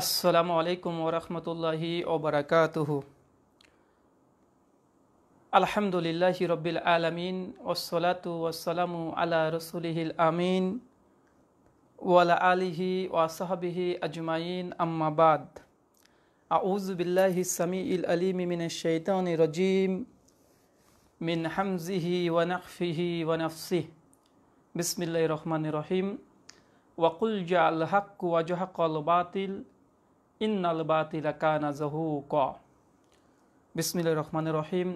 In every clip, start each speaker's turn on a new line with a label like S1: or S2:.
S1: আসসালামু আলাইকুম ওরহমতুল্লাহি ওবরাকাতহ আলহামদুলিল্লাহি রব্বিল আলমিন ওসলাতু ওসালামু আলা রসুলিহিল আমিন ওয়ালা আলিহি ওয়াসাহাবিহি আজমাইন আম্মাবাদ আউজ বিল্লাহি সামি ইল আলিম মিন শৈতান রজিম মিন হামজিহি ওয়ানাকফিহি ওয়ানাফসিহ বিসমিল্লাহ রহমান রহিম ওয়াকুল জা আল হক ওয়াজহাক আল বাতিল ইন্নাল বাতিলা কানা জাহু ক বিসমিল রহমান রহিম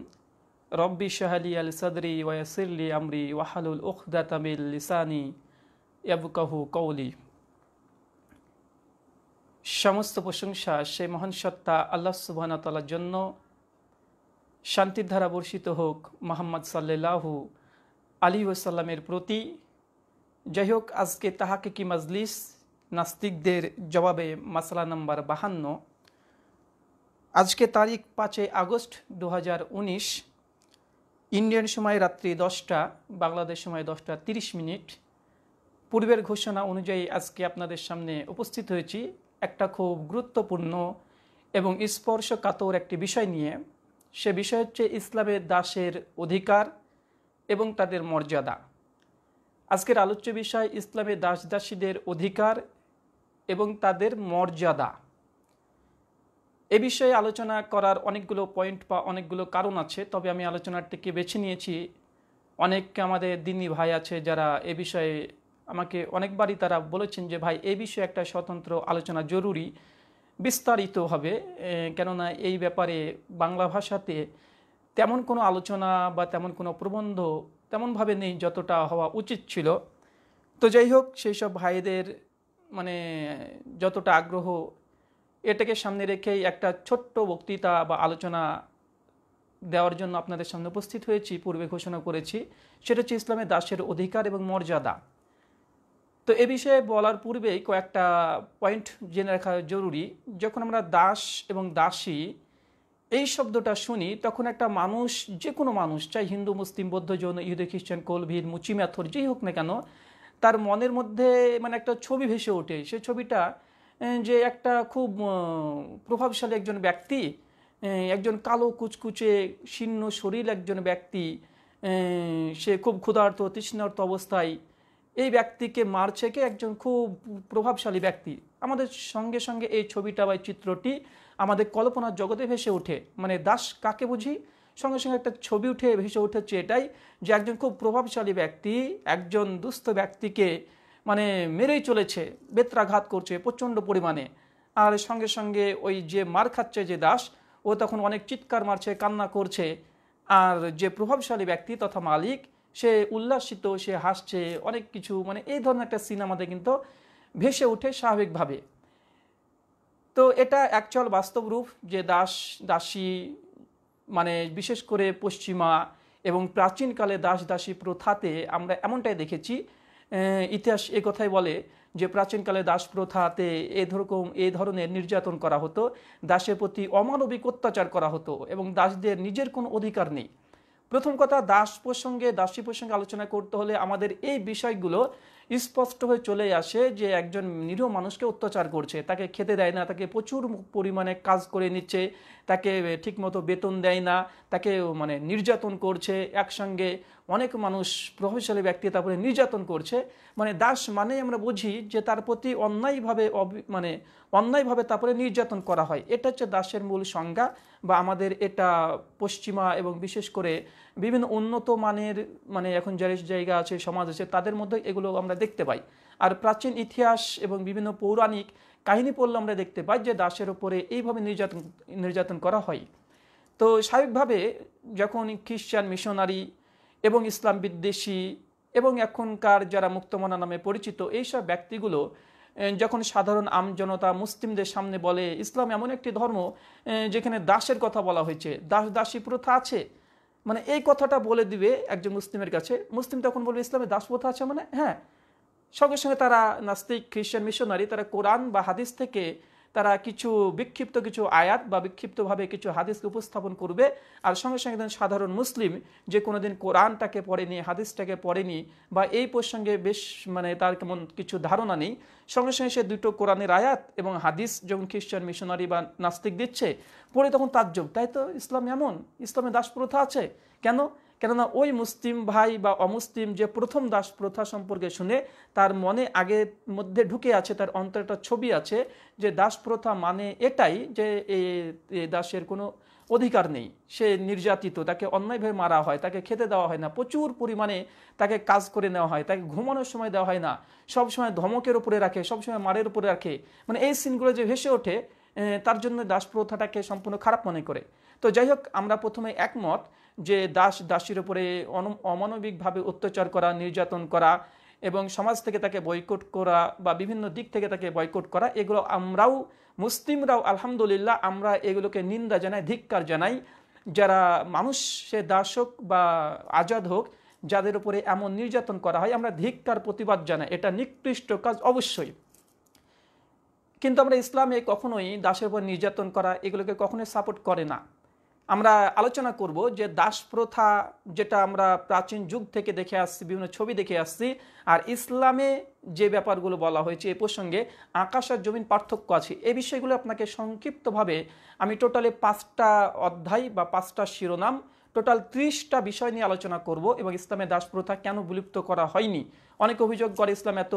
S1: রব্বি শাহালি আল সাদরি ওয়াসিরলি আমরি ওয়াহালুল উখদা তামিল লিসানি ইয়াবকাহু কৌলি সমস্ত প্রশংসা সেই মহান সত্তা আল্লাহ সুবাহতালার জন্য শান্তির ধারা বর্ষিত হোক মোহাম্মদ সাল্লাহু আলী ওসাল্লামের প্রতি যাই হোক আজকে তাহাকে কি মাজলিস নাস্তিকদের জবাবে মাসলা নাম্বার বাহান্ন আজকে তারিখ পাঁচই আগস্ট দু ইন্ডিয়ান সময় রাত্রি দশটা বাংলাদেশ সময় দশটা তিরিশ মিনিট পূর্বের ঘোষণা অনুযায়ী আজকে আপনাদের সামনে উপস্থিত হয়েছি একটা খুব গুরুত্বপূর্ণ এবং স্পর্শকাতর একটি বিষয় নিয়ে সে বিষয় হচ্ছে ইসলামের দাসের অধিকার এবং তাদের মর্যাদা আজকের আলোচ্য বিষয় ইসলামের দাস দাসীদের অধিকার এবং তাদের মর্যাদা এ বিষয়ে আলোচনা করার অনেকগুলো পয়েন্ট বা অনেকগুলো কারণ আছে তবে আমি আলোচনার থেকে বেছে নিয়েছি অনেক আমাদের দিনী ভাই আছে যারা এ বিষয়ে আমাকে অনেকবারই তারা বলেছেন যে ভাই এ বিষয়ে একটা স্বতন্ত্র আলোচনা জরুরি বিস্তারিত হবে কেননা এই ব্যাপারে বাংলা ভাষাতে তেমন কোনো আলোচনা বা তেমন কোনো প্রবন্ধ তেমনভাবে নেই যতটা হওয়া উচিত ছিল তো যাই হোক সেই সব ভাইদের মানে যতটা আগ্রহ এটাকে সামনে রেখেই একটা ছোট্ট বক্তৃতা বা আলোচনা দেওয়ার জন্য আপনাদের সামনে উপস্থিত হয়েছি পূর্বে ঘোষণা করেছি সেটা হচ্ছে ইসলামের দাসের অধিকার এবং মর্যাদা তো এ বিষয়ে বলার পূর্বেই কয়েকটা পয়েন্ট জেনে রাখা জরুরি যখন আমরা দাস এবং দাসী এই শব্দটা শুনি তখন একটা মানুষ যে কোনো মানুষ চাই হিন্দু মুসলিম বৌদ্ধ জৈন ইহুদে খ্রিস্টান কলভীর মুচি ম্যাথর যেই হোক না কেন তার মনের মধ্যে মানে একটা ছবি ভেসে ওঠে সে ছবিটা যে একটা খুব প্রভাবশালী একজন ব্যক্তি একজন কালো কুচকুচে শীর্ণ শরীর একজন ব্যক্তি সে খুব ক্ষুধার্ত তৃষ্ণার্ত অবস্থায় এই ব্যক্তিকে মারছে কে একজন খুব প্রভাবশালী ব্যক্তি আমাদের সঙ্গে সঙ্গে এই ছবিটা বা চিত্রটি আমাদের কল্পনার জগতে ভেসে ওঠে মানে দাস কাকে বুঝি সঙ্গে সঙ্গে একটা ছবি উঠে ভেসে উঠেছে এটাই যে একজন খুব প্রভাবশালী ব্যক্তি একজন দুস্থ ব্যক্তিকে মানে মেরেই চলেছে বেত্রাঘাত করছে প্রচণ্ড পরিমাণে আর সঙ্গে সঙ্গে ওই যে মার খাচ্ছে যে দাস ও তখন অনেক চিৎকার মারছে কান্না করছে আর যে প্রভাবশালী ব্যক্তি তথা মালিক সে উল্লাসিত সে হাসছে অনেক কিছু মানে এই ধরনের একটা সিনেমাতে কিন্তু ভেসে ওঠে স্বাভাবিকভাবে তো এটা অ্যাকচুয়াল বাস্তব রূপ যে দাস দাসী মানে বিশেষ করে পশ্চিমা এবং প্রাচীনকালে দাস দাসী প্রথাতে আমরা এমনটাই দেখেছি ইতিহাস এ কথাই বলে যে প্রাচীনকালে দাস প্রথাতে এ ধরকম এ ধরনের নির্যাতন করা হতো দাসের প্রতি অমানবিক অত্যাচার করা হতো এবং দাসদের নিজের কোনো অধিকার নেই প্রথম কথা দাস প্রসঙ্গে দাসী প্রসঙ্গে আলোচনা করতে হলে আমাদের এই বিষয়গুলো স্পষ্ট হয়ে চলে আসে যে একজন নিরীহ মানুষকে অত্যাচার করছে তাকে খেতে দেয় না তাকে প্রচুর পরিমাণে কাজ করে নিচ্ছে তাকে ঠিকমতো বেতন দেয় না তাকে মানে নির্যাতন করছে একসঙ্গে অনেক মানুষ প্রভাবশালী ব্যক্তি তারপরে নির্যাতন করছে মানে দাস মানে আমরা বুঝি যে তার প্রতি অন্যায়ভাবে মানে অন্যায়ভাবে তারপরে নির্যাতন করা হয় এটা হচ্ছে দাসের মূল সংজ্ঞা বা আমাদের এটা পশ্চিমা এবং বিশেষ করে বিভিন্ন উন্নত মানের মানে এখন যারা জায়গা আছে সমাজ আছে তাদের মধ্যে এগুলো আমরা দেখতে পাই আর প্রাচীন ইতিহাস এবং বিভিন্ন পৌরাণিক কাহিনী পড়লে আমরা দেখতে পাই যে দাসের ওপরে এইভাবে নির্যাতন নির্যাতন করা হয় তো স্বাভাবিকভাবে যখন খ্রিশ্চান মিশনারি এবং ইসলাম বিদ্বেষী এবং এখনকার যারা মুক্তমনা নামে পরিচিত এইসব ব্যক্তিগুলো যখন সাধারণ আমজনতা মুসলিমদের সামনে বলে ইসলাম এমন একটি ধর্ম যেখানে দাসের কথা বলা হয়েছে দাস দাসী প্রথা আছে মানে এই কথাটা বলে দিবে একজন মুসলিমের কাছে মুসলিম তখন বলবে ইসলামে দাস প্রথা আছে মানে হ্যাঁ সঙ্গে সঙ্গে তারা নাস্তিক খ্রিস্টান মিশনারি তারা কোরআন বা হাদিস থেকে তারা কিছু বিক্ষিপ্ত কিছু আয়াত বা বিক্ষিপ্তভাবে কিছু হাদিসকে উপস্থাপন করবে আর সঙ্গে সঙ্গে একজন সাধারণ মুসলিম যে কোনোদিন কোরআনটাকে পড়েনি হাদিসটাকে পড়েনি বা এই প্রসঙ্গে বেশ মানে তার কেমন কিছু ধারণা নেই সঙ্গে সঙ্গে সে দুটো কোরআনের আয়াত এবং হাদিস যখন খ্রিস্টান মিশনারি বা নাস্তিক দিচ্ছে পড়ে তখন যোগ তাই তো ইসলাম এমন ইসলামের দাস প্রথা আছে কেন কেননা ওই মুসলিম ভাই বা অমুসলিম যে প্রথম দাস প্রথা সম্পর্কে শুনে তার মনে আগের মধ্যে ঢুকে আছে তার অন্তর একটা ছবি আছে যে দাস প্রথা মানে এটাই যে এই দাসের কোনো অধিকার নেই সে নির্যাতিত তাকে অন্যায়ভাবে মারা হয় তাকে খেতে দেওয়া হয় না প্রচুর পরিমাণে তাকে কাজ করে নেওয়া হয় তাকে ঘুমানোর সময় দেওয়া হয় না সব সময় ধমকের উপরে রাখে সব সময় মারের উপরে রাখে মানে এই সিনগুলো যে ভেসে ওঠে তার জন্য দাস প্রথাটাকে সম্পূর্ণ খারাপ মনে করে তো যাই হোক আমরা প্রথমে একমত যে দাস দাসীর উপরে অমানবিকভাবে অত্যাচার করা নির্যাতন করা এবং সমাজ থেকে তাকে বয়কট করা বা বিভিন্ন দিক থেকে তাকে বয়কট করা এগুলো আমরাও মুসলিমরাও আলহামদুলিল্লাহ আমরা এগুলোকে নিন্দা জানাই ধিক্কার জানাই যারা মানুষ সে দাস হোক বা আজাদ হোক যাদের উপরে এমন নির্যাতন করা হয় আমরা ধিক্কার প্রতিবাদ জানাই এটা নিকৃষ্ট কাজ অবশ্যই কিন্তু আমরা ইসলামে কখনোই দাসের উপর নির্যাতন করা এগুলোকে কখনোই সাপোর্ট করে না আমরা আলোচনা করব যে দাস প্রথা যেটা আমরা প্রাচীন যুগ থেকে দেখে আসছি বিভিন্ন ছবি দেখে আসছি আর ইসলামে যে ব্যাপারগুলো বলা হয়েছে এ প্রসঙ্গে আকাশ আর জমিন পার্থক্য আছে এই বিষয়গুলো আপনাকে সংক্ষিপ্তভাবে আমি টোটালে পাঁচটা অধ্যায় বা পাঁচটা শিরোনাম টোটাল ত্রিশটা বিষয় নিয়ে আলোচনা করব এবং ইসলামের দাস প্রথা কেন বিলুপ্ত করা হয়নি অনেক অভিযোগ করে ইসলাম এত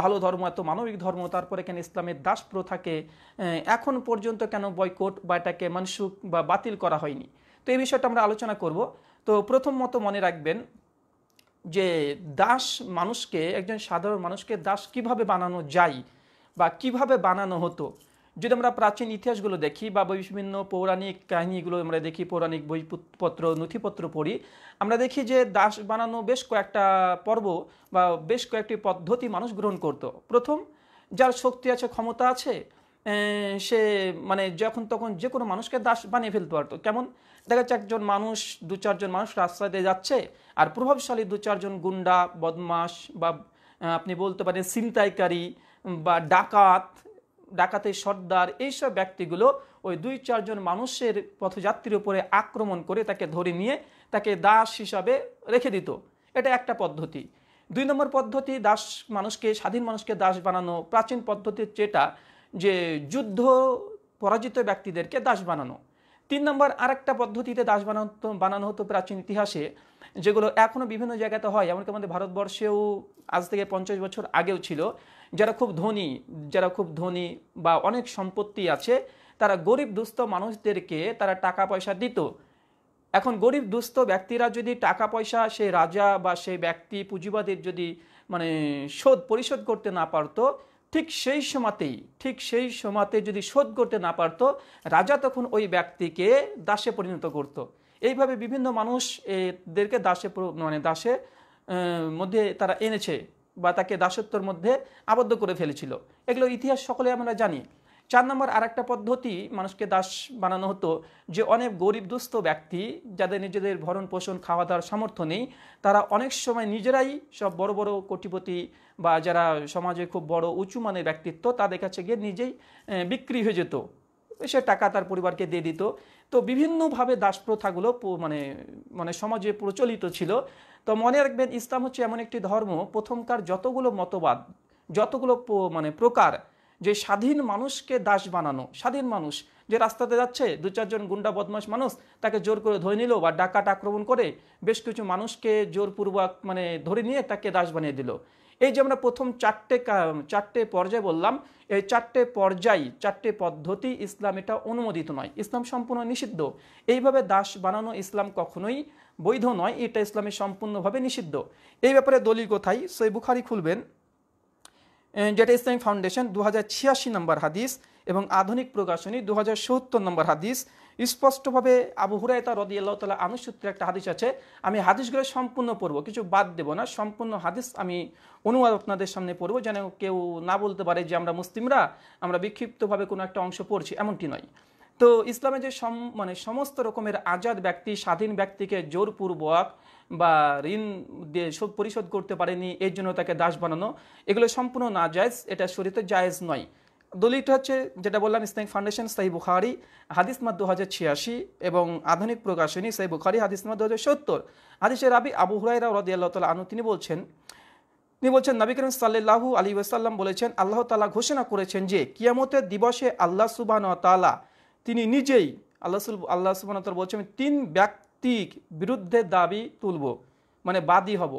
S1: ভালো ধর্ম এত মানবিক ধর্ম তারপরে কেন ইসলামের দাস প্রথাকে এখন পর্যন্ত কেন বয়কট বা এটাকে মানসুক বা বাতিল করা হয়নি তো এই বিষয়টা আমরা আলোচনা করব তো প্রথম মতো মনে রাখবেন যে দাস মানুষকে একজন সাধারণ মানুষকে দাস কিভাবে বানানো যায় বা কিভাবে বানানো হতো যদি আমরা প্রাচীন ইতিহাসগুলো দেখি বা বিভিন্ন পৌরাণিক কাহিনীগুলো আমরা দেখি পৌরাণিক বইপত্র নথিপত্র পড়ি আমরা দেখি যে দাস বানানো বেশ কয়েকটা পর্ব বা বেশ কয়েকটি পদ্ধতি মানুষ গ্রহণ করত। প্রথম যার শক্তি আছে ক্ষমতা আছে সে মানে যখন তখন যে কোনো মানুষকে দাস বানিয়ে ফেলতে পারতো কেমন দেখা যাচ্ছে একজন মানুষ দু চারজন মানুষ রাস্তা দিয়ে যাচ্ছে আর প্রভাবশালী দু চারজন গুন্ডা বদমাস বা আপনি বলতে পারেন ছিনতাইকারী বা ডাকাত ডাকাতে সর্দার এইসব ব্যক্তিগুলো ওই দুই চারজন মানুষের পথযাত্রীর উপরে আক্রমণ করে তাকে ধরে নিয়ে তাকে দাস হিসাবে রেখে দিত এটা একটা পদ্ধতি দুই নম্বর পদ্ধতি দাস মানুষকে স্বাধীন মানুষকে দাস বানানো প্রাচীন পদ্ধতির যেটা যে যুদ্ধ পরাজিত ব্যক্তিদেরকে দাস বানানো তিন নম্বর আরেকটা পদ্ধতিতে দাস বানানো বানানো হতো প্রাচীন ইতিহাসে যেগুলো এখনও বিভিন্ন জায়গাতে হয় এমনকি আমাদের ভারতবর্ষেও আজ থেকে পঞ্চাশ বছর আগেও ছিল যারা খুব ধনী যারা খুব ধনী বা অনেক সম্পত্তি আছে তারা গরিব দুস্থ মানুষদেরকে তারা টাকা পয়সা দিত এখন গরিব দুস্থ ব্যক্তিরা যদি টাকা পয়সা সেই রাজা বা সেই ব্যক্তি পুঁজিবাদের যদি মানে শোধ পরিশোধ করতে না পারতো ঠিক সেই সময়তেই ঠিক সেই সময়তে যদি শোধ করতে না পারত রাজা তখন ওই ব্যক্তিকে দাসে পরিণত করত। এইভাবে বিভিন্ন মানুষ এদেরকে দাসে মানে দাসে মধ্যে তারা এনেছে বা তাকে দাসত্বর মধ্যে আবদ্ধ করে ফেলেছিল এগুলো ইতিহাস সকলে আমরা জানি চার নম্বর আর একটা পদ্ধতি মানুষকে দাস বানানো হতো যে অনেক গরিব দুস্থ ব্যক্তি যাদের নিজেদের ভরণ পোষণ খাওয়া দাওয়ার সামর্থ্য নেই তারা অনেক সময় নিজেরাই সব বড় বড় কোটিপতি বা যারা সমাজে খুব বড় উঁচু মানের ব্যক্তিত্ব তাদের কাছে গিয়ে নিজেই বিক্রি হয়ে যেত সে টাকা তার পরিবারকে দিয়ে দিত তো বিভিন্নভাবে দাস প্রথাগুলো মানে মানে সমাজে প্রচলিত ছিল তো মনে রাখবেন ইসলাম হচ্ছে এমন একটি ধর্ম প্রথমকার যতগুলো মতবাদ যতগুলো মানে প্রকার যে স্বাধীন মানুষকে দাস বানানো স্বাধীন মানুষ যে রাস্তাতে যাচ্ছে দু চারজন গুন্ডা বদমাস মানুষ তাকে জোর করে ধরে নিল বা ডাকাত আক্রমণ করে বেশ কিছু মানুষকে জোরপূর্বক মানে ধরে নিয়ে তাকে দাস বানিয়ে দিল এই যে আমরা প্রথম চারটে চারটে পর্যায়ে বললাম এই চারটে পর্যায় চারটে পদ্ধতি ইসলাম এটা অনুমোদিত নয় ইসলাম সম্পূর্ণ নিষিদ্ধ এইভাবে দাস বানানো ইসলাম কখনোই বৈধ নয় এটা ইসলামে সম্পূর্ণভাবে নিষিদ্ধ এই ব্যাপারে দলিল কোথায় সই বুখারি খুলবেন যেটা ইসলামিক ফাউন্ডেশন দু নম্বর হাদিস এবং আধুনিক প্রকাশনী দু হাজার নম্বর হাদিস স্পষ্টভাবে আবু হুরায়তা রদি আল্লাহ তালা আনুসূত্রে একটা হাদিস আছে আমি হাদিসগুলো সম্পূর্ণ পড়ব কিছু বাদ দেব না সম্পূর্ণ হাদিস আমি অনুবাদ আপনাদের সামনে পড়ব যেন কেউ না বলতে পারে যে আমরা মুসলিমরা আমরা বিক্ষিপ্তভাবে কোনো একটা অংশ পড়ছি এমনটি নয় তো ইসলামে যে সম মানে সমস্ত রকমের আজাদ ব্যক্তি স্বাধীন ব্যক্তিকে জোরপূর্বক বা ঋণ দিয়ে পরিশোধ করতে পারেনি এর জন্য তাকে দাস বানানো এগুলো সম্পূর্ণ না জায়জ এটা শরীরে জায়েজ নয় দলিত হচ্ছে যেটা বললাম ইসলামিক ফাউন্ডেশন সাহি বুখারি হাদিস মাদ দু হাজার ছিয়াশি এবং আধুনিক প্রকাশনী সাহি বুখারি হাদিস মাদ দু হাজার সত্তর হাদিসের রাবি আবু হুরাইরা আল্লাহ তালা আনু তিনি বলছেন তিনি বলছেন নবী করিম সাল্লাহু আলী ওয়াসাল্লাম বলেছেন আল্লাহ তালা ঘোষণা করেছেন যে কিয়ামতের দিবসে আল্লাহ সুবান তালা তিনি নিজেই আল্লাহ আল্লাহ সুবাহতর বলছে আমি তিন ব্যক্তির বিরুদ্ধে দাবি তুলব মানে বাদী হব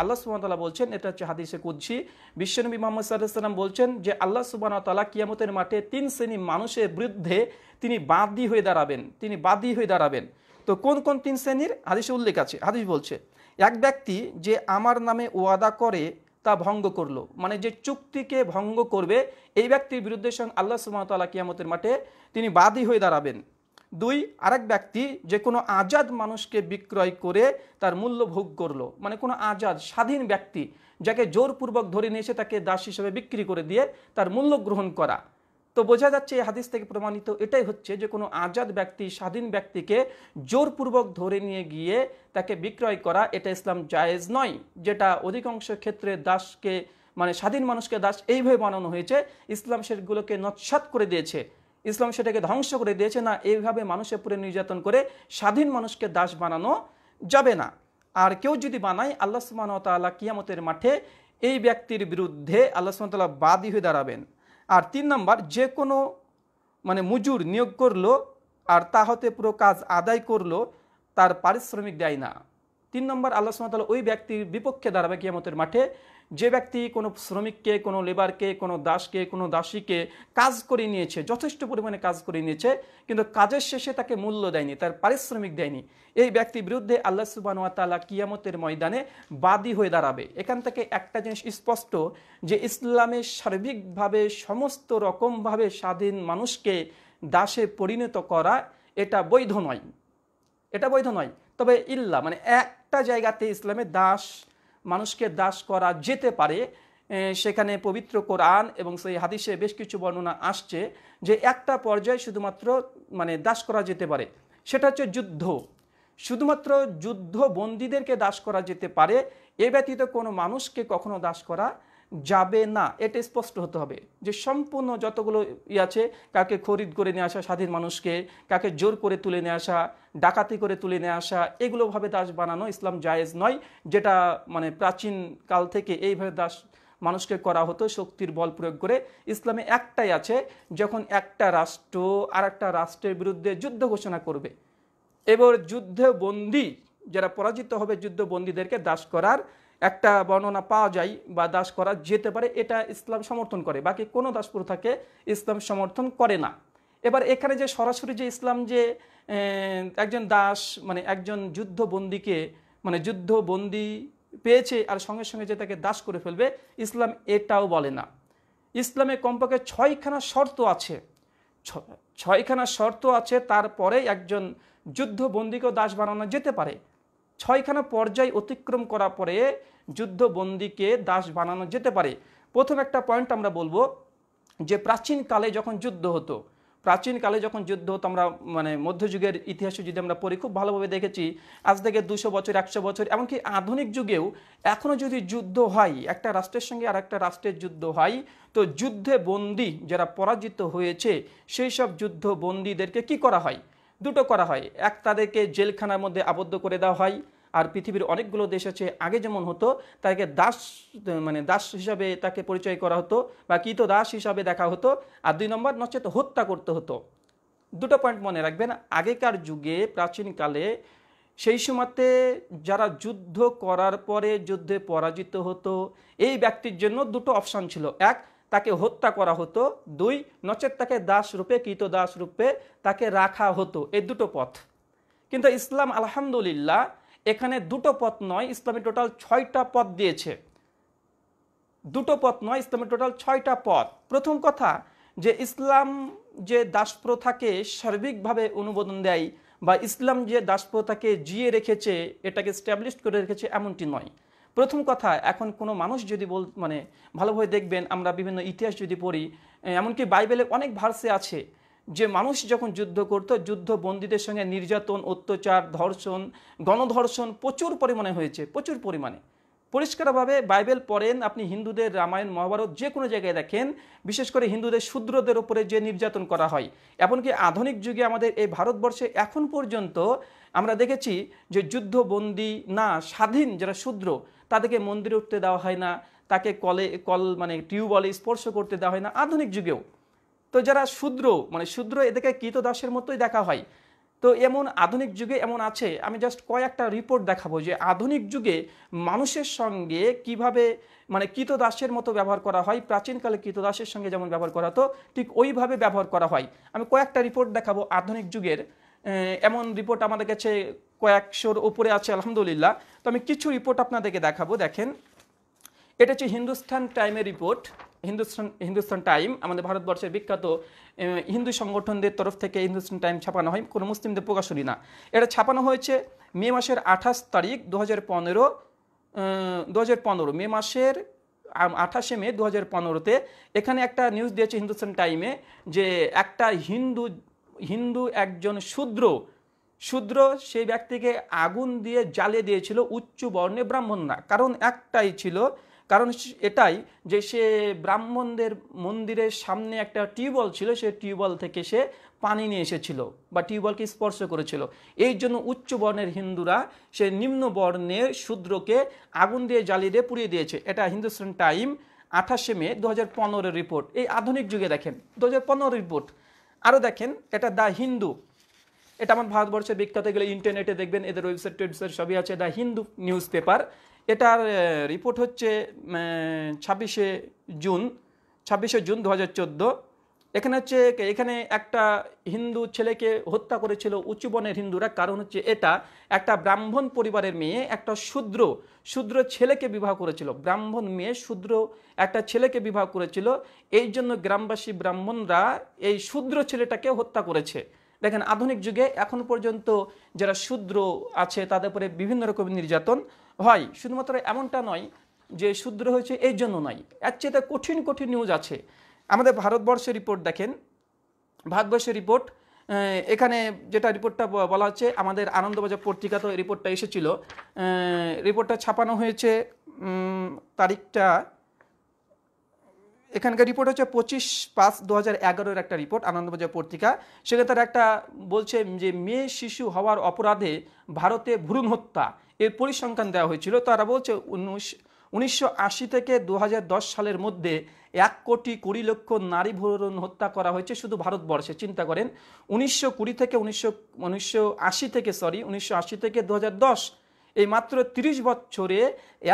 S1: আল্লাহ সুবাহতাল্লাহ বলছেন এটা হচ্ছে হাদিসে কুদ্ছি বিশ্বনবী মোহাম্মদ সাল্লাহাম বলছেন যে আল্লাহ সুবাহতাল্লাহ কিয়ামতের মাঠে তিন শ্রেণী মানুষের বিরুদ্ধে তিনি বাদী হয়ে দাঁড়াবেন তিনি বাদী হয়ে দাঁড়াবেন তো কোন কোন তিন শ্রেণীর হাদিসে উল্লেখ আছে হাদিস বলছে এক ব্যক্তি যে আমার নামে ওয়াদা করে তা ভঙ্গ করলো মানে যে চুক্তিকে ভঙ্গ করবে এই ব্যক্তির বিরুদ্ধে সঙ্গে আল্লাহ সুমতাল্লাহ কিয়ামতের মাঠে তিনি বাদী হয়ে দাঁড়াবেন দুই আরেক ব্যক্তি যে কোনো আজাদ মানুষকে বিক্রয় করে তার মূল্য ভোগ করলো মানে কোনো আজাদ স্বাধীন ব্যক্তি যাকে জোরপূর্বক ধরে নিয়ে এসে তাকে দাস হিসেবে বিক্রি করে দিয়ে তার মূল্য গ্রহণ করা তো বোঝা যাচ্ছে এই হাদিস থেকে প্রমাণিত এটাই হচ্ছে যে কোনো আজাদ ব্যক্তি স্বাধীন ব্যক্তিকে জোরপূর্বক ধরে নিয়ে গিয়ে তাকে বিক্রয় করা এটা ইসলাম জায়েজ নয় যেটা অধিকাংশ ক্ষেত্রে দাসকে মানে স্বাধীন মানুষকে দাস এইভাবে বানানো হয়েছে ইসলাম সেগুলোকে নৎসাত করে দিয়েছে ইসলাম সেটাকে ধ্বংস করে দিয়েছে না এইভাবে মানুষের পুরে নির্যাতন করে স্বাধীন মানুষকে দাস বানানো যাবে না আর কেউ যদি বানায় আল্লাহ সুবাহতাল্লাহ কিয়ামতের মাঠে এই ব্যক্তির বিরুদ্ধে আল্লাহ সুমতাল্লাহ বাদী হয়ে দাঁড়াবেন আর তিন নম্বর যে কোনো মানে মজুর নিয়োগ করলো আর তা হতে পুরো কাজ আদায় করলো তার পারিশ্রমিক দেয় না তিন নম্বর আল্লাহ সুমতাল্লাহ ওই ব্যক্তির বিপক্ষে দাঁড়াবে কিয়ামতের মাঠে যে ব্যক্তি কোনো শ্রমিককে কোনো লেবারকে কোনো দাসকে কোনো দাসীকে কাজ করে নিয়েছে যথেষ্ট পরিমাণে কাজ করে নিয়েছে কিন্তু কাজের শেষে তাকে মূল্য দেয়নি তার পারিশ্রমিক দেয়নি এই ব্যক্তির বিরুদ্ধে আল্লাহ সুবাহতালা কিয়ামতের ময়দানে বাদী হয়ে দাঁড়াবে এখান থেকে একটা জিনিস স্পষ্ট যে ইসলামে সার্বিকভাবে সমস্ত রকমভাবে স্বাধীন মানুষকে দাসে পরিণত করা এটা বৈধ নয় এটা বৈধ নয় তবে ইল্লা মানে একটা জায়গাতে ইসলামে দাস মানুষকে দাস করা যেতে পারে সেখানে পবিত্র কোরআন এবং সেই হাদিসে বেশ কিছু বর্ণনা আসছে যে একটা পর্যায়ে শুধুমাত্র মানে দাস করা যেতে পারে সেটা হচ্ছে যুদ্ধ শুধুমাত্র যুদ্ধ বন্দীদেরকে দাস করা যেতে পারে এ ব্যতীত কোনো মানুষকে কখনো দাস করা যাবে না এটা স্পষ্ট হতে হবে যে সম্পূর্ণ যতগুলো ই আছে কাকে খরিদ করে নিয়ে আসা স্বাধীন মানুষকে কাকে জোর করে তুলে নিয়ে আসা ডাকাতি করে তুলে নিয়ে আসা এগুলোভাবে দাস বানানো ইসলাম জায়েজ নয় যেটা মানে প্রাচীন কাল থেকে এইভাবে দাস মানুষকে করা হতো শক্তির বল প্রয়োগ করে ইসলামে একটাই আছে যখন একটা রাষ্ট্র আর একটা রাষ্ট্রের বিরুদ্ধে যুদ্ধ ঘোষণা করবে এবার যুদ্ধবন্দী যারা পরাজিত হবে যুদ্ধবন্দীদেরকে দাস করার একটা বর্ণনা পাওয়া যায় বা দাস করা যেতে পারে এটা ইসলাম সমর্থন করে বাকি কোনো দাস প্রথাকে ইসলাম সমর্থন করে না এবার এখানে যে সরাসরি যে ইসলাম যে একজন দাস মানে একজন যুদ্ধবন্দীকে মানে যুদ্ধবন্দি পেয়েছে আর সঙ্গে সঙ্গে যে তাকে দাস করে ফেলবে ইসলাম এটাও বলে না ইসলামে কমপক্ষে ছয়খানা শর্ত আছে ছয়খানা শর্ত আছে তারপরে একজন যুদ্ধবন্দীকেও দাস বানানো যেতে পারে ছয়খানা পর্যায় অতিক্রম করার পরে যুদ্ধবন্দীকে দাস বানানো যেতে পারে প্রথম একটা পয়েন্ট আমরা বলবো যে প্রাচীনকালে যখন যুদ্ধ হতো প্রাচীনকালে যখন যুদ্ধ হতো আমরা মানে মধ্যযুগের ইতিহাসে যদি আমরা পড়ি খুব ভালোভাবে দেখেছি আজ থেকে দুশো বছর একশো বছর এমনকি আধুনিক যুগেও এখনও যদি যুদ্ধ হয় একটা রাষ্ট্রের সঙ্গে আর একটা রাষ্ট্রের যুদ্ধ হয় তো যুদ্ধে বন্দী যারা পরাজিত হয়েছে সেই সব যুদ্ধবন্দীদেরকে কি করা হয় দুটো করা হয় এক তাদেরকে জেলখানার মধ্যে আবদ্ধ করে দেওয়া হয় আর পৃথিবীর অনেকগুলো দেশ আছে আগে যেমন হতো তাকে দাস মানে দাস হিসাবে তাকে পরিচয় করা হতো বা কৃত দাস হিসাবে দেখা হতো আর দুই নম্বর নচেত হত্যা করতে হতো দুটো পয়েন্ট মনে রাখবেন আগেকার যুগে প্রাচীনকালে সেই সময়তে যারা যুদ্ধ করার পরে যুদ্ধে পরাজিত হতো এই ব্যক্তির জন্য দুটো অপশান ছিল এক তাকে হত্যা করা হতো দুই নচেত তাকে দাস রূপে কৃত দাস রূপে তাকে রাখা হতো এই দুটো পথ কিন্তু ইসলাম আলহামদুলিল্লাহ এখানে দুটো পথ নয় ইসলামে টোটাল ছয়টা পথ দিয়েছে দুটো পথ নয় ইসলামে টোটাল ছয়টা পথ প্রথম কথা যে ইসলাম যে দাসপ্রথাকে সার্বিকভাবে অনুমোদন দেয় বা ইসলাম যে দাসপ্রথাকে জিয়ে রেখেছে এটাকে স্ট্যাবলিশ করে রেখেছে এমনটি নয় প্রথম কথা এখন কোনো মানুষ যদি বল মানে ভালোভাবে দেখবেন আমরা বিভিন্ন ইতিহাস যদি পড়ি এমনকি বাইবেলে অনেক ভার্সে আছে যে মানুষ যখন যুদ্ধ করত বন্দীদের সঙ্গে নির্যাতন অত্যাচার ধর্ষণ গণধর্ষণ প্রচুর পরিমাণে হয়েছে প্রচুর পরিমাণে পরিষ্কারভাবে বাইবেল পড়েন আপনি হিন্দুদের রামায়ণ মহাভারত যে কোনো জায়গায় দেখেন বিশেষ করে হিন্দুদের শূদ্রদের ওপরে যে নির্যাতন করা হয় এমনকি আধুনিক যুগে আমাদের এই ভারতবর্ষে এখন পর্যন্ত আমরা দেখেছি যে যুদ্ধবন্দী না স্বাধীন যারা শূদ্র তাদেরকে মন্দিরে উঠতে দেওয়া হয় না তাকে কলে কল মানে টিউবলে স্পর্শ করতে দেওয়া হয় না আধুনিক যুগেও তো যারা শূদ্র মানে শূদ্র এদেরকে দাসের মতোই দেখা হয় তো এমন আধুনিক যুগে এমন আছে আমি জাস্ট কয়েকটা রিপোর্ট দেখাবো যে আধুনিক যুগে মানুষের সঙ্গে কিভাবে মানে দাসের মতো ব্যবহার করা হয় প্রাচীনকালে দাসের সঙ্গে যেমন ব্যবহার করা হতো ঠিক ওইভাবে ব্যবহার করা হয় আমি কয়েকটা রিপোর্ট দেখাবো আধুনিক যুগের এমন রিপোর্ট আমাদের কাছে কয়েকশোর ওপরে আছে আলহামদুলিল্লাহ তো আমি কিছু রিপোর্ট আপনাদেরকে দেখাবো দেখেন এটা হচ্ছে হিন্দুস্তান টাইমের রিপোর্ট হিন্দুস্তান হিন্দুস্তান টাইম আমাদের ভারতবর্ষের বিখ্যাত হিন্দু সংগঠনদের তরফ থেকে হিন্দুস্তান টাইম ছাপানো হয় কোনো মুসলিমদের প্রকাশনই না এটা ছাপানো হয়েছে মে মাসের আঠাশ তারিখ দু হাজার পনেরো দু হাজার পনেরো মে মাসের আঠাশে মে দু হাজার পনেরোতে এখানে একটা নিউজ দিয়েছে হিন্দুস্তান টাইমে যে একটা হিন্দু হিন্দু একজন শূদ্র শূদ্র সেই ব্যক্তিকে আগুন দিয়ে জ্বালিয়ে দিয়েছিল উচ্চ বর্ণে ব্রাহ্মণরা কারণ একটাই ছিল কারণ এটাই যে সে ব্রাহ্মণদের মন্দিরের সামনে একটা টিউবওয়েল ছিল সে টিউবওয়েল থেকে সে পানি নিয়ে এসেছিল বা টিউবওয়েলকে স্পর্শ করেছিল এই জন্য উচ্চ বর্ণের হিন্দুরা সে নিম্ন বর্ণের শূদ্রকে আগুন দিয়ে জ্বালিয়ে দিয়ে পুড়িয়ে দিয়েছে এটা হিন্দুস্তান টাইম আঠাশে মে দু হাজার রিপোর্ট এই আধুনিক যুগে দেখেন দু হাজার রিপোর্ট আরও দেখেন এটা দ্য হিন্দু এটা আমার ভারতবর্ষের বিখ্যাত গেলে ইন্টারনেটে দেখবেন এদের ওয়েবসাইট টেবসাইট সবই আছে দ্য হিন্দু নিউজ পেপার এটার রিপোর্ট হচ্ছে ছাব্বিশে জুন ছাব্বিশে জুন দু এখানে হচ্ছে এখানে একটা হিন্দু ছেলেকে হত্যা করেছিল উচ্চবনের হিন্দুরা কারণ হচ্ছে এটা একটা ব্রাহ্মণ পরিবারের মেয়ে একটা শূদ্র শূদ্র ছেলেকে বিবাহ করেছিল ব্রাহ্মণ মেয়ে শূদ্র একটা ছেলেকে বিবাহ করেছিল এই জন্য গ্রামবাসী ব্রাহ্মণরা এই শূদ্র ছেলেটাকে হত্যা করেছে দেখেন আধুনিক যুগে এখন পর্যন্ত যারা শূদ্র আছে তাদের পরে বিভিন্ন রকমের নির্যাতন হয় শুধুমাত্র এমনটা নয় যে শূদ্র হয়েছে এই জন্য নয় এর চেয়ে কঠিন কঠিন নিউজ আছে আমাদের ভারতবর্ষের রিপোর্ট দেখেন ভারতবর্ষের রিপোর্ট এখানে যেটা রিপোর্টটা বলা হচ্ছে আমাদের আনন্দবাজার পত্রিকা তো রিপোর্টটা এসেছিল রিপোর্টটা ছাপানো হয়েছে তারিখটা এখানকার রিপোর্ট হচ্ছে পঁচিশ পাঁচ দু হাজার এগারোর একটা রিপোর্ট আনন্দবাজার পত্রিকা সেখানে তারা একটা বলছে যে মেয়ে শিশু হওয়ার অপরাধে ভারতে ভ্রূণ হত্যা এর পরিসংখ্যান দেওয়া হয়েছিল তারা বলছে উনিশ উনিশশো থেকে দু সালের মধ্যে এক কোটি কুড়ি লক্ষ নারী ভ্রূণ হত্যা করা হয়েছে শুধু ভারতবর্ষে চিন্তা করেন উনিশশো থেকে উনিশশো উনিশশো থেকে সরি উনিশশো থেকে দু এই মাত্র ৩০ বছরে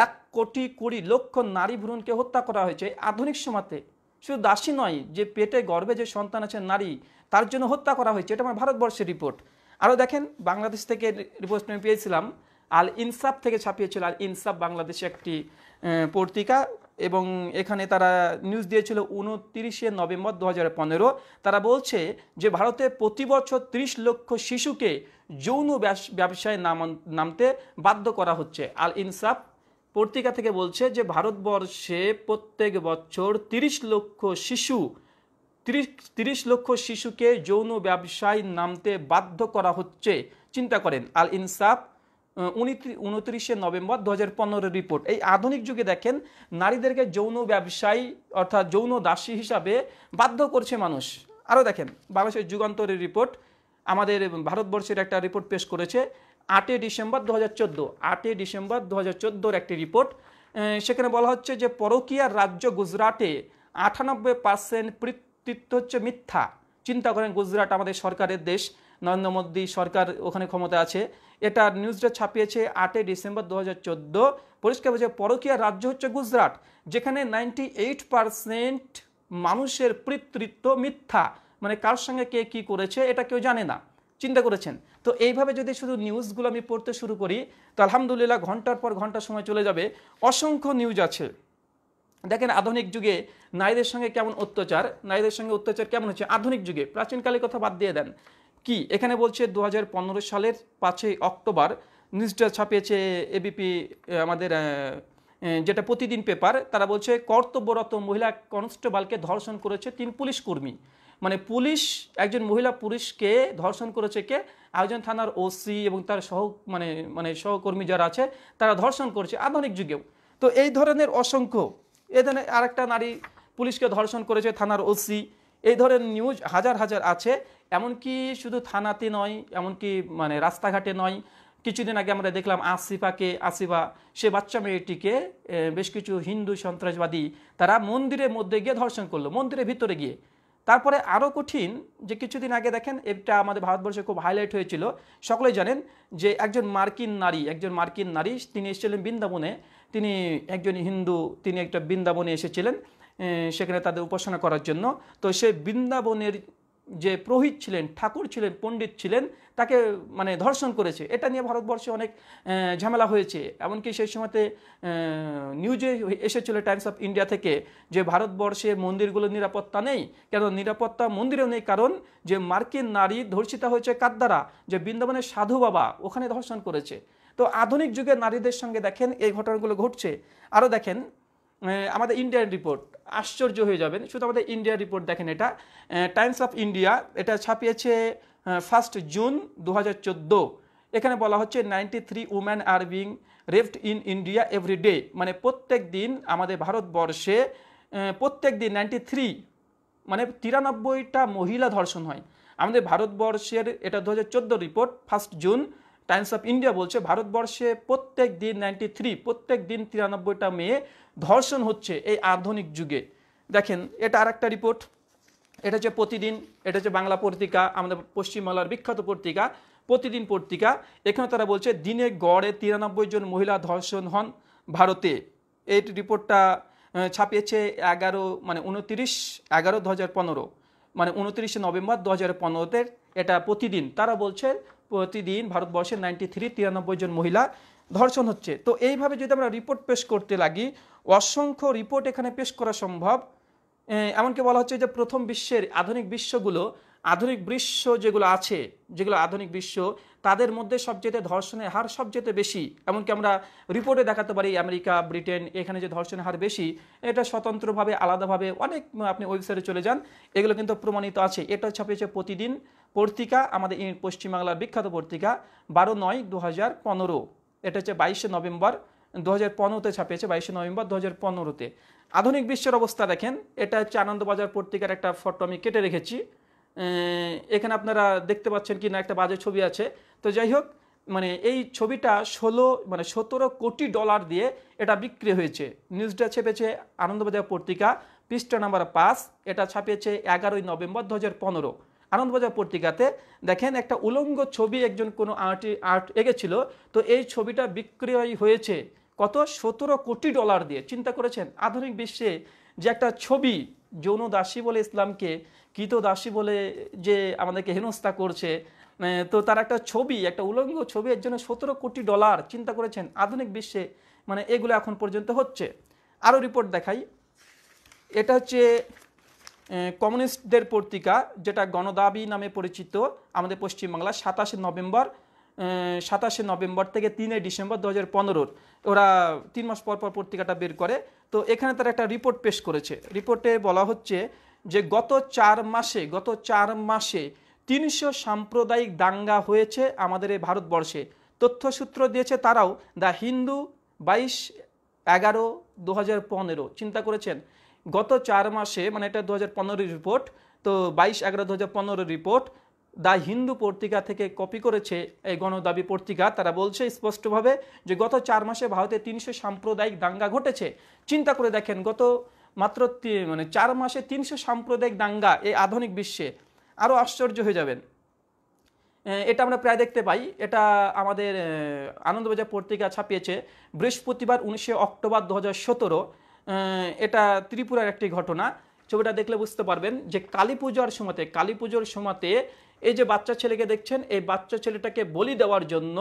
S1: এক কোটি কুড়ি লক্ষ নারী ভ্রূণকে হত্যা করা হয়েছে আধুনিক সমাজে শুধু দাসী নয় যে পেটে গর্বে যে সন্তান আছে নারী তার জন্য হত্যা করা হয়েছে এটা আমার ভারতবর্ষের রিপোর্ট আরও দেখেন বাংলাদেশ থেকে রিপোর্ট আমি পেয়েছিলাম আল ইনসাফ থেকে ছাপিয়েছিল আল ইনসাফ বাংলাদেশে একটি পত্রিকা এবং এখানে তারা নিউজ দিয়েছিল উনত্রিশে নভেম্বর দু হাজার তারা বলছে যে ভারতে প্রতি বছর ত্রিশ লক্ষ শিশুকে যৌন ব্যবসায় নাম নামতে বাধ্য করা হচ্ছে আল ইনসাফ পত্রিকা থেকে বলছে যে ভারতবর্ষে প্রত্যেক বছর ৩০ লক্ষ শিশু তিরিশ লক্ষ শিশুকে যৌন ব্যবসায় নামতে বাধ্য করা হচ্ছে চিন্তা করেন আল ইনসাফ উনত্রিশে নভেম্বর দু হাজার রিপোর্ট এই আধুনিক যুগে দেখেন নারীদেরকে যৌন ব্যবসায়ী অর্থাৎ যৌন দাসী হিসাবে বাধ্য করছে মানুষ আরও দেখেন বাংলাদেশের যুগান্তরের রিপোর্ট আমাদের ভারতবর্ষের একটা রিপোর্ট পেশ করেছে আটই ডিসেম্বর দু হাজার চোদ্দো আটই ডিসেম্বর দু হাজার চোদ্দোর একটি রিপোর্ট সেখানে বলা হচ্ছে যে পরকিয়ার রাজ্য গুজরাটে আটানব্বই পার্সেন্ট পৃতৃত্ব হচ্ছে মিথ্যা চিন্তা করেন গুজরাট আমাদের সরকারের দেশ নরেন্দ্র মোদী সরকার ওখানে ক্ষমতা আছে এটা নিউজটা ছাপিয়েছে আটই ডিসেম্বর দু হাজার চোদ্দো পরিষ্কার বলছে পরকিয়া রাজ্য হচ্ছে গুজরাট যেখানে নাইনটি এইট পার্সেন্ট মানুষের পৃতৃত্ব মিথ্যা মানে কার সঙ্গে কে কি করেছে এটা কেউ জানে না চিন্তা করেছেন তো এইভাবে যদি শুধু নিউজগুলো আমি পড়তে শুরু করি তো আলহামদুলিল্লাহ ঘন্টার পর ঘন্টা সময় চলে যাবে অসংখ্য নিউজ আছে দেখেন আধুনিক যুগে নারীদের সঙ্গে কেমন অত্যাচার নারীদের সঙ্গে অত্যাচার কেমন হচ্ছে আধুনিক যুগে প্রাচীনকালের কথা বাদ দিয়ে দেন কি এখানে বলছে দু সালের পাঁচই অক্টোবর নিউজটা ছাপিয়েছে এবিপি আমাদের যেটা প্রতিদিন পেপার তারা বলছে কর্তব্যরত মহিলা কনস্টেবলকে ধর্ষণ করেছে তিন পুলিশ কর্মী মানে পুলিশ একজন মহিলা পুলিশকে ধর্ষণ করেছে কে আয়োজন থানার ওসি এবং তার সহ মানে মানে সহকর্মী যারা আছে তারা ধর্ষণ করছে আধুনিক যুগেও তো এই ধরনের অসংখ্য এ ধরনের আরেকটা নারী পুলিশকে ধর্ষণ করেছে থানার ওসি এই ধরনের নিউজ হাজার হাজার আছে এমনকি শুধু থানাতে নয় এমনকি মানে রাস্তাঘাটে নয় কিছুদিন আগে আমরা দেখলাম আসিফাকে আসিফা সে বাচ্চা মেয়েটিকে বেশ কিছু হিন্দু সন্ত্রাসবাদী তারা মন্দিরের মধ্যে গিয়ে ধর্ষণ করলো মন্দিরের ভিতরে গিয়ে তারপরে আরও কঠিন যে কিছুদিন আগে দেখেন এটা আমাদের ভারতবর্ষে খুব হাইলাইট হয়েছিল সকলেই জানেন যে একজন মার্কিন নারী একজন মার্কিন নারী তিনি এসেছিলেন বৃন্দাবনে তিনি একজন হিন্দু তিনি একটা বৃন্দাবনে এসেছিলেন সেখানে তাদের উপাসনা করার জন্য তো সে বৃন্দাবনের যে প্রহিত ছিলেন ঠাকুর ছিলেন পণ্ডিত ছিলেন তাকে মানে ধর্ষণ করেছে এটা নিয়ে ভারতবর্ষে অনেক ঝামেলা হয়েছে এমনকি সেই সময়তে নিউজে এসেছিল টাইমস অফ ইন্ডিয়া থেকে যে ভারতবর্ষে মন্দিরগুলো নিরাপত্তা নেই কেন নিরাপত্তা মন্দিরেও নেই কারণ যে মার্কিন নারী ধর্ষিতা হয়েছে কার দ্বারা যে বৃন্দাবনের সাধু বাবা ওখানে ধর্ষণ করেছে তো আধুনিক যুগে নারীদের সঙ্গে দেখেন এই ঘটনাগুলো ঘটছে আরও দেখেন আমাদের ইন্ডিয়ান রিপোর্ট আশ্চর্য হয়ে যাবেন শুধু আমাদের ইন্ডিয়ান রিপোর্ট দেখেন এটা টাইমস অফ ইন্ডিয়া এটা ছাপিয়েছে ফার্স্ট জুন দু এখানে বলা হচ্ছে ninety three woman are being raped in India every day মানে প্রত্যেক দিন আমাদের ভারতবর্ষে প্রত্যেক দিন নাইনটি থ্রি মানে তিরানব্বইটা মহিলা ধর্ষণ হয় আমাদের ভারতবর্ষের এটা দু হাজার report first June Times of India বলছে ভারতবর্ষে প্রত্যেক দিন নাইনটি থ্রি প্রত্যেক দিন তিরানব্বইটা মেয়ে ধর্ষণ হচ্ছে এই আধুনিক যুগে দেখেন এটা আর রিপোর্ট এটা হচ্ছে প্রতিদিন এটা হচ্ছে বাংলা পত্রিকা আমাদের পশ্চিমবাংলার বিখ্যাত পত্রিকা প্রতিদিন পত্রিকা এখানে তারা বলছে দিনে গড়ে তিরানব্বই জন মহিলা ধর্ষণ হন ভারতে এই রিপোর্টটা ছাপিয়েছে এগারো মানে উনতিরিশ এগারো দু হাজার পনেরো মানে উনতিরিশে নভেম্বর দু হাজার পনেরোতে এটা প্রতিদিন তারা বলছে প্রতিদিন ভারতবর্ষে নাইনটি থ্রি তিরানব্বই জন মহিলা ধর্ষণ হচ্ছে তো এইভাবে যদি আমরা রিপোর্ট পেশ করতে লাগি অসংখ্য রিপোর্ট এখানে পেশ করা সম্ভব এমনকি বলা হচ্ছে যে প্রথম বিশ্বের আধুনিক বিশ্বগুলো আধুনিক বিশ্ব যেগুলো আছে যেগুলো আধুনিক বিশ্ব তাদের মধ্যে সবচেয়ে ধর্ষণের হার সবচেয়ে বেশি এমনকি আমরা রিপোর্টে দেখাতে পারি আমেরিকা ব্রিটেন এখানে যে ধর্ষণের হার বেশি এটা স্বতন্ত্রভাবে আলাদাভাবে অনেক আপনি ওয়েবসাইটে চলে যান এগুলো কিন্তু প্রমাণিত আছে এটা ছাপিয়েছে প্রতিদিন পত্রিকা আমাদের পশ্চিমবাংলার বিখ্যাত পত্রিকা বারো নয় দু হাজার পনেরো এটা হচ্ছে বাইশে নভেম্বর দু হাজার পনেরোতে ছাপিয়েছে বাইশে নভেম্বর দু হাজার পনেরোতে আধুনিক বিশ্বের অবস্থা দেখেন এটা হচ্ছে আনন্দবাজার পত্রিকার একটা ফটো আমি কেটে রেখেছি এখানে আপনারা দেখতে পাচ্ছেন কি না একটা বাজে ছবি আছে তো যাই হোক মানে এই ছবিটা ষোলো মানে সতেরো কোটি ডলার দিয়ে এটা বিক্রি হয়েছে নিউজটা ছেপেছে আনন্দবাজার পত্রিকা পৃষ্ঠা নাম্বার পাঁচ এটা ছাপিয়েছে এগারোই নভেম্বর দু হাজার পনেরো আনন্দবাজার পত্রিকাতে দেখেন একটা উলঙ্গ ছবি একজন কোনো আর্টি আর্ট এঁকেছিল তো এই ছবিটা বিক্রয় হয়েছে কত সতেরো কোটি ডলার দিয়ে চিন্তা করেছেন আধুনিক বিশ্বে যে একটা ছবি যৌন দাসী বলে ইসলামকে কৃত দাসী বলে যে আমাদেরকে হেনস্থা করছে তো তার একটা ছবি একটা উলঙ্গ ছবি এর জন্য সতেরো কোটি ডলার চিন্তা করেছেন আধুনিক বিশ্বে মানে এগুলো এখন পর্যন্ত হচ্ছে আরও রিপোর্ট দেখাই এটা হচ্ছে কমিউনিস্টদের পত্রিকা যেটা গণদাবি নামে পরিচিত আমাদের পশ্চিমবাংলা সাতাশে নভেম্বর সাতাশে নভেম্বর থেকে তিনে ডিসেম্বর দু হাজার ওরা তিন মাস পর পর পত্রিকাটা বের করে তো এখানে তারা একটা রিপোর্ট পেশ করেছে রিপোর্টে বলা হচ্ছে যে গত চার মাসে গত চার মাসে তিনশো সাম্প্রদায়িক দাঙ্গা হয়েছে আমাদের এই ভারতবর্ষে তথ্যসূত্র দিয়েছে তারাও দ্য হিন্দু বাইশ এগারো দু হাজার চিন্তা করেছেন গত চার মাসে মানে এটা দু হাজার রিপোর্ট তো বাইশ এগারো দু হাজার রিপোর্ট দা হিন্দু পত্রিকা থেকে কপি করেছে এই গণদাবি পত্রিকা তারা বলছে স্পষ্টভাবে যে গত চার মাসে ভারতে তিনশো সাম্প্রদায়িক দাঙ্গা ঘটেছে চিন্তা করে দেখেন গত মাত্র মানে চার মাসে তিনশো সাম্প্রদায়িক দাঙ্গা এই আধুনিক বিশ্বে আরও আশ্চর্য হয়ে যাবেন এটা আমরা প্রায় দেখতে পাই এটা আমাদের আনন্দবাজার পত্রিকা ছাপিয়েছে বৃহস্পতিবার উনিশে অক্টোবর দু হাজার এটা ত্রিপুরার একটি ঘটনা ছবিটা দেখলে বুঝতে পারবেন যে কালী পুজোর সময়তে কালী পুজোর সময়তে এই যে বাচ্চা ছেলেকে দেখছেন এই বাচ্চা ছেলেটাকে বলি দেওয়ার জন্য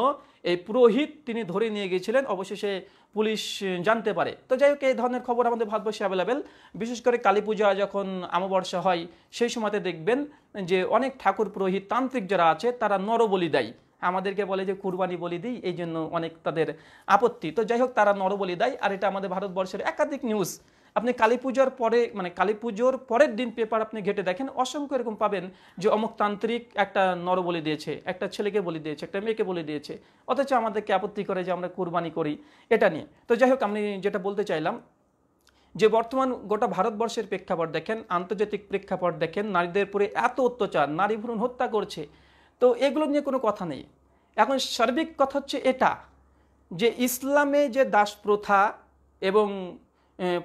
S1: এই পুরোহিত তিনি ধরে নিয়ে গিয়েছিলেন অবশেষে পুলিশ জানতে পারে তো যাই হোক এই ধরনের খবর আমাদের ভারতবর্ষে অ্যাভেলেবেল বিশেষ করে কালী পূজা যখন আমাবর্ষা হয় সেই সময়তে দেখবেন যে অনেক ঠাকুর পুরোহিত তান্ত্রিক যারা আছে তারা নরবলি দেয় আমাদেরকে বলে যে কুরবানি বলি দিই এই জন্য অনেক তাদের আপত্তি তো যাই হোক তারা নরবলি দেয় আর এটা আমাদের ভারতবর্ষের একাধিক নিউজ আপনি কালী পুজোর পরে মানে কালী পুজোর পরের দিন পেপার আপনি ঘেটে দেখেন অসংখ্য এরকম পাবেন যে অমুক তান্ত্রিক একটা নর বলি দিয়েছে একটা ছেলেকে বলি দিয়েছে একটা মেয়েকে বলি দিয়েছে অথচ আমাদেরকে আপত্তি করে যে আমরা কোরবানি করি এটা নিয়ে তো যাই হোক আমি যেটা বলতে চাইলাম যে বর্তমান গোটা ভারতবর্ষের প্রেক্ষাপট দেখেন আন্তর্জাতিক প্রেক্ষাপট দেখেন নারীদের উপরে এত অত্যাচার নারী ভ্রূণ হত্যা করছে তো এগুলো নিয়ে কোনো কথা নেই এখন সার্বিক কথা হচ্ছে এটা যে ইসলামে যে দাস প্রথা এবং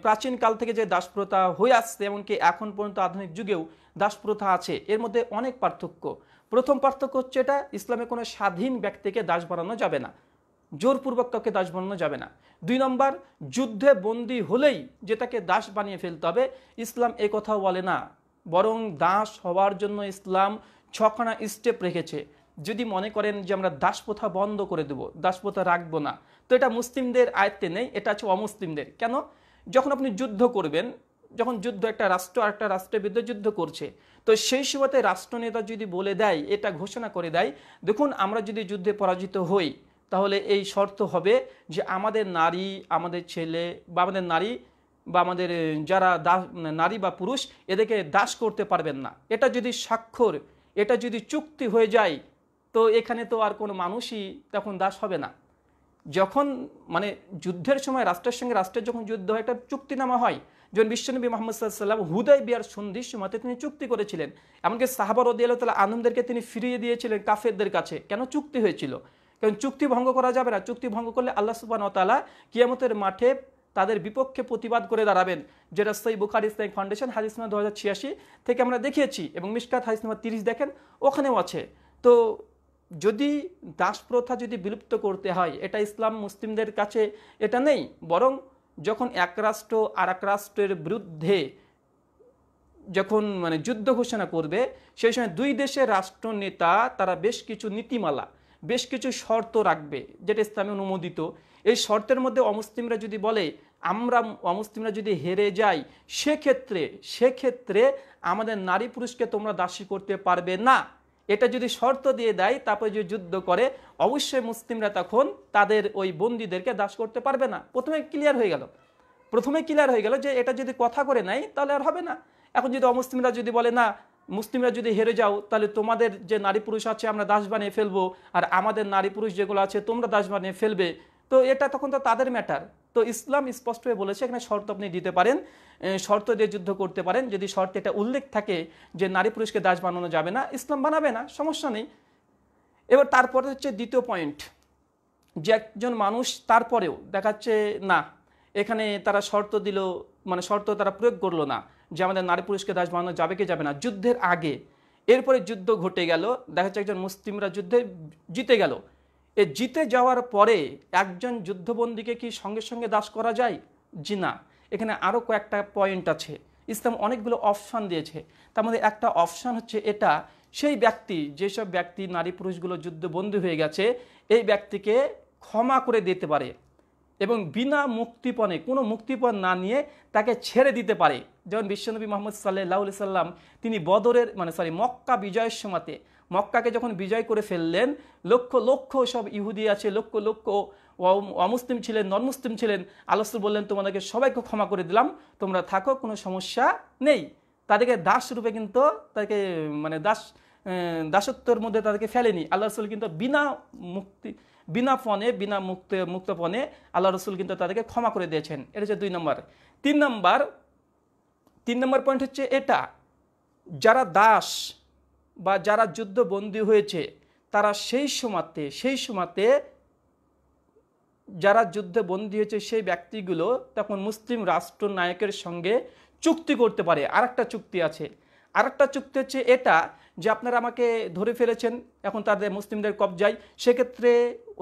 S1: প্রাচীনকাল থেকে যে দাসপ্রথা হয়ে আসছে এমনকি এখন পর্যন্ত আধুনিক যুগেও দাসপ্রথা আছে এর মধ্যে অনেক পার্থক্য প্রথম পার্থক্য হচ্ছে এটা ইসলামে কোনো স্বাধীন ব্যক্তিকে দাস বানানো যাবে না জোরপূর্বক কাউকে দাস বানানো যাবে না দুই নম্বর যুদ্ধে বন্দী হলেই যেটাকে দাস বানিয়ে ফেলতে হবে ইসলাম এ কথাও বলে না বরং দাস হওয়ার জন্য ইসলাম ছখানা স্টেপ রেখেছে যদি মনে করেন যে আমরা দাসপ্রথা বন্ধ করে দেব দাসপ্রথা রাখবো না তো এটা মুসলিমদের আয়ত্তে নেই এটা আছে অমুসলিমদের কেন যখন আপনি যুদ্ধ করবেন যখন যুদ্ধ একটা রাষ্ট্র আর একটা রাষ্ট্রের বিরুদ্ধে যুদ্ধ করছে তো সেই সময়তে রাষ্ট্রনেতা যদি বলে দেয় এটা ঘোষণা করে দেয় দেখুন আমরা যদি যুদ্ধে পরাজিত হই তাহলে এই শর্ত হবে যে আমাদের নারী আমাদের ছেলে বা আমাদের নারী বা আমাদের যারা দাস নারী বা পুরুষ এদেরকে দাস করতে পারবেন না এটা যদি স্বাক্ষর এটা যদি চুক্তি হয়ে যায় তো এখানে তো আর কোনো মানুষই তখন দাস হবে না যখন মানে যুদ্ধের সময় রাষ্ট্রের সঙ্গে রাষ্ট্রের যখন যুদ্ধ হয় একটা চুক্তিনামা হয় যখন বিশ্বনবী মোহাম্মদ সাল্লাম হুদাই বিয়ার সন্ধির সময়তে তিনি চুক্তি করেছিলেন এমনকি সাহাবার ওদি আল্লাহ তালা আনন্দেরকে তিনি ফিরিয়ে দিয়েছিলেন কাফেরদের কাছে কেন চুক্তি হয়েছিল কারণ চুক্তি ভঙ্গ করা যাবে না চুক্তি ভঙ্গ করলে আল্লাহ তালা কিয়ামতের মাঠে তাদের বিপক্ষে প্রতিবাদ করে দাঁড়াবেন যেটা সৈ বুখার ইসলামিক ফাউন্ডেশন দু হাজার দু থেকে আমরা দেখিয়েছি এবং মিসকাত হাদিস তিরিশ দেখেন ওখানেও আছে তো যদি দাস প্রথা যদি বিলুপ্ত করতে হয় এটা ইসলাম মুসলিমদের কাছে এটা নেই বরং যখন এক রাষ্ট্র আর এক রাষ্ট্রের বিরুদ্ধে যখন মানে যুদ্ধ ঘোষণা করবে সেই সময় দুই দেশের রাষ্ট্রনেতা তারা বেশ কিছু নীতিমালা বেশ কিছু শর্ত রাখবে যেটা ইসলামে অনুমোদিত এই শর্তের মধ্যে অমুসলিমরা যদি বলে আমরা অমুসলিমরা যদি হেরে যাই সেক্ষেত্রে সেক্ষেত্রে আমাদের নারী পুরুষকে তোমরা দাসী করতে পারবে না এটা যদি শর্ত দিয়ে দেয় তারপরে যদি যুদ্ধ করে অবশ্যই মুসলিমরা তখন তাদের ওই বন্দীদেরকে দাস করতে পারবে না প্রথমে ক্লিয়ার হয়ে গেল প্রথমে ক্লিয়ার হয়ে গেল যে এটা যদি কথা করে নাই তাহলে আর হবে না এখন যদি অমুসলিমরা যদি বলে না মুসলিমরা যদি হেরে যাও তাহলে তোমাদের যে নারী পুরুষ আছে আমরা দাস বানিয়ে ফেলবো আর আমাদের নারী পুরুষ যেগুলো আছে তোমরা দাস বানিয়ে ফেলবে তো এটা তখন তো তাদের ম্যাটার তো ইসলাম স্পষ্ট হয়ে বলেছে এখানে শর্ত আপনি দিতে পারেন শর্ত দিয়ে যুদ্ধ করতে পারেন যদি শর্তে এটা উল্লেখ থাকে যে নারী পুরুষকে দাস বানানো যাবে না ইসলাম বানাবে না সমস্যা নেই এবার তারপরে হচ্ছে দ্বিতীয় পয়েন্ট যে একজন মানুষ তারপরেও দেখাচ্ছে না এখানে তারা শর্ত দিল মানে শর্ত তারা প্রয়োগ করলো না যে আমাদের নারী পুরুষকে দাস বানানো যাবে কি যাবে না যুদ্ধের আগে এরপরে যুদ্ধ ঘটে গেল দেখা যাচ্ছে একজন মুসলিমরা যুদ্ধে জিতে গেল এ জিতে যাওয়ার পরে একজন যুদ্ধবন্দীকে কি সঙ্গে সঙ্গে দাস করা যায় জি না এখানে আরও কয়েকটা পয়েন্ট আছে ইসলাম অনেকগুলো অপশান দিয়েছে তার মধ্যে একটা অপশান হচ্ছে এটা সেই ব্যক্তি যেসব ব্যক্তি নারী পুরুষগুলো যুদ্ধবন্দী হয়ে গেছে এই ব্যক্তিকে ক্ষমা করে দিতে পারে এবং বিনা মুক্তিপণে কোনো মুক্তিপণ না নিয়ে তাকে ছেড়ে দিতে পারে যেমন বিশ্বনবী মোহাম্মদ সাল্লাহ সাল্লাম তিনি বদরের মানে সরি মক্কা বিজয়ের সময়তে মক্কাকে যখন বিজয় করে ফেললেন লক্ষ লক্ষ সব ইহুদি আছে লক্ষ লক্ষ অমুসলিম ছিলেন নন মুসলিম ছিলেন আলসুল বললেন তোমাদেরকে সবাইকে ক্ষমা করে দিলাম তোমরা থাকো কোনো সমস্যা নেই তাদেরকে দাস রূপে কিন্তু তাদেরকে মানে দাস দাসত্বর মধ্যে তাদেরকে ফেলেনি আল্লাহ রসুল কিন্তু বিনা মুক্তি বিনা ফনে বিনা মুক্ত মুক্তপণে আল্লাহ রসুল কিন্তু তাদেরকে ক্ষমা করে দিয়েছেন এটা হচ্ছে দুই নম্বর তিন নম্বর তিন নম্বর পয়েন্ট হচ্ছে এটা যারা দাস বা যারা যুদ্ধ বন্দী হয়েছে তারা সেই সময়তে সেই সময়তে যারা যুদ্ধে বন্দী হয়েছে সেই ব্যক্তিগুলো তখন মুসলিম রাষ্ট্র নায়কের সঙ্গে চুক্তি করতে পারে আরেকটা চুক্তি আছে আরেকটা চুক্তি হচ্ছে এটা যে আপনারা আমাকে ধরে ফেলেছেন এখন তাদের মুসলিমদের কবজায় সেক্ষেত্রে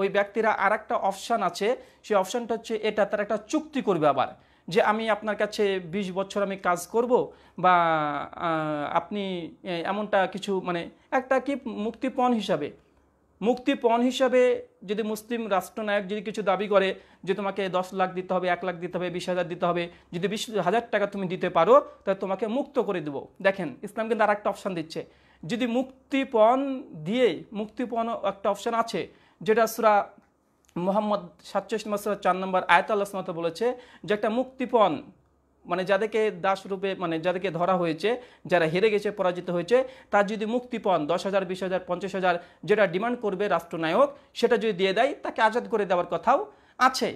S1: ওই ব্যক্তিরা আর একটা অপশান আছে সেই অপশানটা হচ্ছে এটা তারা একটা চুক্তি করবে আবার যে আমি আপনার কাছে ২০ বছর আমি কাজ করব বা আপনি এমনটা কিছু মানে একটা কি মুক্তিপণ হিসাবে মুক্তিপণ হিসাবে যদি মুসলিম রাষ্ট্রনায়ক যদি কিছু দাবি করে যে তোমাকে দশ লাখ দিতে হবে এক লাখ দিতে হবে বিশ হাজার দিতে হবে যদি বিশ হাজার টাকা তুমি দিতে পারো তাহলে তোমাকে মুক্ত করে দেবো দেখেন ইসলাম কিন্তু আর একটা অপশান দিচ্ছে যদি মুক্তিপণ দিয়ে মুক্তিপণ একটা অপশান আছে যেটা সুরা মোহাম্মদ সাতচল্লিশ নম্বর চার নম্বর আয়ত আল্লাহ বলেছে যে একটা মুক্তিপণ মানে যাদেরকে দাসরূপে মানে যাদেরকে ধরা হয়েছে যারা হেরে গেছে পরাজিত হয়েছে তার যদি মুক্তিপণ দশ হাজার বিশ হাজার পঞ্চাশ হাজার যেটা ডিমান্ড করবে রাষ্ট্রনায়ক সেটা যদি দিয়ে দেয় তাকে আজাদ করে দেওয়ার কথাও আছে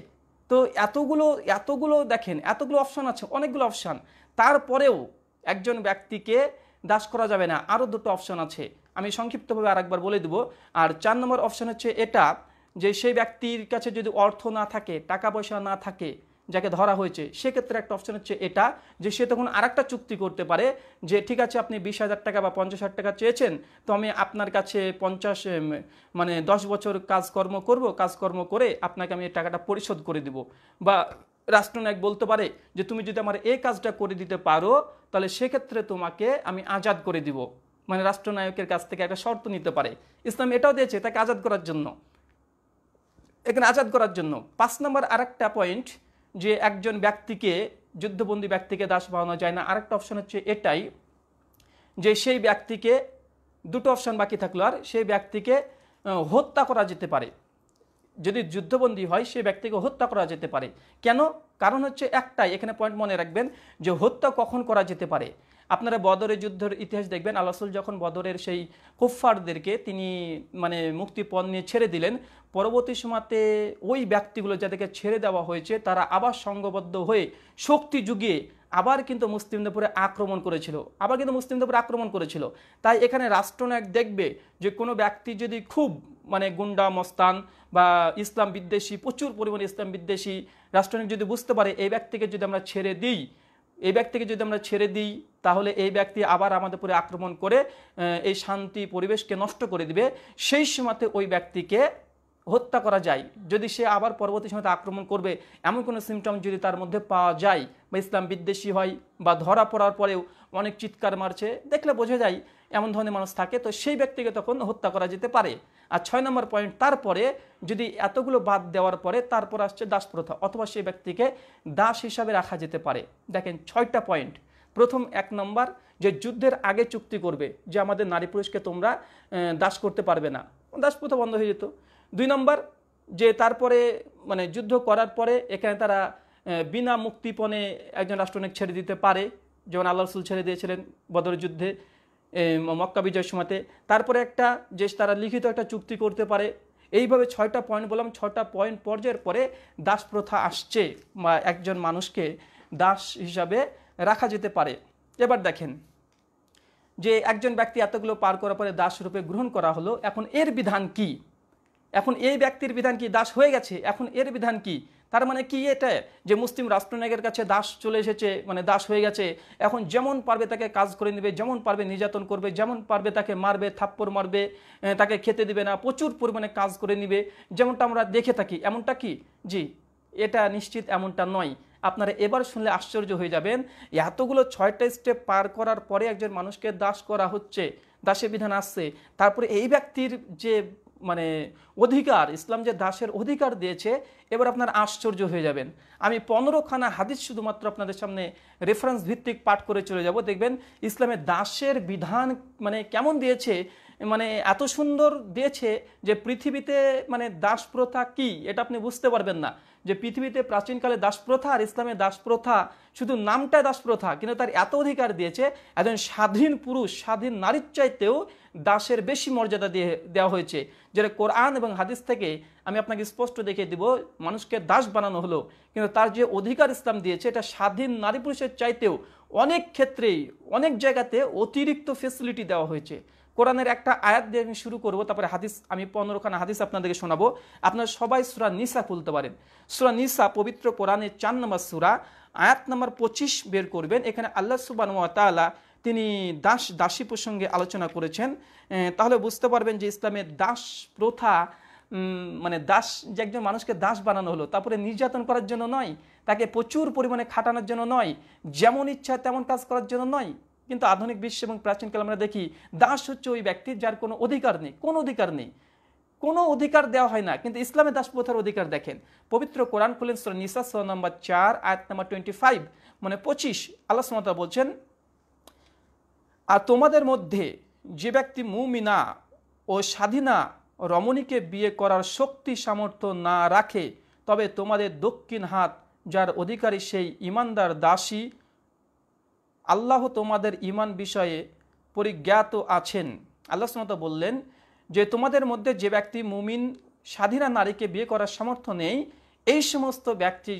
S1: তো এতগুলো এতগুলো দেখেন এতগুলো অপশান আছে অনেকগুলো অপশান তারপরেও একজন ব্যক্তিকে দাস করা যাবে না আরও দুটো অপশান আছে আমি সংক্ষিপ্তভাবে আরেকবার বলে দেবো আর চার নম্বর অপশান হচ্ছে এটা যে সেই ব্যক্তির কাছে যদি অর্থ না থাকে টাকা পয়সা না থাকে যাকে ধরা হয়েছে সেক্ষেত্রে একটা অপশন হচ্ছে এটা যে সে তখন আরেকটা চুক্তি করতে পারে যে ঠিক আছে আপনি বিশ হাজার টাকা বা পঞ্চাশ হাজার টাকা চেয়েছেন তো আমি আপনার কাছে পঞ্চাশ মানে দশ বছর কাজকর্ম করব কাজকর্ম করে আপনাকে আমি এই টাকাটা পরিশোধ করে দিব বা রাষ্ট্রনায়ক বলতে পারে যে তুমি যদি আমার এই কাজটা করে দিতে পারো তাহলে সেক্ষেত্রে তোমাকে আমি আজাদ করে দিব মানে রাষ্ট্রনায়কের কাছ থেকে একটা শর্ত নিতে পারে ইসলাম এটাও দিয়েছে তাকে আজাদ করার জন্য এখানে আজাদ করার জন্য পাঁচ নম্বর আরেকটা পয়েন্ট যে একজন ব্যক্তিকে যুদ্ধবন্দী ব্যক্তিকে দাস বানানো যায় না আরেকটা অপশন হচ্ছে এটাই যে সেই ব্যক্তিকে দুটো অপশন বাকি থাকলো আর সেই ব্যক্তিকে হত্যা করা যেতে পারে যদি যুদ্ধবন্দী হয় সেই ব্যক্তিকে হত্যা করা যেতে পারে কেন কারণ হচ্ছে একটাই এখানে পয়েন্ট মনে রাখবেন যে হত্যা কখন করা যেতে পারে আপনারা বদরের যুদ্ধের ইতিহাস দেখবেন আল্লাহসুল যখন বদরের সেই কুফফারদেরকে তিনি মানে মুক্তিপণ নিয়ে ছেড়ে দিলেন পরবর্তী সময়তে ওই ব্যক্তিগুলো যাদেরকে ছেড়ে দেওয়া হয়েছে তারা আবার সঙ্গবদ্ধ হয়ে শক্তি যুগিয়ে আবার কিন্তু মুসলিমদের উপরে আক্রমণ করেছিল আবার কিন্তু মুসলিমদের উপরে আক্রমণ করেছিল তাই এখানে রাষ্ট্রনায়ক দেখবে যে কোনো ব্যক্তি যদি খুব মানে গুন্ডা মস্তান বা ইসলাম বিদ্বেষী প্রচুর পরিমাণে ইসলাম বিদ্বেষী রাষ্ট্রনায়ক যদি বুঝতে পারে এই ব্যক্তিকে যদি আমরা ছেড়ে দিই এই ব্যক্তিকে যদি আমরা ছেড়ে দিই তাহলে এই ব্যক্তি আবার আমাদের উপরে আক্রমণ করে এই শান্তি পরিবেশকে নষ্ট করে দিবে সেই সময়তে ওই ব্যক্তিকে হত্যা করা যায় যদি সে আবার পরবর্তী সময়তে আক্রমণ করবে এমন কোনো সিমটম যদি তার মধ্যে পাওয়া যায় বা ইসলাম বিদ্বেষী হয় বা ধরা পড়ার পরেও অনেক চিৎকার মারছে দেখলে বোঝা যায় এমন ধরনের মানুষ থাকে তো সেই ব্যক্তিকে তখন হত্যা করা যেতে পারে আর ছয় নম্বর পয়েন্ট তারপরে যদি এতগুলো বাদ দেওয়ার পরে তারপর আসছে দাস প্রথা অথবা সেই ব্যক্তিকে দাস হিসাবে রাখা যেতে পারে দেখেন ছয়টা পয়েন্ট প্রথম এক নম্বর যে যুদ্ধের আগে চুক্তি করবে যে আমাদের নারী পুরুষকে তোমরা দাস করতে পারবে না দাস প্রথা বন্ধ হয়ে যেত দুই নম্বর যে তারপরে মানে যুদ্ধ করার পরে এখানে তারা বিনা মুক্তিপণে একজন রাষ্ট্রনিক ছেড়ে দিতে পারে যেমন আল্লাহ রসুল ছেড়ে দিয়েছিলেন বদর যুদ্ধে মক্কা বিজয়ের সময়তে তারপরে একটা যে তারা লিখিত একটা চুক্তি করতে পারে এইভাবে ছয়টা পয়েন্ট বললাম ছটা পয়েন্ট পর্যায়ের পরে দাস প্রথা আসছে বা একজন মানুষকে দাস হিসাবে রাখা যেতে পারে এবার দেখেন যে একজন ব্যক্তি এতগুলো পার করার পরে দাস রূপে গ্রহণ করা হলো এখন এর বিধান কি এখন এই ব্যক্তির বিধান কি দাস হয়ে গেছে এখন এর বিধান কি তার মানে কি এটা যে মুসলিম রাষ্ট্রনায়কের কাছে দাস চলে এসেছে মানে দাস হয়ে গেছে এখন যেমন পারবে তাকে কাজ করে নেবে যেমন পারবে নির্যাতন করবে যেমন পারবে তাকে মারবে থাপ্পড় মারবে তাকে খেতে দিবে না প্রচুর পরিমাণে কাজ করে নেবে যেমনটা আমরা দেখে থাকি এমনটা কি জি এটা নিশ্চিত এমনটা নয় আপনারা এবার শুনলে আশ্চর্য হয়ে যাবেন এতগুলো ছয়টা স্টেপ পার করার পরে একজন মানুষকে দাস করা হচ্ছে দাসে বিধান আসছে তারপরে এই ব্যক্তির যে মানে অধিকার ইসলাম যে দাসের অধিকার দিয়েছে এবার আপনার আশ্চর্য হয়ে যাবেন আমি পনেরোখানা হাদিস শুধুমাত্র আপনাদের সামনে রেফারেন্স ভিত্তিক পাঠ করে চলে যাব দেখবেন ইসলামের দাসের বিধান মানে কেমন দিয়েছে মানে এত সুন্দর দিয়েছে যে পৃথিবীতে মানে দাস প্রথা কী এটা আপনি বুঝতে পারবেন না যে পৃথিবীতে প্রাচীনকালে দাস প্রথা আর ইসলামে দাস প্রথা শুধু নামটা দাস প্রথা কিন্তু তার এত অধিকার দিয়েছে একজন স্বাধীন পুরুষ স্বাধীন নারীর চাইতেও দাসের বেশি মর্যাদা দিয়ে দেওয়া হয়েছে যেটা কোরআন এবং হাদিস থেকে আমি আপনাকে স্পষ্ট দেখিয়ে দিব মানুষকে দাস বানানো হলো কিন্তু তার যে অধিকার ইসলাম দিয়েছে এটা স্বাধীন নারী পুরুষের চাইতেও অনেক ক্ষেত্রেই অনেক জায়গাতে অতিরিক্ত ফেসিলিটি দেওয়া হয়েছে কোরআনের একটা আয়াত দিয়ে আমি শুরু করবো তারপরে হাদিস আমি পনেরোখানা হাদিস আপনাদেরকে শোনাবো আপনারা সবাই সুরা নিসা খুলতে পারেন সুরা নিসা পবিত্র কোরআনের চার নম্বর সুরা আয়াত নম্বর পঁচিশ বের করবেন এখানে আল্লাহ সুবান তালা তিনি দাস দাসী প্রসঙ্গে আলোচনা করেছেন তাহলে বুঝতে পারবেন যে ইসলামের দাস প্রথা মানে দাস যে একজন মানুষকে দাস বানানো হলো তারপরে নির্যাতন করার জন্য নয় তাকে প্রচুর পরিমাণে খাটানোর জন্য নয় যেমন ইচ্ছা তেমন কাজ করার জন্য নয় কিন্তু আধুনিক বিশ্ব এবং প্রাচীনকালে আমরা দেখি দাস হচ্ছে ওই ব্যক্তি যার কোনো অধিকার নেই কোনো অধিকার নেই কোনো অধিকার দেওয়া হয় না কিন্তু ইসলামের দাস প্রথার অধিকার দেখেন পবিত্র কোরআন খুলেন নিসা নম্বর চার আয়াত নম্বর টোয়েন্টি ফাইভ মানে পঁচিশ আল্লাহ সুমতা বলছেন আর তোমাদের মধ্যে যে ব্যক্তি মুমিনা ও স্বাধীনা রমণীকে বিয়ে করার শক্তি সামর্থ্য না রাখে তবে তোমাদের দক্ষিণ হাত যার অধিকারী সেই ইমানদার দাসী আল্লাহ তোমাদের ইমান বিষয়ে পরিজ্ঞাত আছেন আল্লাহ সুমত বললেন যে তোমাদের মধ্যে যে ব্যক্তি মুমিন স্বাধীনা নারীকে বিয়ে করার সামর্থ্য নেই এই সমস্ত ব্যক্তি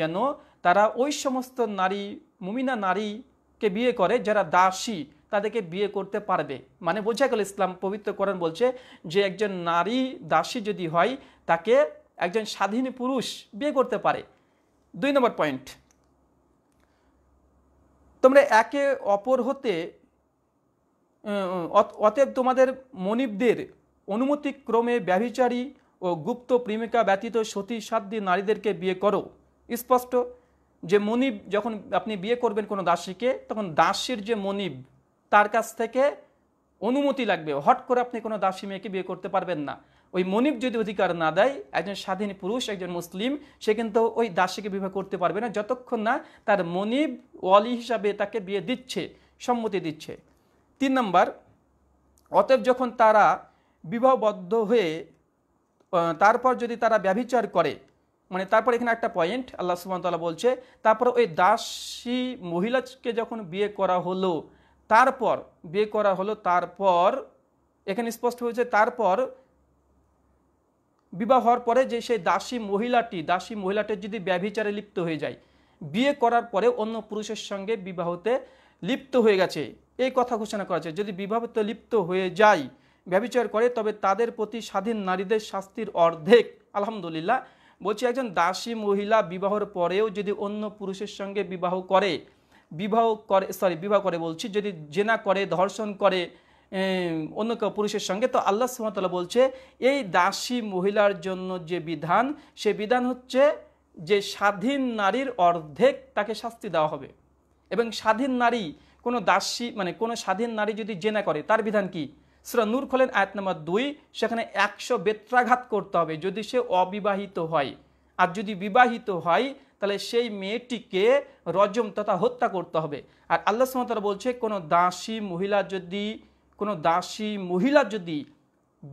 S1: যেন তারা ওই সমস্ত নারী মুমিনা নারীকে বিয়ে করে যারা দাসী তাদেরকে বিয়ে করতে পারবে মানে বোঝা গেল ইসলাম পবিত্র করেন বলছে যে একজন নারী দাসী যদি হয় তাকে একজন স্বাধীন পুরুষ বিয়ে করতে পারে দুই নম্বর পয়েন্ট তোমরা একে অপর হতে অতএব তোমাদের মনিবদের অনুমতিক্রমে ব্যভিচারী ও গুপ্ত প্রেমিকা ব্যতীত সতী সাধ্যী নারীদেরকে বিয়ে করো স্পষ্ট যে মনিব যখন আপনি বিয়ে করবেন কোনো দাসীকে তখন দাসীর যে মনিব তার কাছ থেকে অনুমতি লাগবে হট করে আপনি কোনো দাসী মেয়েকে বিয়ে করতে পারবেন না ওই মনিব যদি অধিকার না দেয় একজন স্বাধীন পুরুষ একজন মুসলিম সে কিন্তু ওই দাসীকে বিবাহ করতে পারবে না যতক্ষণ না তার মনিব ওয়ালি হিসাবে তাকে বিয়ে দিচ্ছে সম্মতি দিচ্ছে তিন নম্বর অতএব যখন তারা বিবাহবদ্ধ হয়ে তারপর যদি তারা ব্যভিচার করে মানে তারপর এখানে একটা পয়েন্ট আল্লাহ সুবাহতাল্লাহ বলছে তারপর ওই দাসী মহিলাকে যখন বিয়ে করা হলো তারপর বিয়ে করা হলো তারপর এখানে স্পষ্ট হয়েছে তারপর বিবাহ হওয়ার পরে যে সেই দাসী মহিলাটি দাসী মহিলাটি যদি ব্যভিচারে লিপ্ত হয়ে যায় বিয়ে করার পরে অন্য পুরুষের সঙ্গে বিবাহতে লিপ্ত হয়ে গেছে এই কথা ঘোষণা করা হয়েছে যদি বিবাহতে লিপ্ত হয়ে যায় ব্যবিচার করে তবে তাদের প্রতি স্বাধীন নারীদের শাস্তির অর্ধেক আলহামদুলিল্লাহ বলছি একজন দাসী মহিলা বিবাহর পরেও যদি অন্য পুরুষের সঙ্গে বিবাহ করে বিবাহ করে সরি বিবাহ করে বলছি যদি জেনা করে ধর্ষণ করে অন্য কেউ পুরুষের সঙ্গে তো আল্লাহ সুমতলা বলছে এই দাসী মহিলার জন্য যে বিধান সে বিধান হচ্ছে যে স্বাধীন নারীর অর্ধেক তাকে শাস্তি দেওয়া হবে এবং স্বাধীন নারী কোনো দাসী মানে কোনো স্বাধীন নারী যদি জেনা করে তার বিধান কি সুরা নূর খোলেন আয়াত নম্বর দুই সেখানে একশো বেত্রাঘাত করতে হবে যদি সে অবিবাহিত হয় আর যদি বিবাহিত হয় তাহলে সেই মেয়েটিকে রজম তথা হত্যা করতে হবে আর আল্লাহ সামতারা বলছে কোনো দাসী মহিলা যদি কোনো দাসী মহিলা যদি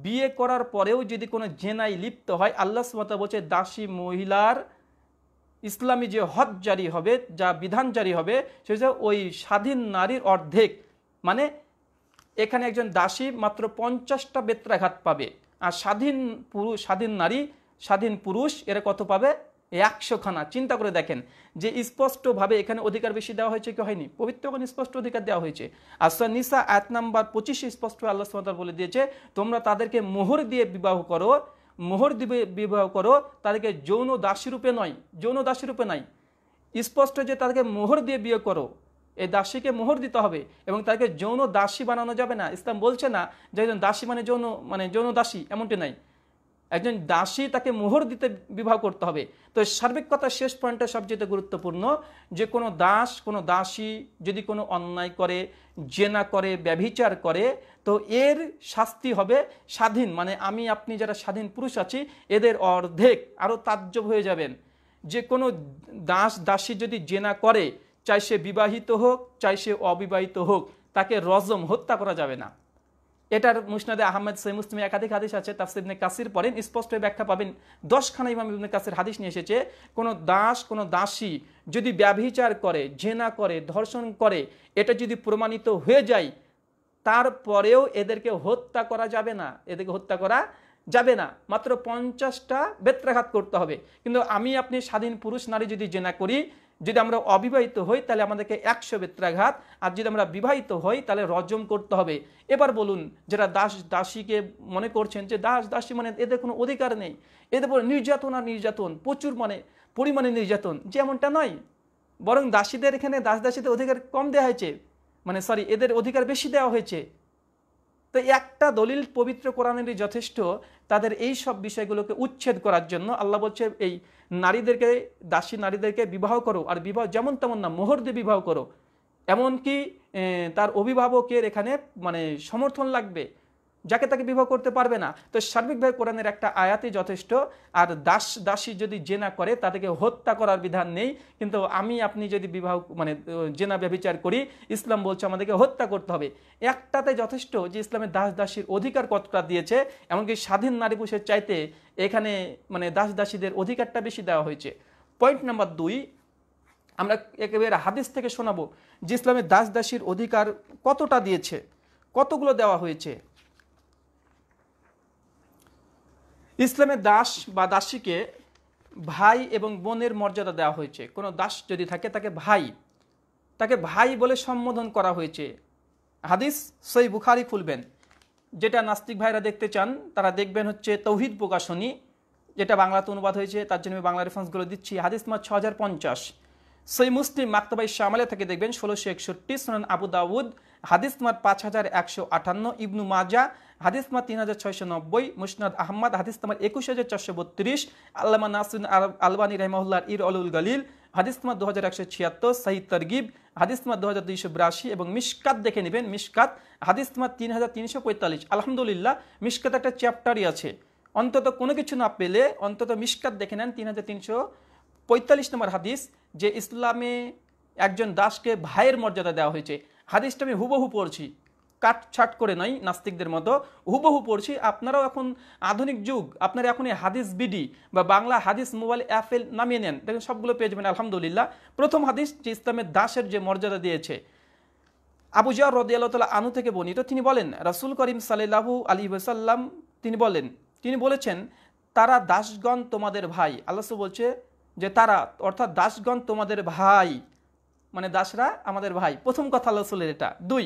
S1: বিয়ে করার পরেও যদি কোনো জেনায় লিপ্ত হয় আল্লাহ সামতারা বলছে দাসী মহিলার ইসলামী যে হজ জারি হবে যা বিধান জারি হবে সেটা ওই স্বাধীন নারীর অর্ধেক মানে এখানে একজন দাসী মাত্র পঞ্চাশটা বেত্রাঘাত পাবে আর স্বাধীন পুরুষ স্বাধীন নারী স্বাধীন পুরুষ এরা কত পাবে একশোখানা চিন্তা করে দেখেন যে স্পষ্টভাবে এখানে অধিকার বেশি দেওয়া হয়েছে কি হয়নি পবিত্রগণ স্পষ্ট অধিকার দেওয়া হয়েছে আসা নিসা এক নাম্বার পঁচিশে স্পষ্ট আল্লাহ সামাতার বলে দিয়েছে তোমরা তাদেরকে মোহর দিয়ে বিবাহ করো মোহর দিবে বিবাহ করো তাদেরকে যৌন দাসীরূপে নয় যৌন দাসীরূপে নয় স্পষ্ট যে তাদেরকে মোহর দিয়ে বিয়ে করো এই দাসীকে মোহর দিতে হবে এবং তাকে যৌন দাসী বানানো যাবে না ইসলাম বলছে না যে দাসী মানে যৌন মানে যৌন দাসী এমনটি নাই একজন দাসী তাকে মোহর দিতে বিবাহ করতে হবে তো সার্বিক কথা শেষ পয়েন্টটা সবচেয়ে গুরুত্বপূর্ণ যে কোনো দাস কোনো দাসী যদি কোনো অন্যায় করে জেনা করে ব্যভিচার করে তো এর শাস্তি হবে স্বাধীন মানে আমি আপনি যারা স্বাধীন পুরুষ আছি এদের অর্ধেক আরও তাজ্জব হয়ে যাবেন যে কোনো দাস দাসী যদি জেনা করে চাই সে বিবাহিত হোক চাই সে অবিবাহিত হোক তাকে রজম হত্যা করা যাবে না এটার মুসনাদে আহমেদ সৈম মুসলিমে একাধিক হাদিস আছে তাফসিবনে কাসির পড়েন স্পষ্ট ব্যাখ্যা পাবেন দশখানা ইমাম ইবনে কাসির হাদিস নিয়ে এসেছে কোনো দাস কোনো দাসী যদি ব্যভিচার করে জেনা করে ধর্ষণ করে এটা যদি প্রমাণিত হয়ে যায় তারপরেও এদেরকে হত্যা করা যাবে না এদেরকে হত্যা করা যাবে না মাত্র পঞ্চাশটা বেত্রাঘাত করতে হবে কিন্তু আমি আপনি স্বাধীন পুরুষ নারী যদি জেনা করি যদি আমরা অবিবাহিত হই তাহলে আমাদেরকে একশো বেত্রাঘাত আর যদি আমরা বিবাহিত হই তাহলে রজম করতে হবে এবার বলুন যারা দাস দাসীকে মনে করছেন যে দাস দাসী মানে এদের কোনো অধিকার নেই এদের উপর নির্যাতন আর নির্যাতন প্রচুর মানে পরিমাণে নির্যাতন যেমনটা নয় বরং দাসীদের এখানে দাস দাসীদের অধিকার কম দেওয়া হয়েছে মানে সরি এদের অধিকার বেশি দেওয়া হয়েছে তো একটা দলিল পবিত্র কোরআনেরই যথেষ্ট তাদের এই সব বিষয়গুলোকে উচ্ছেদ করার জন্য আল্লাহ বলছে এই নারীদেরকে দাসী নারীদেরকে বিবাহ করো আর বিবাহ যেমন তেমন না মোহর দিয়ে বিবাহ করো এমনকি তার অভিভাবকের এখানে মানে সমর্থন লাগবে যাকে তাকে বিবাহ করতে পারবে না তো সার্বিকভাবে কোরআনের একটা আয়াতই যথেষ্ট আর দাস দাসী যদি জেনা করে তাদেরকে হত্যা করার বিধান নেই কিন্তু আমি আপনি যদি বিবাহ মানে জেনা ব্যবচার করি ইসলাম বলছে আমাদেরকে হত্যা করতে হবে একটাতে যথেষ্ট যে ইসলামের দাস দাসীর অধিকার কতটা দিয়েছে এমনকি স্বাধীন নারী পুরুষের চাইতে এখানে মানে দাস দাসীদের অধিকারটা বেশি দেওয়া হয়েছে পয়েন্ট নাম্বার দুই আমরা একেবারে হাদিস থেকে শোনাবো যে ইসলামের দাস দাসীর অধিকার কতটা দিয়েছে কতগুলো দেওয়া হয়েছে ইসলামে দাস বা দাসীকে ভাই এবং বোনের মর্যাদা দেওয়া হয়েছে কোনো দাস যদি থাকে তাকে ভাই তাকে ভাই বলে সম্বোধন করা হয়েছে হাদিস সই বুখারি খুলবেন যেটা নাস্তিক ভাইরা দেখতে চান তারা দেখবেন হচ্ছে তৌহিদ প্রকাশনী যেটা বাংলাতে অনুবাদ হয়েছে তার জন্য আমি বাংলা রেফারেন্সগুলো দিচ্ছি হাদিস মার ছ হাজার পঞ্চাশ সই মুসলিম মাক্তবাই শ্যামালে থেকে দেখবেন ষোলোশো একষট্টি সোনান আবু দাউদ হাদিস মার পাঁচ হাজার একশো আটান্ন ইবনু মাজা হাদিস মা তিন হাজার ছয়শো নব্বই মুসনাদ আহমদ হাদিস তোমার একুশ হাজার চারশো বত্রিশ আল্লামা নাসুন আলবানি রহমাউল্লাহ ইর অলুল গলিল হাদিস তোমার দু হাজার একশো ছিয়াত্তর সাহিদ তরগিব হাদিস তোমার দু হাজার দুইশো বিরাশি এবং মিসকাত দেখে নেবেন মিসকাত হাদিস তোমার তিন হাজার তিনশো পঁয়তাল্লিশ আলহামদুলিল্লাহ মিসকাত একটা চ্যাপ্টারই আছে অন্তত কোনো কিছু না পেলে অন্তত মিসকাত দেখে নেন তিন হাজার তিনশো পঁয়তাল্লিশ নম্বর হাদিস যে ইসলামে একজন দাসকে ভাইয়ের মর্যাদা দেওয়া হয়েছে হাদিসটা আমি হুবহু পড়ছি কাটছাট করে নয় নাস্তিকদের মতো হুবহু পড়ছি আপনারাও এখন আধুনিক যুগ আপনারা এখন হাদিস বিডি বা বাংলা হাদিস মোবাইল অ্যাপেল নামিয়ে নেন দেখেন সবগুলো পেয়ে যাবেন আলহামদুলিল্লাহ প্রথম হাদিস যে ইসলামের দাসের যে মর্যাদা দিয়েছে আবু জিয়া রদিয়াল্লাহ তালা আনু থেকে বনিত তিনি বলেন রাসুল করিম সাল্লাহু আলী ওসাল্লাম তিনি বলেন তিনি বলেছেন তারা দাসগণ তোমাদের ভাই আল্লাহ বলছে যে তারা অর্থাৎ দাসগণ তোমাদের ভাই মানে দাসরা আমাদের ভাই প্রথম কথা আল্লাহ এটা দুই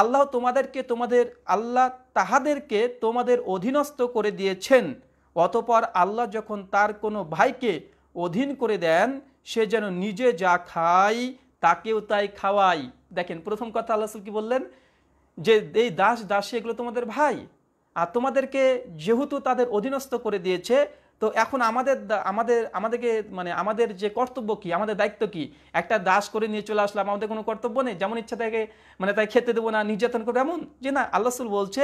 S1: আল্লাহ তোমাদেরকে তোমাদের আল্লাহ তাহাদেরকে তোমাদের অধীনস্থ করে দিয়েছেন অতপর আল্লাহ যখন তার কোনো ভাইকে অধীন করে দেন সে যেন নিজে যা খাই তাকেও তাই খাওয়াই দেখেন প্রথম কথা আল্লাহ কি বললেন যে এই দাস দাসী এগুলো তোমাদের ভাই আর তোমাদেরকে যেহেতু তাদের অধীনস্থ করে দিয়েছে তো এখন আমাদের আমাদের আমাদেরকে মানে আমাদের যে কর্তব্য কি আমাদের দায়িত্ব কি একটা দাস করে নিয়ে চলে আসলাম আমাদের কোনো কর্তব্য নেই যেমন ইচ্ছা তাকে মানে তাই খেতে দেবো না নির্যাতন করবো এমন যে না আল্লাহসুল বলছে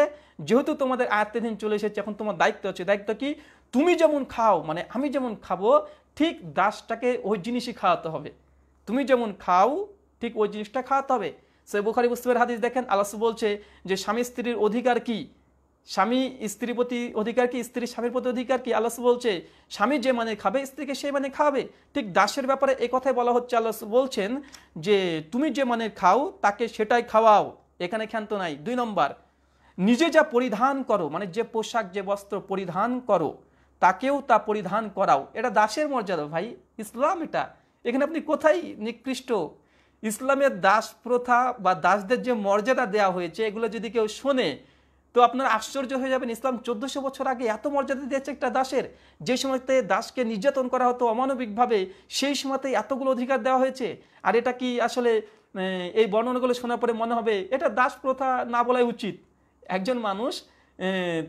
S1: যেহেতু তোমাদের আয়ত্তে দিন চলে এসেছে এখন তোমার দায়িত্ব আছে দায়িত্ব কি তুমি যেমন খাও মানে আমি যেমন খাবো ঠিক দাসটাকে ওই জিনিসই খাওয়াতে হবে তুমি যেমন খাও ঠিক ওই জিনিসটা খাওয়াতে হবে সে বুখারি মুসলিমের হাদিস দেখেন আল্লাহ বলছে যে স্বামী স্ত্রীর অধিকার কী স্বামী স্ত্রীর প্রতি অধিকার কি স্ত্রী স্বামীর প্রতি অধিকার কি আল্লাহ বলছে স্বামী যে মানে খাবে স্ত্রীকে সেই মানে খাবে ঠিক দাসের ব্যাপারে এ কথাই বলা হচ্ছে আল্লাহ বলছেন যে তুমি যে মানে খাও তাকে সেটাই খাওয়াও এখানে ক্ষান্ত নাই দুই নম্বর নিজে যা পরিধান করো মানে যে পোশাক যে বস্ত্র পরিধান করো তাকেও তা পরিধান করাও এটা দাসের মর্যাদা ভাই ইসলাম এটা এখানে আপনি কোথায় নিকৃষ্ট ইসলামের দাস প্রথা বা দাসদের যে মর্যাদা দেয়া হয়েছে এগুলো যদি কেউ শোনে তো আপনার আশ্চর্য হয়ে যাবেন ইসলাম চোদ্দশো বছর আগে এত মর্যাদা দিয়েছে একটা দাসের যে সময়তে দাসকে নির্যাতন করা হতো অমানবিকভাবে সেই সময়তে এতগুলো অধিকার দেওয়া হয়েছে আর এটা কি আসলে এই বর্ণনাগুলো শোনার পরে মনে হবে এটা দাস প্রথা না বলাই উচিত একজন মানুষ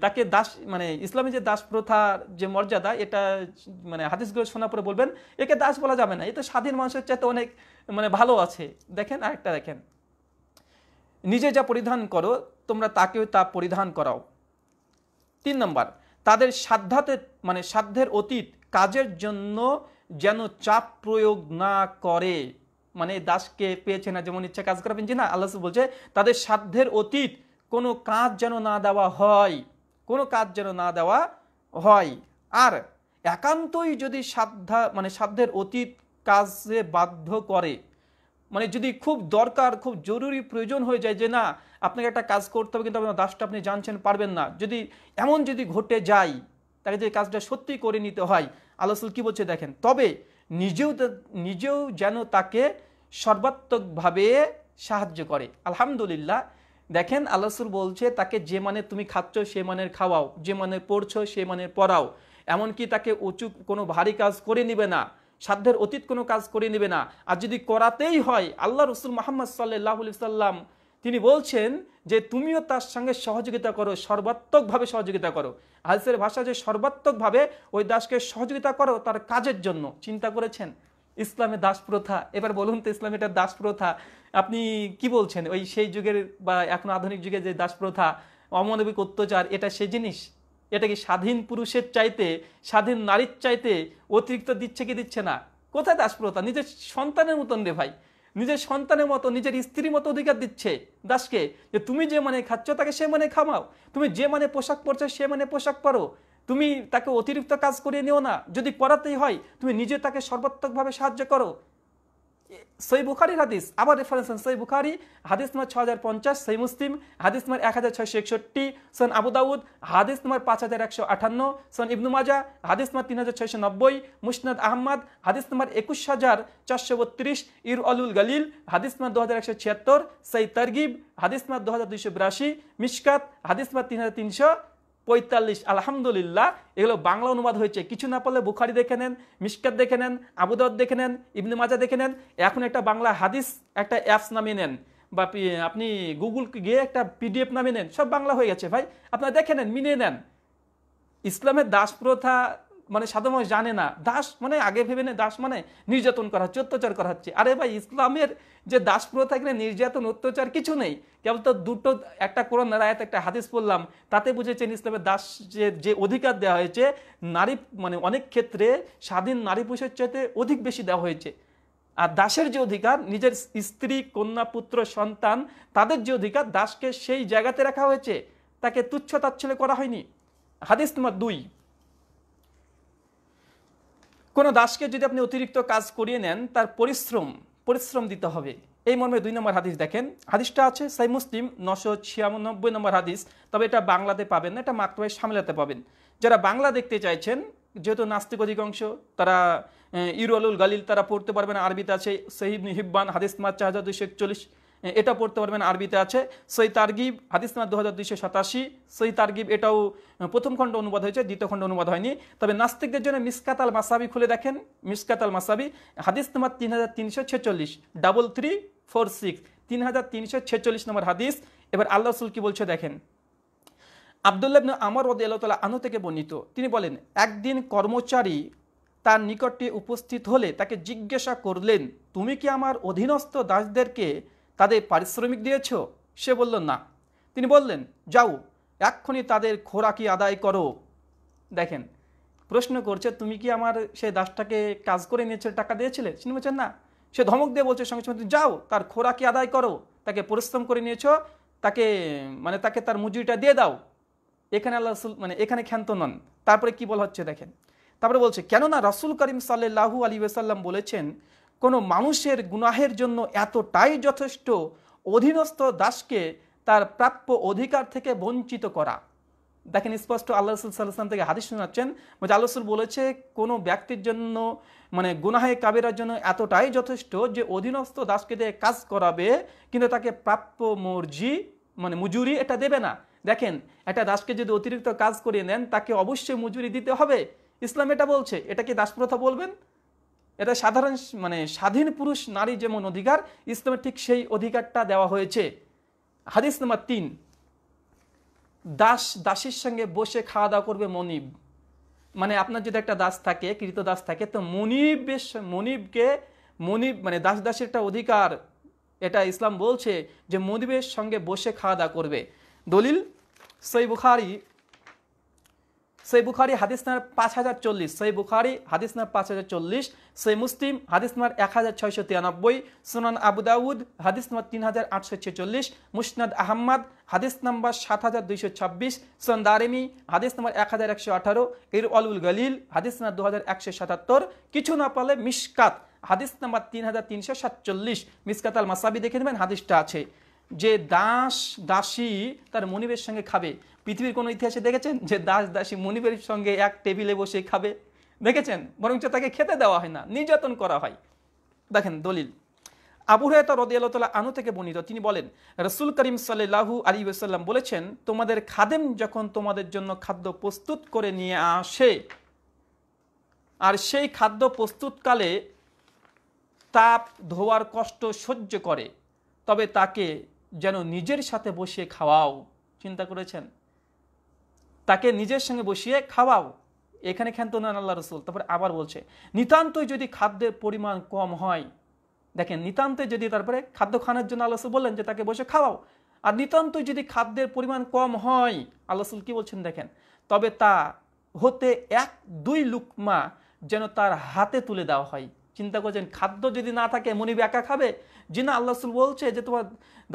S1: তাকে দাস মানে ইসলামী যে দাস প্রথার যে মর্যাদা এটা মানে হাদিসগুলো শোনার পরে বলবেন একে দাস বলা যাবে না এ তো স্বাধীন মানুষের চাইতে অনেক মানে ভালো আছে দেখেন আরেকটা দেখেন নিজে যা পরিধান করো তোমরা তাকেও তা পরিধান করাও তিন নম্বর তাদের সাধ্যাতে মানে সাধ্যের অতীত কাজের জন্য যেন চাপ প্রয়োগ না করে মানে দাসকে পেয়েছে না যেমন ইচ্ছা কাজ করাবেন যে না আল্লাহ বলছে তাদের সাধ্যের অতীত কোনো কাজ যেন না দেওয়া হয় কোনো কাজ যেন না দেওয়া হয় আর একান্তই যদি সাধ্যা মানে সাধ্যের অতীত কাজে বাধ্য করে মানে যদি খুব দরকার খুব জরুরি প্রয়োজন হয়ে যায় যে না আপনাকে একটা কাজ করতে হবে কিন্তু আপনার দাসটা আপনি জানছেন পারবেন না যদি এমন যদি ঘটে যায় তাকে যে কাজটা সত্যি করে নিতে হয় আলোসুল কী বলছে দেখেন তবে নিজেও নিজেও যেন তাকে সর্বাত্মকভাবে সাহায্য করে আলহামদুলিল্লাহ দেখেন আল্লাহসুর বলছে তাকে যে মানে তুমি খাচ্ছ সে মানের খাওয়াও যে মানে পড়ছো সে মানের পড়াও এমনকি তাকে উঁচু কোনো ভারী কাজ করে নিবে না সাধ্যের অতীত কোনো কাজ করে নেবে না আর যদি করাতেই হয় আল্লাহ রসুল মোহাম্মদ সাল্লাহ সাল্লাম তিনি বলছেন যে তুমিও তার সঙ্গে সহযোগিতা করো সর্বাত্মকভাবে সহযোগিতা করো হালসের ভাষা যে সর্বাত্মকভাবে ওই দাসকে সহযোগিতা করো তার কাজের জন্য চিন্তা করেছেন ইসলামে দাস প্রথা এবার বলুন তো ইসলামে এটা দাস প্রথা আপনি কি বলছেন ওই সেই যুগের বা এখন আধুনিক যুগে যে দাস প্রথা অমানবিক অত্যাচার এটা সে জিনিস এটা কি স্বাধীন পুরুষের চাইতে স্বাধীন নারীর চাইতে অতিরিক্ত দিচ্ছে কি দিচ্ছে না কোথায় দাসপ্রতা নিজের সন্তানের মতন রে ভাই নিজের সন্তানের মতো নিজের স্ত্রীর মতো অধিকার দিচ্ছে দাসকে যে তুমি যে মানে খাচ্ছ তাকে সে মানে খামাও তুমি যে মানে পোশাক পরছো সে মানে পোশাক পরো তুমি তাকে অতিরিক্ত কাজ করিয়ে নিও না যদি করাতেই হয় তুমি নিজে তাকে সর্বাত্মকভাবে সাহায্য করো সই বুখারি হাদিস আবার রেফারেন্স সই বুখারি হাদিস নম্বর ছ হাজার পঞ্চাশ সই মুসলিম হাদিস নম্বর এক হাজার ছয়শো একষট্টি সন আবুদাউদ হাদিস নম্বর পাঁচ হাজার একশো আঠান্ন সন ইবনু মাজা হাদিস নম্বর তিন হাজার ছয়শো নব্বই মুসনাদ আহমদ হাদিস নম্বর একুশ হাজার চারশো বত্রিশ ইর অলুল গলিল হাদিস নম্বর দু হাজার একশো ছিয়াত্তর সই তরগিব হাদিস নম্বর দু হাজার দুইশো বিরাশি মিসকাত হাদিস নম্বর তিন হাজার তিনশো পঁয়তাল্লিশ আলহামদুলিল্লাহ এগুলো বাংলা অনুবাদ হয়েছে কিছু না পারলে বুখারি দেখে নেন মিসকাত দেখে নেন আবুদাউদ দেখে নেন ইবনে মাজা দেখে নেন এখন একটা বাংলা হাদিস একটা অ্যাপস নামিয়ে নেন বা আপনি গুগল গিয়ে একটা পিডিএফ নামিয়ে নেন সব বাংলা হয়ে গেছে ভাই আপনারা দেখে নেন মিনে নেন ইসলামের দাস প্রথা মানে সাধারণ মানুষ জানে না দাস মানে আগে ভেবে নেয় দাস মানে নির্যাতন করা হচ্ছে অত্যাচার করা হচ্ছে আরে ভাই ইসলামের যে দাস প্রথা থাকলে নির্যাতন অত্যাচার কিছু নেই কেবল তো দুটো একটা কোরআন রায়াত একটা হাদিস পড়লাম তাতে বুঝেছেন ইসলামের দাস যে যে অধিকার দেওয়া হয়েছে নারী মানে অনেক ক্ষেত্রে স্বাধীন নারী পুরুষের চাইতে অধিক বেশি দেওয়া হয়েছে আর দাসের যে অধিকার নিজের স্ত্রী কন্যা পুত্র সন্তান তাদের যে অধিকার দাসকে সেই জায়গাতে রাখা হয়েছে তাকে তুচ্ছ তাচ্ছলে করা হয়নি হাদিস নম্বর দুই কোনো দাসকে যদি আপনি অতিরিক্ত কাজ করিয়ে নেন তার পরিশ্রম পরিশ্রম দিতে হবে এই মর্মে দুই নম্বর হাদিস দেখেন হাদিসটা আছে সাই মুসলিম নশো ছিয়ানব্বই নম্বর হাদিস তবে এটা বাংলাতে পাবেন না এটা মাত্রায় সামলাতে পাবেন যারা বাংলা দেখতে চাইছেন যেহেতু নাস্তিক অধিকাংশ তারা ইউরুল গালিল তারা পড়তে পারবেন আরবিতে আছে সহিব নিহিব্বান হাদিস মাত হাজার দুইশো একচল্লিশ এটা পড়তে পারবেন আরবিতে আছে সৈ তার্গিব হাদিসনাথ দু হাজার দুইশো সাতাশি সৈ তার্গিব এটাও প্রথম খণ্ড অনুবাদ হয়েছে দ্বিতীয় খণ্ড অনুবাদ হয়নি তবে নাস্তিকদের জন্য মিসকাতাল মাসাবি খুলে দেখেন মিসকাতাল মাসাবি হাদিস নম্বর তিন হাজার তিনশো ছেচল্লিশ ডাবল থ্রি ফোর সিক্স তিন হাজার তিনশো ছেচল্লিশ নম্বর হাদিস এবার আল্লাহ রসুল কি বলছে দেখেন আবদুল্লাবন আমর রদ আল্লাহ আনু থেকে বর্ণিত তিনি বলেন একদিন কর্মচারী তার নিকটে উপস্থিত হলে তাকে জিজ্ঞাসা করলেন তুমি কি আমার অধীনস্থ দাসদেরকে তাদের পারিশ্রমিক দিয়েছ সে বলল না তিনি বললেন যাও এক্ষুনি তাদের খোরাকি আদায় করো দেখেন প্রশ্ন করছে তুমি কি আমার সে দাসটাকে কাজ করে নিয়েছে টাকা দিয়েছিলে তিনি বলছেন না সে ধমক দিয়ে বলছে সঙ্গে সঙ্গে যাও তার খোরাকি আদায় করো তাকে পরিশ্রম করে নিয়েছ তাকে মানে তাকে তার মজুরিটা দিয়ে দাও এখানে আল্লাহ রসুল মানে এখানে ক্ষান্ত নন তারপরে কি বলা হচ্ছে দেখেন তারপরে বলছে কেননা রাসুল করিম সাল্লাহু আলী ওসাল্লাম বলেছেন কোনো মানুষের গুনাহের জন্য এতটাই যথেষ্ট অধীনস্থ দাসকে তার প্রাপ্য অধিকার থেকে বঞ্চিত করা দেখেন স্পষ্ট আল্লাহ রসুল থেকে হাদিস শোনাচ্ছেন যে আল্লাহ রসুল বলেছে কোনো ব্যক্তির জন্য মানে গুনাহে কাবিরার জন্য এতটাই যথেষ্ট যে অধীনস্থ দাসকে দিয়ে কাজ করাবে কিন্তু তাকে প্রাপ্য মর্জি মানে মজুরি এটা দেবে না দেখেন একটা দাসকে যদি অতিরিক্ত কাজ করিয়ে নেন তাকে অবশ্যই মজুরি দিতে হবে ইসলাম এটা বলছে এটা কি দাসপ্রথা বলবেন এটা সাধারণ মানে স্বাধীন পুরুষ নারী যেমন অধিকার ইসলামের ঠিক সেই অধিকারটা দেওয়া হয়েছে হাদিস নাম্বার তিন দাস দাসীর সঙ্গে বসে খাওয়া দাওয়া করবে মনিব মানে আপনার যদি একটা দাস থাকে কৃত দাস থাকে তো মনিবের মনিবকে মনিব মানে দাস দাসের একটা অধিকার এটা ইসলাম বলছে যে মনিবের সঙ্গে বসে খাওয়া দাওয়া করবে দলিল সই বুখারি সই বুখারি হাদিস নাম্বার পাঁচ হাজার চল্লিশ সই বুখারি হাদিস নাম্বার পাঁচ হাজার চল্লিশ সই মুসলিম হাদিস নাম্বার এক হাজার ছয়শো তিরানব্বই সুনান আবুদাউদ হাদিস নাম্বার তিন হাজার আটশো ছেচল্লিশ মুসনাদ আহম্মদ হাদিস নাম্বার সাত হাজার দুইশো ছাব্বিশ দারিমি হাদিস নাম্বার এক হাজার একশো আঠারো ইর অলুল গলিল হাদিস নাম্বার দু হাজার একশো সাতাত্তর কিছু না পালে মিসকাত হাদিস নাম্বার তিন হাজার তিনশো সাতচল্লিশ মিসকাত আল মাসাবি দেখে নেবেন হাদিসটা আছে যে দাস দাসী তার মনিবের সঙ্গে খাবে পৃথিবীর কোনো ইতিহাসে দেখেছেন যে দাস দাসী মনিবের সঙ্গে এক টেবিলে বসে খাবে দেখেছেন বরঞ্চ তাকে খেতে দেওয়া হয় না নির্যাতন করা হয় দেখেন দলিল আবু হেতা রদিয়াল আনু থেকে বর্ণিত তিনি বলেন রসুল করিম সাল্লাহু আলী ওসাল্লাম বলেছেন তোমাদের খাদেম যখন তোমাদের জন্য খাদ্য প্রস্তুত করে নিয়ে আসে আর সেই খাদ্য প্রস্তুতকালে তাপ ধোয়ার কষ্ট সহ্য করে তবে তাকে যেন নিজের সাথে বসে খাওয়াও চিন্তা করেছেন তাকে নিজের সঙ্গে বসিয়ে খাওয়াও এখানে খ্যান্ত নেন আল্লাহ রসুল তারপরে আবার বলছে নিতান্তই যদি খাদ্যের পরিমাণ কম হয় দেখেন নিতান্তই যদি তারপরে খাদ্য খাওয়ানোর জন্য আল্লাহ বললেন যে তাকে বসে খাওয়াও আর নিতান্তই যদি খাদ্যের পরিমাণ কম হয় আল্লাহ রসুল কী বলছেন দেখেন তবে তা হতে এক দুই লুকমা যেন তার হাতে তুলে দেওয়া হয় চিন্তা করছেন খাদ্য যদি না থাকে মনিব একা খাবে জিনা আল্লাহ রসুল বলছে যে তোমার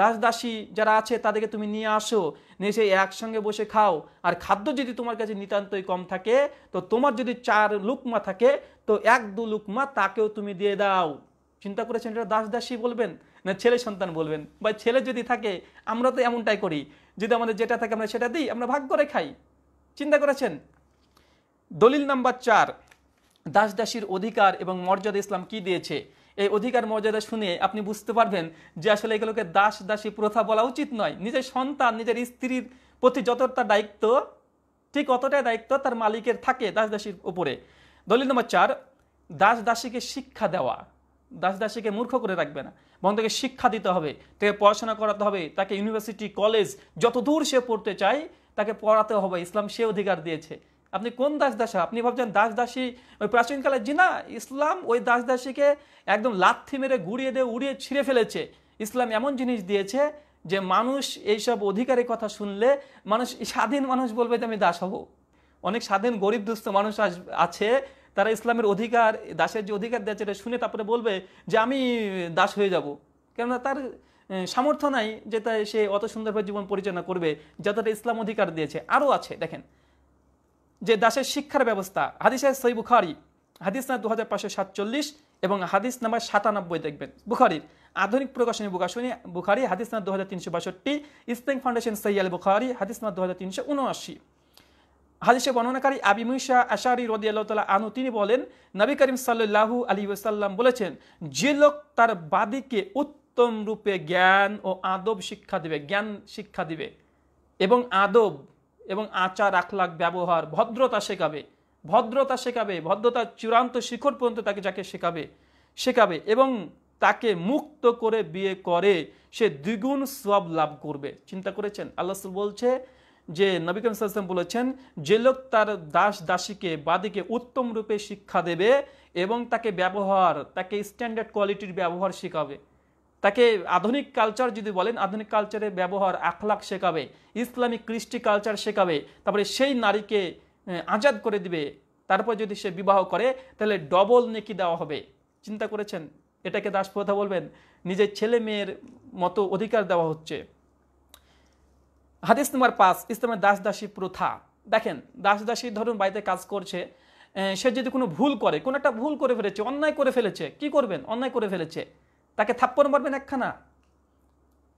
S1: দাস দাসী যারা আছে তাদেরকে তুমি নিয়ে আসো নিয়ে সেই একসঙ্গে বসে খাও আর খাদ্য যদি তোমার কাছে নিতান্তই কম থাকে তো তোমার যদি চার লুকমা থাকে তো এক দু লুকমা তাকেও তুমি দিয়ে দাও চিন্তা করেছেন এটা দাস দাসী বলবেন না ছেলে সন্তান বলবেন বা ছেলে যদি থাকে আমরা তো এমনটাই করি যদি আমাদের যেটা থাকে আমরা সেটা দিই আমরা ভাগ করে খাই চিন্তা করেছেন দলিল নাম্বার চার দাস দাসীর অধিকার এবং মর্যাদা ইসলাম কি দিয়েছে এই অধিকার মর্যাদা শুনে আপনি বুঝতে পারবেন যে আসলে এগুলোকে দাস দাসী প্রথা বলা উচিত নয় নিজের সন্তান নিজের স্ত্রীর প্রতি যতটা দায়িত্ব ঠিক অতটাই দায়িত্ব তার মালিকের থাকে দাস দাসীর উপরে দলিল নম্বর চার দাস দাসীকে শিক্ষা দেওয়া দাস দাসীকে মূর্খ করে রাখবে না বন্ধুকে শিক্ষা দিতে হবে তাকে পড়াশোনা করাতে হবে তাকে ইউনিভার্সিটি কলেজ যত দূর সে পড়তে চায় তাকে পড়াতে হবে ইসলাম সে অধিকার দিয়েছে আপনি কোন দাস দাসা আপনি ভাবছেন দাস দাসী ওই প্রাচীনকালে জি না ইসলাম ওই দাস দাসীকে একদম লাথি মেরে গুড়িয়ে দিয়ে উড়িয়ে ছিঁড়ে ফেলেছে ইসলাম এমন জিনিস দিয়েছে যে মানুষ এইসব অধিকারের কথা শুনলে মানুষ স্বাধীন মানুষ বলবে যে আমি দাস হব অনেক স্বাধীন গরিব দুস্থ মানুষ আছে তারা ইসলামের অধিকার দাসের যে অধিকার দিয়েছে এটা শুনে তারপরে বলবে যে আমি দাস হয়ে যাব কেননা তার সামর্থ্য নাই যে তাই সে অত সুন্দরভাবে জীবন পরিচালনা করবে যতটা ইসলাম অধিকার দিয়েছে আরও আছে দেখেন যে দাসের শিক্ষার ব্যবস্থা হাদিসে সই বুখারি হাদিস না দু হাজার পাঁচশো সাতচল্লিশ এবং হাদিস নাম্বার সাতানব্বই দেখবেন বুখারির আধুনিক প্রকাশনী বুকাশনী বুখারি হাদিস নাম্বার দু হাজার তিনশো বাষট্টি ইসলিং ফাউন্ডেশন সৈয়াল বুখারি হাদিস না দু হাজার তিনশো উনআশি হাদিসে বর্ণনাকারী আবি মুইসা আশারি রদি আল্লাহ আনু তিনি বলেন নবী করিম সাল্লাহু আলী ওসাল্লাম বলেছেন যে লোক তার বাদীকে উত্তম রূপে জ্ঞান ও আদব শিক্ষা দিবে জ্ঞান শিক্ষা দিবে এবং আদব এবং আচার আখলাখ ব্যবহার ভদ্রতা শেখাবে ভদ্রতা শেখাবে ভদ্রতার চূড়ান্ত শিখর পর্যন্ত তাকে যাকে শেখাবে শেখাবে এবং তাকে মুক্ত করে বিয়ে করে সে দ্বিগুণ সব লাভ করবে চিন্তা করেছেন আল্লাহ বলছে যে নবী করিম বলেছেন যে লোক তার দাস দাসীকে বাদিকে উত্তম রূপে শিক্ষা দেবে এবং তাকে ব্যবহার তাকে স্ট্যান্ডার্ড কোয়ালিটির ব্যবহার শেখাবে তাকে আধুনিক কালচার যদি বলেন আধুনিক কালচারে ব্যবহার আখলাক শেখাবে ইসলামিক কৃষ্টি কালচার শেখাবে তারপরে সেই নারীকে আজাদ করে দিবে তারপর যদি সে বিবাহ করে তাহলে ডবল নেকি দেওয়া হবে চিন্তা করেছেন এটাকে দাসপ্রথা বলবেন নিজের ছেলে মেয়ের মতো অধিকার দেওয়া হচ্ছে হাদিস নম্বর পাঁচ ইসলামের দাস দাসী প্রথা দেখেন দাস দাসী ধরুন বাড়িতে কাজ করছে সে যদি কোনো ভুল করে কোনো একটা ভুল করে ফেলেছে অন্যায় করে ফেলেছে কি করবেন অন্যায় করে ফেলেছে তাকে থাপ্পড় মারবেন একখানা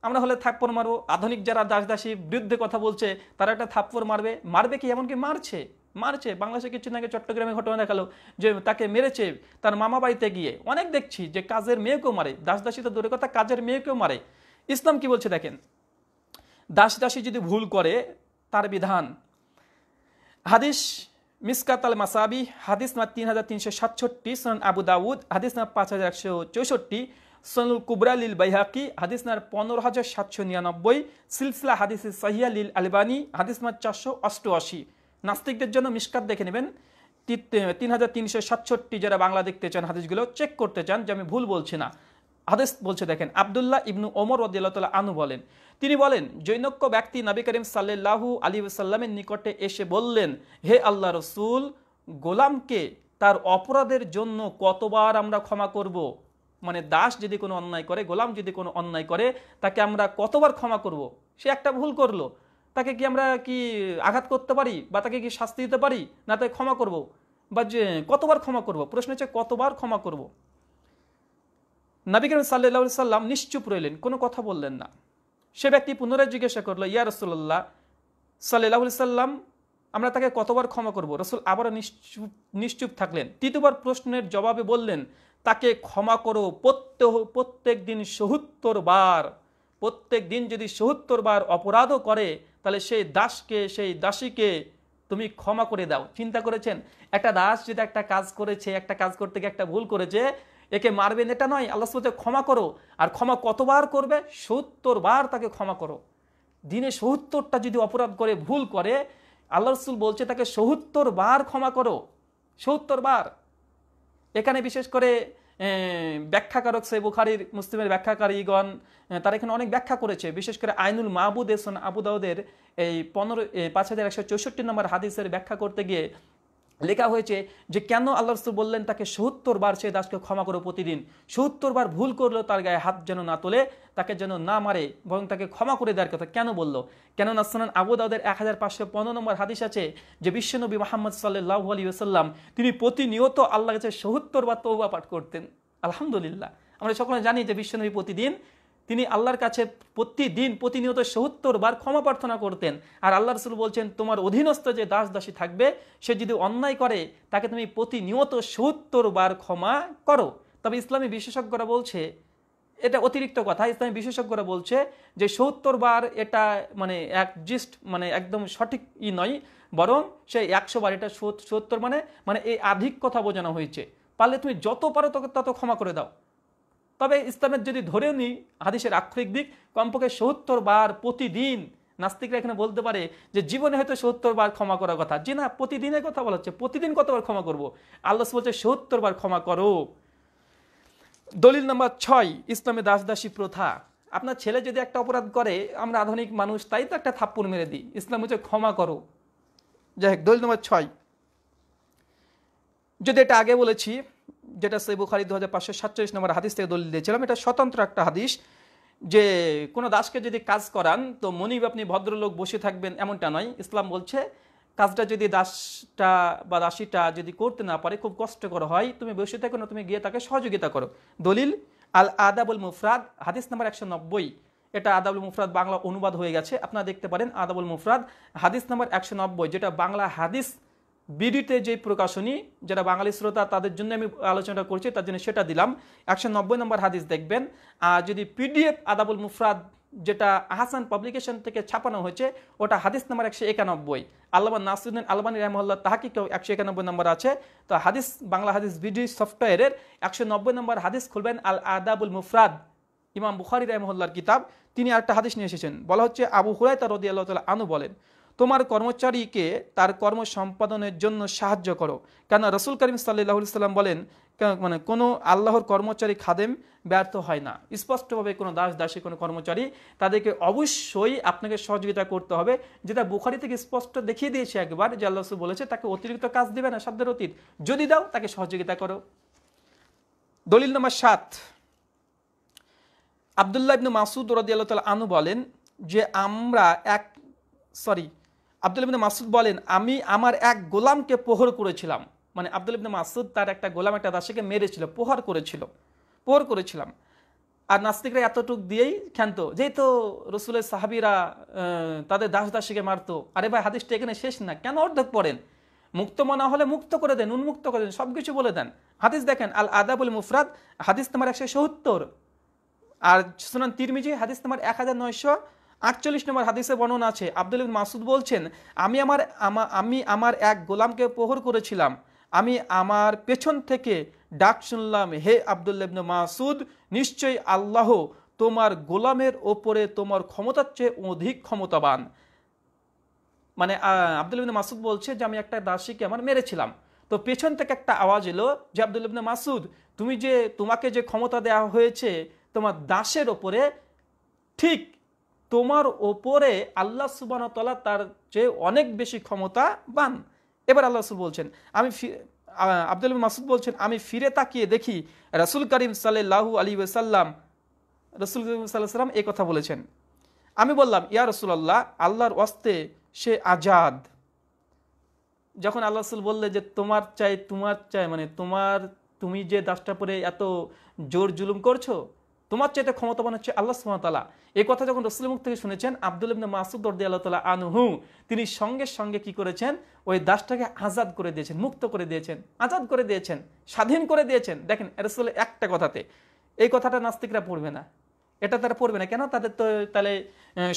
S1: আমরা হলে থাপ্পড় মারবো আধুনিক যারা দাসী বিরুদ্ধে কথা বলছে তারা একটা থাপ্পড় মারবে মারবে কি এমনকি মারছে মারছে বাংলাদেশে কিছু আগে চট্টগ্রামে ঘটনা দেখালো যে তাকে মেরেছে তার মামা বাড়িতে গিয়ে অনেক দেখছি যে কাজের মেয়েকেও মারে দাসদাসী তো দূরের কথা কাজের মেয়েকেও মারে ইসলাম কি বলছে দেখেন দাসদাসী যদি ভুল করে তার বিধান হাদিস মিসকাত আল মাসাবি হাদিস না তিন হাজার তিনশো সাতষট্টি সন আবু দাউদ হাদিস না পাঁচ হাজার একশো চৌষট্টি সনুল কুবরা লীল বাইহাকি হাদিস নার পনেরো হাজার সাতশো নিরানব্বই সিলসিলা হাদিস সাহিয়া লীল আলবানি হাদিস নার চারশো অষ্টআশি নাস্তিকদের জন্য মিসকাত দেখে নেবেন তিন হাজার তিনশো সাতষট্টি যারা বাংলা দেখতে চান হাদিসগুলো চেক করতে চান যে আমি ভুল বলছি না হাদিস বলছে দেখেন আবদুল্লাহ ইবনু ওমর রদিয়াল্লাহ আনু বলেন তিনি বলেন জৈনক্য ব্যক্তি নবী করিম সাল্লাহু আলী সাল্লামের নিকটে এসে বললেন হে আল্লাহ রসুল গোলামকে তার অপরাধের জন্য কতবার আমরা ক্ষমা করব মানে দাস যদি কোনো অন্যায় করে গোলাম যদি কোনো অন্যায় করে তাকে আমরা কতবার ক্ষমা করব। সে একটা ভুল করলো তাকে কি আমরা কি আঘাত করতে পারি বা তাকে কি শাস্তি দিতে পারি না তাকে ক্ষমা করব। বা যে কতবার ক্ষমা করব। প্রশ্ন হচ্ছে কতবার ক্ষমা করব। নবী সাল্লা সাল্লাম নিশ্চুপ রইলেন কোনো কথা বললেন না সে ব্যক্তি পুনরায় জিজ্ঞাসা করলো ইয়া রসুল্লাহ সাল্লাহ সাল্লাম আমরা তাকে কতবার ক্ষমা করব রসুল আবারও নিশ্চুপ নিশ্চুপ থাকলেন তৃতীয়বার প্রশ্নের জবাবে বললেন তাকে ক্ষমা করো প্রত্যহ প্রত্যেক দিন সহুত্তর বার প্রত্যেক দিন যদি সহুত্তর বার অপরাধও করে তাহলে সেই দাসকে সেই দাসীকে তুমি ক্ষমা করে দাও চিন্তা করেছেন একটা দাস যদি একটা কাজ করেছে একটা কাজ করতে গিয়ে একটা ভুল করেছে একে মারবেন এটা নয় আল্লাহ সুলতে ক্ষমা করো আর ক্ষমা কতবার করবে সত্তর বার তাকে ক্ষমা করো দিনে সত্তরটা যদি অপরাধ করে ভুল করে আল্লাহ রসুল বলছে তাকে সত্তর বার ক্ষমা করো সত্তর বার এখানে বিশেষ করে ব্যাখ্যাকারক সে বুখারির মুসলিমের ব্যাখ্যাকারীগণ তারা এখানে অনেক ব্যাখ্যা করেছে বিশেষ করে আইনুল মাহবুদ এসন আবুদাউদের এই পনেরো পাঁচ হাজার একশো চৌষট্টি নম্বর হাদিসের ব্যাখ্যা করতে গিয়ে লেখা হয়েছে যে কেন আল্লাহ রসুল বললেন তাকে সত্তর বার সে দাসকে ক্ষমা করো প্রতিদিন সত্তর বার ভুল করলো তার গায়ে হাত যেন না তোলে তাকে যেন না মারে বরং তাকে ক্ষমা করে দেওয়ার কথা কেন বলল কেন সোনান আবু দাউদের এক হাজার পাঁচশো পনেরো নম্বর হাদিস আছে যে বিশ্বনবী মোহাম্মদ সাল্লাহ আলী ওসাল্লাম তিনি প্রতিনিয়ত আল্লাহ কাছে সত্তর বার তৌবা পাঠ করতেন আলহামদুলিল্লাহ আমরা সকলে জানি যে বিশ্বনবী প্রতিদিন তিনি আল্লাহর কাছে প্রতিদিন প্রতিনিয়ত সত্তর বার ক্ষমা প্রার্থনা করতেন আর আল্লাহ রসুল বলছেন তোমার অধীনস্থ যে দাস দাসী থাকবে সে যদি অন্যায় করে তাকে তুমি প্রতিনিয়ত সত্তর বার ক্ষমা করো তবে ইসলামী বিশেষজ্ঞরা বলছে এটা অতিরিক্ত কথা ইসলামী বিশেষজ্ঞরা বলছে যে সত্তর বার এটা মানে একজিস্ট মানে একদম সঠিক ই নয় বরং সে একশো বার এটা সত্তর মানে মানে এই আধিক কথা বোঝানো হয়েছে পারলে তুমি যত পারো তত ক্ষমা করে দাও তবে ইসলামের যদি ধরে নিই হাদিসের আক্ষরিক দিক কমপক্ষে সত্তর বার প্রতিদিন নাস্তিকরা এখানে বলতে পারে যে জীবনে হয়তো সত্তর বার ক্ষমা করার কথা যে না প্রতিদিনের কথা বলা হচ্ছে প্রতিদিন কতবার ক্ষমা করবো আল্লাহ বলছে সত্তর বার ক্ষমা করো দলিল নাম্বার ছয় ইসলামে দাসদাসী প্রথা আপনার ছেলে যদি একটা অপরাধ করে আমরা আধুনিক মানুষ তাই তো একটা থাপ্পুর মেরে দিই ইসলাম হচ্ছে ক্ষমা করো যাই হোক দলিল নম্বর ছয় যদি এটা আগে বলেছি যেটা সেই বুখারি দু হাজার পাঁচশো সাতচল্লিশ নম্বর হাদিস থেকে দলিল দিয়েছিলাম এটা স্বতন্ত্র একটা হাদিস যে কোনো দাসকে যদি কাজ করান তো মনিব আপনি ভদ্রলোক বসে থাকবেন এমনটা নয় ইসলাম বলছে কাজটা যদি দাসটা বা দাসীটা যদি করতে না পারে খুব কষ্টকর হয় তুমি বসে থাকো না তুমি গিয়ে তাকে সহযোগিতা করো দলিল আল আদাবুল মুফরাদ হাদিস নাম্বার একশো নব্বই এটা আদাবুল মুফরাদ বাংলা অনুবাদ হয়ে গেছে আপনারা দেখতে পারেন আদাবুল মুফরাদ হাদিস নাম্বার একশো নব্বই যেটা বাংলা হাদিস বিডিতে যে প্রকাশনী যারা বাঙালি শ্রোতা তাদের জন্য আমি আলোচনা করছি তার জন্য সেটা দিলাম একশো নব্বই নম্বর হাদিস দেখবেন আর যদি পিডিএফ আদাবুল মুফরাদ যেটা আহসান পাবলিকেশন থেকে ছাপানো হয়েছে ওটা হাদিস নম্বর একশো একানব্বই আল্লাহ নাসিরুদ্দিন আলবানী রহমল্লা কেউ একশো একানব্বই নম্বর আছে তো হাদিস বাংলা হাদিস ভিডিও সফটওয়্যারের একশো নব্বই নম্বর হাদিস খুলবেন আল আদাবুল মুফরাদ ইমাম বুখারি রহমল্লার কিতাব তিনি একটা হাদিস নিয়ে এসেছেন বলা হচ্ছে আবু হুরাই তার রদি আল্লাহ তালা আনু বলেন তোমার কর্মচারীকে তার কর্ম সম্পাদনের জন্য সাহায্য করো কেন রসুল করিম সাল্লাহ সাল্লাম বলেন মানে কোনো আল্লাহর কর্মচারী খাদেম ব্যর্থ হয় না স্পষ্টভাবে কোনো দাস দাসী কোনো কর্মচারী তাদেরকে অবশ্যই আপনাকে সহযোগিতা করতে হবে যেটা বুখারি থেকে স্পষ্ট দেখিয়ে দিয়েছে একবার যে আল্লাহ বলেছে তাকে অতিরিক্ত কাজ দেবে না সাধ্যের অতীত যদি দাও তাকে সহযোগিতা করো দলিল নম্বর সাত আবদুল্লাহ মাসুদ রদিয়াল আনু বলেন যে আমরা এক সরি আব্দুল ইবনে মাসুদ বলেন আমি আমার এক গোলামকে প্রহর করেছিলাম মানে আব্দুল ইবনে মাসুদ তার একটা গোলাম একটা দাসীকে মেরেছিল প্রহর করেছিল প্রহর করেছিলাম আর নাস্তিকরা এতটুক দিয়েই ক্ষান্ত যেই তো রসুলের সাহাবিরা তাদের দাস দাসীকে মারতো আরে ভাই হাদিসটা এখানে শেষ না কেন অর্ধেক পড়েন মুক্ত মনে হলে মুক্ত করে দেন উন্মুক্ত করে দেন সব কিছু বলে দেন হাদিস দেখেন আল আদাবুল মুফরাদ হাদিস তোমার একশো সত্তর আর সুনান তিরমিজি হাদিস তোমার এক হাজার নয়শো আটচল্লিশ নম্বর হাদিসে বর্ণনা আছে আব্দুল মাসুদ বলছেন আমি আমার আমি আমার এক গোলামকে প্রহর করেছিলাম আমি আমার পেছন থেকে ডাক শুনলাম হে আবদুল্লাবন মাসুদ নিশ্চয়ই আল্লাহ তোমার গোলামের ওপরে তোমার ক্ষমতার চেয়ে অধিক ক্ষমতাবান মানে আবদুল্লাবিন মাসুদ বলছে যে আমি একটা দাসীকে আমার মেরেছিলাম তো পেছন থেকে একটা আওয়াজ এলো যে আবদুল্লাবিন মাসুদ তুমি যে তোমাকে যে ক্ষমতা দেওয়া হয়েছে তোমার দাসের ওপরে ঠিক তোমার ওপরে আল্লাহ সুবাহতলা তার যে অনেক বেশি ক্ষমতা বান এবার আল্লাহ রসুল বলছেন আমি আব্দুল মাসুদ বলছেন আমি ফিরে তাকিয়ে দেখি রাসুল করিম সাল্লাহু আলী সাল্লাম রসুল করিম সাল্লাহাম এ কথা বলেছেন আমি বললাম ইয়া রসুলাল্লাহ আল্লাহর অস্তে সে আজাদ যখন আল্লাহ রসুল বললে যে তোমার চাই তোমার চাই মানে তোমার তুমি যে দাসটা পরে এত জোর জুলুম করছো তোমার চাইতে ক্ষমতাবান হচ্ছে আল্লাহ সুমতালা এই কথা যখন রসুল মুখ থেকে শুনেছেন আব্দুল ইবনে মাসুদ দর্দি আল্লাহ তালা আনহু তিনি সঙ্গে সঙ্গে কি করেছেন ওই দাসটাকে আজাদ করে দিয়েছেন মুক্ত করে দিয়েছেন আজাদ করে দিয়েছেন স্বাধীন করে দিয়েছেন দেখেন রসুলের একটা কথাতে এই কথাটা নাস্তিকরা পড়বে না এটা তারা পড়বে না কেন তাদের তো তাহলে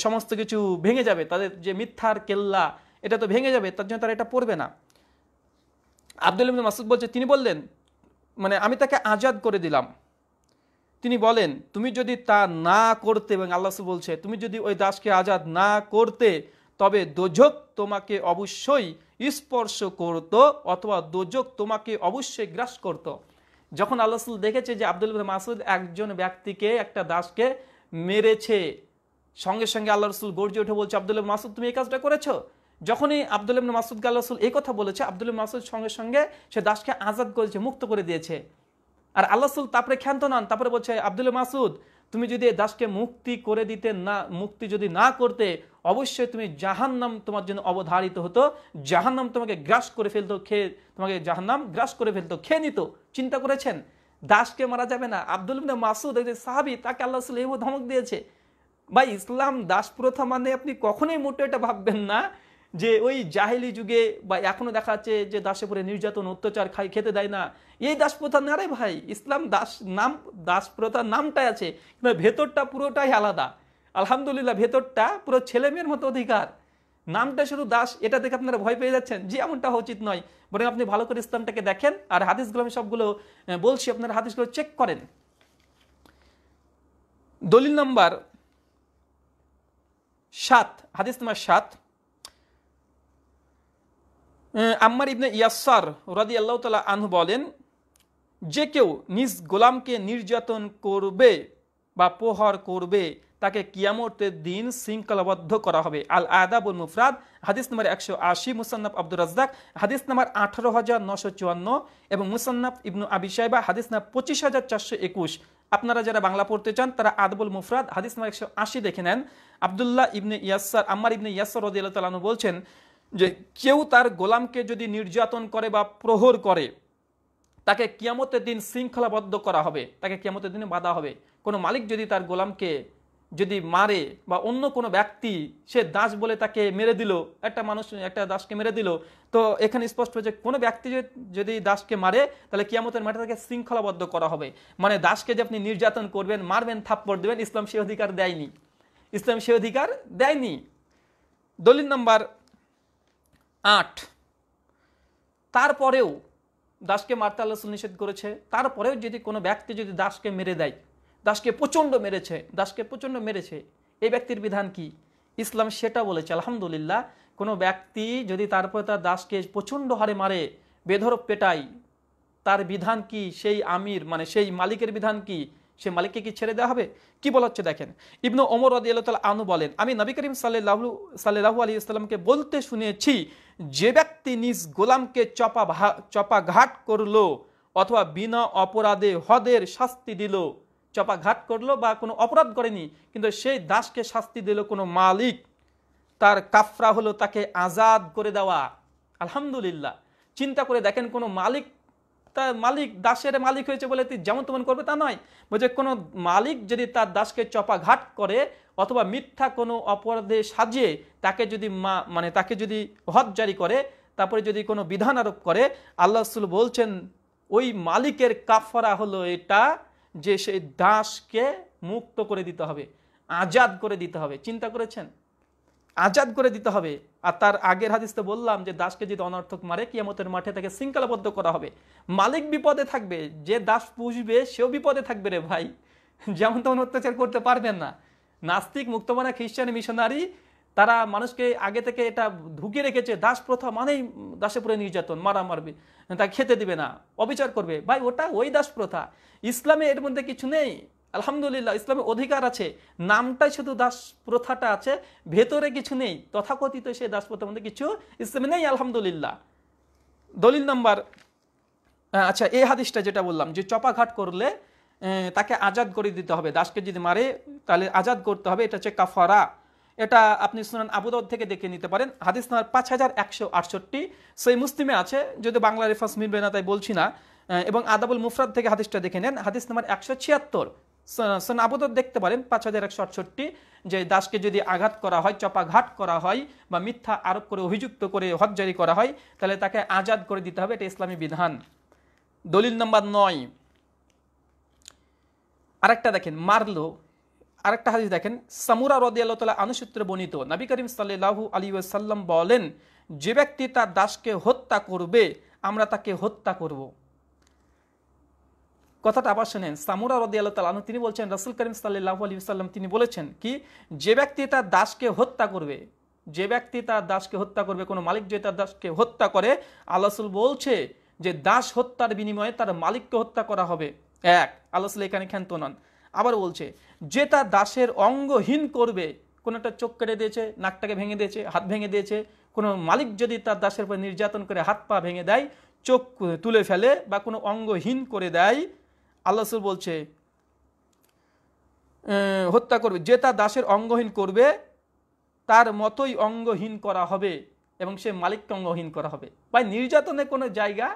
S1: সমস্ত কিছু ভেঙে যাবে তাদের যে মিথ্যার কেল্লা এটা তো ভেঙে যাবে তার জন্য তারা এটা পড়বে না আব্দুল ইবনে মাসুদ বলছে তিনি বললেন মানে আমি তাকে আজাদ করে দিলাম তিনি বলেন তুমি যদি তা না করতে এবং আল্লাহ বলছে তুমি যদি ওই দাসকে আজাদ না করতে তবে দোজক তোমাকে অবশ্যই স্পর্শ করত অথবা দোজক তোমাকে অবশ্যই গ্রাস করত। যখন আল্লাহ দেখেছে যে আব্দুল মাসুদ একজন ব্যক্তিকে একটা দাসকে মেরেছে সঙ্গে সঙ্গে আল্লাহ রসুল গর্জে উঠে বলছে আব্দুল মাসুদ তুমি এই কাজটা করেছো যখনই আব্দুল মাসুদ আল্লাহ রসুল এই কথা বলেছে আব্দুল মাসুদ সঙ্গে সঙ্গে সে দাসকে আজাদ করেছে মুক্ত করে দিয়েছে আর আল্লাহ তারপরে ক্ষান্ত নন তারপরে বলছে আব্দুল মাসুদ তুমি যদি এই দাসকে মুক্তি করে দিতে না মুক্তি যদি না করতে অবশ্যই তুমি জাহান্নাম তোমার জন্য অবধারিত হতো জাহান্নাম তোমাকে গ্রাস করে ফেলতো খেয়ে তোমাকে জাহান্নাম গ্রাস করে ফেলতো খেয়ে নিত চিন্তা করেছেন দাসকে মারা যাবে না আব্দুল মাসুদ একজন সাহাবি তাকে আল্লাহ রসুল এই ধমক দিয়েছে ভাই ইসলাম দাস প্রথা মানে আপনি কখনোই মোটে এটা ভাববেন না যে ওই জাহেলি যুগে বা এখনও দেখা যাচ্ছে যে দাসে পরে নির্যাতন অত্যাচার খাই খেতে দেয় না এই দাস প্রথা না রে ভাই ইসলাম দাস নাম দাস প্রথার নামটাই আছে কিন্তু ভেতরটা পুরোটাই আলাদা আলহামদুলিল্লাহ ভেতরটা পুরো ছেলে মেয়ের মতো অধিকার নামটা শুধু দাস এটা দেখে আপনারা ভয় পেয়ে যাচ্ছেন যে এমনটা উচিত নয় বরং আপনি ভালো করে ইসলামটাকে দেখেন আর হাদিসগুলো আমি সবগুলো বলছি আপনারা হাদিসগুলো চেক করেন দলিল নম্বর সাত হাদিস নম্বর সাত আম্মার ইবনে ইয়াসার রাদি আল্লাহ তালা আনহু বলেন যে কেউ নিজ গোলামকে নির্যাতন করবে বা প্রহর করবে তাকে কিয়ামতের দিন শৃঙ্খলাবদ্ধ করা হবে আল আদাবুল মুফরাদ হাদিস নম্বর একশো আশি মুসান্নাব আব্দুর রাজ্জাক হাদিস নম্বর আঠারো হাজার নশো চুয়ান্ন এবং মুসান্নাব ইবনু আবি সাহেবা হাদিস নাম পঁচিশ হাজার চারশো একুশ আপনারা যারা বাংলা পড়তে চান তারা আদবুল মুফরাদ হাদিস নম্বর একশো আশি দেখে নেন আবদুল্লাহ ইবনে ইয়াসার আম্মার ইবনে ইয়াসার রদিয়াল তালানু বলছেন যে কেউ তার গোলামকে যদি নির্যাতন করে বা প্রহর করে তাকে কিয়ামতের দিন শৃঙ্খলাবদ্ধ করা হবে তাকে কিয়ামতের দিনে বাধা হবে কোনো মালিক যদি তার গোলামকে যদি মারে বা অন্য কোনো ব্যক্তি সে দাস বলে তাকে মেরে দিল একটা মানুষ একটা দাসকে মেরে দিল তো এখানে স্পষ্ট হয়েছে কোনো ব্যক্তি যদি দাসকে মারে তাহলে কিয়ামতের মাঠে তাকে শৃঙ্খলাবদ্ধ করা হবে মানে দাসকে যে আপনি নির্যাতন করবেন মারবেন থাপ্পড় দেবেন ইসলাম সে অধিকার দেয়নি ইসলাম সে অধিকার দেয়নি দলিল নাম্বার আট তারপরেও দাসকে মারতে আল্লাহ নিষেধ করেছে তারপরেও যদি কোনো ব্যক্তি যদি দাসকে মেরে দেয় দাসকে প্রচণ্ড মেরেছে দাসকে প্রচণ্ড মেরেছে এই ব্যক্তির বিধান কি ইসলাম সেটা বলেছে আলহামদুলিল্লাহ কোনো ব্যক্তি যদি তারপরে তার দাসকে প্রচণ্ড হারে মারে বেধরক পেটাই তার বিধান কি সেই আমির মানে সেই মালিকের বিধান কি সে মালিককে কি ছেড়ে দেওয়া হবে কি বলা হচ্ছে দেখেন ইবনু ওমর তালা আনু বলেন আমি নবী করিম সাল্লাহু সাল্লাহু আলী ইসলামকে বলতে শুনেছি যে ব্যক্তি নিজ গোলামকে চপা চপাঘাট করলো অথবা বিনা অপরাধে হদের শাস্তি দিল চপাঘাট করলো বা কোনো অপরাধ করেনি কিন্তু সেই দাসকে শাস্তি দিল কোনো মালিক তার কাফরা হলো তাকে আজাদ করে দেওয়া আলহামদুলিল্লাহ চিন্তা করে দেখেন কোনো মালিক তা মালিক দাসের মালিক হয়েছে বলে তুই যেমন তেমন করবে তা নয় বলছে কোনো মালিক যদি তার দাসকে চপাঘাট করে অথবা মিথ্যা কোনো অপরাধে সাজিয়ে তাকে যদি মা মানে তাকে যদি হদ জারি করে তারপরে যদি কোনো বিধান আরোপ করে আল্লাহ রসুল বলছেন ওই মালিকের কাফরা হলো এটা যে সেই দাসকে মুক্ত করে দিতে হবে আজাদ করে দিতে হবে চিন্তা করেছেন আজাদ করে দিতে হবে আর তার আগের হাদিসতে বললাম যে দাসকে যদি অনর্থক মারে কিয়ামতের মাঠে তাকে শৃঙ্খলাবদ্ধ করা হবে মালিক বিপদে থাকবে যে দাস পুষবে সেও বিপদে থাকবে রে ভাই যেমন তেমন অত্যাচার করতে পারবেন না নাস্তিক মুক্তমানা খ্রিস্টান মিশনারি তারা মানুষকে আগে থেকে এটা ঢুকে রেখেছে দাস প্রথা মানেই দাসে পুরে নির্যাতন মারা মারবে তা খেতে দিবে না অবিচার করবে ভাই ওটা ওই দাস প্রথা ইসলামে এর মধ্যে কিছু নেই আলহামদুলিল্লাহ ইসলামের অধিকার আছে নামটাই শুধু দাস প্রথাটা আছে ভেতরে কিছু নেই তথাকথিত সেই দাস প্রথার মধ্যে কিছু ইসলামে নেই আলহামদুলিল্লাহ দলিল নাম্বার আচ্ছা এই হাদিসটা যেটা বললাম যে চপাঘাট করলে তাকে আজাদ করে দিতে হবে দাসকে যদি মারে তাহলে আজাদ করতে হবে এটা হচ্ছে কাফারা এটা আপনি শুনেন আবুদাউদ থেকে দেখে নিতে পারেন হাদিস নাম্বার পাঁচ হাজার একশো আটষট্টি সেই মুসলিমে আছে যদি বাংলা রেফাস মিলবে না তাই বলছি না এবং আদাবুল মুফরাদ থেকে হাদিসটা দেখে নেন হাদিস নাম্বার একশো ছিয়াত্তর সন আপাতত দেখতে পারেন পাঁচ হাজার একশো আটষট্টি যে দাসকে যদি আঘাত করা হয় চপাঘাত করা হয় বা মিথ্যা আরোপ করে অভিযুক্ত করে হজ জারি করা হয় তাহলে তাকে আজাদ করে দিতে হবে এটা ইসলামী বিধান দলিল নম্বর নয় আরেকটা দেখেন মারলো আরেকটা হাজি দেখেন সামুরা রদি আল্লাহ তালা আনুসূত্রে বর্ণিত নবী করিম সাল্লু আলী ওসাল্লাম বলেন যে ব্যক্তি তার দাসকে হত্যা করবে আমরা তাকে হত্যা করবো কথাটা আবার শোনেন সামুরা রদি আল্লাহ তালু তিনি বলছেন রসুল করিম সাল্লাহ আলী সাল্লাম তিনি বলেছেন কি যে ব্যক্তি তার দাসকে হত্যা করবে যে ব্যক্তি তার দাসকে হত্যা করবে কোনো মালিক যে তার দাসকে হত্যা করে আল্লাহসুল বলছে যে দাস হত্যার বিনিময়ে তার মালিককে হত্যা করা হবে এক আল্লাহসুল এখানে ক্ষান্ত নন আবার বলছে যে তার দাসের অঙ্গহীন করবে কোনো একটা চোখ কেটে দিয়েছে নাকটাকে ভেঙে দিয়েছে হাত ভেঙে দিয়েছে কোনো মালিক যদি তার দাসের উপর নির্যাতন করে হাত পা ভেঙে দেয় চোখ তুলে ফেলে বা কোনো অঙ্গহীন করে দেয় আল্লাহ রসুল বলছে হত্যা করবে যে তার দাসের অঙ্গহীন করবে তার মতোই অঙ্গহীন করা হবে এবং সে মালিককে অঙ্গহীন করা হবে ভাই নির্যাতনের কোনো জায়গা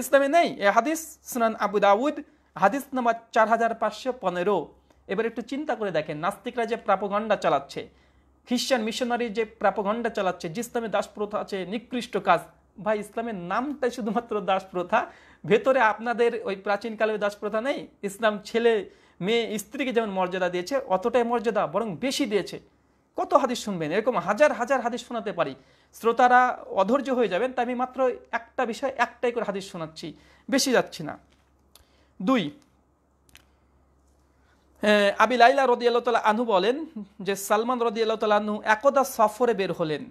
S1: ইসলামে নেই এ হাদিস সুনান আবু দাউদ হাদিস নাম্বার চার হাজার পাঁচশো পনেরো এবার একটু চিন্তা করে দেখেন নাস্তিকরা যে প্রাপগণ্ডা চালাচ্ছে খ্রিস্টান মিশনারি যে প্রাপগণ্ডা চালাচ্ছে যে ইসলামে দাস প্রথা আছে নিকৃষ্ট কাজ ভাই ইসলামের নামটাই শুধুমাত্র দাস প্রথা ভেতরে আপনাদের ওই প্রাচীনকালে দাস প্রথা নেই ইসলাম ছেলে মেয়ে স্ত্রীকে যেমন মর্যাদা দিয়েছে অতটাই মর্যাদা বরং বেশি দিয়েছে কত হাদিস শুনবেন এরকম হাজার হাজার হাদিস শোনাতে পারি শ্রোতারা অধৈর্য হয়ে যাবেন তাই আমি মাত্র একটা বিষয় একটাই করে হাদিস শোনাচ্ছি বেশি যাচ্ছি না দুই আবি লাইলা রদি আল্লাহ আনু বলেন যে সালমান রদি আল্লাহ আনু একদা সফরে বের হলেন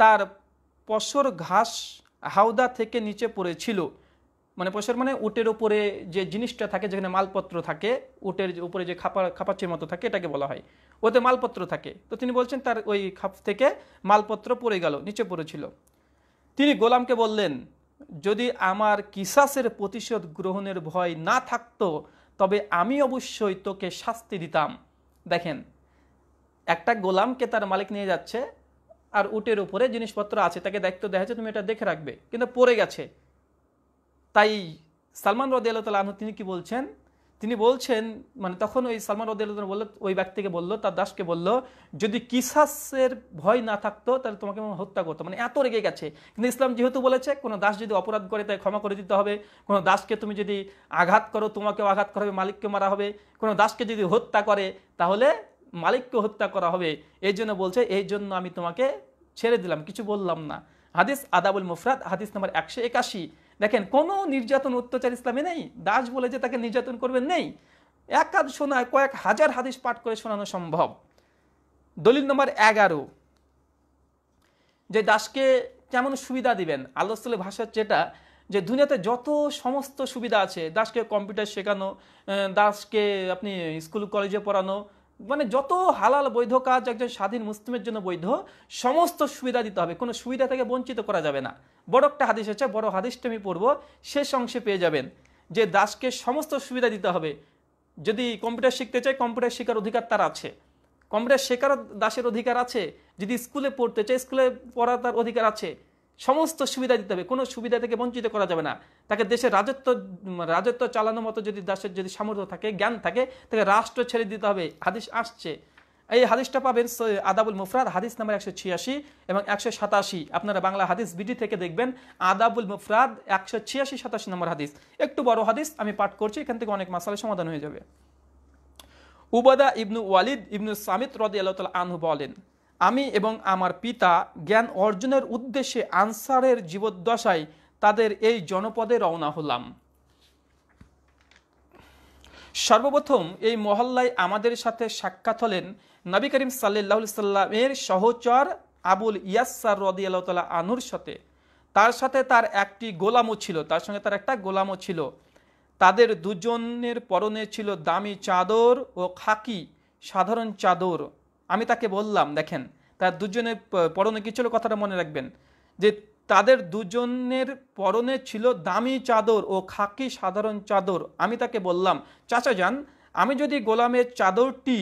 S1: তার পশর ঘাস হাওদা থেকে নিচে পড়েছিল মানে পয়সার মানে উটের উপরে যে জিনিসটা থাকে যেখানে মালপত্র থাকে উটের উপরে যে খাপা খাপাচ্ছির মতো থাকে এটাকে বলা হয় ওতে মালপত্র থাকে তো তিনি বলছেন তার ওই খাপ থেকে মালপত্র পড়ে গেল নিচে পড়েছিল তিনি গোলামকে বললেন যদি আমার কিসাসের প্রতিশোধ গ্রহণের ভয় না থাকতো তবে আমি অবশ্যই তোকে শাস্তি দিতাম দেখেন একটা গোলামকে তার মালিক নিয়ে যাচ্ছে আর উটের উপরে জিনিসপত্র আছে তাকে দায়িত্ব দেওয়া হয়েছে তুমি এটা দেখে রাখবে কিন্তু পড়ে গেছে তাই সালমান রদিয়াল্লাহ তিনি কি বলছেন তিনি বলছেন মানে তখন ওই সালমান আল্লাহ বললো ওই ব্যক্তিকে বলল তার দাসকে বলল যদি কিসাসের ভয় না থাকতো তাহলে তোমাকে হত্যা করতো মানে এত রেগে গেছে কিন্তু ইসলাম যেহেতু বলেছে কোনো দাস যদি অপরাধ করে তাই ক্ষমা করে দিতে হবে কোনো দাসকে তুমি যদি আঘাত করো তোমাকেও আঘাত করা হবে মালিককে মারা হবে কোনো দাসকে যদি হত্যা করে তাহলে মালিককে হত্যা করা হবে এই জন্য বলছে এই জন্য আমি তোমাকে ছেড়ে দিলাম কিছু বললাম না হাদিস আদাবুল মুফরাদ হাদিস নাম্বার একশো একাশি দেখেন কোনো নির্যাতন অত্যাচার ইসলামে নেই দাস বলে যে তাকে নির্যাতন করবেন নেই একাধ শোনায় কয়েক হাজার হাদিস পাঠ করে শোনানো সম্ভব দলিল নম্বর এগারো যে দাসকে কেমন সুবিধা দিবেন আল্লাহসুলের ভাষার যেটা যে দুনিয়াতে যত সমস্ত সুবিধা আছে দাসকে কম্পিউটার শেখানো দাসকে আপনি স্কুল কলেজে পড়ানো মানে যত হালাল বৈধ কাজ একজন স্বাধীন মুসলিমের জন্য বৈধ সমস্ত সুবিধা দিতে হবে কোনো সুবিধা থেকে বঞ্চিত করা যাবে না বড় একটা হাদিস হচ্ছে বড় হাদিসটা আমি পড়ব শেষ অংশে পেয়ে যাবেন যে দাসকে সমস্ত সুবিধা দিতে হবে যদি কম্পিউটার শিখতে চায় কম্পিউটার শেখার অধিকার তার আছে কম্পিউটার শেখার দাসের অধিকার আছে যদি স্কুলে পড়তে চায় স্কুলে পড়ার তার অধিকার আছে সমস্ত সুবিধা দিতে হবে কোনো সুবিধা থেকে বঞ্চিত করা যাবে না তাকে দেশের রাজত্ব রাজত্ব চালানোর মতো যদি দেশের যদি সামর্থ্য থাকে জ্ঞান থাকে তাকে রাষ্ট্র ছেড়ে দিতে হবে হাদিস আসছে এই হাদিসটা পাবেন আদাবুল মুফরাদ হাদিস নাম্বার একশো ছিয়াশি এবং একশো সাতাশি আপনারা বাংলা হাদিস বিডি থেকে দেখবেন আদাবুল মুফরাদ একশো ছিয়াশি সাতাশি নম্বর হাদিস একটু বড় হাদিস আমি পাঠ করছি এখান থেকে অনেক মশালের সমাধান হয়ে যাবে উবাদা ইবনু ওয়ালিদ ইবনু সামিত রদি আল্লাহ আনহু বলেন আমি এবং আমার পিতা জ্ঞান অর্জনের উদ্দেশ্যে আনসারের জীবদ্দশায় তাদের এই জনপদে রওনা হলাম সর্বপ্রথম এই মহল্লায় আমাদের সাথে সাক্ষাৎ হলেন নবী করিম সাল্লাহ সাল্লামের সহচর আবুল ইয়াসার রদি আল্লাহ আনুর সাথে তার সাথে তার একটি গোলামও ছিল তার সঙ্গে তার একটা গোলামও ছিল তাদের দুজনের পরনে ছিল দামি চাদর ও খাকি সাধারণ চাদর আমি তাকে বললাম দেখেন তার দুজনের পরনে কি ছিল কথাটা মনে রাখবেন যে তাদের দুজনের পরনে ছিল দামি চাদর ও খাকি সাধারণ চাদর আমি তাকে বললাম চাচা যান আমি যদি গোলামের চাদরটি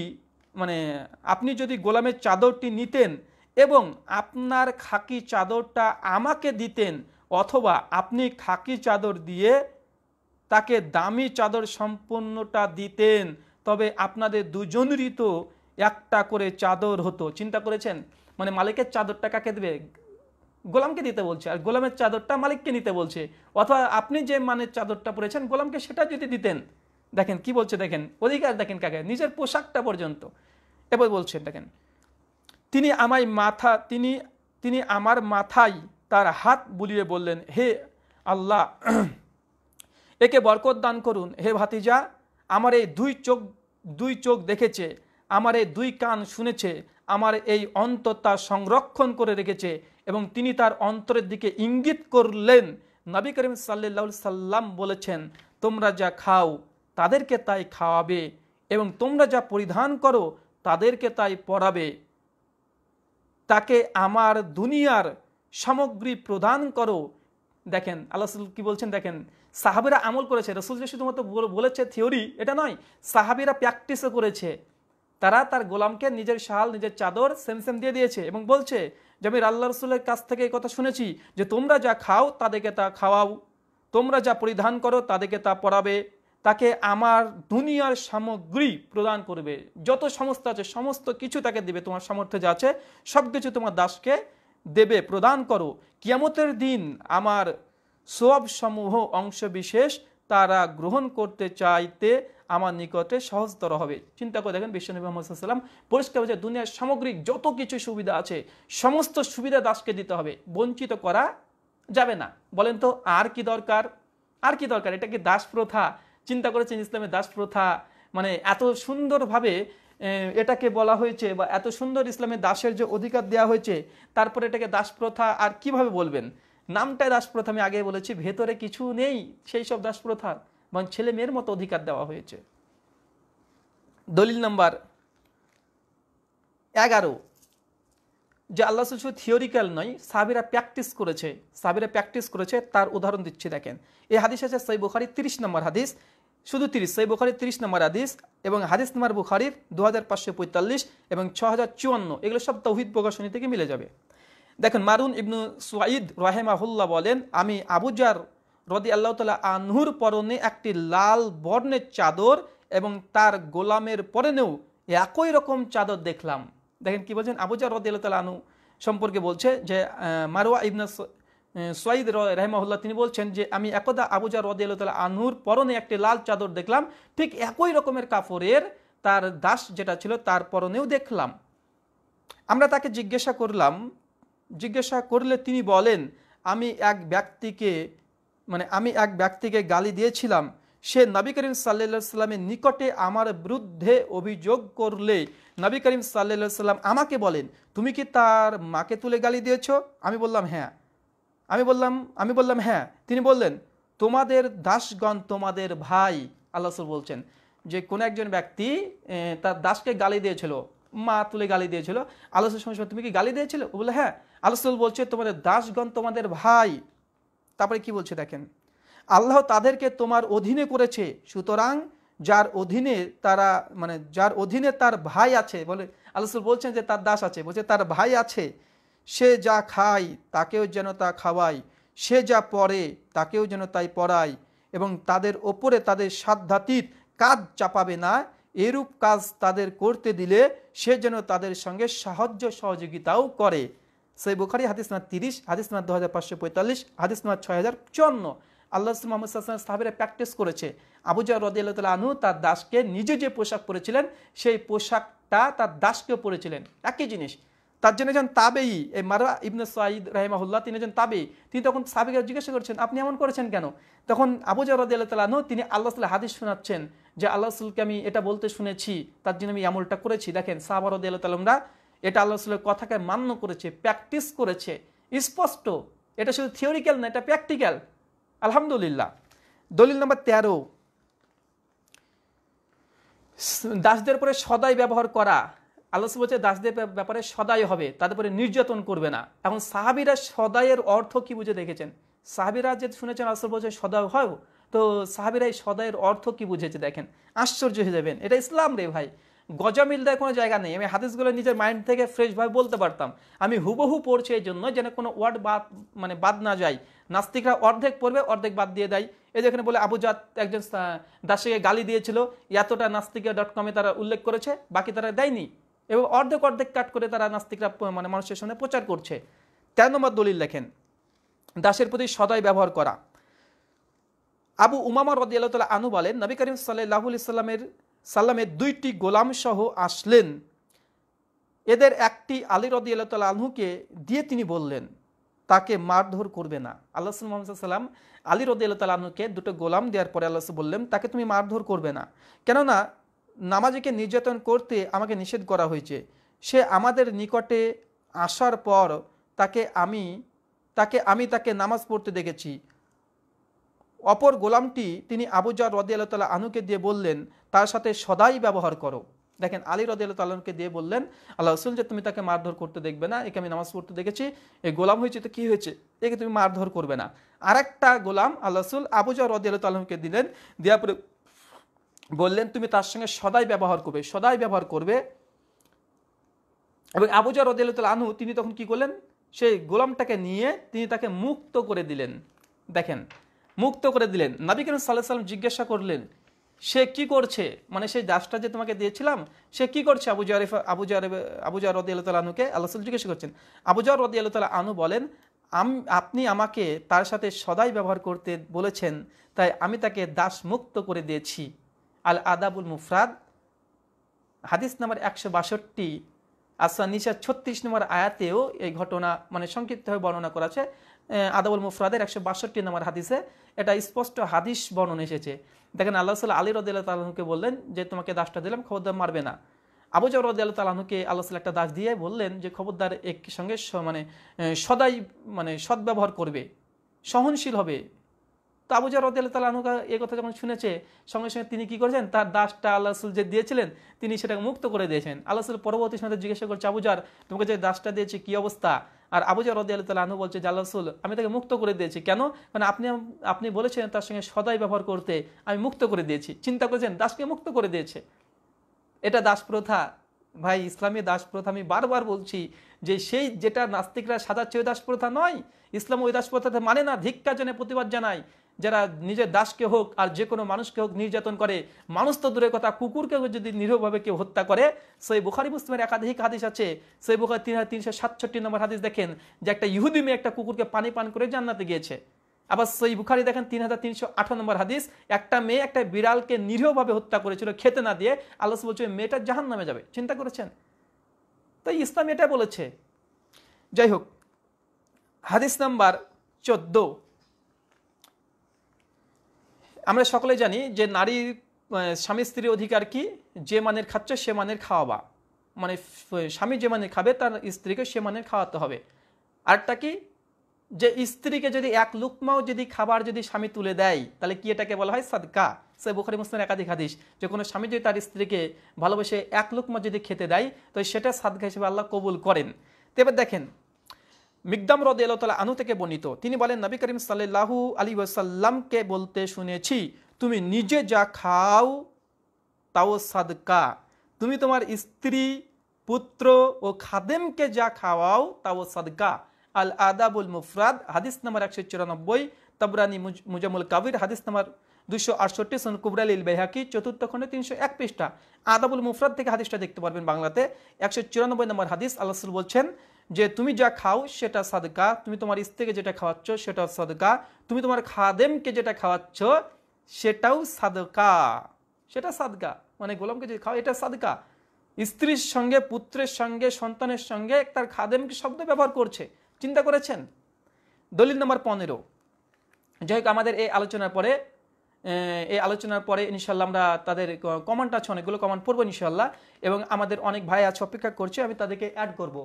S1: মানে আপনি যদি গোলামের চাদরটি নিতেন এবং আপনার খাকি চাদরটা আমাকে দিতেন অথবা আপনি খাকি চাদর দিয়ে তাকে দামি চাদর সম্পূর্ণটা দিতেন তবে আপনাদের দুজনেরই তো একটা করে চাদর হতো চিন্তা করেছেন মানে মালিকের চাদরটা কাকে দেবে গোলামকে দিতে বলছে আর গোলামের চাদরটা মালিককে নিতে বলছে অথবা আপনি যে মানের চাদরটা পরেছেন গোলামকে সেটা যদি দিতেন দেখেন কি বলছে দেখেন অধিকার দেখেন কাকে নিজের পোশাকটা পর্যন্ত এবার বলছেন দেখেন তিনি আমায় মাথা তিনি তিনি আমার মাথায় তার হাত বুলিয়ে বললেন হে আল্লাহ একে বরকত দান করুন হে ভাতিজা আমার এই দুই চোখ দুই চোখ দেখেছে আমার এই দুই কান শুনেছে আমার এই অন্তর তা সংরক্ষণ করে রেখেছে এবং তিনি তার অন্তরের দিকে ইঙ্গিত করলেন নবী করিম সাল্লা সাল্লাম বলেছেন তোমরা যা খাও তাদেরকে তাই খাওয়াবে এবং তোমরা যা পরিধান করো তাদেরকে তাই পড়াবে তাকে আমার দুনিয়ার সামগ্রী প্রদান করো দেখেন আল্লাহ কি বলছেন দেখেন সাহাবিরা আমল করেছে রসুল যে শুধুমাত্র বলেছে থিওরি এটা নয় সাহাবিরা প্র্যাকটিসও করেছে তারা তার গোলামকে নিজের শাল নিজের চাদর সেমসেম দিয়ে দিয়েছে এবং বলছে যে আমি আল্লাহ রসুলের কাছ থেকে এই কথা শুনেছি যে তোমরা যা খাও তাদেরকে তা খাওয়াও তোমরা যা পরিধান করো তাদেরকে তা পরাবে তাকে আমার দুনিয়ার সামগ্রী প্রদান করবে যত সমস্ত আছে সমস্ত কিছু তাকে দেবে তোমার সামর্থ্য যা আছে সব কিছু তোমার দাসকে দেবে প্রদান করো কিয়ামতের দিন আমার সব সমূহ অংশ বিশেষ তারা গ্রহণ করতে চাইতে আমার নিকটে সহজতর হবে চিন্তা করে দেখেন বিশ্বনবী মোহাম্মদ সাল্লাম পরিষ্কার যে দুনিয়ার সামগ্রিক যত কিছু সুবিধা আছে সমস্ত সুবিধা দাসকে দিতে হবে বঞ্চিত করা যাবে না বলেন তো আর কি দরকার আর কি দরকার এটা কি দাস প্রথা চিন্তা করেছেন ইসলামের দাস প্রথা মানে এত সুন্দরভাবে এটাকে বলা হয়েছে বা এত সুন্দর ইসলামের দাসের যে অধিকার দেওয়া হয়েছে তারপরে এটাকে দাস প্রথা আর কিভাবে বলবেন নামটায় দাস প্রথা আমি আগে বলেছি ভেতরে কিছু নেই সেই সব দাস প্রথা এবং ছেলে মেয়ের মতো অধিকার দেওয়া হয়েছে দলিল নাম্বার এগারো যে আল্লাহ শুধু থিওরিক্যাল নয় সাবিরা প্র্যাকটিস করেছে সাবিরা প্র্যাকটিস করেছে তার উদাহরণ দিচ্ছি দেখেন এই হাদিস আছে সই বুখারি তিরিশ নম্বর হাদিস শুধু তিরিশ সই বুখারির তিরিশ নম্বর হাদিস এবং হাদিস নম্বর বুখারির দু হাজার পাঁচশো পঁয়তাল্লিশ এবং ছ হাজার চুয়ান্ন এগুলো সব তৌহিদ প্রকাশনী থেকে মিলে যাবে দেখেন মারুন ইবনু সুয়াইদ রাহেমাহুল্লাহ বলেন আমি আবুজার রদি আল্লাহ তালা আনহুর পরনে একটি লাল বর্ণের চাদর এবং তার গোলামের পরনেও একই রকম চাদর দেখলাম দেখেন কি বলছেন আবুজা রদি আল্লাহ তালা সম্পর্কে বলছে যে মারোয়া ইবনা সঈদ রহমাউল্লাহ তিনি বলছেন যে আমি একদা আবুজা রদি আল্লাহ তালা আনহুর পরনে একটি লাল চাদর দেখলাম ঠিক একই রকমের কাপড়ের তার দাস যেটা ছিল তার পরনেও দেখলাম আমরা তাকে জিজ্ঞাসা করলাম জিজ্ঞাসা করলে তিনি বলেন আমি এক ব্যক্তিকে মানে আমি এক ব্যক্তিকে গালি দিয়েছিলাম সে নবী করিম সাল্লা সাল্লামের নিকটে আমার বিরুদ্ধে অভিযোগ করলে নবী করিম সাল্লা সাল্লাম আমাকে বলেন তুমি কি তার মাকে তুলে গালি দিয়েছ আমি বললাম হ্যাঁ আমি বললাম আমি বললাম হ্যাঁ তিনি বললেন তোমাদের দাসগণ তোমাদের ভাই আল্লাহ বলছেন যে কোনো একজন ব্যক্তি তার দাসকে গালি দিয়েছিল মা তুলে গালি দিয়েছিল আল্লাহ সময় তুমি কি গালি দিয়েছিল বলে হ্যাঁ আল্লাহ বলছে তোমাদের দাসগণ তোমাদের ভাই তারপরে কি বলছে দেখেন আল্লাহ তাদেরকে তোমার অধীনে করেছে সুতরাং যার অধীনে তারা মানে যার অধীনে তার ভাই আছে বলে আল্লাহ বলছেন যে তার দাস আছে বলছে তার ভাই আছে সে যা খায় তাকেও যেন তা খাওয়াই সে যা পড়ে তাকেও যেন তাই পড়ায় এবং তাদের ওপরে তাদের সাধ্যাতীত কাজ চাপাবে না এরূপ কাজ তাদের করতে দিলে সে যেন তাদের সঙ্গে সাহায্য সহযোগিতাও করে সেই বুখারি হাদিস নাম্বার তিরিশ হাদিস নাম্বার দু হাজার পাঁচশো পঁয়তাল্লিশ হাদিস নাম্বার ছয় হাজার চুয়ান্ন আল্লাহ মোহাম্মদ সাল্লাম সাহাবিরা প্র্যাকটিস করেছে আবুজা রদিয়াল আনু তার দাসকে নিজে যে পোশাক পরেছিলেন সেই পোশাকটা তার দাসকেও পরেছিলেন একই জিনিস তার জন্য একজন তাবেই এই মারা ইবনে সাঈদ রাহিমাহুল্লাহ তিনি একজন তাবেই তিনি তখন সাবিকে জিজ্ঞাসা করছেন আপনি এমন করেছেন কেন তখন আবুজা রদিয়াল আনু তিনি আল্লাহ সাল্লাহ হাদিস শোনাচ্ছেন যে আল্লাহ সুলকে আমি এটা বলতে শুনেছি তার জন্য আমি এমনটা করেছি দেখেন সাহাবার রদিয়াল তালামরা এটা আল্লাহ রসুলের কথাকে মান্য করেছে প্র্যাকটিস করেছে স্পষ্ট এটা শুধু থিওরিক্যাল না এটা প্র্যাকটিক্যাল আলহামদুলিল্লাহ দলিল নম্বর তেরো দাসদের পরে সদাই ব্যবহার করা আল্লাহ বলছে দাসদের ব্যাপারে সদাই হবে তাদের পরে নির্যাতন করবে না এখন সাহাবিরা সদাইয়ের অর্থ কি বুঝে দেখেছেন সাহাবিরা যে শুনেছেন আল্লাহ বলছে সদাই হয় তো সাহাবিরা এই সদাইয়ের অর্থ কি বুঝেছে দেখেন আশ্চর্য হয়ে যাবেন এটা ইসলাম রে ভাই গজামিল দেয় কোনো জায়গা নেই আমি হাদিসগুলো নিজের মাইন্ড থেকে ফ্রেশভাবে বলতে পারতাম আমি হুবহু পড়ছি এই জন্য যেন কোনো ওয়ার্ড বাদ মানে বাদ না যায় নাস্তিকরা অর্ধেক পড়বে অর্ধেক বাদ দিয়ে দেয় এই এখানে বলে আবুজাত একজন দাসীকে গালি দিয়েছিল এতটা নাস্তিকা ডট কমে তারা উল্লেখ করেছে বাকি তারা দেয়নি এবং অর্ধেক অর্ধেক কাট করে তারা নাস্তিকরা মানে মানুষের সামনে প্রচার করছে তেরো নম্বর দলিল লেখেন দাসের প্রতি সদয় ব্যবহার করা আবু উমামা রদিয়াল আনু বলেন নবী করিম সাল্লাহ ইসলামের সাল্লামের দুইটি গোলামসহ আসলেন এদের একটি আলী রদি আল্লাহ আনহুকে দিয়ে তিনি বললেন তাকে মারধর করবে না আল্লাহ সাল্লাম আলী রদি আল্লাহ আনহুকে দুটো গোলাম দেওয়ার পরে আল্লাহ বললেন তাকে তুমি মারধর করবে না কেননা নামাজিকে নির্যাতন করতে আমাকে নিষেধ করা হয়েছে সে আমাদের নিকটে আসার পর তাকে আমি তাকে আমি তাকে নামাজ পড়তে দেখেছি অপর গোলামটি তিনি আবুজার রদি আল্লাহ আনুকে দিয়ে বললেন তার সাথে সদাই ব্যবহার করো দেখেন আলী রদ তালকে দিয়ে বললেন আল্লাহ রসুল যে তুমি তাকে মারধর করতে দেখবে না একে আমি নামাজ পড়তে দেখেছি এই গোলাম হয়েছে তো কী হয়েছে একে তুমি মারধর করবে না আর একটা গোলাম আল্লাহ রসুল আবুজা রদ তালনকে দিলেন দেওয়ার পরে বললেন তুমি তার সঙ্গে সদাই ব্যবহার করবে সদাই ব্যবহার করবে এবং আবুজা রদ আনু তিনি তখন কি করলেন সেই গোলামটাকে নিয়ে তিনি তাকে মুক্ত করে দিলেন দেখেন মুক্ত করে দিলেন নাবিকেন সাল্লাহ সাল্লাম জিজ্ঞাসা করলেন সে কি করছে মানে সেই দাসটা যে তোমাকে দিয়েছিলাম সে কি করছে আবু জারিফ আবু জারিফ আবু জাহর রদি আল্লাহ আনুকে আল্লাহ জিজ্ঞেস করছেন আবু জাহর রদি আল্লাহ আনু বলেন আপনি আমাকে তার সাথে সদাই ব্যবহার করতে বলেছেন তাই আমি তাকে দাস মুক্ত করে দিয়েছি আল আদাবুল মুফরাদ হাদিস নাম্বার একশো বাষট্টি আসা নিশা ছত্রিশ নম্বর আয়াতেও এই ঘটনা মানে সংক্ষিপ্তভাবে বর্ণনা করা আছে আদাবুল মুফরাদের একশো বাষট্টি নম্বর হাদিসে এটা স্পষ্ট হাদিস বর্ণনা এসেছে দেখেন আল্লাহ সাল্লাহ আলী রদিয়াল তালাহুকে বললেন যে তোমাকে দাসটা দিলাম খবরদার মারবে না আবু রদ রদিয়াল তালাহুকে আল্লাহ সাল্লাহ একটা দাস দিয়ে বললেন যে খবরদার এক সঙ্গে মানে সদাই মানে সদ্ব্যবহার করবে সহনশীল হবে তো আবুজা রদিয়াল আনুকা এ কথা যখন শুনেছে সঙ্গে সঙ্গে তিনি কি করেছেন তার দাসটা আল্লাহ যে দিয়েছিলেন তিনি সেটাকে মুক্ত করে দিয়েছেন আল্লাহ পরবর্তী সময় জিজ্ঞাসা করছে আবুজার তোমাকে যে দাসটা দিয়েছে কি অবস্থা আর আবুজা রদি আল্লাহ আনু বলছে যে আল্লাহ আমি তাকে মুক্ত করে দিয়েছি কেন মানে আপনি আপনি বলেছেন তার সঙ্গে সদাই ব্যবহার করতে আমি মুক্ত করে দিয়েছি চিন্তা করেছেন দাসকে মুক্ত করে দিয়েছে এটা দাস প্রথা ভাই ইসলামী দাস প্রথা আমি বারবার বলছি যে সেই যেটা নাস্তিকরা সাদা চেয়ে দাস প্রথা নয় ইসলাম ওই দাস প্রথাতে মানে না ধিক্কার জন্য প্রতিবাদ জানায় যারা নিজের দাসকে হোক আর যে কোনো মানুষকে হোক নির্যাতন করে মানুষ তো দূরের কথা কুকুরকে যদি নিরীহভাবে কেউ হত্যা করে সেই বুখারি মুসলিমের একাধিক হাদিস আছে সেই বুখারি তিন হাজার তিনশো সাতষট্টি নম্বর হাদিস দেখেন যে একটা ইহুদি মেয়ে একটা কুকুরকে পানি পান করে জান্নাতে গিয়েছে আবার সেই বুখারি দেখেন তিন হাজার তিনশো আঠারো নম্বর হাদিস একটা মেয়ে একটা বিড়ালকে নিরীহভাবে হত্যা করেছিল খেতে না দিয়ে আল্লাহ বলছে মেয়েটা জাহান নামে যাবে চিন্তা করেছেন তাই ইসলাম এটা বলেছে যাই হোক হাদিস নাম্বার চোদ্দো আমরা সকলে জানি যে নারী স্বামী স্ত্রীর অধিকার কি যে মানের খাচ্ছে সে মানের খাওয়াবা মানে স্বামী যে মানের খাবে তার স্ত্রীকে সে মানের খাওয়াতে হবে আরটা কি যে স্ত্রীকে যদি এক লুকমাও যদি খাবার যদি স্বামী তুলে দেয় তাহলে কি এটাকে বলা হয় সাদকা সে বুখারি মুসলিম একাধিক হাদিস যে কোনো স্বামী যদি তার স্ত্রীকে ভালোবেসে এক লুকমা যদি খেতে দেয় তো সেটা সাদকা হিসেবে আল্লাহ কবুল করেন তো এবার দেখেন মিকদাম রদ এলতলা আনু থেকে বর্ণিত তিনি বলেন নবী করিম সাল্লাহু আলী ওয়াসাল্লামকে বলতে শুনেছি তুমি নিজে যা খাও তাও সাদকা তুমি তোমার স্ত্রী পুত্র ও খাদেমকে যা খাওয়াও তাও সাদকা আল আদাবুল মুফরাদ হাদিস নাম্বার একশো চুরানব্বই তাবরানি মুজামুল কাবির হাদিস নাম্বার দুশো আটষট্টি সন কুবরাল ইল বেহাকি চতুর্থ খণ্ডে তিনশো এক পৃষ্ঠা আদাবুল মুফরাদ থেকে হাদিসটা দেখতে পারবেন বাংলাতে একশো চুরানব্বই নম্বর হাদিস আল্লাহ বলছেন যে তুমি যা খাও সেটা সাদকা তুমি তোমার স্ত্রীকে যেটা খাওয়াচ্ছ সেটাও সাদকা তুমি তোমার খাদেমকে যেটা খাওয়াচ্ছ সেটাও সাদকা সেটা সাদকা মানে গোলামকে যে খাও এটা সাদকা স্ত্রীর সঙ্গে পুত্রের সঙ্গে সন্তানের সঙ্গে তার খাদেমকে শব্দ ব্যবহার করছে চিন্তা করেছেন দলিল নম্বর পনেরো যাই হোক আমাদের এই আলোচনার পরে এই আলোচনার পরে ইনশাল্লাহ আমরা তাদের কমেন্ট আছে অনেকগুলো কমেন্ট পড়বো ইনশাল্লাহ এবং আমাদের অনেক ভাই আছে অপেক্ষা করছে আমি তাদেরকে অ্যাড করব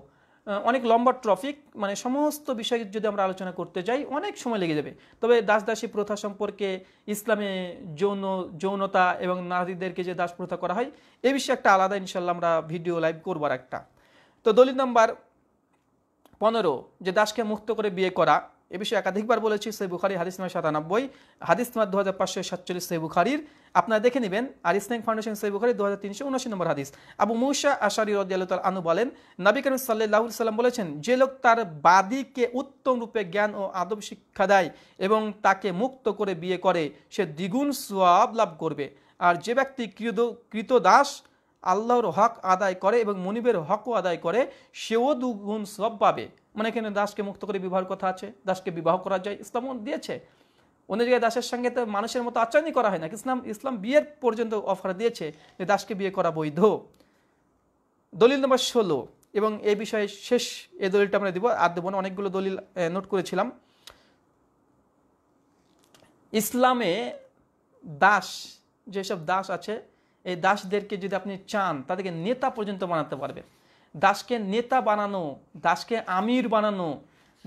S1: অনেক লম্বা ট্রফিক মানে সমস্ত বিষয়ে যদি আমরা আলোচনা করতে যাই অনেক সময় লেগে যাবে তবে দাসদাসী প্রথা সম্পর্কে ইসলামে যৌন যৌনতা এবং নারীদেরকে যে দাস প্রথা করা হয় এ বিষয়ে একটা আলাদা ইনশাল্লাহ আমরা ভিডিও লাইভ করবার একটা তো দলিল নাম্বার পনেরো যে দাসকে মুক্ত করে বিয়ে করা এ বিষয়ে একাধিকবার বলেছি সেই বুখারি হাদিস নয় সাতানব্বই হাদিস নয় দু হাজার পাঁচশো সাতচল্লিশ সেই বুখারির আপনারা দেখে নেবেন আর ইসলাম ফাউন্ডেশন সৈব বুখারি দু হাজার তিনশো উনআশি নম্বর হাদিস আবু মুসা আশারি রদিয়াল আনু বলেন নাবিক সাল্লাহ সাল্লাম বলেছেন যে লোক তার বাদীকে উত্তম রূপে জ্ঞান ও আদব শিক্ষা দেয় এবং তাকে মুক্ত করে বিয়ে করে সে দ্বিগুণ সব লাভ করবে আর যে ব্যক্তি কৃত কৃত দাস আল্লাহর হক আদায় করে এবং মনিবের হকও আদায় করে সেও দুগুণ সব পাবে মানে এখানে দাসকে মুক্ত করে বিবাহের কথা আছে দাসকে বিবাহ করা যায় ইসলাম দিয়েছে অন্য জায়গায় দাসের সঙ্গে তো মানুষের মতো আচরণই করা হয় না ইসলাম ইসলাম বিয়ের পর্যন্ত অফার দিয়েছে যে দাসকে বিয়ে করা বৈধ দলিল নম্বর ষোলো এবং এই বিষয়ে শেষ এই দলিলটা আমরা দেবো আর দেবো না অনেকগুলো দলিল নোট করেছিলাম ইসলামে দাস যেসব দাস আছে এই দাসদেরকে যদি আপনি চান তাদেরকে নেতা পর্যন্ত বানাতে পারবেন দাসকে নেতা বানানো দাসকে আমির বানানো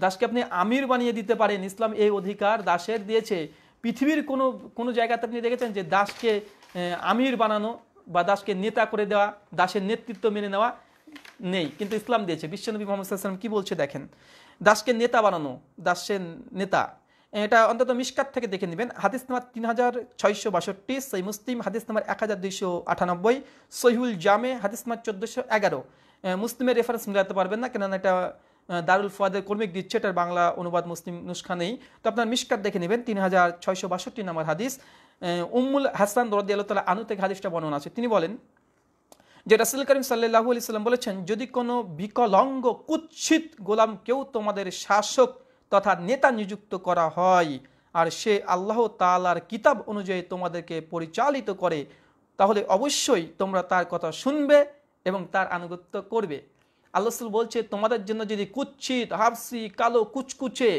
S1: দাসকে আপনি আমির বানিয়ে দিতে পারেন ইসলাম এই অধিকার দাসের দিয়েছে পৃথিবীর কোনো কোনো জায়গাতে আপনি দেখেছেন যে দাসকে আমির বানানো বা দাসকে নেতা করে দেওয়া দাসের নেতৃত্ব মেনে নেওয়া নেই কিন্তু ইসলাম দিয়েছে বিশ্বনবী মোহাম্মদ কী বলছে দেখেন দাসকে নেতা বানানো দাসের নেতা এটা অন্তত মিসকাত থেকে দেখে নেবেন হাদিস নাম্বার তিন হাজার ছয়শো বাষট্টি সই মুসলিম হাদিস নাম্বার এক হাজার দুইশো আটানব্বই সহিউল জামে হাদিস নাম্বার চোদ্দোশো এগারো মুসলিমের রেফারেন্স মিলাতে পারবেন না কেননা এটা দারুল ফাদের কর্মিক দিচ্ছে এটার বাংলা অনুবাদ মুসলিম নুসখানেই তো আপনার মিসকাত দেখে নেবেন তিন হাজার ছয়শো বাষট্টি নম্বর হাদিস উম্মুল হাসান দরদি আল্লাহ তালা আনু থেকে হাদিসটা বর্ণনা আছে তিনি বলেন যে রাসুল করিম সাল্লাহ আলি সাল্লাম বলেছেন যদি কোনো বিকলঙ্গ কুচ্ছিত গোলাম কেউ তোমাদের শাসক তথা নেতা নিযুক্ত করা হয় আর সে আল্লাহ তালার কিতাব অনুযায়ী তোমাদেরকে পরিচালিত করে তাহলে অবশ্যই তোমরা তার কথা শুনবে এবং তার আনুগত্য করবে আল্লাহ বলছে তোমাদের জন্য যদি কুচ্ছিত হাফসি কালো কুচকুচে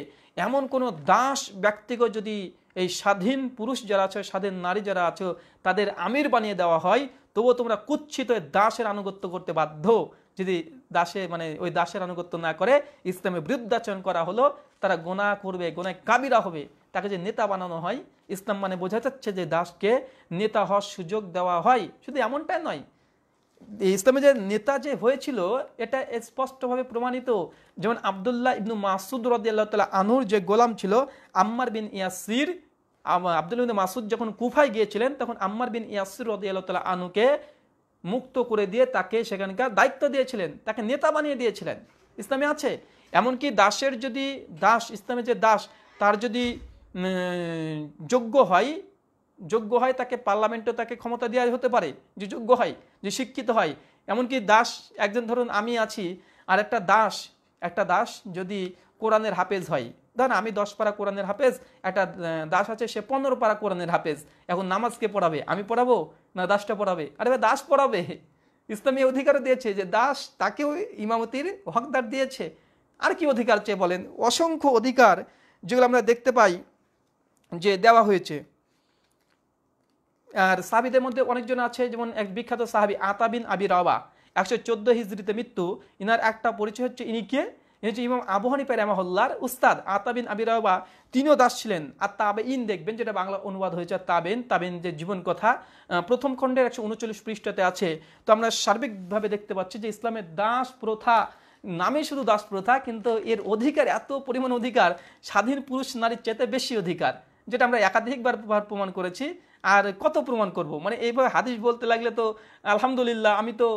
S1: এমন কোনো দাস ব্যক্তিকে যদি এই স্বাধীন পুরুষ যারা আছে স্বাধীন নারী যারা আছো তাদের আমির বানিয়ে দেওয়া হয় তবুও তোমরা কুচ্ছিত দাসের আনুগত্য করতে বাধ্য যদি দাসে মানে ওই দাসের আনুগত্য না করে ইসলামে বিরুদ্ধাচরণ করা হলো তারা গোনা করবে গোনায় কাবিরা হবে তাকে যে নেতা বানানো হয় ইসলাম মানে বোঝা যাচ্ছে যে দাসকে নেতা হওয়ার সুযোগ দেওয়া হয় শুধু এমনটাই নয় ইসলামে যে নেতা যে হয়েছিল এটা স্পষ্টভাবে প্রমাণিত যেমন আবদুল্লাহ ইবনু মাসুদ রদিয়াল্লাহ তালা আনুর যে গোলাম ছিল আম্মার বিন ইয়াসির আবদুল্লাহ ইবনু মাসুদ যখন কুফায় গিয়েছিলেন তখন আম্মার বিন ইয়াসির রদি তালা আনুকে মুক্ত করে দিয়ে তাকে সেখানকার দায়িত্ব দিয়েছিলেন তাকে নেতা বানিয়ে দিয়েছিলেন ইসলামে আছে এমনকি দাসের যদি দাস ইসলামে যে দাস তার যদি যোগ্য হয় যোগ্য হয় তাকে পার্লামেন্টও তাকে ক্ষমতা দেওয়া হতে পারে যে যোগ্য হয় যে শিক্ষিত হয় এমনকি দাস একজন ধরুন আমি আছি আর একটা দাস একটা দাস যদি কোরআনের হাফেজ হয় ধরেন আমি দশ পারা কোরআনের হাফেজ একটা দাস আছে সে পনেরো পারা কোরআনের হাফেজ এখন নামাজকে পড়াবে আমি পড়াবো না দাসটা পড়াবে আরে ভাই দাস পড়াবে ইসলামী অধিকার দিয়েছে যে দাস তাকেও ইমামতির হকদার দিয়েছে আর কি অধিকার চেয়ে বলেন অসংখ্য অধিকার যেগুলো আমরা দেখতে পাই যে দেওয়া হয়েছে আর সাহাবিদের মধ্যে অনেকজন আছে যেমন এক বিখ্যাত সাহাবি আতাবিন আবি রাওয়া একশো চোদ্দো হিজড়িতে মৃত্যু ইনার একটা পরিচয় হচ্ছে ইনি কে ইনি হচ্ছে ইমাম আবহানী পেরামাহল্লার উস্তাদ আতাবিন আবি রাওয়া তিনিও দাস ছিলেন আর তাবে ইন দেখবেন যেটা বাংলা অনুবাদ হয়েছে তাবেন তাবেন যে জীবন কথা প্রথম খণ্ডের একশো উনচল্লিশ পৃষ্ঠাতে আছে তো আমরা সার্বিকভাবে দেখতে পাচ্ছি যে ইসলামের দাস প্রথা নামে শুধু দাস প্রথা কিন্তু এর অধিকার এত পরিমাণ অধিকার স্বাধীন পুরুষ নারীর চেতে বেশি অধিকার যেটা আমরা একাধিকবার প্রমাণ করেছি আর কত প্রমাণ করব মানে এইভাবে হাদিস বলতে লাগলে তো আলহামদুলিল্লাহ আমি তো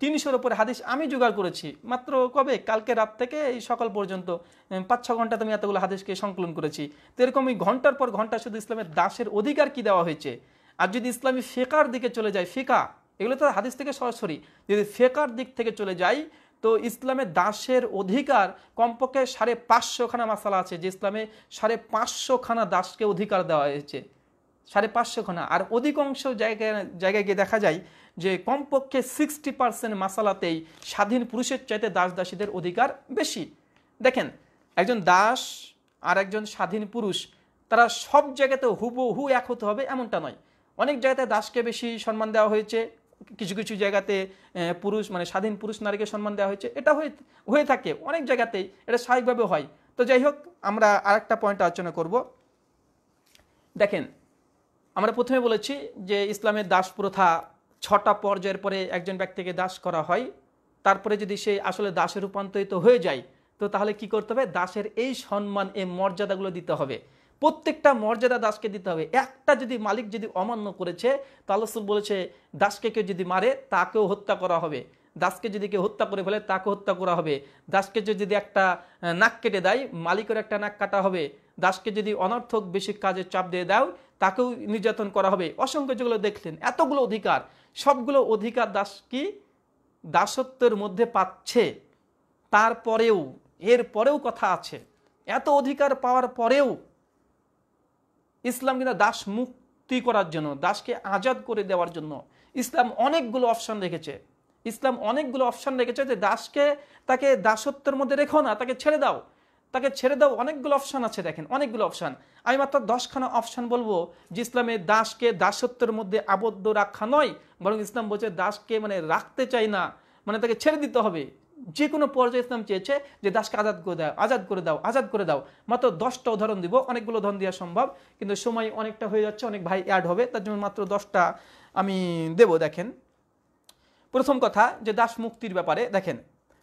S1: তিনশোর ওপরে হাদিস আমি জোগাড় করেছি মাত্র কবে কালকে রাত থেকে এই সকাল পর্যন্ত পাঁচ ছ ঘন্টা তুমি এতগুলো হাদিসকে সংকলন করেছি তো এরকম এই ঘন্টার পর ঘন্টা শুধু ইসলামের দাসের অধিকার কি দেওয়া হয়েছে আর যদি ইসলামী ফেকার দিকে চলে যায় ফেকা এগুলো তো হাদিস থেকে সরাসরি যদি ফেকার দিক থেকে চলে যাই তো ইসলামে দাসের অধিকার কমপক্ষে সাড়ে পাঁচশোখানা মাসালা আছে যে ইসলামে সাড়ে পাঁচশোখানা দাসকে অধিকার দেওয়া হয়েছে সাড়ে পাঁচশো ঘনা আর অধিকাংশ জায়গায় জায়গায় গিয়ে দেখা যায় যে কমপক্ষে সিক্সটি পার্সেন্ট মাসালাতেই স্বাধীন পুরুষের চাইতে দাস দাসীদের অধিকার বেশি দেখেন একজন দাস আর একজন স্বাধীন পুরুষ তারা সব জায়গাতে হুবহু এক হতে হবে এমনটা নয় অনেক জায়গাতে দাসকে বেশি সম্মান দেওয়া হয়েছে কিছু কিছু জায়গাতে পুরুষ মানে স্বাধীন পুরুষ নারীকে সম্মান দেওয়া হয়েছে এটা হয়ে হয়ে থাকে অনেক জায়গাতেই এটা স্বাভাবিকভাবে হয় তো যাই হোক আমরা আরেকটা পয়েন্ট আলোচনা করব দেখেন আমরা প্রথমে বলেছি যে ইসলামের দাস প্রথা ছটা পর্যায়ের পরে একজন ব্যক্তিকে দাস করা হয় তারপরে যদি সে আসলে দাসে রূপান্তরিত হয়ে যায় তো তাহলে কি করতে হবে দাসের এই সম্মান এই মর্যাদাগুলো দিতে হবে প্রত্যেকটা মর্যাদা দাসকে দিতে হবে একটা যদি মালিক যদি অমান্য করেছে তালসুল বলেছে দাসকে কেউ যদি মারে তাকেও হত্যা করা হবে দাসকে যদি কেউ হত্যা করে ফেলে তাকে হত্যা করা হবে দাসকে যদি একটা নাক কেটে দেয় মালিকের একটা নাক কাটা হবে দাসকে যদি অনর্থক বেশি কাজে চাপ দিয়ে দাও তাকেও নির্যাতন করা হবে অসংখ্য যেগুলো দেখলেন এতগুলো অধিকার সবগুলো অধিকার দাস কি দাসত্বের মধ্যে পাচ্ছে তারপরেও এর পরেও কথা আছে এত অধিকার পাওয়ার পরেও ইসলাম কিন্তু দাস মুক্তি করার জন্য দাসকে আজাদ করে দেওয়ার জন্য ইসলাম অনেকগুলো অপশান রেখেছে ইসলাম অনেকগুলো অপশান রেখেছে যে দাসকে তাকে দাসত্বের মধ্যে রেখো না তাকে ছেড়ে দাও তাকে ছেড়ে দাও অনেকগুলো অপশান আছে দেখেন অনেকগুলো অপশান আমি মাত্র দশখানা অপশান বলবো যে ইসলামে দাসকে দাসত্বের মধ্যে আবদ্ধ রাখা নয় বরং ইসলাম বলছে দাসকে মানে রাখতে চাই না মানে তাকে ছেড়ে দিতে হবে যে কোনো পর্যায়ে ইসলাম চেয়েছে যে দাসকে আজাদ করে দাও আজাদ করে দাও আজাদ করে দাও মাত্র দশটা উদাহরণ দিব অনেকগুলো ধন দেওয়া সম্ভব কিন্তু সময় অনেকটা হয়ে যাচ্ছে অনেক ভাই অ্যাড হবে তার জন্য মাত্র দশটা আমি দেব দেখেন প্রথম কথা যে দাস মুক্তির ব্যাপারে দেখেন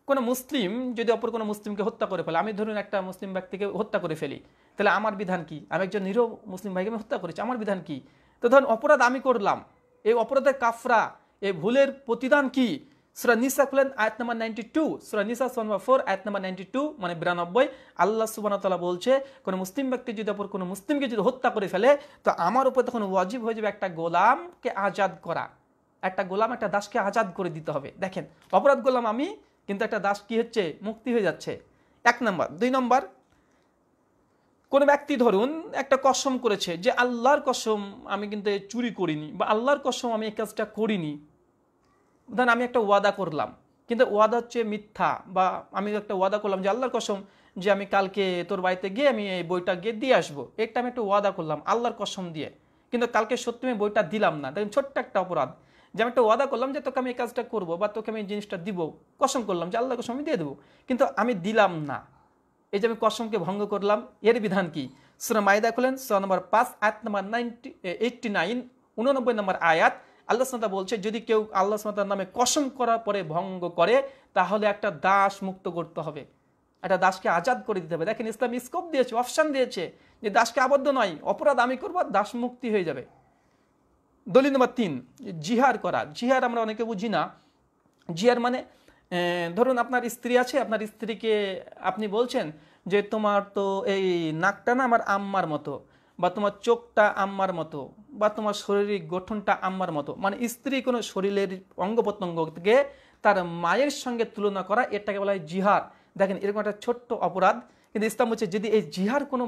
S1: কোনো মুসলিম যদি অপর কোনো মুসলিমকে হত্যা করে ফেলে আমি ধরুন একটা মুসলিম ব্যক্তিকে হত্যা করে ফেলি তাহলে আমার বিধান কি আমি একজন নিরীহ মুসলিম ভাইকে আমি হত্যা করেছি আমার বিধান কি তো ধরুন অপরাধ আমি করলাম এই অপরাধের কাফরা এই ভুলের প্রতিদান কি সুরা নিসা খুলেন আয়াত number ninety two Surah Nisa number four আয়াত নাম্বার নাইনটি টু মানে বিরানব্বই আল্লাহ সুবানতলা বলছে কোনো মুসলিম ব্যক্তি যদি অপর কোনো মুসলিমকে যদি হত্যা করে ফেলে তো আমার উপর তখন ওয়াজিব হয়ে যাবে একটা গোলামকে আজাদ করা একটা গোলাম একটা দাসকে আজাদ করে দিতে হবে দেখেন অপরাধ গোলাম আমি কিন্তু একটা দাস কি হচ্ছে মুক্তি হয়ে যাচ্ছে এক নম্বর দুই নম্বর কোনো ব্যক্তি ধরুন একটা কসম করেছে যে আল্লাহর কসম আমি কিন্তু চুরি করিনি বা আল্লাহর কসম আমি এই কাজটা করিনি ধরেন আমি একটা ওয়াদা করলাম কিন্তু ওয়াদা হচ্ছে মিথ্যা বা আমি একটা ওয়াদা করলাম যে আল্লাহর কসম যে আমি কালকে তোর বাড়িতে গিয়ে আমি এই বইটা গিয়ে দিয়ে আসবো এটা আমি একটা ওয়াদা করলাম আল্লাহর কসম দিয়ে কিন্তু কালকে সত্যি আমি বইটা দিলাম না দেখুন ছোট্ট একটা অপরাধ যে আমি একটা ওয়াদা করলাম যে তোকে আমি এই কাজটা করবো বা তোকে আমি এই জিনিসটা দিব কসম করলাম যে আল্লাহ কসম আমি দিয়ে দেবো কিন্তু আমি দিলাম না এই যে আমি কসমকে ভঙ্গ করলাম এর বিধান কি সুরা মায়দা খুলেন স নম্বর পাঁচ আয়াত নম্বর নাইনটি এইটটি নাইন উননব্বই নম্বর আয়াত আল্লাহ সান্তা বলছে যদি কেউ আল্লাহ সান্তার নামে কসম করার পরে ভঙ্গ করে তাহলে একটা দাস মুক্ত করতে হবে একটা দাসকে আজাদ করে দিতে হবে দেখেন ইসলাম স্কোপ দিয়েছে অপশান দিয়েছে যে দাসকে আবদ্ধ নয় অপরাধ আমি করবো দাস মুক্তি হয়ে যাবে দলিল নম্বর তিন জিহার করা জিহার আমরা অনেকে বুঝি না জিহার মানে ধরুন আপনার স্ত্রী আছে আপনার স্ত্রীকে আপনি বলছেন যে তোমার তো এই নাকটা না আমার আম্মার মতো বা তোমার চোখটা আম্মার মতো বা তোমার শরীরের গঠনটা আম্মার মতো মানে স্ত্রী কোনো শরীরের অঙ্গ প্রত্যঙ্গকে তার মায়ের সঙ্গে তুলনা করা এটাকে বলা হয় জিহার দেখেন এরকম একটা ছোট্ট অপরাধ কিন্তু ইসলাম বলছে যদি এই জিহার কোনো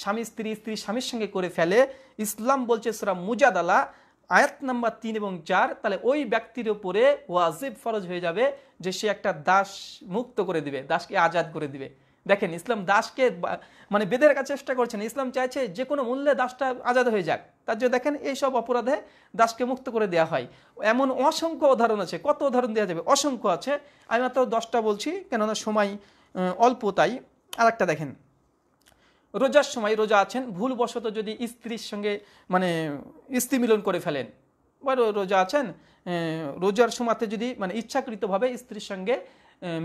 S1: স্বামী স্ত্রী স্ত্রী স্বামীর সঙ্গে করে ফেলে ইসলাম বলছে সেরা মুজাদালা আয়াত নাম্বার তিন এবং চার তাহলে ওই ব্যক্তির ওপরে ওয়াজিব ফরজ হয়ে যাবে যে সে একটা দাস মুক্ত করে দিবে দাসকে আজাদ করে দিবে দেখেন ইসলাম দাসকে মানে বেদের কাছে চেষ্টা করছেন ইসলাম চাইছে যে কোনো মূল্যে দাসটা আজাদ হয়ে যাক তার জন্য দেখেন এইসব অপরাধে দাসকে মুক্ত করে দেওয়া হয় এমন অসংখ্য উদাহরণ আছে কত উদাহরণ দেওয়া যাবে অসংখ্য আছে আমি মাত্র দশটা বলছি কেননা সময় অল্প তাই আর একটা দেখেন রোজার সময় রোজা আছেন ভুলবশত যদি স্ত্রীর সঙ্গে মানে স্ত্রী মিলন করে ফেলেন বা রোজা আছেন রোজার সময়তে যদি মানে ইচ্ছাকৃতভাবে স্ত্রীর সঙ্গে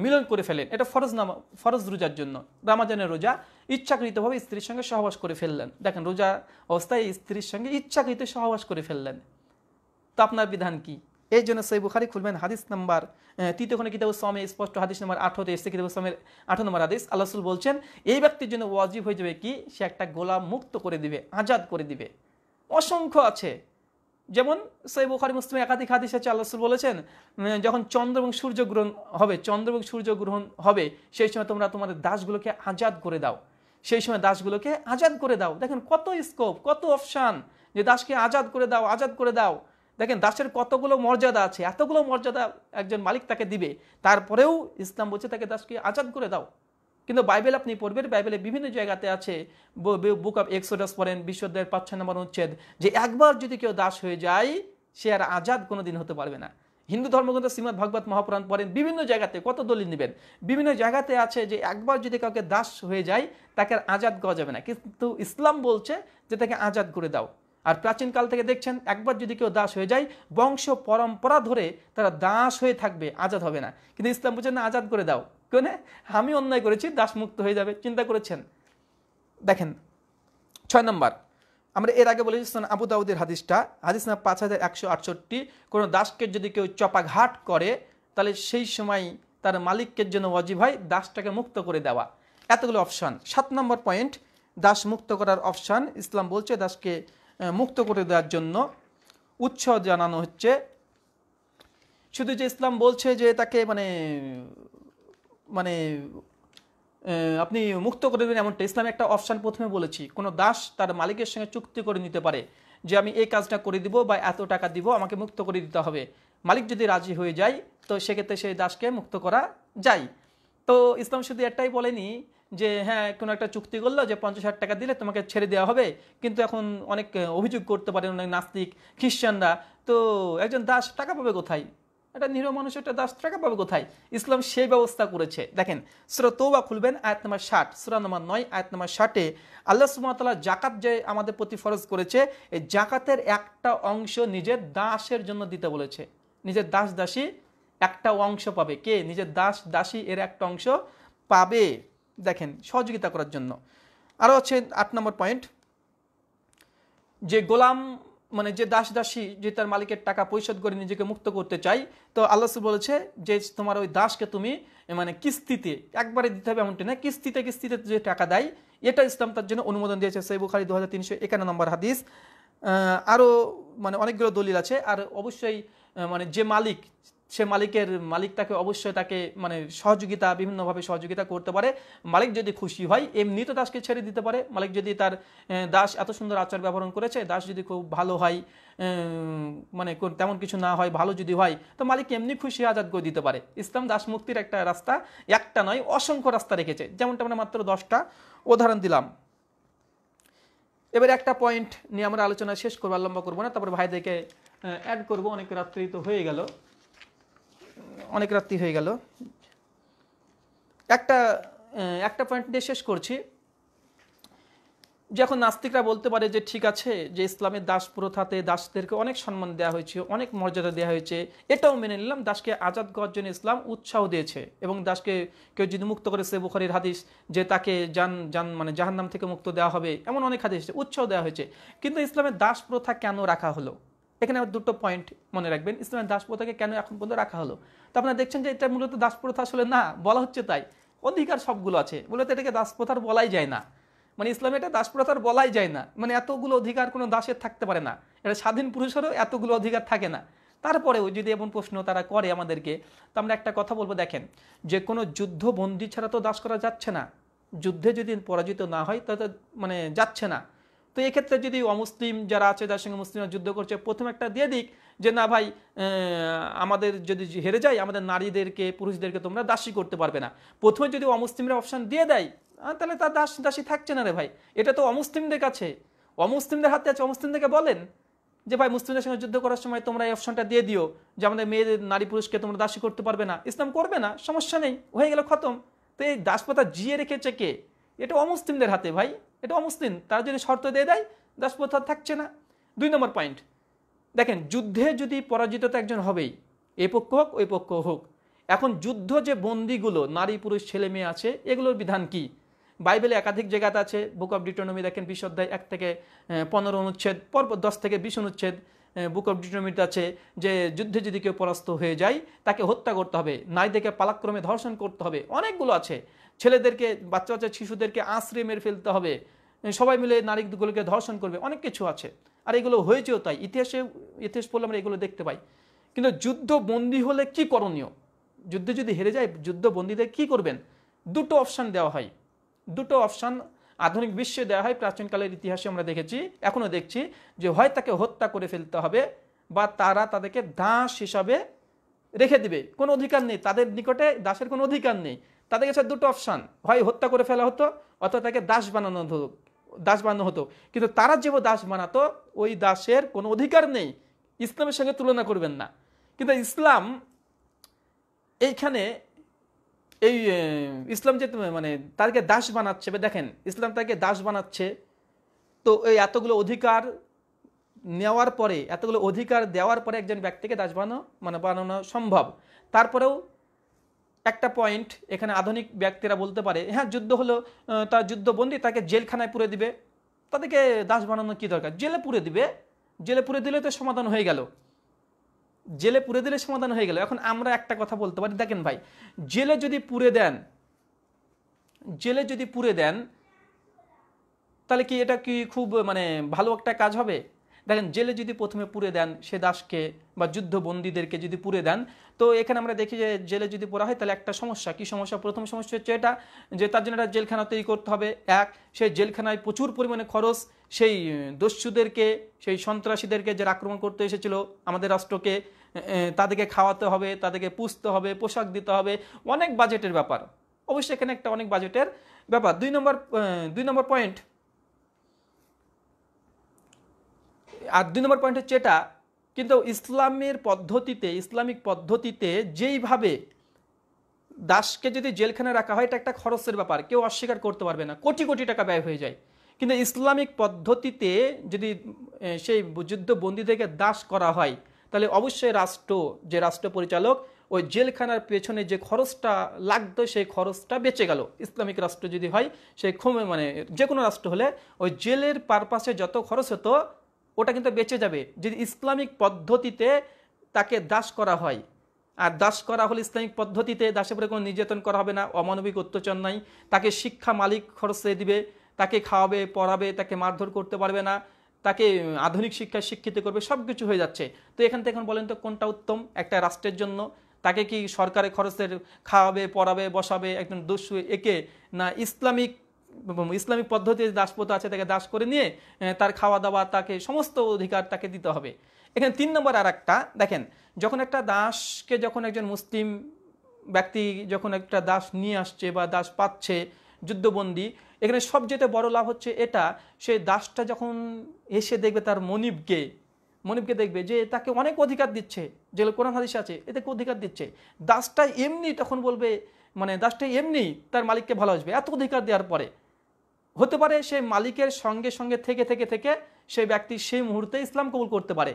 S1: মিলন করে ফেলেন এটা ফরজ নামা ফরজ রোজার জন্য রামাজানের রোজা ইচ্ছাকৃতভাবে স্ত্রীর সঙ্গে সহবাস করে ফেললেন দেখেন রোজা অবস্থায় স্ত্রীর সঙ্গে ইচ্ছাকৃত সহবাস করে ফেললেন তো আপনার বিধান কী এই জন্য সেই বুখারি খুলবেন হাদিস নাম্বার তৃতীয় খনে কিতাব সামে স্পষ্ট হাদিস নাম্বার আঠতে এসছে কিতাব সামের আঠারো নম্বর হাদিস আল্লাহ রসুল বলছেন এই ব্যক্তির জন্য ওয়াজিব হয়ে যাবে কি সে একটা গোলাম মুক্ত করে দিবে আজাদ করে দিবে অসংখ্য আছে যেমন সেই বুখারি মুসলিম একাধিক হাদিস আছে আল্লাহ রসুল বলেছেন যখন চন্দ্র এবং সূর্যগ্রহণ হবে চন্দ্র এবং সূর্যগ্রহণ হবে সেই সময় তোমরা তোমাদের দাসগুলোকে আজাদ করে দাও সেই সময় দাসগুলোকে আজাদ করে দাও দেখেন কত স্কোপ কত অপশান যে দাসকে আজাদ করে দাও আজাদ করে দাও দেখেন দাসের কতগুলো মর্যাদা আছে এতগুলো মর্যাদা একজন মালিক তাকে দিবে তারপরেও ইসলাম বলছে তাকে দাসকে আজাদ করে দাও কিন্তু বাইবেল আপনি পড়বেন বাইবেলের বিভিন্ন জায়গাতে আছে বুক অফ এক্সোডাস পড়েন বিশ্বদের পাঁচ ছয় নম্বর উচ্ছেদ যে একবার যদি কেউ দাস হয়ে যায় সে আর আজাদ কোনো দিন হতে পারবে না হিন্দু ধর্মগ্রন্থ শ্রীমৎ ভাগবত মহাপুরাণ পড়েন বিভিন্ন জায়গাতে কত দলিল নেবেন বিভিন্ন জায়গাতে আছে যে একবার যদি কাউকে দাস হয়ে যায় তাকে আর আজাদ করা যাবে না কিন্তু ইসলাম বলছে যে তাকে আজাদ করে দাও আর প্রাচীনকাল থেকে দেখছেন একবার যদি কেউ দাস হয়ে যায় বংশ পরম্পরা ধরে তারা দাস হয়ে থাকবে আজাদ হবে না কিন্তু ইসলাম বলছেন না আজাদ করে দাও কেন আমি অন্যায় করেছি দাসমুক্ত হয়ে যাবে চিন্তা করেছেন দেখেন ছয় নম্বর আমরা এর আগে বলেছি আবু দাউদের হাদিসটা হাদিস না পাঁচ হাজার একশো আটষট্টি কোনো দাসকে যদি কেউ চপাঘাট করে তাহলে সেই সময় তার মালিকের জন্য অজীব হয় দাসটাকে মুক্ত করে দেওয়া এতগুলো অপশান সাত নম্বর পয়েন্ট দাস মুক্ত করার অপশান ইসলাম বলছে দাসকে মুক্ত করে দেওয়ার জন্য উৎস জানানো হচ্ছে শুধু যে ইসলাম বলছে যে তাকে মানে মানে আপনি মুক্ত করে দেবেন এমনটা ইসলামে একটা অপশান প্রথমে বলেছি কোনো দাস তার মালিকের সঙ্গে চুক্তি করে নিতে পারে যে আমি এই কাজটা করে দিব বা এত টাকা দিব আমাকে মুক্ত করে দিতে হবে মালিক যদি রাজি হয়ে যায় তো সেক্ষেত্রে সেই দাসকে মুক্ত করা যায় তো ইসলাম শুধু একটাই বলেনি যে হ্যাঁ কোনো একটা চুক্তি করলো যে পঞ্চাশ হাজার টাকা দিলে তোমাকে ছেড়ে দেওয়া হবে কিন্তু এখন অনেক অভিযোগ করতে পারে অনেক নাস্তিক খ্রিশ্চানরা তো একজন দাস টাকা পাবে কোথায় একটা নিরীহ মানুষ একটা দাস টাকা পাবে কোথায় ইসলাম সেই ব্যবস্থা করেছে দেখেন সুরা তৌবা খুলবেন আয়াত নম্বর ষাট সুরা নম্বর নয় আয়াত নম্বর ষাটে আল্লাহ সুমতলা জাকাত যে আমাদের প্রতি ফরজ করেছে এই জাকাতের একটা অংশ নিজের দাসের জন্য দিতে বলেছে নিজের দাস দাসী একটা অংশ পাবে কে নিজের দাস দাসী এর একটা অংশ পাবে দেখেন সহযোগিতা করার জন্য আরও আছে আট নম্বর পয়েন্ট যে গোলাম মানে যে দাস দাসী যে তার মালিকের টাকা পরিশোধ করে নিজেকে মুক্ত করতে চাই তো আল্লাহ বলেছে যে তোমার ওই দাসকে তুমি মানে কিস্তিতে একবারে দিতে হবে এমনটি না কিস্তিতে কিস্তিতে যে টাকা দেয় এটা ইসলাম তার জন্য অনুমোদন দিয়েছে সেই বুখারি দু হাজার তিনশো একান্ন নম্বর হাদিস আরও মানে অনেকগুলো দলিল আছে আর অবশ্যই মানে যে মালিক সে মালিকের মালিক তাকে অবশ্যই তাকে মানে সহযোগিতা বিভিন্নভাবে সহযোগিতা করতে পারে মালিক যদি খুশি হয় এমনি তো দাসকে ছেড়ে দিতে পারে মালিক যদি তার দাস এত সুন্দর আচার ব্যবহার করেছে দাস যদি খুব ভালো হয় মানে তেমন কিছু না হয় ভালো যদি হয় তো মালিক এমনি খুশি আজাদ করে দিতে পারে ইসলাম দাস মুক্তির একটা রাস্তা একটা নয় অসংখ্য রাস্তা রেখেছে যেমনটা আমরা মাত্র দশটা উদাহরণ দিলাম এবার একটা পয়েন্ট নিয়ে আমরা আলোচনা শেষ করবো লম্বা করবো না তারপর ভাইদেরকে অ্যাড করবো অনেক রাত্রি তো হয়ে গেল অনেক রাত্রি হয়ে গেল একটা একটা পয়েন্ট নিয়ে শেষ করছি যে এখন নাস্তিকরা বলতে পারে যে ঠিক আছে যে ইসলামের দাস প্রথাতে দাসদেরকে অনেক সম্মান দেওয়া হয়েছে অনেক মর্যাদা দেওয়া হয়েছে এটাও মেনে নিলাম দাসকে আজাদ করার জন্য ইসলাম উৎসাহ দিয়েছে এবং দাসকে কেউ যদি মুক্ত করে সে বুখারির হাদিস যে তাকে যান জান মানে জাহান্নাম থেকে মুক্ত দেওয়া হবে এমন অনেক হাদিস উৎসাহ দেওয়া হয়েছে কিন্তু ইসলামের দাস প্রথা কেন রাখা হলো এখানে আবার দুটো পয়েন্ট মনে রাখবেন ইসলামের দাসপ্রথাকে কেন এখন পর্যন্ত রাখা হলো তো আপনারা দেখছেন যে এটা মূলত দাসপ্রথা আসলে না বলা হচ্ছে তাই অধিকার সবগুলো আছে মূলত এটাকে দাসপ্রথার বলাই যায় না মানে ইসলামে এটা দাসপ্রথার বলাই যায় না মানে এতগুলো অধিকার কোনো দাসের থাকতে পারে না এটা স্বাধীন পুরুষেরও এতগুলো অধিকার থাকে না তারপরেও যদি এমন প্রশ্ন তারা করে আমাদেরকে তো আমরা একটা কথা বলবো দেখেন যে কোনো যুদ্ধ বন্দী ছাড়া তো দাস করা যাচ্ছে না যুদ্ধে যদি পরাজিত না হয় তাহলে মানে যাচ্ছে না তো এক্ষেত্রে যদি অমুসলিম যারা আছে যার সঙ্গে মুসলিমরা যুদ্ধ করছে প্রথম একটা দিয়ে দিক যে না ভাই আমাদের যদি হেরে যায় আমাদের নারীদেরকে পুরুষদেরকে তোমরা দাসী করতে পারবে না প্রথমে যদি অমুসলিমরা অপশান দিয়ে দেয় তাহলে তার দাস দাসী থাকছে না রে ভাই এটা তো অমুসলিমদের কাছে অমুসলিমদের হাতে আছে অমুসলিমদেরকে বলেন যে ভাই মুসলিমদের সঙ্গে যুদ্ধ করার সময় তোমরা এই অপশনটা দিয়ে দিও যে আমাদের মেয়েদের নারী পুরুষকে তোমরা দাসী করতে পারবে না ইসলাম করবে না সমস্যা নেই হয়ে গেল খতম তো এই দাসপ্রথা জিয়ে রেখেছে কে এটা অমুসলিমদের হাতে ভাই এটা অমুসলিম তারা যদি শর্ত দিয়ে দেয় দাসপ্রথা থাকছে না দুই নম্বর পয়েন্ট দেখেন যুদ্ধে যদি পরাজিত তো একজন হবেই এ পক্ষ হোক ওই পক্ষ হোক এখন যুদ্ধ যে বন্দিগুলো নারী পুরুষ ছেলে মেয়ে আছে এগুলোর বিধান কি বাইবেলে একাধিক জায়গাত আছে বুক অফ ডিটোনমি দেখেন বিশ অধ্যায় এক থেকে পনেরো অনুচ্ছেদ পরপর দশ থেকে বিশ অনুচ্ছেদ বুক অফ ডিটোনমিতে আছে যে যুদ্ধে যদি কেউ পরাস্ত হয়ে যায় তাকে হত্যা করতে হবে নারীদেরকে পালাক্রমে ধর্ষণ করতে হবে অনেকগুলো আছে ছেলেদেরকে বাচ্চা বাচ্চা শিশুদেরকে আশ্রে মেরে ফেলতে হবে সবাই মিলে নারীগুলোকে ধর্ষণ করবে অনেক কিছু আছে আর এগুলো হয়েছেও তাই ইতিহাসে ইতিহাস পড়লে আমরা এগুলো দেখতে পাই কিন্তু যুদ্ধ বন্দী হলে কি করণীয় যুদ্ধে যদি হেরে যায় যুদ্ধ বন্দীদের কি করবেন দুটো অপশান দেওয়া হয় দুটো অপশান আধুনিক বিশ্বে দেওয়া হয় প্রাচীনকালের ইতিহাসে আমরা দেখেছি এখনও দেখছি যে হয় তাকে হত্যা করে ফেলতে হবে বা তারা তাদেরকে দাস হিসাবে রেখে দিবে কোনো অধিকার নেই তাদের নিকটে দাসের কোনো অধিকার নেই তাদের কাছে দুটো অপশান হয় হত্যা করে ফেলা হতো অথবা তাকে দাস বানানো হতো দাস বানানো হতো কিন্তু তারা যে দাস বানাতো ওই দাসের কোনো অধিকার নেই ইসলামের সঙ্গে তুলনা করবেন না কিন্তু ইসলাম এইখানে এই ইসলাম যে মানে তাদেরকে দাস বানাচ্ছে দেখেন ইসলাম তাকে দাস বানাচ্ছে তো এই এতগুলো অধিকার নেওয়ার পরে এতগুলো অধিকার দেওয়ার পরে একজন ব্যক্তিকে দাস বানানো মানে বানানো সম্ভব তারপরেও একটা পয়েন্ট এখানে আধুনিক ব্যক্তিরা বলতে পারে হ্যাঁ যুদ্ধ হলো তার যুদ্ধবন্দী তাকে জেলখানায় পুরে দিবে তাদেরকে দাস বানানো কী দরকার জেলে পুরে দিবে জেলে পুরে দিলে তো সমাধান হয়ে গেল জেলে পুরে দিলে সমাধান হয়ে গেল এখন আমরা একটা কথা বলতে পারি দেখেন ভাই জেলে যদি পুরে দেন জেলে যদি পুরে দেন তাহলে কি এটা কি খুব মানে ভালো একটা কাজ হবে দেখেন জেলে যদি প্রথমে পুড়ে দেন সে দাসকে বা যুদ্ধবন্দীদেরকে যদি পুড়ে দেন তো এখানে আমরা দেখি যে জেলে যদি পড়া হয় তাহলে একটা সমস্যা কি সমস্যা প্রথম সমস্যা হচ্ছে এটা যে তার জন্য একটা জেলখানা তৈরি করতে হবে এক সেই জেলখানায় প্রচুর পরিমাণে খরচ সেই দস্যুদেরকে সেই সন্ত্রাসীদেরকে যারা আক্রমণ করতে এসেছিল আমাদের রাষ্ট্রকে তাদেরকে খাওয়াতে হবে তাদেরকে পুষতে হবে পোশাক দিতে হবে অনেক বাজেটের ব্যাপার অবশ্যই এখানে একটা অনেক বাজেটের ব্যাপার দুই নম্বর দুই নম্বর পয়েন্ট আর দুই নম্বর পয়েন্ট হচ্ছে এটা কিন্তু ইসলামের পদ্ধতিতে ইসলামিক পদ্ধতিতে যেইভাবে দাসকে যদি জেলখানে রাখা হয় এটা একটা খরচের ব্যাপার কেউ অস্বীকার করতে পারবে না কোটি কোটি টাকা ব্যয় হয়ে যায় কিন্তু ইসলামিক পদ্ধতিতে যদি সেই যুদ্ধ থেকে দাস করা হয় তাহলে অবশ্যই রাষ্ট্র যে রাষ্ট্র পরিচালক ওই জেলখানার পেছনে যে খরচটা লাগতো সেই খরচটা বেঁচে গেল ইসলামিক রাষ্ট্র যদি হয় সেই ক্ষমে মানে যে কোনো রাষ্ট্র হলে ওই জেলের পারপাসে যত খরচ হতো ওটা কিন্তু বেঁচে যাবে যদি ইসলামিক পদ্ধতিতে তাকে দাস করা হয় আর দাস করা হলে ইসলামিক পদ্ধতিতে দাসের উপরে কোনো নির্যাতন করা হবে না অমানবিক অত্যাচার নাই তাকে শিক্ষা মালিক খরচে দিবে তাকে খাওয়াবে পড়াবে তাকে মারধর করতে পারবে না তাকে আধুনিক শিক্ষায় শিক্ষিত করবে সব কিছু হয়ে যাচ্ছে তো এখান থেকে এখন বলেন তো কোনটা উত্তম একটা রাষ্ট্রের জন্য তাকে কি সরকারের খরচের খাওয়াবে পড়াবে বসাবে একজন দস্যু একে না ইসলামিক ইসলামিক পদ্ধতিতে দাসপত্র আছে তাকে দাস করে নিয়ে তার খাওয়া দাওয়া তাকে সমস্ত অধিকার তাকে দিতে হবে এখানে তিন নম্বর আর একটা দেখেন যখন একটা দাসকে যখন একজন মুসলিম ব্যক্তি যখন একটা দাস নিয়ে আসছে বা দাস পাচ্ছে যুদ্ধবন্দী এখানে সবচেয়ে বড় লাভ হচ্ছে এটা সে দাসটা যখন এসে দেখবে তার মনিবকে মনিবকে দেখবে যে তাকে অনেক অধিকার দিচ্ছে যে কোরআন হাদিস আছে এতে অধিকার দিচ্ছে দাসটা এমনি তখন বলবে মানে দাসটা এমনি তার মালিককে ভালোবাসবে এত অধিকার দেওয়ার পরে হতে পারে সেই মালিকের সঙ্গে সঙ্গে থেকে থেকে থেকে সেই ব্যক্তি সেই মুহূর্তে ইসলাম কবুল করতে পারে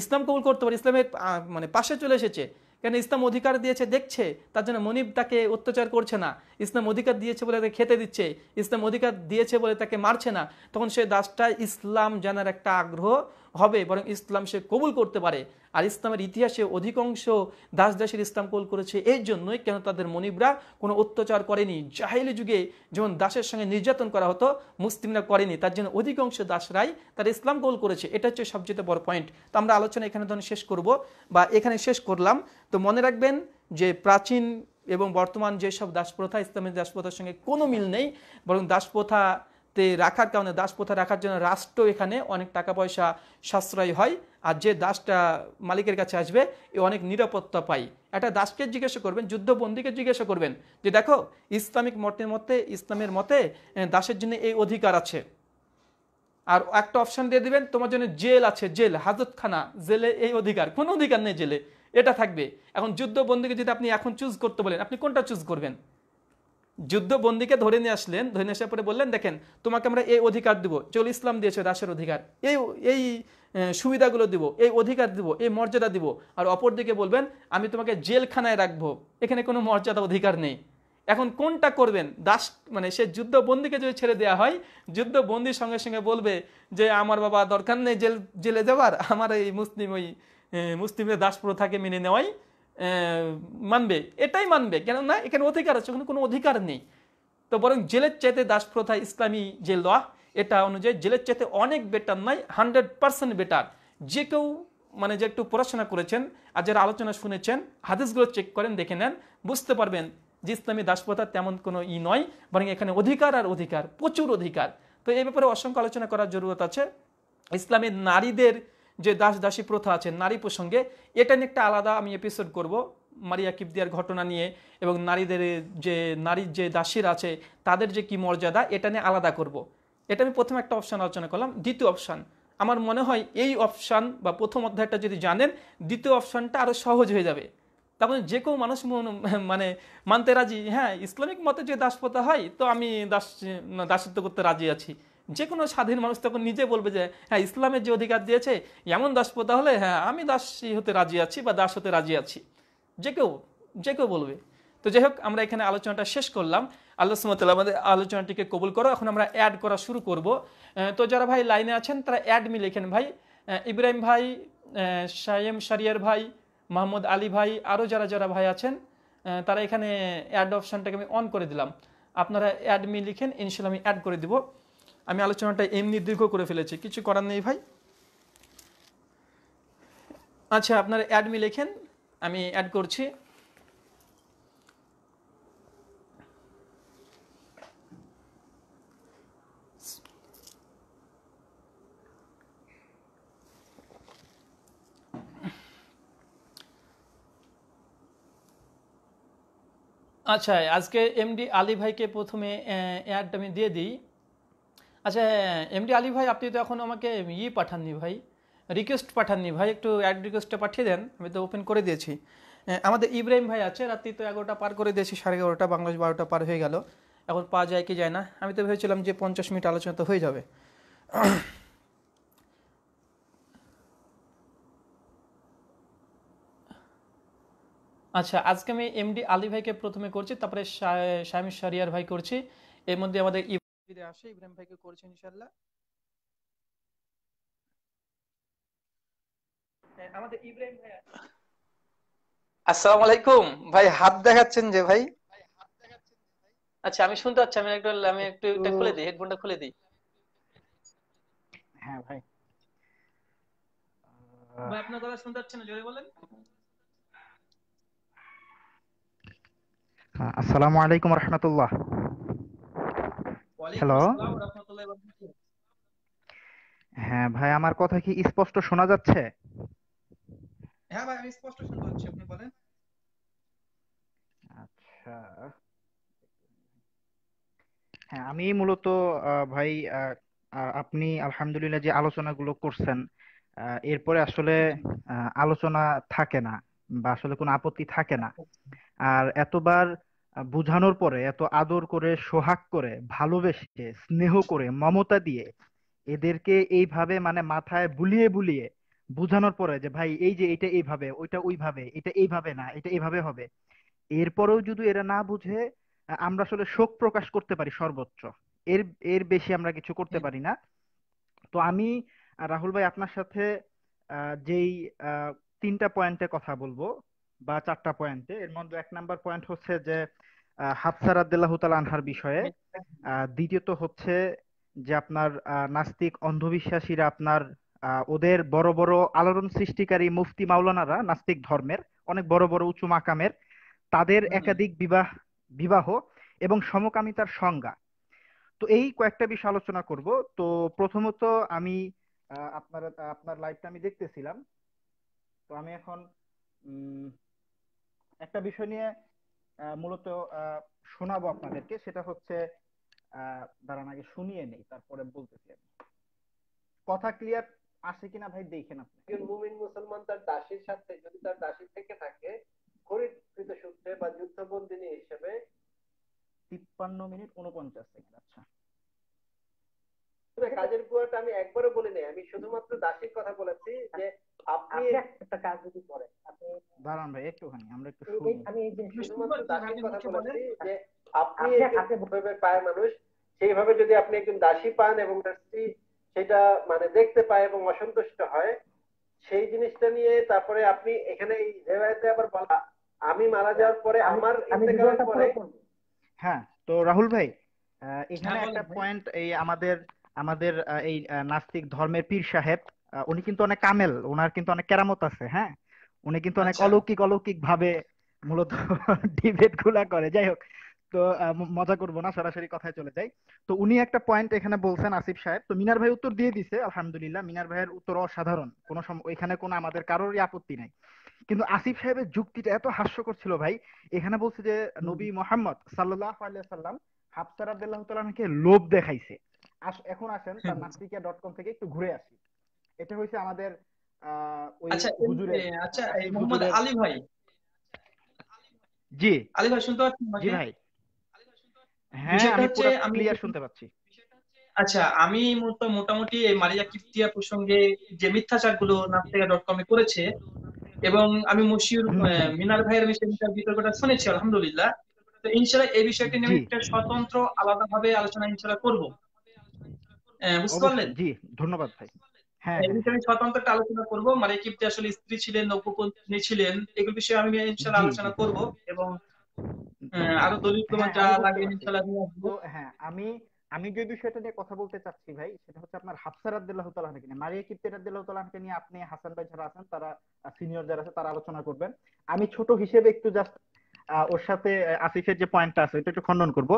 S1: ইসলাম কবুল করতে পারে ইসলামের মানে পাশে চলে এসেছে কেন ইসলাম অধিকার দিয়েছে দেখছে তার জন্য মনিব তাকে অত্যাচার করছে না ইসলাম অধিকার দিয়েছে বলে তাকে খেতে দিচ্ছে ইসলাম অধিকার দিয়েছে বলে তাকে মারছে না তখন সে দাসটা ইসলাম জানার একটা আগ্রহ হবে বরং ইসলাম সে কবুল করতে পারে আর ইসলামের ইতিহাসে অধিকাংশ দাস দাসের ইসলাম কোল করেছে এই জন্যই কেন তাদের মনিবরা কোনো অত্যাচার করেনি জাহিলি যুগে যেমন দাসের সঙ্গে নির্যাতন করা হতো মুসলিমরা করেনি তার জন্য অধিকাংশ দাসরাই তারা ইসলাম গোল করেছে এটা হচ্ছে সবচেয়ে বড় পয়েন্ট তো আমরা আলোচনা এখানে ধরুন শেষ করব বা এখানে শেষ করলাম তো মনে রাখবেন যে প্রাচীন এবং বর্তমান যেসব দাসপ্রথা ইসলামের দাসপ্রথার সঙ্গে কোনো মিল নেই বরং দাস প্রথাতে রাখার কারণে দাসপ্রথা রাখার জন্য রাষ্ট্র এখানে অনেক টাকা পয়সা সাশ্রয় হয় আর যে দাসটা মালিকের কাছে আসবে এ অনেক নিরাপত্তা পাই একটা দাসকে জিজ্ঞাসা করবেন যুদ্ধবন্দীকে জিজ্ঞাসা করবেন যে দেখো ইসলামিক মতের মতে ইসলামের মতে দাসের জন্য এই অধিকার আছে আর একটা অপশান দিয়ে দেবেন তোমার জন্য জেল আছে জেল হাজতখানা জেলে এই অধিকার কোনো অধিকার নেই জেলে এটা থাকবে এখন যুদ্ধবন্দীকে যদি আপনি এখন চুজ করতে বলেন আপনি কোনটা চুজ করবেন যুদ্ধবন্দীকে ধরে নিয়ে আসলেন ধরে নিয়ে আসার পরে বললেন দেখেন তোমাকে আমরা এই অধিকার দিব চল ইসলাম দিয়েছে দাসের অধিকার এই এই সুবিধাগুলো দিব এই অধিকার দিব এই মর্যাদা দিব আর অপরদিকে বলবেন আমি তোমাকে জেলখানায় রাখবো এখানে কোনো মর্যাদা অধিকার নেই এখন কোনটা করবেন দাস মানে সে যুদ্ধবন্দীকে যদি ছেড়ে দেওয়া হয় যুদ্ধবন্দির সঙ্গে সঙ্গে বলবে যে আমার বাবা দরকার নেই জেল জেলে যাওয়ার আমার এই মুসলিম ওই মুসলিমদের দাস প্রথাকে মেনে নেওয়াই মানবে এটাই মানবে কেন না এখানে অধিকার আছে ওখানে কোনো অধিকার নেই তো বরং জেলের চাইতে দাস প্রথা ইসলামী যে ল এটা অনুযায়ী জেলের চাইতে অনেক বেটার নয় হান্ড্রেড পার্সেন্ট বেটার যে কেউ মানে যে একটু পড়াশোনা করেছেন আর যারা আলোচনা শুনেছেন হাদিসগুলো চেক করেন দেখে নেন বুঝতে পারবেন যে ইসলামী দাসপ্রথা তেমন কোনো ই নয় বরং এখানে অধিকার আর অধিকার প্রচুর অধিকার তো এই ব্যাপারে অসংখ্য আলোচনা করার জরুরত আছে ইসলামের নারীদের যে দাস দাসী প্রথা আছে নারী প্রসঙ্গে এটা নিয়ে একটা আলাদা আমি এপিসোড করব মারিয়া কিবদিয়ার ঘটনা নিয়ে এবং নারীদের যে নারীর যে দাসীর আছে তাদের যে কি মর্যাদা এটা নিয়ে আলাদা করব। এটা আমি প্রথম একটা অপশান আলোচনা করলাম দ্বিতীয় অপশান আমার মনে হয় এই অপশান বা প্রথম অধ্যায়টা যদি জানেন দ্বিতীয় অপশানটা আরও সহজ হয়ে যাবে তারপরে মানে যে কেউ মানুষ মানে মানতে রাজি হ্যাঁ ইসলামিক মতে যে দাসপ্রথা হয় তো আমি দাস দাসত্ব করতে রাজি আছি যে কোনো স্বাধীন মানুষ তখন নিজে বলবে যে হ্যাঁ ইসলামের যে অধিকার দিয়েছে এমন দাস প্রথা হলে হ্যাঁ আমি দাসী হতে রাজি আছি বা দাস হতে রাজি আছি যে কেউ যে কেউ বলবে তো যাই হোক আমরা এখানে আলোচনাটা শেষ করলাম আল্লাহ সুমতাল আমাদের আলোচনাটিকে কবুল করো এখন আমরা অ্যাড করা শুরু করব তো যারা ভাই লাইনে আছেন তারা অ্যাড মিলে এখানে ভাই ইব্রাহিম ভাই সায়েম শারিয়ার ভাই মাহমুদ আলী ভাই আরও যারা যারা ভাই আছেন তারা এখানে অ্যাড অপশানটাকে আমি অন করে দিলাম আপনারা অ্যাড লিখেন ইনশাল্লাহ আমি অ্যাড করে দেবো আমি আলোচনাটা এমনি দীর্ঘ করে ফেলেছি কিছু করার নেই ভাই আচ্ছা আপনার অ্যাডমি লেখেন আমি অ্যাড করছি আচ্ছা আজকে এমডি আলী ভাইকে প্রথমে অ্যাড আমি দিয়ে দিই আচ্ছা এমডি আলী ভাই আপনি তো এখন আমাকে ই পাঠাননি ভাই রিকোয়েস্ট পাঠাননি ভাই একটু অ্যাড রিকোয়েস্টটা পাঠিয়ে দেন আমি তো ওপেন করে দিয়েছি আমাদের ইব্রাহিম ভাই আছে রাত্রি তো এগারোটা পার করে দিয়েছি সাড়ে এগারোটা বাংলাদেশ বারোটা পার হয়ে গেল এখন পাওয়া যায় কি যায় না আমি তো ভেবেছিলাম যে পঞ্চাশ মিনিট আলোচনা তো হয়ে যাবে আচ্ছা আজকে আমি এমডি আলী ভাইকে প্রথমে করছি তারপরে শামিম শারিয়ার ভাই করছি এর মধ্যে আমাদের ফিরে আসে ইব্রাহিম ভাইকে করছে ইনশাল্লাহ হ্যাঁ, আমাদের ইব্রাহিম ভাই
S2: আসসালামু আলাইকুম ভাই হাত দেখাচ্ছেন যে ভাই
S1: আচ্ছা আমি শুনতে পাচ্ছি আমি একটু আমি একটু এটা খুলে দিই হেডফোনটা খুলে দিই হ্যাঁ ভাই ভাই আপনার কথা শুনতে পাচ্ছেন জোরে বলেন
S3: হ্যাঁ, আসসালামু আলাইকুম রহমতুল্লাহ হ্যালো হ্যাঁ ভাই আমার কথা কি স্পষ্ট শোনা যাচ্ছে
S2: হ্যাঁ ভাই আমি স্পষ্ট শুনতে পাচ্ছি আপনি বলেন আচ্ছা
S3: হ্যাঁ আমি মূলত ভাই আপনি আলহামদুলিল্লাহ যে আলোচনাগুলো করছেন এরপরে আসলে আলোচনা থাকে না বা আসলে কোনো আপত্তি থাকে না আচ্ছা। আর এতবার বুঝানোর পরে এত আদর করে সোহাগ করে ভালোবেসে স্নেহ করে মমতা দিয়ে এদেরকে এইভাবে মানে মাথায় বুলিয়ে বুলিয়ে বুঝানোর পরে যে ভাই এই যে এটা এইভাবে ওইটা ওইভাবে এটা এইভাবে না এটা এইভাবে হবে এরপরেও যদি এরা না বুঝে আমরা আসলে শোক প্রকাশ করতে পারি সর্বোচ্চ এর এর বেশি আমরা কিছু করতে পারি না তো আমি রাহুল ভাই আপনার সাথে যেই তিনটা পয়েন্টে কথা বলবো বা চারটা পয়েন্টে এর মধ্যে এক নাম্বার পয়েন্ট হচ্ছে যে হাফসা রাদিল্লাহ আনহার বিষয়ে দ্বিতীয়ত হচ্ছে যে আপনার নাস্তিক অন্ধবিশ্বাসীরা আপনার ওদের বড় বড় আলোড়ন সৃষ্টিকারী মুফতি মাওলানারা নাস্তিক ধর্মের অনেক বড় বড় উঁচু মাকামের তাদের একাধিক বিবাহ বিবাহ এবং সমকামিতার সংজ্ঞা তো এই কয়েকটা বিষয় আলোচনা করব তো প্রথমত আমি আপনার আপনার লাইভটা আমি দেখতেছিলাম তো আমি এখন একটা বিষয় নিয়ে মূলত শোনাবো আপনাদেরকে সেটা হচ্ছে দাঁড়ান আগে শুনিয়ে নেই তারপরে বলতেছি আমি কথা ক্লিয়ার আসে কিনা ভাই দেখেন আপনি
S4: একজন মুমিন মুসলমান তার দাসের সাথে যদি তার দাসের থেকে থাকে খরিদকৃত সূত্রে বা যুদ্ধবন্দিনী হিসেবে
S3: তিপ্পান্ন মিনিট উনপঞ্চাশ সেকেন্ড আচ্ছা
S4: কাজের গুয়াটা আমি একবারও বলি নাই আমি শুধুমাত্র কথা বলেছি যে আপনি একটা কাজ যদি করেন আপনি
S3: দাঁড়ান ভাই একটুখানি আমরা একটু আমি এই যে শুধুমাত্র
S4: কথা বলেছি যে আপনি পায় মানুষ সেইভাবে যদি আপনি একজন দাসী পান এবং তার স্ত্রী সেটা মানে দেখতে পায় এবং অসন্তুষ্ট হয় সেই জিনিসটা নিয়ে তারপরে আপনি এখানে এই রেওয়ায়তে আবার বলা আমি মারা যাওয়ার পরে আমার ইন্তেকালের পরে
S5: হ্যাঁ
S3: তো রাহুল ভাই এখানে হ্যাঁ, একটা পয়েন্ট এই আমাদের আমাদের এই নাস্তিক ধর্মের পীর সাহেব উনি কিন্তু অনেক কামেল ওনার কিন্তু অনেক কেরামত আছে হ্যাঁ উনি কিন্তু অনেক আচ্ছা। অলৌকিক অলৌকিক ভাবে মূলত ডিবেট গুলা করে যাই হোক তো মজা করবো না সরাসরি কথায় চলে যাই তো উনি একটা পয়েন্ট এখানে বলছেন আসিফ সাহেব তো মিনার ভাই উত্তর দিয়ে দিছে আলহামদুলিল্লাহ মিনার ভাইয়ের উত্তর অসাধারণ কোনো এখানে কোনো আমাদের কারোরই আপত্তি নাই কিন্তু আসিফ সাহেবের যুক্তিটা এত হাস্যকর ছিল ভাই এখানে বলছে যে নবী মোহাম্মদ সাল্লাহ আলিয়া সাল্লাম হাফতার আব্দুল্লাহ তালাকে লোভ দেখাইছে এখন আসেন তার নাস্তিকা ডট কম থেকে একটু ঘুরে আসি এটা হয়েছে আমাদের আচ্ছা, আচ্ছা,
S1: হ্যাঁ, আমি আচ্ছা, মোটামুটি মারিয়া কিপ্তিয়া প্রসঙ্গে যে ডট করেছে এবং আমি মুশিউর মিনার ভাইয়ের বিষয়ে বিতর্কটা শুনেছি আলহামদুলিল্লাহ তো এই বিষয়টি নিয়ে একটা স্বতন্ত্র আলাদাভাবে আলোচনা ইনশাল্লাহ করবো বুঝতে জি ধন্যবাদ ভাই হ্যাঁ, হ্যাঁ। আলোচনা মানে কিপ্তি আসলে স্ত্রী ছিলেন ছিলেন এগুলো বিষয়ে আমি আলোচনা করব এবং আরো দলিল হ্যাঁ, যা লাগে
S3: হ্যাঁ আমি আমি যে বিষয়টা নিয়ে কথা বলতে চাচ্ছি ভাই সেটা হচ্ছে আপনার হাফসা রাদিয়াল্লাহু নিয়ে মারিয়া নিয়ে আপনি হাসান ভাই যারা আছেন তারা সিনিয়র যারা আছে তারা আলোচনা করবেন আমি ছোট হিসেবে একটু জাস্ট ওর সাথে আসিফের যে পয়েন্টটা আছে এটা একটু খণ্ডন করব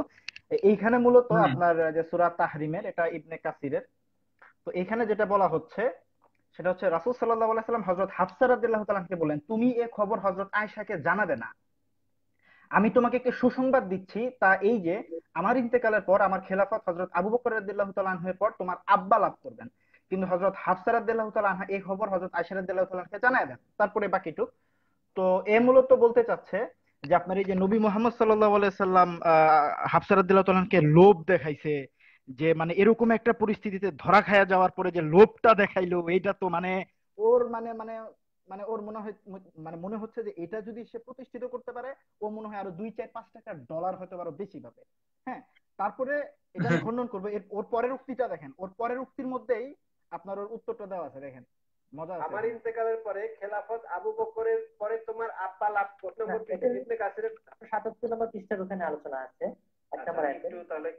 S3: এইখানে মূলত আপনার যে সুরা তাহরিমের এটা ইবনে কাসিরের তো এখানে যেটা বলা হচ্ছে সেটা হচ্ছে রাসুল সাল্লাহ আলাইসাল্লাম হজরত হাফসার রাদিল্লাহ তালাকে বলেন তুমি এ খবর হজরত আয়সাকে জানাবে না আমি তোমাকে একটি সুসংবাদ দিচ্ছি তা এই যে আমার ইন্তেকালের পর আমার খেলাফত হজরত আবু বকর রাদিল্লাহ তালাহের পর তোমার আব্বা লাভ করবেন কিন্তু হজরত হাফসার রাদিল্লাহ তালাহা এই খবর হজরত আয়সার রাদিল্লাহ তালাহকে জানায় দেন তারপরে বাকিটুক তো এ মূলত বলতে চাচ্ছে যে আপনার এই যে নবী মোহাম্মদ সাল্লাহ সাল্লাম হাফসারদুল্লাহকে লোভ দেখাইছে যে মানে এরকম একটা পরিস্থিতিতে ধরা খায়া যাওয়ার পরে যে লোভটা দেখাইলো এইটা তো মানে ওর মানে মানে মানে ওর মনে হয় মানে মনে হচ্ছে যে এটা যদি সে প্রতিষ্ঠিত করতে পারে ও মনে হয় আরো দুই চার পাঁচ টাকা ডলার হয়তো আরো বেশি পাবে হ্যাঁ তারপরে এটা খন্ডন করবো ওর পরের উক্তিটা দেখেন ওর পরের উক্তির মধ্যেই
S6: আপনার ওর উত্তরটা দেওয়া আছে দেখেন আমার
S4: ইন্তেকালের পরে খেলাফত আবু বকরের পরে
S6: তোমার আব্বা লাভ করতে আচ্ছা, ইবনে কাসিরের 77 নম্বর পৃষ্ঠার ওখানে আলোচনা আছে আচ্ছা, তাহলে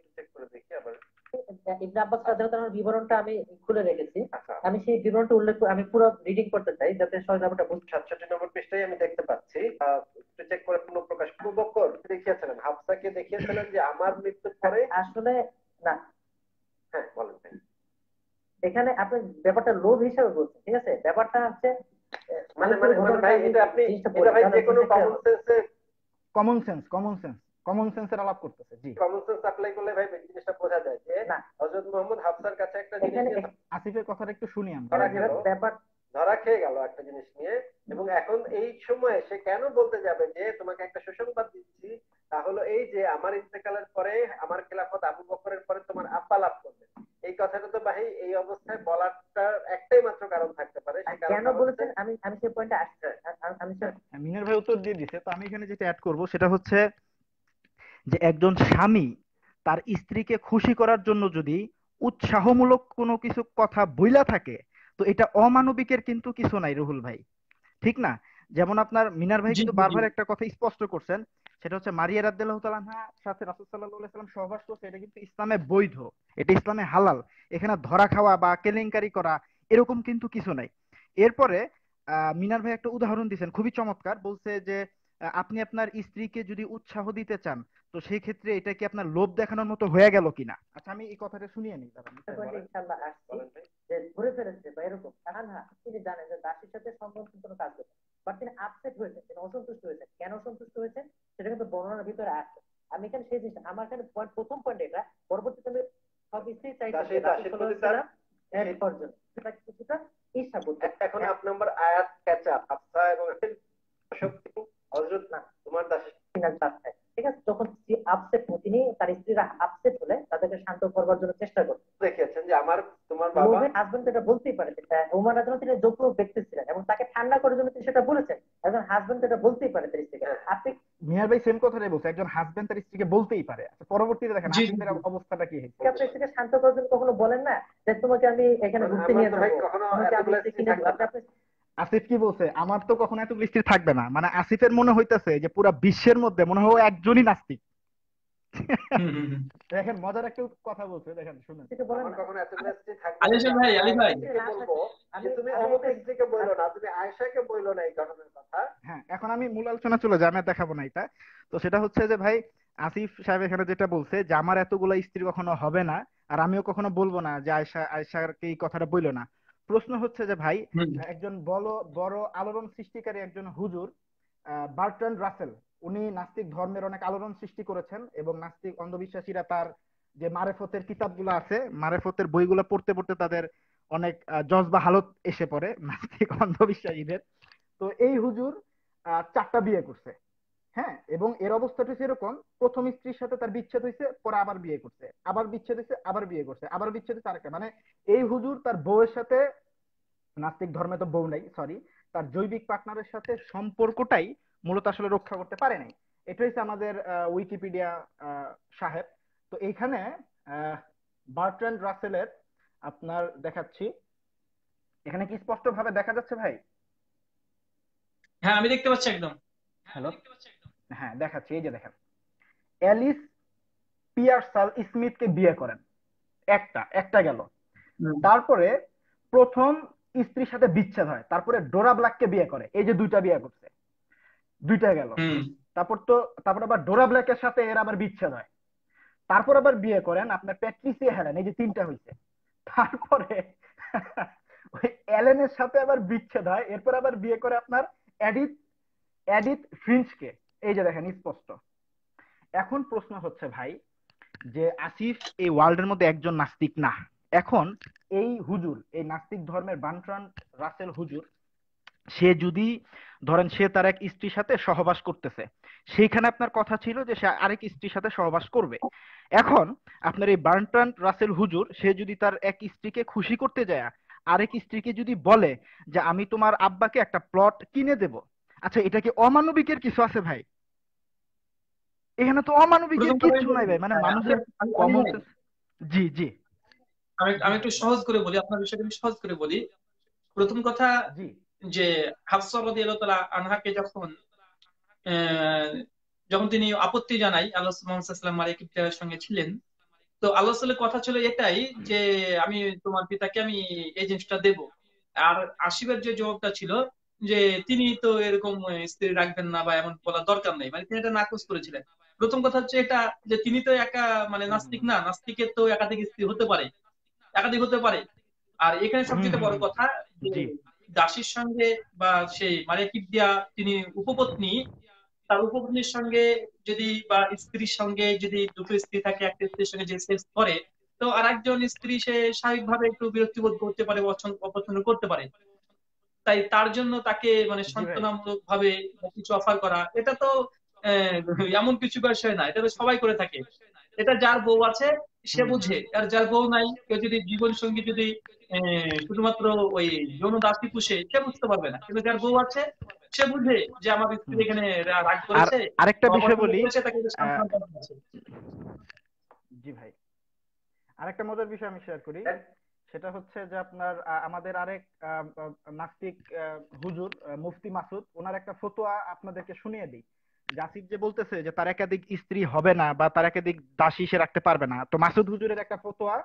S6: বিবরণটা আমি খুলে রেখেছি আচ্ছা। আমি সেই বিবরণটা উল্লেখ আমি পুরো রিডিং করতে চাই যাতে সহজটা বুঝতে নম্বর পৃষ্ঠায় আমি
S4: দেখতে পাচ্ছি একটু চেক করে দেখিয়েছিলেন যে আমার
S6: মৃত্যুর পরে আসলে না হ্যাঁ বলেন এখানে আপনি ব্যাপারটা লোভ হিসাবে বলছেন ঠিক আছে ব্যাপারটা হচ্ছে
S4: মানে মানে ভাই এটা আপনি এটা ভাই যে কোনো কমন
S3: সেন্সে common sense common sense common sense এর আলাপ করতেছে জি
S4: কমন সেন্স अप्लाई করলে ভাই জিনিসটা বোঝা যায় যে না হযরত মোহাম্মদ হাফসার কাছে একটা জিনিস
S3: আসিফের কথাটা একটু শুনি আমরা হ্যাঁ, হ্যাঁ, ব্যাপার
S4: ধরা খেয়ে গেল একটা জিনিস নিয়ে এবং এখন এই সময়ে সে কেন বলতে যাবে যে তোমাকে একটা সুসংবাদ দিচ্ছি তা হলো এই যে আমার ইন্তেকালের পরে আমার খেলাফত আবু বকরের পরে তোমার আব্বা লাভ করবে এই কথাটা তো ভাই এই অবস্থায় বলারটার একটাই মাত্র কারণ থাকতে পারে কেন
S6: বলেছেন আমি আমি সেই পয়েন্টে আসছি হ্যাঁ। হ্যাঁ,
S3: মিনার ভাই উত্তর দিয়ে দিছে তো আমি এখানে যেটা অ্যাড করব সেটা হচ্ছে যে একজন স্বামী তার স্ত্রীকে খুশি করার জন্য যদি উৎসাহমূলক কোনো কিছু কথা বইলা থাকে তো এটা অমানবিকের কিন্তু কিছু নাই রুহুল ভাই ঠিক না যেমন আপনার মিনার ভাই কিন্তু বারবার একটা কথা স্পষ্ট করছেন সেটা হচ্ছে মারিয়া রাদ্দাল্লাহ তালানহা সাথে রাসুল সাল্লাহ সাল্লাম সহবাস করছে এটা কিন্তু ইসলামে বৈধ এটা ইসলামে হালাল এখানে ধরা খাওয়া বা কেলেঙ্কারি করা এরকম কিন্তু কিছু নাই এরপরে মিনার ভাই একটা উদাহরণ দিচ্ছেন খুবই চমৎকার বলছে যে আপনি আপনার স্ত্রীকে যদি উৎসাহ দিতে চান তো সেই ক্ষেত্রে এটা কি আপনার লোভ দেখানোর মতো হয়ে গেল কিনা
S6: আচ্ছা আমি এই কথাটা শুনিয়ে নিই ইনশাআল্লাহ আসছি যে ঘুরে ফেলেছে বা এরকম না তিনি হ্যাঁ, জানেন যে দাসীর সাথে সম্পর্ক কোনো কাজ করে বাট তিনি আপসেট হয়েছেন তিনি অসন্তুষ্ট হয়েছেন কেন অসন্তুষ্ট হয়েছেন সেটা কিন্তু বর্ণনার ভিতরে আছে আমি এখানে সেই জিনিসটা আমার এখানে প্রথম পয়েন্ট এটা পরবর্তীতে আমি সব স্ত্রী চাইছিলাম এখন
S4: আট নম্বর আয়াত ক্যাচা আফসা এবং শক্তি হজরত না তোমার দাসের
S6: ঠিক আছে তখন স্ত্রী আপসেট তিনি তার স্ত্রীরা আপসেট হলে তাদেরকে শান্ত করবার জন্য চেষ্টা করতেন
S4: দেখিয়েছেন যে আমার তোমার বাবা
S6: হাজবেন্ড এটা বলতেই পারে হ্যাঁ, তিনি যোগ্য ব্যক্তি ছিলেন এবং তাকে ঠান্ডা করার জন্য তিনি সেটা বলেছেন একজন হাজবেন্ড এটা বলতেই পারে তার স্ত্রীকে হ্যাঁ। আপনি
S3: মিয়ার ভাই সেম কথাটাই বলছে একজন হাজবেন্ড তার স্ত্রীকে বলতেই পারে আচ্ছা,
S6: পরবর্তীতে দেখেন হাজবেন্ডের
S3: অবস্থাটা কি হয়েছে
S6: আপনি স্ত্রীকে শান্ত করার জন্য কখনো বলেন না যে তোমাকে আমি এখানে মানে ঘুরতে নিয়ে যাবো কখনো
S3: আসিফ কি বলছে আমার তো কখনো এত বৃষ্টি থাকবে না মানে আসিফের মনে হইতেছে যে পুরা বিশ্বের মধ্যে মনে হয় একজনই নাস্তিক দেখেন মজার একটা কথা বলছে দেখেন শুনেন কখনো আচ্ছা, ভাই আলি ভাই আচ্ছা,
S4: তুমি আচ্ছা। অমুক স্ত্রীকে বললো না তুমি আয়েশাকে বললো না এই কথা
S3: হ্যাঁ এখন আমি মূল আলোচনা চলে যাই আমি দেখাবো না এটা তো সেটা হচ্ছে যে ভাই আসিফ সাহেব এখানে যেটা বলছে যে আমার এতগুলা স্ত্রী কখনো হবে না আর আমিও কখনো বলবো না যে আয়সা আয়সাকে এই কথাটা বললো না প্রশ্ন হচ্ছে যে ভাই একজন বড় বড় আলোড়ন সৃষ্টিকারী একজন হুজুর বার্টন রাসেল উনি নাস্তিক ধর্মের অনেক আলোড়ন সৃষ্টি করেছেন এবং নাস্তিক অন্ধবিশ্বাসীরা তার যে মারেফতের কিতাবগুলো আছে মারেফতের বইগুলো পড়তে পড়তে তাদের অনেক জজবা হালত এসে পড়ে নাস্তিক অন্ধবিশ্বাসীদের তো এই হুজুর চারটা বিয়ে করছে হ্যাঁ এবং এর অবস্থাটা এরকম প্রথম স্ত্রীর সাথে তার বিচ্ছেদ হয়েছে পরে আবার বিয়ে করছে আবার বিচ্ছেদ হয়েছে আবার বিয়ে করছে আবার বিচ্ছেদ হয়েছে আরেকটা মানে এই হুজুর তার বউয়ের সাথে নাস্তিক ধর্মে তো বউ নাই সরি তার জৈবিক পার্টনারের সাথে সম্পর্কটাই মূলত আসলে রক্ষা করতে পারে নাই এটা হচ্ছে আমাদের উইকিপিডিয়া সাহেব তো এইখানে বার্ট্রান্ড রাসেলের আপনার দেখাচ্ছি এখানে কি স্পষ্ট ভাবে দেখা যাচ্ছে ভাই
S1: হ্যাঁ আমি দেখতে পাচ্ছি একদম
S3: হ্যালো হ্যাঁ দেখাচ্ছি এই যে দেখেন অ্যালিস পিয়ারসাল স্মিথকে বিয়ে করেন একটা একটা গেল তারপরে প্রথম স্ত্রীর সাথে বিচ্ছেদ হয় তারপরে ডোরা ব্ল্যাককে বিয়ে করে এই যে দুইটা বিয়ে করছে দুইটা গেল তারপর তো তারপর আবার ডোরা ব্ল্যাকের সাথে এর আবার বিচ্ছেদ হয় তারপর আবার বিয়ে করেন আপনার প্যাট্রিসিয়া হেলেন এই যে তিনটা হয়েছে তারপরে ওই অ্যালেনের সাথে আবার বিচ্ছেদ হয় এরপর আবার বিয়ে করে আপনার এডিথ এডিথ ফিঞ্চকে এই যে দেখেন স্পষ্ট এখন প্রশ্ন হচ্ছে ভাই যে আসিফ এই ওয়ার্ল্ডের মধ্যে একজন নাস্তিক না এখন এই হুজুর এই নাস্তিক ধর্মের বানট্রান রাসেল হুজুর সে যদি ধরেন সে তার এক স্ত্রীর সাথে সহবাস করতেছে সেইখানে আপনার কথা ছিল যে সে আরেক স্ত্রীর সাথে সহবাস করবে এখন আপনার এই বার্নট্রান রাসেল হুজুর সে যদি তার এক স্ত্রীকে খুশি করতে যায় আরেক স্ত্রীকে যদি বলে যে আমি তোমার আব্বাকে একটা প্লট কিনে দেব আচ্ছা এটা কি অমানবিকের কিছু আছে ভাই এখানে তো অমানবিকের কিছু নাই ভাই মানে হ্যাঁ, আচ্ছা, মানুষের কমন
S1: জি জি আমি আমি একটু সহজ করে বলি আপনার বিষয়টা আমি সহজ করে বলি প্রথম কথা যে হাফসা রাদিয়াল্লাহু তাআলা আনহাকে যখন যখন তিনি আপত্তি জানাই আল্লাহ সাল্লাম আলী কিপ্তিয়ার সঙ্গে ছিলেন তো আল্লাহ সাল্লাহ কথা ছিল এটাই যে আমি তোমার পিতাকে আমি এই জিনিসটা দেব আর আসিবের যে জবাবটা ছিল যে তিনি তো এরকম স্ত্রী রাখবেন না বা এমন বলা দরকার নেই মানে তিনি এটা নাকচ করেছিলেন প্রথম কথা হচ্ছে এটা যে তিনি তো একা মানে নাস্তিক না নাস্তিকের তো একাধিক স্ত্রী হতে পারে একাধিক হতে পারে আর এখানে সবচেয়ে বড় কথা দাসীর সঙ্গে বা সেই মানে কিবদিয়া তিনি উপপত্নী তার উপপত্নীর সঙ্গে যদি বা স্ত্রীর সঙ্গে যদি দুটো স্ত্রী থাকে একটা স্ত্রীর সঙ্গে যে সেক্স করে তো আর একজন স্ত্রী সে স্বাভাবিক ভাবে একটু বিরক্তিবোধ করতে পারে অপছন্দ করতে পারে তাই তার জন্য তাকে মানে সান্ত্বনামূলক ভাবে মানে কিছু অফার করা এটা তো এমন কিছু বিষয় না এটা তো সবাই করে থাকে এটা যার বউ আছে সে বুঝে আর যার বউ নাই কেউ যদি জীবন সঙ্গী যদি শুধুমাত্র ওই যৌন দাসী পুষে সে বুঝতে পারবে না কিন্তু যার বউ আছে সে বুঝে যে আমার স্ত্রী এখানে রাগ করেছে আরেকটা
S5: বিষয় বলি
S3: জি ভাই আরেকটা মজার বিষয় আমি শেয়ার করি হ্যাঁ। সেটা হচ্ছে যে আপনার আমাদের আরেক নাস্তিক হুজুর মুফতি মাসুদ ওনার একটা ফতোয়া আপনাদেরকে শুনিয়ে দিই জাসির যে বলতেছে যে তার একাধিক স্ত্রী হবে না বা তার একাধিক দাসী সে রাখতে পারবে না তো মাসুদ হুজুরের একটা ফতোয়া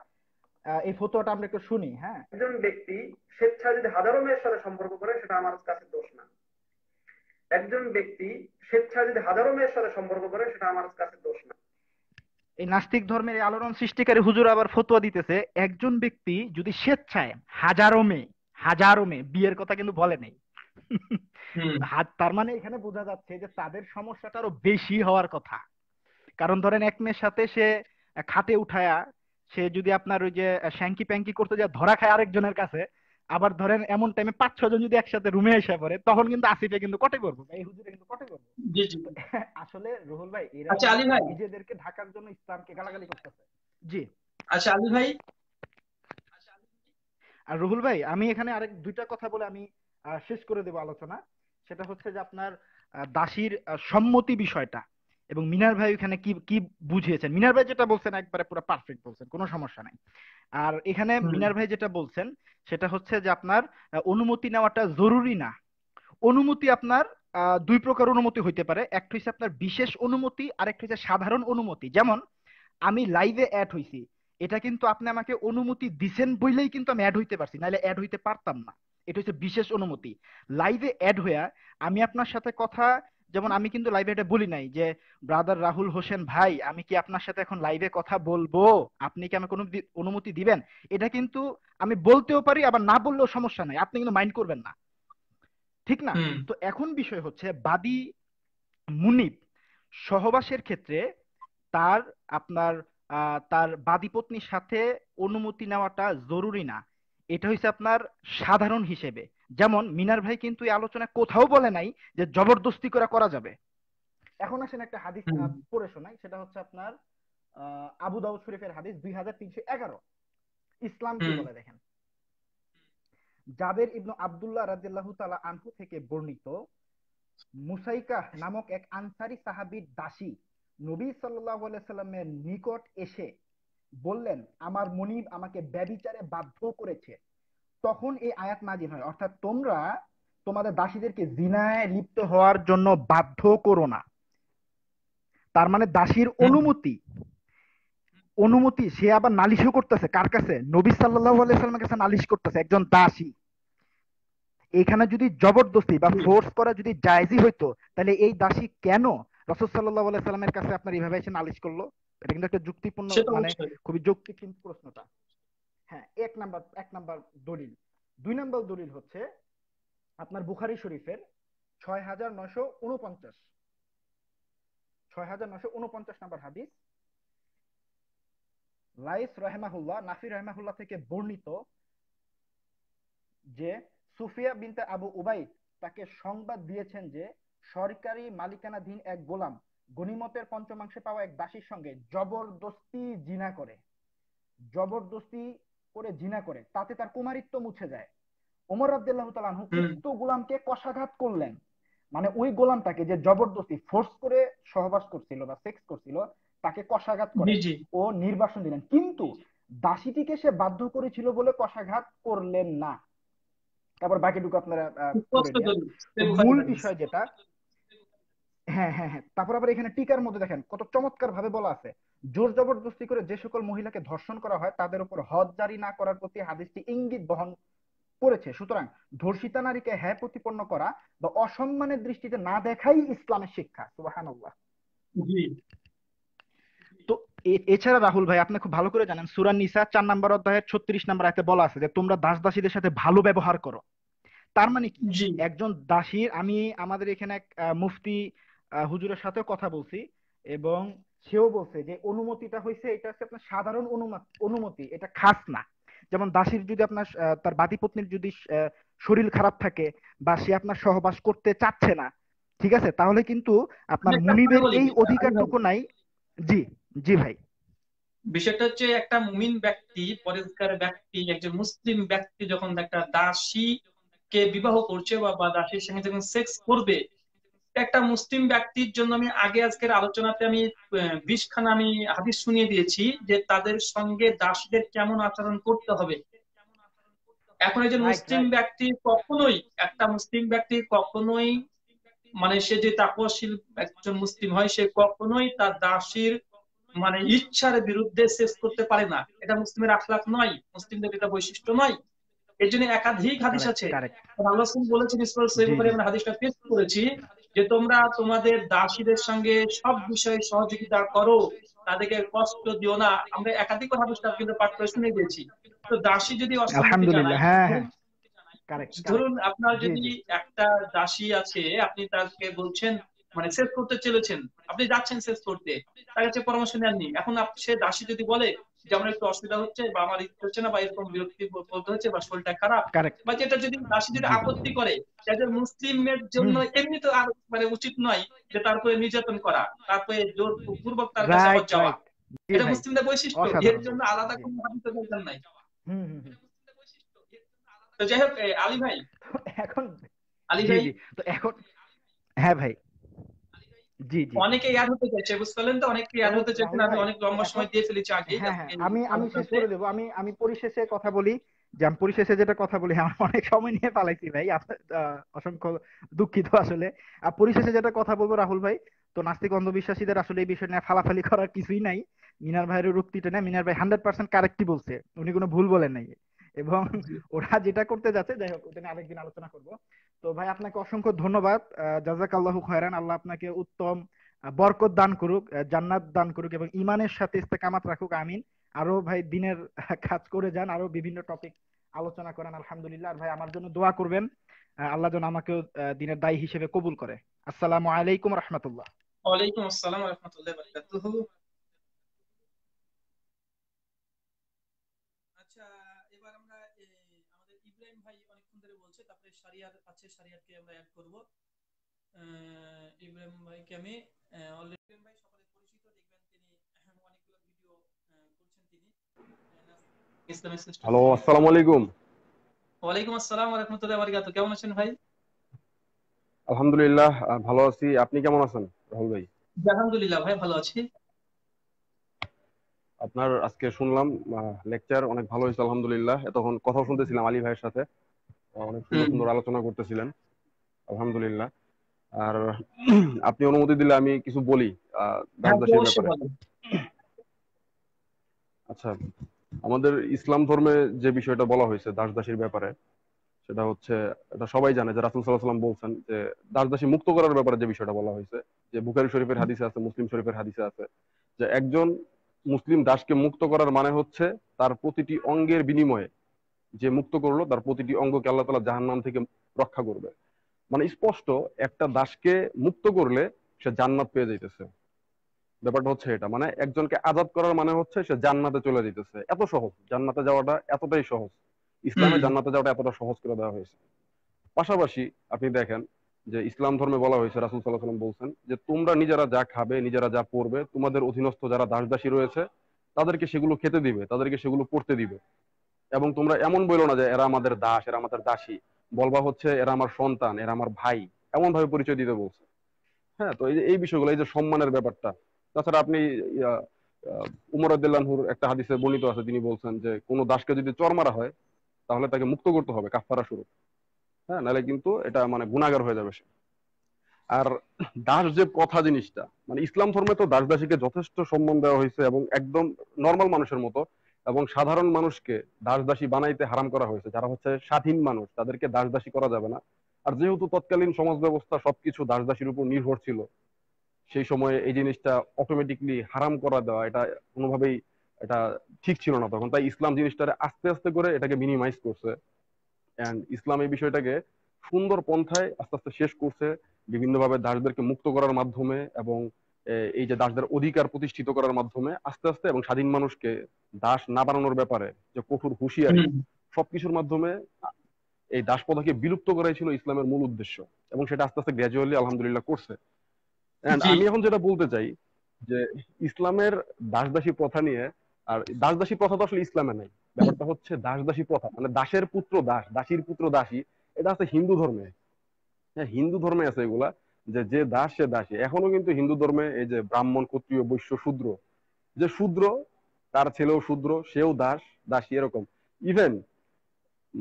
S3: এই ফতোয়াটা আমরা একটু শুনি হ্যাঁ একজন ব্যক্তি
S4: স্বেচ্ছা যদি হাজারো মেয়ের সাথে সম্পর্ক করে সেটা আমার কাছে দোষ না একজন ব্যক্তি স্বেচ্ছা যদি হাজারো মেয়ের সাথে সম্পর্ক করে সেটা আমার কাছে দোষ না
S3: এই নাস্তিক ধর্মের আলোড়ন সৃষ্টিকারী হুজুর আবার ফতুয়া দিতেছে একজন ব্যক্তি যদি স্বেচ্ছায় হাজারো মেয়ে হাজারো মেয়ে বিয়ের কথা কিন্তু বলে নেই তার মানে এখানে বোঝা যাচ্ছে যে তাদের সমস্যাটা আরো বেশি হওয়ার কথা কারণ ধরেন এক মেয়ের সাথে সে খাতে উঠায়া সে যদি আপনার ওই যে শ্যাঙ্কি প্যাঙ্কি করতে যা ধরা খায় আরেকজনের কাছে আবার ধরেন এমন টাইমে পাঁচ ছজন যদি একসাথে রুমে এসে পড়ে তখন কিন্তু আসিফে কিন্তু কটে করবো এই হুজুরে কিন্তু কটে করবো আসলে রুহুল ভাই এরা আচ্ছা আলী ভাই নিজেদেরকে ঢাকার জন্য ইসলামকে গালাগালি করতেছে জি আচ্ছা আলী ভাই আর রুহুল ভাই আমি এখানে আরেক দুইটা কথা বলে আমি শেষ করে দেব আলোচনা সেটা হচ্ছে যে আপনার দাসীর সম্মতি বিষয়টা এবং মিনার ভাই এখানে কি কি বুঝিয়েছেন মিনার ভাই যেটা বলছেন একবারে পুরো পারফেক্ট বলছেন কোনো সমস্যা নাই আর এখানে মিনার ভাই যেটা বলছেন সেটা হচ্ছে যে আপনার অনুমতি নেওয়াটা জরুরি না অনুমতি আপনার দুই প্রকার অনুমতি হইতে পারে একটা হচ্ছে আপনার বিশেষ অনুমতি আর একটা হচ্ছে সাধারণ অনুমতি যেমন আমি লাইভে অ্যাড হইছি এটা কিন্তু আপনি আমাকে অনুমতি দিছেন বইলেই কিন্তু আমি অ্যাড হইতে পারছি নাহলে অ্যাড হইতে পারতাম না এটা হচ্ছে বিশেষ অনুমতি লাইভে অ্যাড হইয়া আমি আপনার সাথে কথা যেমন আমি কিন্তু লাইভে এটা বলি নাই যে ব্রাদার রাহুল হোসেন ভাই আমি কি আপনার সাথে এখন লাইভে কথা বলবো আপনি কি আমাকে অনুমতি দিবেন এটা কিন্তু আমি বলতেও পারি আবার না বললেও সমস্যা নাই আপনি কিন্তু মাইন্ড করবেন না ঠিক না তো এখন বিষয় হচ্ছে বাদি মুনিব সহবাসের ক্ষেত্রে তার আপনার তার বাদি পত্নীর সাথে অনুমতি নেওয়াটা জরুরি না এটা হচ্ছে আপনার সাধারণ হিসেবে যেমন মিনার ভাই কিন্তু আলোচনা কোথাও বলে নাই যে জবরদস্তি করে করা যাবে এখন আসেন একটা হাদিস পড়ে শোনাই সেটা হচ্ছে আপনার আবু দাউদ শরীফের হাদিস দুই হাজার তিনশো এগারো ইসলাম কি বলে দেখেন জাবের ইবনু আবদুল্লাহ রাজিল্লাহ তালা আনহু থেকে বর্ণিত মুসাইকা নামক এক আনসারি সাহাবির দাসী নবী সাল্লাহ সাল্লামের নিকট এসে বললেন আমার মনিব আমাকে ব্যবিচারে বাধ্য করেছে তখন এই আয়াত নাজিল হয় অর্থাৎ তোমরা তোমাদের দাসীদেরকে জিনায় লিপ্ত হওয়ার জন্য বাধ্য করো না তার মানে দাসীর অনুমতি অনুমতি সে আবার নালিশও করতেছে কার কাছে নবী সাল্লাহ আলাইসাল্লামের কাছে নালিশ করতেছে একজন দাসী এখানে যদি জবরদস্তি বা ফোর্স করা যদি জায়জি হইতো তাহলে এই দাসী কেন রসদ সাল্লাহ আলাইসাল্লামের কাছে আপনার এইভাবে এসে নালিশ করলো এটা কিন্তু একটা যুক্তিপূর্ণ মানে খুবই প্রশ্নটা হ্যাঁ এক নাম্বার এক নাম্বার দলিল দুই নাম্বার দলিল হচ্ছে আপনার বুখারি শরীফের ছয় হাজার নয়শো উনপঞ্চাশ ছয় হাজার নশো উনপঞ্চাশ নাম্বার হাদিস লাইস রহেমাহুল্লাহ নাফি রহেমাহুল্লাহ থেকে বর্ণিত যে সুফিয়া বিনতে আবু উবাই তাকে সংবাদ দিয়েছেন যে সরকারি মালিকানাধীন এক গোলাম গণিমতের পঞ্চমাংশে পাওয়া এক দাসীর সঙ্গে জবরদস্তি জিনা করে জবরদস্তি করে জিনা করে তাতে তার কুমারিত্ব মুছে যায় ওমর আব্দুল্লাহ তালান উক্ত গোলামকে কষাঘাত করলেন মানে ওই গোলামটাকে যে জবরদস্তি ফোর্স করে সহবাস করছিল বা সেক্স করছিল তাকে কষাঘাত করে ও নির্বাসন দিলেন কিন্তু দাসীটিকে সে বাধ্য করেছিল বলে কষাঘাত করলেন না তারপর বাকিটুকু আপনারা মূল বিষয় যেটা হ্যাঁ হ্যাঁ হ্যাঁ তারপর আবার এখানে টিকার মধ্যে দেখেন কত চমৎকার ভাবে বলা আছে জোর জবরদস্তি করে যে সকল মহিলাকে ধর্ষণ করা হয় তাদের উপর হজ জারি না করার প্রতি হাদিসটি ইঙ্গিত বহন করেছে সুতরাং ধর্ষিতা নারীকে হ্যাঁ প্রতিপন্ন করা বা অসম্মানের দৃষ্টিতে না দেখাই ইসলামের শিক্ষা সুবাহ এছাড়া রাহুল ভাই আপনি খুব ভালো করে জানেন সুরান নিসা চার নাম্বার অধ্যায়ের ছত্রিশ নাম্বার আয়তে বলা আছে যে তোমরা দাস দাসীদের সাথে ভালো ব্যবহার করো তার মানে কি একজন দাসীর আমি আমাদের এখানে এক মুফতি হুজুরের সাথে কথা বলছি এবং সেও বলছে যে অনুমতিটা হয়েছে এটা হচ্ছে আপনার সাধারণ অনুমতি এটা খাস না যেমন দাসীর যদি আপনার তার বাদী পত্নীর যদি শরীর খারাপ থাকে বা সে আপনার সহবাস করতে চাচ্ছে না ঠিক আছে তাহলে কিন্তু আপনার মনিবের এই অধিকারটুকু নাই জি জি ভাই
S1: বিষয়টা হচ্ছে একটা মুমিন ব্যক্তি পরিষ্কার ব্যক্তি একজন মুসলিম ব্যক্তি যখন একটা দাসী কে বিবাহ করছে বা দাসীর সঙ্গে যখন সেক্স করবে একটা মুসলিম ব্যক্তির জন্য আমি আগে আজকের আলোচনাতে আমি বিশখানা আমি হাদিস শুনিয়ে দিয়েছি যে তাদের সঙ্গে দাসীদের কেমন আচরণ করতে হবে এখন একজন মুসলিম ব্যক্তি কখনোই একটা মুসলিম ব্যক্তি কখনোই মানে সে যে তাকুয়াশীল একজন মুসলিম হয় সে কখনোই তার দাসীর মানে ইচ্ছার বিরুদ্ধে শেষ করতে পারে না এটা মুসলিমের আখলাখ নয় মুসলিমদের এটা বৈশিষ্ট্য নয় এর জন্য একাধিক হাদিস আছে আল্লাহ বলেছেন ইসমাল হাদিসটা পেশ করেছি যে তোমরা তোমাদের দাসীদের সঙ্গে সব বিষয়ে সহযোগিতা করো তাদেরকে কষ্ট দিও না আমরা একাধিক হাদিসটা কিন্তু পাঠ করে শুনে দিয়েছি তো দাসী যদি হ্যাঁ, হ্যাঁ। ধরুন আপনার যদি একটা দাসী আছে আপনি তাকে বলছেন মানে শেষ করতে চলেছেন আপনি যাচ্ছেন শেষ করতে তার কাছে পরামর্শ নেননি এখন সে দাসী যদি বলে যেমন একটু অসুবিধা হচ্ছে বা আমার ইচ্ছে হচ্ছে না বা এরকম বিরক্তি বলতে হচ্ছে বা শরীরটা খারাপ বা যেটা যদি দাসী যদি আপত্তি করে একজন মুসলিমের জন্য এমনি তো আর মানে উচিত নয় যে তারপরে নির্যাতন করা তারপরে জোর পূর্বক তার কাছে যাওয়া এটা মুসলিমদের বৈশিষ্ট্য এর জন্য আলাদা কোনো ভাবিত দরকার নাই তো যাই হোক আলী ভাই এখন আলী ভাই তো এখন হ্যাঁ ভাই পরিশেষে
S3: যেটা কথা বলবো রাহুল ভাই তো নাস্তিক অন্ধবিশ্বাসীদের আসলে এই বিষয় নিয়ে ফালাফালি করার কিছুই নাই মিনার ভাইয়ের উক্তিটা না মিনার ভাই হান্ড্রেড পার্সেন্ট কারেক্টই বলছে উনি কোনো ভুল বলেন নাই এবং ওরা যেটা করতে যাচ্ছে যাই হোক ওটা নিয়ে আরেকদিন আলোচনা করবো তো ভাই আপনাকে অসংখ্য ধন্যবাদ জাজাকাল্লাহু খয়রান আল্লাহ আপনাকে উত্তম বরকত দান করুক জান্নাত দান করুক এবং ইমানের সাথে ইস্তেকামাত রাখুক আমিন আরো ভাই দিনের কাজ করে যান আরো বিভিন্ন টপিক আলোচনা করেন আলহামদুলিল্লাহ আর ভাই আমার জন্য দোয়া করবেন আল্লাহ যেন আমাকেও দিনের দায়ী হিসেবে কবুল করে আসসালামু আলাইকুম রহমতুল্লাহ
S1: ওয়ালাইকুম আসসালাম রহমতুল্লাহ শরিয়াতকে আমরা অ্যাড করব ইব্রাহিম ভাইকে আমি অলরেডি ভাই সকলে পরিচিত দেখবেন তিনি অনেকগুলো ভিডিও করছেন তিনি হ্যালো
S7: আসসালামু আলাইকুম
S1: ওয়ালাইকুম আসসালাম ওয়া রাহমাতুল্লাহি ওয়া কেমন আছেন ভাই
S7: আলহামদুলিল্লাহ ভালো আছি আপনি কেমন আছেন রাহুল ভাই
S1: আলহামদুলিল্লাহ ভাই ভালো আছি
S7: আপনার আজকে শুনলাম লেকচার অনেক ভালো হয়েছে আলহামদুলিল্লাহ এতক্ষণ কথা শুনতেছিলাম আলী ভাইয়ের সাথে অনেক সুন্দর সুন্দর আলোচনা করতেছিলেন আলহামদুলিল্লাহ আর আপনি অনুমতি দিলে আমি কিছু বলি হ্যাঁ, আচ্ছা আমাদের ইসলাম ধর্মে যে বিষয়টা বলা হয়েছে দাস দাসীর ব্যাপারে সেটা হচ্ছে এটা সবাই জানে যে রাসুল সাল্লাহ বলছেন যে দাস দাসী মুক্ত করার ব্যাপারে যে বিষয়টা বলা হয়েছে যে বুখারি শরীফের হাদিসে আছে মুসলিম শরীফের হাদিসে আছে যে একজন মুসলিম দাসকে মুক্ত করার মানে হচ্ছে তার প্রতিটি অঙ্গের বিনিময়ে যে মুক্ত করলো তার প্রতিটি অঙ্গকে আল্লাহ তালা জাহান নাম থেকে রক্ষা করবে মানে স্পষ্ট একটা দাসকে মুক্ত করলে সে জান্নাত পেয়ে যাইতেছে ব্যাপারটা হচ্ছে এটা মানে একজনকে আজাদ করার মানে হচ্ছে সে জান্নাতে চলে যেতেছে এত সহজ জান্নাতে যাওয়াটা এতটাই সহজ ইসলামে জান্নাতে যাওয়াটা এতটা সহজ করে দেওয়া হয়েছে পাশাপাশি আপনি দেখেন যে ইসলাম ধর্মে বলা হয়েছে রাসুল সাল্লাহ সাল্লাম বলছেন যে তোমরা নিজেরা যা খাবে নিজেরা যা পড়বে তোমাদের অধীনস্থ যারা দাস দাসী রয়েছে তাদেরকে সেগুলো খেতে দিবে তাদেরকে সেগুলো পড়তে দিবে এবং তোমরা এমন বলো না যে এরা আমাদের দাস এরা আমাদের দাসী বলবা হচ্ছে এরা আমার সন্তান এরা আমার ভাই এমন ভাবে পরিচয় দিতে বলছে হ্যাঁ তো এই যে এই বিষয়গুলো এই যে সম্মানের ব্যাপারটা তাছাড়া আপনি উমর আদুল্লাহুর একটা হাদিসে বর্ণিত আছে তিনি বলছেন যে কোন দাসকে যদি চর মারা হয় তাহলে তাকে মুক্ত করতে হবে কাফারা শুরু হ্যাঁ নাহলে কিন্তু এটা মানে গুণাগার হয়ে যাবে সে আর দাস যে কথা জিনিসটা মানে ইসলাম ধর্মে তো দাস দাসীকে যথেষ্ট সম্মান দেওয়া হয়েছে এবং একদম নর্মাল মানুষের মতো এবং সাধারণ মানুষকে দাসদাসী বানাইতে হারাম করা হয়েছে যারা হচ্ছে স্বাধীন মানুষ তাদেরকে দাসদাসী করা যাবে না আর যেহেতু তৎকালীন সমাজ ব্যবস্থা সবকিছু দাসদাসীর উপর নির্ভর ছিল সেই সময়ে এই জিনিসটা অটোমেটিকলি হারাম করা দেওয়া এটা কোনোভাবেই এটা ঠিক ছিল না তখন তাই ইসলাম জিনিসটা আস্তে আস্তে করে এটাকে মিনিমাইজ করছে অ্যান্ড ইসলাম এই বিষয়টাকে সুন্দর পন্থায় আস্তে আস্তে শেষ করছে বিভিন্নভাবে দাসদেরকে মুক্ত করার মাধ্যমে এবং এই যে দাসদের অধিকার প্রতিষ্ঠিত করার মাধ্যমে আস্তে আস্তে এবং স্বাধীন মানুষকে দাস না বানানোর ব্যাপারে যে কঠোর হুঁশিয়ারি সবকিছুর মাধ্যমে এই দাস প্রথাকে বিলুপ্ত করাই ছিল ইসলামের মূল উদ্দেশ্য এবং সেটা আস্তে আস্তে গ্র্যাজুয়ালি আলহামদুলিল্লাহ করছে আমি এখন যেটা বলতে চাই যে ইসলামের দাস দাসী প্রথা নিয়ে আর দাস দাসী প্রথা তো আসলে ইসলামে নেই ব্যাপারটা হচ্ছে দাস দাসী প্রথা মানে দাসের পুত্র দাস দাসীর পুত্র দাসী এটা আছে হিন্দু ধর্মে হ্যাঁ হিন্দু ধর্মে আছে এগুলা যে যে দাস সে দাসী এখনো কিন্তু হিন্দু ধর্মে এই যে ব্রাহ্মণ ক্ষত্রিয় বৈশ্য শূদ্র যে শূদ্র তার ছেলেও শূদ্র সেও দাস দাসী এরকম ইভেন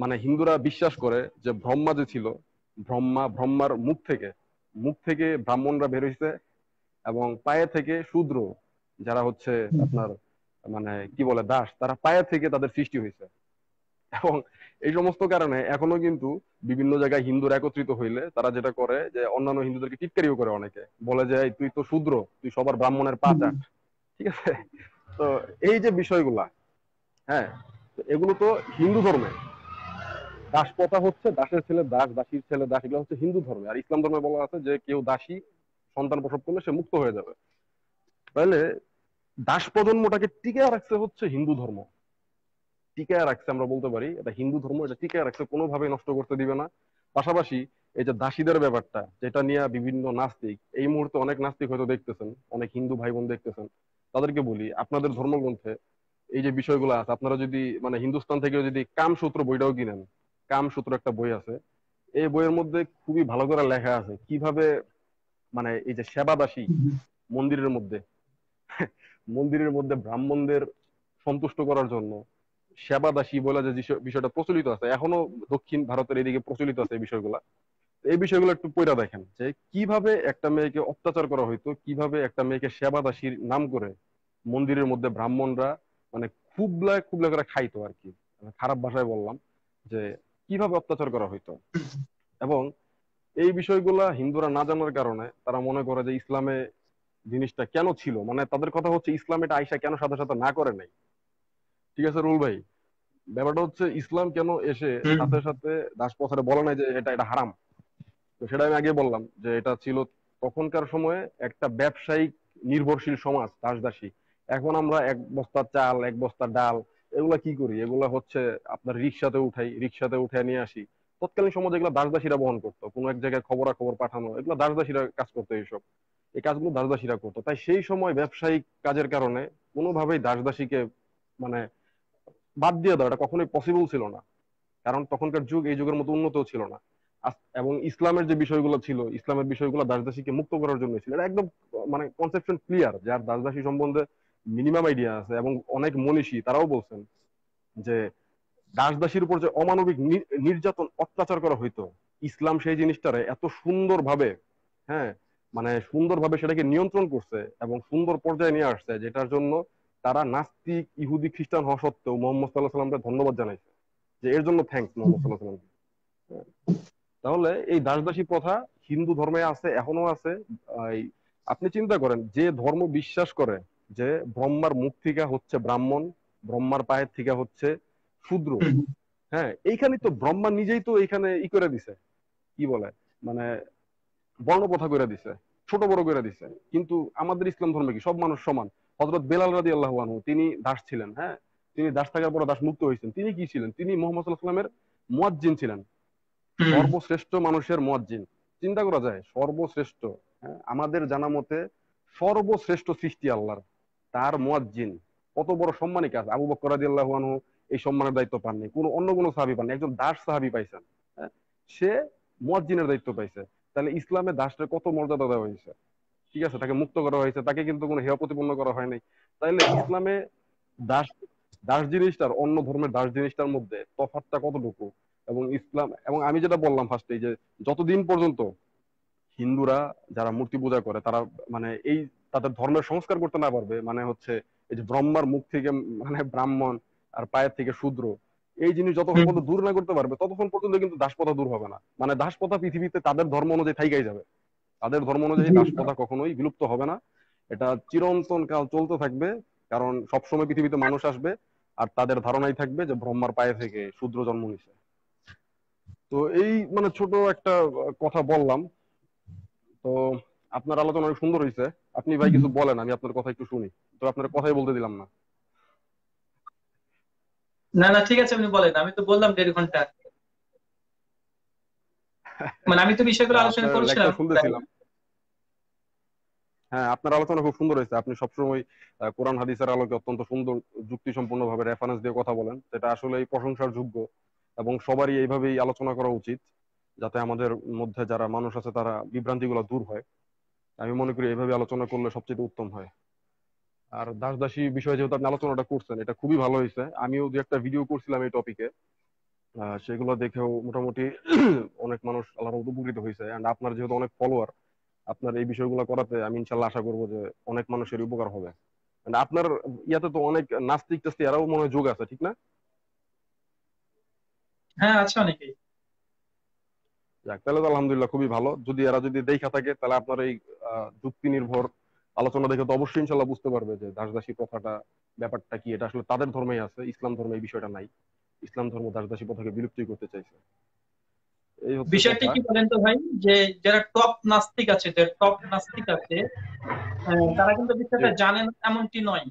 S7: মানে হিন্দুরা বিশ্বাস করে যে ব্রহ্মা যে ছিল ব্রহ্মা ব্রহ্মার মুখ থেকে মুখ থেকে ব্রাহ্মণরা বের হয়েছে এবং পায়ে থেকে শূদ্র যারা হচ্ছে আপনার মানে কি বলে দাস তারা পায়ে থেকে তাদের সৃষ্টি হয়েছে এবং এই সমস্ত কারণে এখনো কিন্তু বিভিন্ন জায়গায় হিন্দুরা একত্রিত হইলে তারা যেটা করে যে অন্যান্য হিন্দুদেরকে টিটকারিও করে অনেকে বলে যে তুই তো শূদ্র তুই সবার ব্রাহ্মণের পাচা ঠিক আছে তো এই যে বিষয়গুলা হ্যাঁ এগুলো তো হিন্দু ধর্মে দাস প্রথা হচ্ছে দাসের ছেলে দাস দাসীর ছেলে দাস এগুলো হচ্ছে হিন্দু ধর্মে আর ইসলাম ধর্মে বলা আছে যে কেউ দাসী সন্তান প্রসব করলে সে মুক্ত হয়ে যাবে তাহলে দাস প্রজন্মটাকে টিকে রাখছে হচ্ছে হিন্দু ধর্ম টিকায় রাখছে আমরা বলতে পারি এটা হিন্দু ধর্ম এটা টিকায় রাখছে কোনোভাবে নষ্ট করতে দিবে না পাশাপাশি এই যে দাসীদের ব্যাপারটা যেটা নিয়ে বিভিন্ন নাস্তিক এই মুহূর্তে অনেক নাস্তিক হয়তো দেখতেছেন অনেক হিন্দু ভাই বোন দেখতেছেন তাদেরকে বলি আপনাদের ধর্মগ্রন্থে এই যে বিষয়গুলো আছে আপনারা যদি মানে হিন্দুস্তান থেকে যদি কামসূত্র বইটাও কিনেন কামসূত্র একটা বই আছে এই বইয়ের মধ্যে খুবই ভালো করে লেখা আছে কিভাবে মানে এই যে সেবা দাসী মন্দিরের মধ্যে মন্দিরের মধ্যে ব্রাহ্মণদের সন্তুষ্ট করার জন্য সেবা দাসী বলে যে বিষয়টা প্রচলিত আছে এখনো দক্ষিণ ভারতের এদিকে প্রচলিত আছে এই বিষয়গুলা এই বিষয়গুলো একটু পয়রা দেখেন যে কিভাবে একটা মেয়েকে অত্যাচার করা হইতো কিভাবে একটা মেয়েকে সেবা দাসীর নাম করে মন্দিরের মধ্যে ব্রাহ্মণরা মানে খুবলায় খুবলা করে খাইতো আর কি খারাপ ভাষায় বললাম যে কিভাবে অত্যাচার করা হইতো এবং এই বিষয়গুলা হিন্দুরা না জানার কারণে তারা মনে করে যে ইসলামে জিনিসটা কেন ছিল মানে তাদের কথা হচ্ছে ইসলাম এটা আইসা কেন সাথে সাথে না করে নাই ঠিক আছে রুল ভাই ব্যাপারটা হচ্ছে ইসলাম কেন এসে সাথে সাথে দাস দাসপথারে বলা নাই যে এটা এটা হারাম তো সেটা আমি আগে বললাম যে এটা ছিল তখনকার সময়ে একটা ব্যবসায়িক নির্ভরশীল সমাজ দাস দাসী এখন আমরা এক বস্তা চাল এক বস্তা ডাল এগুলা কি করি এগুলা হচ্ছে আপনার রিক্সাতে উঠাই রিক্সাতে উঠে নিয়ে আসি তৎকালীন সমাজে এগুলো দাসীরা বহন করতো কোনো এক জায়গায় খবর পাঠানো এগুলো দাস দাসীরা কাজ করতো এইসব এই কাজগুলো দাস দাসীরা করতো তাই সেই সময় ব্যবসায়িক কাজের কারণে কোনোভাবেই দাস দাসীকে মানে বাদ দিয়ে দাও এটা কখনোই পসিবল ছিল না কারণ তখনকার যুগ এই যুগের মতো উন্নত ছিল না এবং ইসলামের যে বিষয়গুলো ছিল ইসলামের বিষয়গুলো দাসদাসীকে মুক্ত করার জন্য ছিল এটা একদম মানে কনসেপশন ক্লিয়ার যার দাসদাসী সম্বন্ধে মিনিমাম আইডিয়া আছে এবং অনেক মনীষী তারাও বলছেন যে দাসদাসীর উপর যে অমানবিক নির্যাতন অত্যাচার করা হইতো ইসলাম সেই জিনিসটারে এত সুন্দরভাবে হ্যাঁ মানে সুন্দরভাবে সেটাকে নিয়ন্ত্রণ করছে এবং সুন্দর পর্যায়ে নিয়ে আসছে যেটার জন্য তারা নাস্তিক ইহুদি খ্রিস্টান হওয়া সত্ত্বেও মোহাম্মদ সাল্লাহ সাল্লামকে ধন্যবাদ জানাইছে যে এর জন্য থ্যাংকস মোহাম্মদ সাল্লাহ সাল্লামকে তাহলে এই দাসদাসী প্রথা হিন্দু ধর্মে আছে এখনো আছে আপনি চিন্তা করেন যে ধর্ম বিশ্বাস করে যে ব্রহ্মার মুখ থেকে হচ্ছে ব্রাহ্মণ ব্রহ্মার পায়ের থেকে হচ্ছে শূদ্র হ্যাঁ এইখানে তো ব্রহ্মা নিজেই তো এখানে ই করে দিছে কি বলে মানে বর্ণপ্রথা করে দিছে ছোট বড় করে দিছে কিন্তু আমাদের ইসলাম ধর্মে কি সব মানুষ সমান হজরত বেলাল রাজি আল্লাহ আনহু তিনি দাস ছিলেন হ্যাঁ তিনি দাস থাকার পর দাস মুক্ত হয়েছেন তিনি কি ছিলেন তিনি মোহাম্মদ সাল্লামের মুয়াজ্জিন ছিলেন সর্বশ্রেষ্ঠ মানুষের মুয়াজ্জিন চিন্তা করা যায় সর্বশ্রেষ্ঠ হ্যাঁ? আমাদের জানা মতে সর্বশ্রেষ্ঠ সৃষ্টি আল্লাহর তার মুয়াজ্জিন কত বড় সম্মানী কাজ আবু বকর রাজি আল্লাহ আনহু এই সম্মানের দায়িত্ব পাননি কোনো অন্য কোনো সাহাবি পাননি একজন দাস সাহাবি পাইছেন হ্যাঁ? সে মুয়াজ্জিনের দায়িত্ব পাইছে তাহলে ইসলামে দাসটা কত মর্যাদা দেওয়া হয়েছে ঠিক আছে তাকে মুক্ত করা হয়েছে তাকে কিন্তু কোনো হেয়া প্রতিপন্ন করা হয় নাই তাইলে ইসলামে দাস দাস জিনিসটার অন্য ধর্মের দাস জিনিসটার মধ্যে তফাতটা কতটুকু এবং ইসলাম এবং আমি যেটা বললাম ফার্স্টে যে যতদিন পর্যন্ত হিন্দুরা যারা মূর্তি পূজা করে তারা মানে এই তাদের ধর্মের সংস্কার করতে না পারবে মানে হচ্ছে এই যে ব্রহ্মার মুখ থেকে মানে ব্রাহ্মণ আর পায়ের থেকে শূদ্র এই জিনিস যতক্ষণ পর্যন্ত দূর না করতে পারবে ততক্ষণ পর্যন্ত কিন্তু দাসপথা দূর হবে না মানে দাসপথা পৃথিবীতে তাদের ধর্ম অনুযায়ী থাইকাই যাবে তাদের ধর্ম অনুযায়ী প্রথা কখনোই বিলুপ্ত হবে না এটা চিরন্তন কাল চলতে থাকবে কারণ সবসময় পৃথিবীতে মানুষ আসবে আর তাদের ধারণাই থাকবে যে ব্রহ্মার পায়ে থেকে শূদ্র জন্ম নিছে তো এই মানে ছোট একটা কথা বললাম তো আপনার আলোচনা অনেক সুন্দর হয়েছে আপনি ভাই কিছু বলেন আমি আপনার কথা একটু শুনি তো আপনার কথাই বলতে দিলাম না
S1: না না ঠিক আছে আপনি বলেন আমি তো বললাম দেড় ঘন্টা মানে আমি তো বিষয়গুলো আলোচনা করছিলাম
S7: হ্যাঁ আপনার আলোচনা খুব সুন্দর হয়েছে আপনি সবসময় কোরআন হাদিসের আলোকে অত্যন্ত সুন্দর যুক্তি ভাবে রেফারেন্স দিয়ে কথা বলেন সেটা আসলে প্রশংসার যোগ্য এবং সবারই এইভাবেই আলোচনা করা উচিত যাতে আমাদের মধ্যে যারা মানুষ আছে তারা বিভ্রান্তিগুলো দূর হয় আমি মনে করি এইভাবে আলোচনা করলে সবচেয়ে উত্তম হয় আর দাস দাসী বিষয়ে যেহেতু আপনি আলোচনাটা করছেন এটা খুবই ভালো হয়েছে আমিও দু একটা ভিডিও করছিলাম এই টপিকে সেগুলো দেখেও মোটামুটি অনেক মানুষ আলাদা উপকৃত হয়েছে আপনার যেহেতু অনেক ফলোয়ার আপনার এই বিষয়গুলো করাতে আমি ইনশাল্লাহ আশা করবো যে অনেক মানুষের উপকার হবে আপনার ইয়াতে তো অনেক নাস্তিক টাস্তি এরাও মনে যোগ আছে ঠিক না
S1: হ্যাঁ আছে অনেকেই
S7: যাক তাহলে তো আলহামদুলিল্লাহ খুবই ভালো যদি এরা যদি দেখা থাকে তাহলে আপনার এই যুক্তি নির্ভর আলোচনা দেখে তো অবশ্যই ইনশাল্লাহ বুঝতে পারবে যে দাসদাসী প্রথাটা ব্যাপারটা কি এটা আসলে তাদের ধর্মেই আছে ইসলাম ধর্মে এই বিষয়টা নাই ইসলাম ধর্ম দাসদাসী প্রথাকে বিলুপ্তি করতে চাইছে
S3: বিষয়টি কি
S1: বলেন তো ভাই যে যারা টপ নাস্তিক আছে যে টপ নাস্তিক আছে তারা কিন্তু বিষয়টা জানে না এমনটি নয়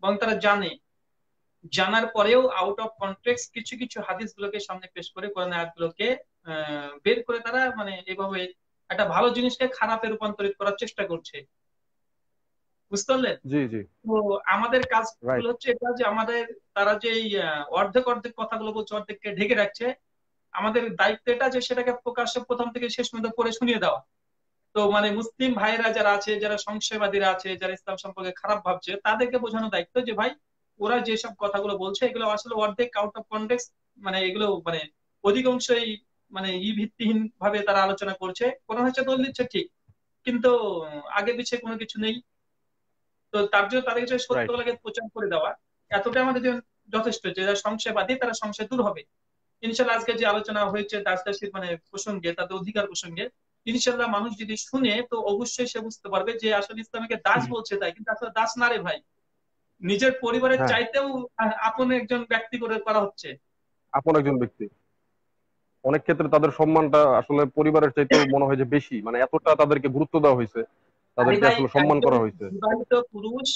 S1: বরং তারা জানে জানার পরেও আউট অফ কন্টেক্স কিছু কিছু হাদিস গুলোকে সামনে পেশ করে কোরআন আয়াত গুলোকে বের করে তারা মানে এভাবে একটা ভালো জিনিসকে খারাপে রূপান্তরিত করার চেষ্টা করছে বুঝতে পারলেন তো আমাদের কাজ হচ্ছে এটা যে আমাদের তারা যে অর্ধেক অর্ধেক কথাগুলো বলছে অর্ধেককে ঢেকে রাখছে আমাদের দায়িত্ব এটা যে সেটাকে প্রকাশ্যে প্রথম থেকে শেষ পর্যন্ত পড়ে শুনিয়ে দেওয়া তো মানে মুসলিম ভাইয়েরা যারা আছে যারা সংশয়বাদীরা আছে যারা ইসলাম সম্পর্কে খারাপ ভাবছে তাদেরকে বোঝানো দায়িত্ব যে ভাই ওরা যেসব কথাগুলো বলছে এগুলো আসলে অর্ধেক আউট অফ কন্টেক্স মানে এগুলো মানে অধিকাংশই মানে ই ভিত্তিহীন ভাবে তারা আলোচনা করছে কোনো হচ্ছে দল দিচ্ছে ঠিক কিন্তু আগে পিছিয়ে কোনো কিছু নেই তো তার জন্য তাদের লাগে প্রচার করে দেওয়া এতটা আমাদের যথেষ্ট যে যারা সংশয়বাদী তারা সংশয় দূর হবে ইনশাল্লাহ আজকে যে আলোচনা হয়েছে দাসদাসীর মানে প্রসঙ্গে তাদের অধিকার প্রসঙ্গে ইনশাল্লাহ মানুষ যদি শুনে তো অবশ্যই সে বুঝতে পারবে যে আসলে ইসলামকে দাস বলছে তাই কিন্তু আসলে দাস না রে ভাই নিজের পরিবারের হ্যাঁ। চাইতেও আপন একজন ব্যক্তি করে করা হচ্ছে
S7: আপন একজন ব্যক্তি অনেক ক্ষেত্রে তাদের সম্মানটা আসলে পরিবারের চাইতে মনে হয় যে বেশি মানে এতটা তাদেরকে গুরুত্ব দেওয়া হয়েছে
S1: তাদেরকে আসলে সম্মান করা হয়েছে বিবাহিত পুরুষ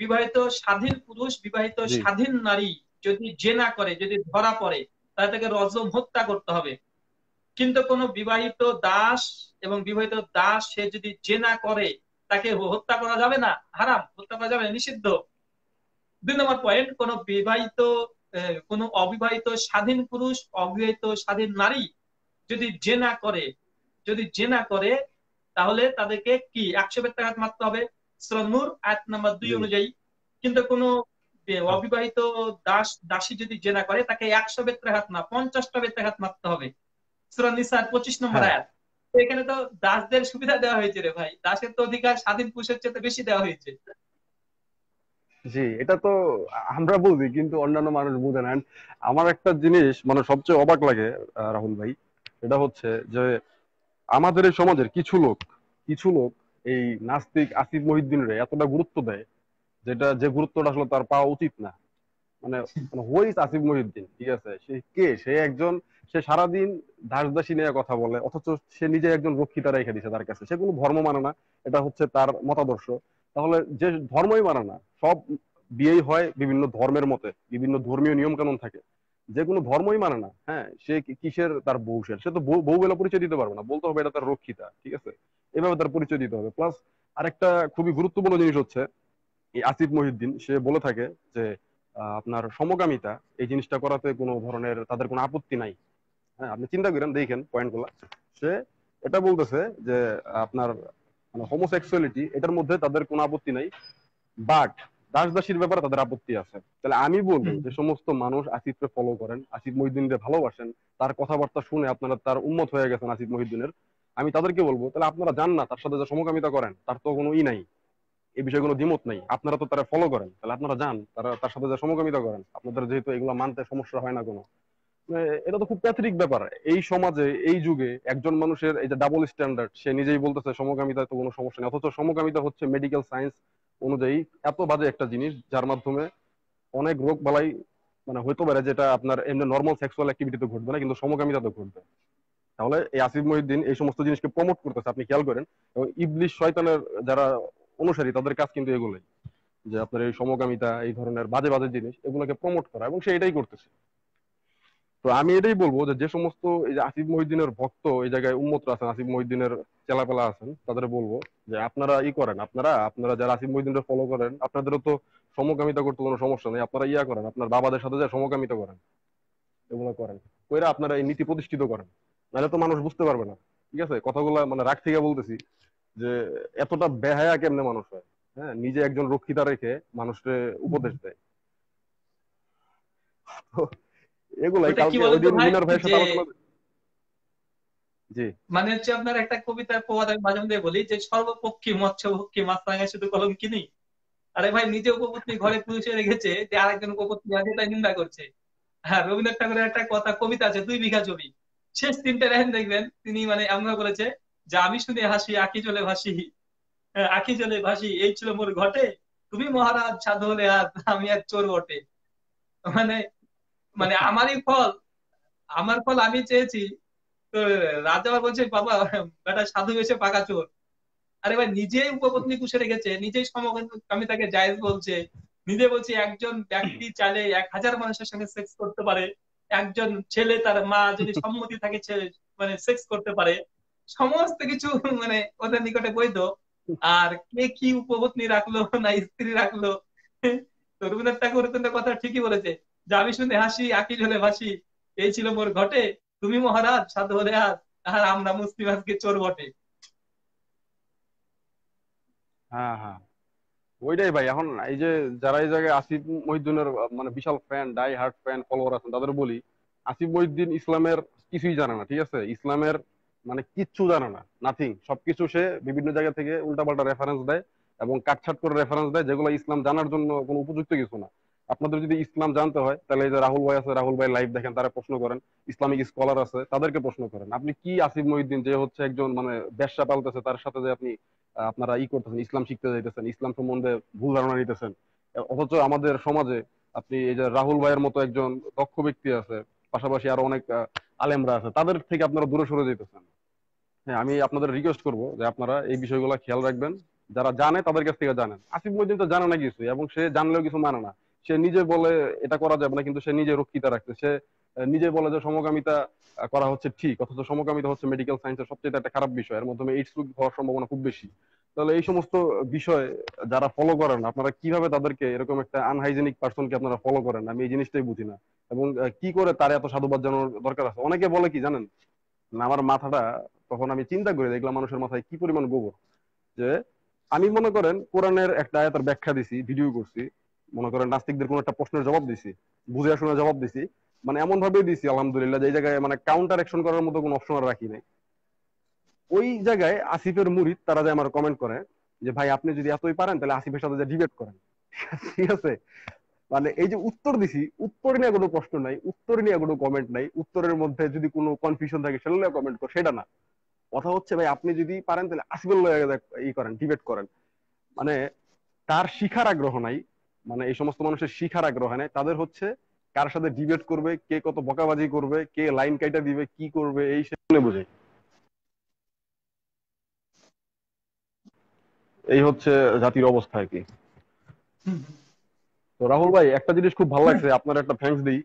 S1: বিবাহিত স্বাধীন পুরুষ বিবাহিত স্বাধীন নারী যদি জেনা করে যদি ধরা পড়ে তাদেরকে তাকে রজম হত্যা করতে হবে কিন্তু কোন বিবাহিত দাস এবং বিবাহিত দাস সে যদি জেনা করে তাকে হত্যা করা যাবে না হারাম হত্যা করা যাবে নিষিদ্ধ দুই নম্বর পয়েন্ট কোন বিবাহিত কোন অবিবাহিত স্বাধীন পুরুষ অবিবাহিত স্বাধীন নারী যদি জেনা করে যদি জেনা করে তাহলে তাদেরকে কি একশো বেত্রাঘাত মারতে হবে শ্রমুর আয়াত নাম্বার দুই অনুযায়ী কিন্তু কোনো হ্যাঁ। অবিবাহিত দাস দাসী যদি জেনা করে তাকে একশো বেত্রে হাত না পঞ্চাশটা বেত্রে হাত মারতে হবে সুরানিসার পঁচিশ নম্বর হ্যাঁ। আয়াত এখানে তো দাসদের সুবিধা দেওয়া হয়েছে রে ভাই দাসের তো অধিকার স্বাধীন পুরুষের চেয়ে বেশি দেওয়া হয়েছে
S5: জি এটা তো
S7: আমরা বুঝি কিন্তু অন্যান্য মানুষ বুঝে নেন আমার একটা জিনিস মানে সবচেয়ে অবাক লাগে রাহুল ভাই এটা হচ্ছে যে আমাদের এই সমাজের কিছু লোক কিছু লোক এই নাস্তিক আসিফ রে এতটা গুরুত্ব দেয় যেটা যে গুরুত্বটা আসলে তার পাওয়া উচিত না মানে, মানে হোয়াইজ আসিফ মহিউদ্দিন ঠিক আছে সে কে সে একজন সে সারাদিন দাস দাসী নিয়ে কথা বলে অথচ সে নিজে একজন রক্ষিতা রেখে দিছে তার কাছে সে কোনো ধর্ম মানে না এটা হচ্ছে তার মতাদর্শ তাহলে যে ধর্মই মানে না সব বিয়েই হয় বিভিন্ন ধর্মের মতে বিভিন্ন ধর্মীয় নিয়ম কানুন থাকে যে কোনো ধর্মই মানে না হ্যাঁ সে কিসের তার বউ সে তো বউ বেলা পরিচয় দিতে পারবে না বলতে হবে এটা তার রক্ষিতা ঠিক আছে এভাবে তার পরিচয় দিতে হবে প্লাস আরেকটা খুবই গুরুত্বপূর্ণ জিনিস হচ্ছে এই আসিফ মহিউদ্দিন সে বলে থাকে যে আপনার সমগামিতা এই জিনিসটা করাতে কোনো ধরনের তাদের কোনো আপত্তি নাই হ্যাঁ আপনি চিন্তা করেন দেখেন পয়েন্ট গুলা সে এটা বলতেছে যে আপনার হোমোসেক্সুয়ালিটি মানে এটার মধ্যে তাদের কোনো আপত্তি নাই বাট দাস দাসীর ব্যাপারে তাদের আপত্তি আছে তাহলে আমি বলব যে সমস্ত মানুষ আসিফকে ফলো করেন আসিফ মহিউদ্দিনকে ভালোবাসেন তার কথাবার্তা শুনে আপনারা তার উন্মত হয়ে গেছেন আসিফ মহিউদ্দিনের আমি তাদেরকে বলবো তাহলে আপনারা যান না তার সাথে যে সমকামিতা করেন তার তো কোনো ই নাই এই বিষয়গুলো দ্বিমত নেই আপনারা তো তারা ফলো করেন তাহলে আপনারা যান তারা তার সাথে সমকামিতা করেন আপনাদের যেহেতু এগুলো মানতে সমস্যা হয় না কোনো এটা তো খুব প্যাথরিক ব্যাপার এই সমাজে এই যুগে একজন মানুষের এই যে ডাবল স্ট্যান্ডার্ড সে নিজেই বলতেছে সমকামিতা তো কোনো সমস্যা নেই অথচ সমকামিতা হচ্ছে মেডিকেল সায়েন্স অনুযায়ী এত বাজে একটা জিনিস যার মাধ্যমে অনেক রোগ বালাই মানে হইতে পারে যেটা আপনার এমনি নর্মাল সেক্সুয়াল অ্যাক্টিভিটিতে ঘটবে না কিন্তু সমকামিতা তো ঘটবে তাহলে এই আসিফ মহিউদ্দিন এই সমস্ত জিনিসকে প্রমোট করতেছে আপনি খেয়াল করেন এবং ইবলিশ শয়তানের যারা অনুসারী তাদের কাজ কিন্তু এগুলোই যে আপনার এই সমকামিতা এই ধরনের বাজে বাজে জিনিস এগুলোকে প্রমোট করা এবং সে এটাই করতেছে তো আমি এটাই বলবো যে যে সমস্ত এই যে আসিফ মহিদ্দিনের ভক্ত এই জায়গায় উন্মত্র আছেন আসিফ মহিদ্দিনের চেলাপেলা আছেন তাদের বলবো যে আপনারা ই করেন আপনারা আপনারা যারা আসিফ মহিউদ্দিনকে ফলো করেন আপনাদেরও তো সমকামিতা করতে কোনো সমস্যা নেই আপনারা ইয়া করেন আপনার বাবাদের সাথে যা সমকামিতা করেন এগুলো করেন কইরা আপনারা এই নীতি প্রতিষ্ঠিত করেন নাহলে তো মানুষ বুঝতে পারবে না ঠিক আছে কথাগুলো মানে রাগ থেকে বলতেছি যে এতটা বেহায়া কেমনে মানুষ হয় হ্যাঁ নিজে একজন রক্ষিতা রেখে মানুষকে উপদেশ দেয় এগুলাই
S5: জি
S1: মানে হচ্ছে আপনার একটা কবিতার প্রবাদ আমি মাঝে মধ্যে বলি যে সর্বপক্ষী মৎস্যপক্ষী মাছ রাঙায় শুধু কলম কিনি আরে ভাই নিজে উপপত্নী ঘরে পুষে রেখেছে যে আরেকজন উপপত্নী আছে তাই নিন্দা করছে হ্যাঁ রবীন্দ্রনাথ ঠাকুরের একটা কথা কবিতা আছে দুই বিঘা জমি শেষ তিনটা লাইন দেখবেন তিনি মানে এমন বলেছে যে আমি শুনে হাসি আঁকি চলে ভাসি আঁকি চলে ভাসি এই ছিল মোর ঘটে তুমি মহারাজ সাধু হলে আর আমি আর চোর বটে মানে মানে আমারই ফল আমার ফল আমি চেয়েছি তো রাজা বলছে বাবা বেটা সাধু বেশে পাকা চোর আরে ভাই নিজেই উপপত্নী কুষে রেখেছে নিজেই সমকামী তাকে জায়েজ বলছে নিজে বলছে একজন ব্যক্তি চালে এক হাজার মানুষের সঙ্গে সেক্স করতে পারে একজন ছেলে তার মা যদি সম্মতি থাকে মানে সেক্স করতে পারে সমস্ত কিছু মানে ওদের নিকটে বৈধ আর কে কি উপপত্নী রাখলো না স্ত্রী রাখলো তো রবীন্দ্রনাথ ঠাকুর কথা ঠিকই বলেছে যে আমি শুনে হাসি আকি জলে ভাসি এই ছিল মোর ঘটে তুমি মহারাজ সাধু হলে আজ আর আমরা মুসলিম আজকে চোর বটে
S7: হ্যাঁ হ্যাঁ ওইটাই ভাই এখন এই যে যারা এই জায়গায় আসিফ মহিদ্দিনের মানে বিশাল fan die hard fan follower আছেন তাদের বলি আসিফ মহিউদ্দিন ইসলামের কিছুই জানে না ঠিক আছে ইসলামের মানে কিচ্ছু জানে না নাথিং সবকিছু সে বিভিন্ন জায়গা থেকে উল্টাপাল্টা রেফারেন্স দেয় এবং কাটছাট করে রেফারেন্স দেয় যেগুলো ইসলাম জানার জন্য কোনো উপযুক্ত কিছু না আপনাদের যদি ইসলাম জানতে হয় তাহলে এই যে রাহুল ভাই আছে রাহুল ভাই লাইভ দেখেন তারা প্রশ্ন করেন ইসলামিক স্কলার আছে তাদেরকে প্রশ্ন করেন আপনি কি আসিফ মহিউদ্দিন যে হচ্ছে একজন মানে ব্যবসা পালতেছে তার সাথে যে আপনি আপনারা ই করতেছেন ইসলাম শিখতে যাইতেছেন ইসলাম সম্বন্ধে ভুল ধারণা নিতেছেন অথচ আমাদের সমাজে আপনি এই যে রাহুল ভাইয়ের মতো একজন দক্ষ ব্যক্তি আছে পাশাপাশি আরো অনেক আলেমরা আছে তাদের থেকে আপনারা দূরে সরে যেতেছেন হ্যাঁ আমি আপনাদের রিকোয়েস্ট করবো যে আপনারা এই বিষয়গুলো খেয়াল রাখবেন যারা জানে তাদের কাছ থেকে জানেন আসিফ মজিন তো জানে না কিছু এবং সে জানলেও কিছু মানে না সে নিজে বলে এটা করা যাবে না কিন্তু সে নিজে রক্ষিতা রাখছে সে নিজে বলে যে সমকামিতা করা হচ্ছে ঠিক অথচ সমকামিতা হচ্ছে মেডিকেল সায়েন্সের সবচেয়ে একটা খারাপ বিষয় এর মাধ্যমে এইডস রোগ হওয়ার সম্ভাবনা খুব বেশি তাহলে এই সমস্ত বিষয় যারা ফলো করেন আপনারা কিভাবে তাদেরকে এরকম একটা আনহাইজেনিক পার্সনকে আপনারা ফলো করেন আমি এই জিনিসটাই বুঝি না এবং কি করে তার এত সাধুবাদ জানানোর দরকার আছে অনেকে বলে কি জানেন না আমার মাথাটা তখন আমি চিন্তা করি দেখলাম মানুষের মাথায় কি পরিমাণ গোবর যে আমি মনে করেন কোরআনের একটা আয়াতের ব্যাখ্যা দিছি ভিডিও করছি মনে করেন নাস্তিকদের কোন একটা প্রশ্নের জবাব দিছি বুঝে শুনে জবাব দিছি মানে এমন ভাবে দিছি আলহামদুলিল্লাহ যে জায়গায় মানে কাউন্টার অ্যাকশন করার মতো কোনো অপশন রাখি নাই ওই জায়গায় আসিফের মুরিদ তারা যায় আমার কমেন্ট করে যে ভাই আপনি যদি এতই পারেন তাহলে আসিফের সাথে যে ডিবেট করেন ঠিক আছে মানে এই যে উত্তর দিছি উত্তর নিয়ে কোনো প্রশ্ন নাই উত্তর নিয়ে কোনো কমেন্ট নাই উত্তরের মধ্যে যদি কোনো কনফিউশন থাকে সেগুলো কমেন্ট কর সেটা না কথা হচ্ছে ভাই আপনি যদি পারেন তাহলে আসিফুল ই করেন ডিবেট করেন মানে তার শিখার আগ্রহ নাই মানে এই সমস্ত মানুষের শিখার আগ্রহ নাই তাদের হচ্ছে কার সাথে ডিবেট করবে কে কত বকাবাজি করবে কে লাইন কাইটা দিবে কি করবে এই সে বুঝে এই হচ্ছে জাতির অবস্থা আর কি তো রাহুল ভাই একটা জিনিস খুব ভালো লাগছে আপনার একটা থ্যাংকস দিই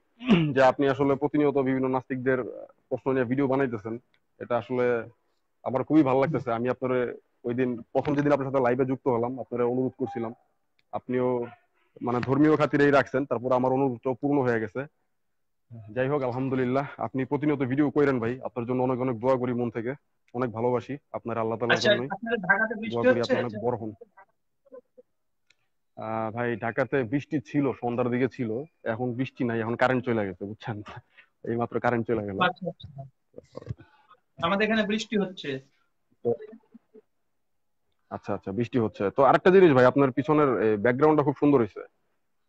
S7: যে আপনি আসলে প্রতিনিয়ত বিভিন্ন নাস্তিকদের প্রশ্ন নিয়ে ভিডিও বানাইতেছেন এটা আসলে আমার খুবই ভালো লাগতেছে আমি আপনার ওই দিন প্রথম যেদিন আপনার সাথে লাইভে যুক্ত হলাম আপনার অনুরোধ করছিলাম আপনিও মানে ধর্মীয় খাতিরে রাখছেন তারপর আমার অনুরোধটাও পূর্ণ হয়ে গেছে যাই হোক আলহামদুলিল্লাহ আপনি প্রতিনিয়ত ভিডিও করেন ভাই আপনার জন্য অনেক অনেক দোয়া করি মন থেকে অনেক ভালোবাসি আপনার আল্লাহ তাআলার আচ্ছা, জন্য দোয়া করি আপনার অনেক বড় হন ভাই ঢাকাতে বৃষ্টি ছিল সন্ধ্যার দিকে ছিল এখন বৃষ্টি নাই এখন কারেন্ট চলে গেছে বুঝছেন এই মাত্র কারেন্ট চলে গেল আচ্ছা,
S1: আচ্ছা। আমাদের এখানে বৃষ্টি হচ্ছে
S7: আচ্ছা আচ্ছা বৃষ্টি হচ্ছে তো আরেকটা জিনিস ভাই আপনার পিছনের ব্যাকগ্রাউন্ডটা খুব সুন্দর হয়েছে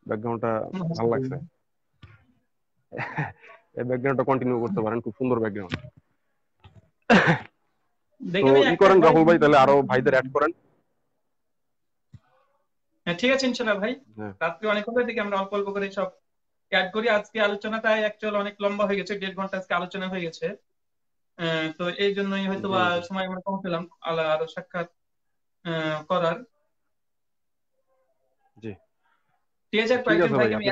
S7: ব্যাকগ্রাউন্ডটা ভালো লাগছে এই ব্যাকগ্রাউন্ডটা কন্টিনিউ করতে পারেন খুব সুন্দর ব্যাকগ্রাউন্ড করেন রাহুল ভাই তাহলে আরো ভাইদের অ্যাড করেন
S1: হ্যাঁ ঠিক আছে ইনশাআল্লাহ ভাই হ্যাঁ। রাত্রি অনেক হবে থেকে আমরা অল্প অল্প করে সব অ্যাড করি আজকে তাই অ্যাকচুয়াল অনেক লম্বা হয়ে গেছে দেড় ঘন্টা আজকে আলোচনা হয়ে গেছে তো এই জন্যই হয়তো বা সময় আমরা কম পেলাম আল্লাহ আরো সাক্ষাৎ করার জি ঠিক আছে কয়েকজন ভাই আমি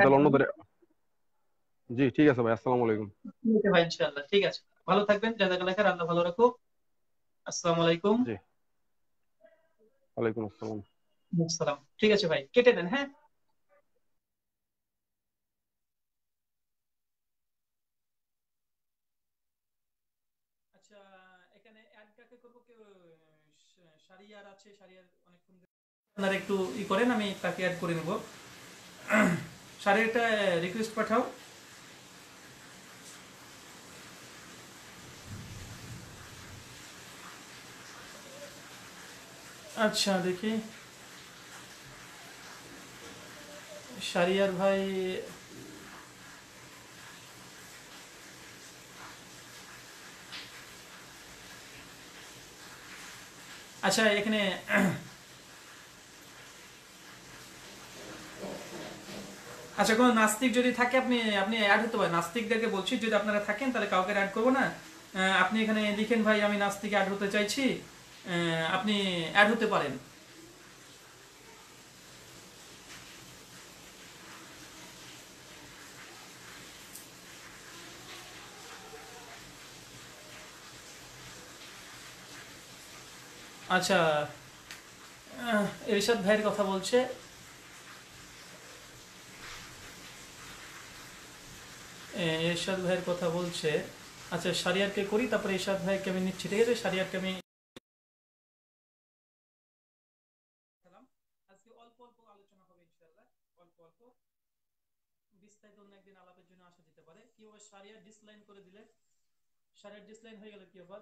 S7: জি ঠিক আছে ভাই আসসালামু আলাইকুম
S1: ঠিক আছে ভাই ইনশাআল্লাহ ঠিক আছে ভালো থাকবেন জাযাকাল্লাহ খাইর আল্লাহ ভালো রাখুক আসসালামু আলাইকুম জি
S7: ওয়ালাইকুম আসসালাম
S1: আসসালাম ঠিক আছে ভাই কেটে দেন হ্যাঁ আছে শাড়িয়ার অনেকক্ষণ আপনারা একটু ই করেন আমি তাকে অ্যাড করে নেব শাড়িয়ারটা রিকোয়েস্ট পাঠাও আচ্ছা দেখি শারিয়ার ভাই আচ্ছা এখানে আচ্ছা কোনো নাস্তিক যদি থাকে আপনি আপনি অ্যাড হতে পারেন নাস্তিকদেরকে বলছি যদি আপনারা থাকেন তাহলে কাউকে অ্যাড করবো না আপনি এখানে লিখেন ভাই আমি নাস্তিকে অ্যাড হতে চাইছি আপনি অ্যাড হতে পারেন আচ্ছা এরশাদ ভাইয়ের কথা বলছে এরশাদ ভাইয়ের কথা বলছে আচ্ছা সারিয়ারকে
S8: করি তারপরে এরশাদ ভাইকে আমি নিচ্ছি ঠিক আছে সারিয়ারকে আমি
S1: বিস্তারিত অন্য একদিন আলাপের জন্য আসা যেতে পারে কি হবে ডিসলাইন করে দিলে সারিয়ার ডিসলাইন হয়ে গেল কি হবে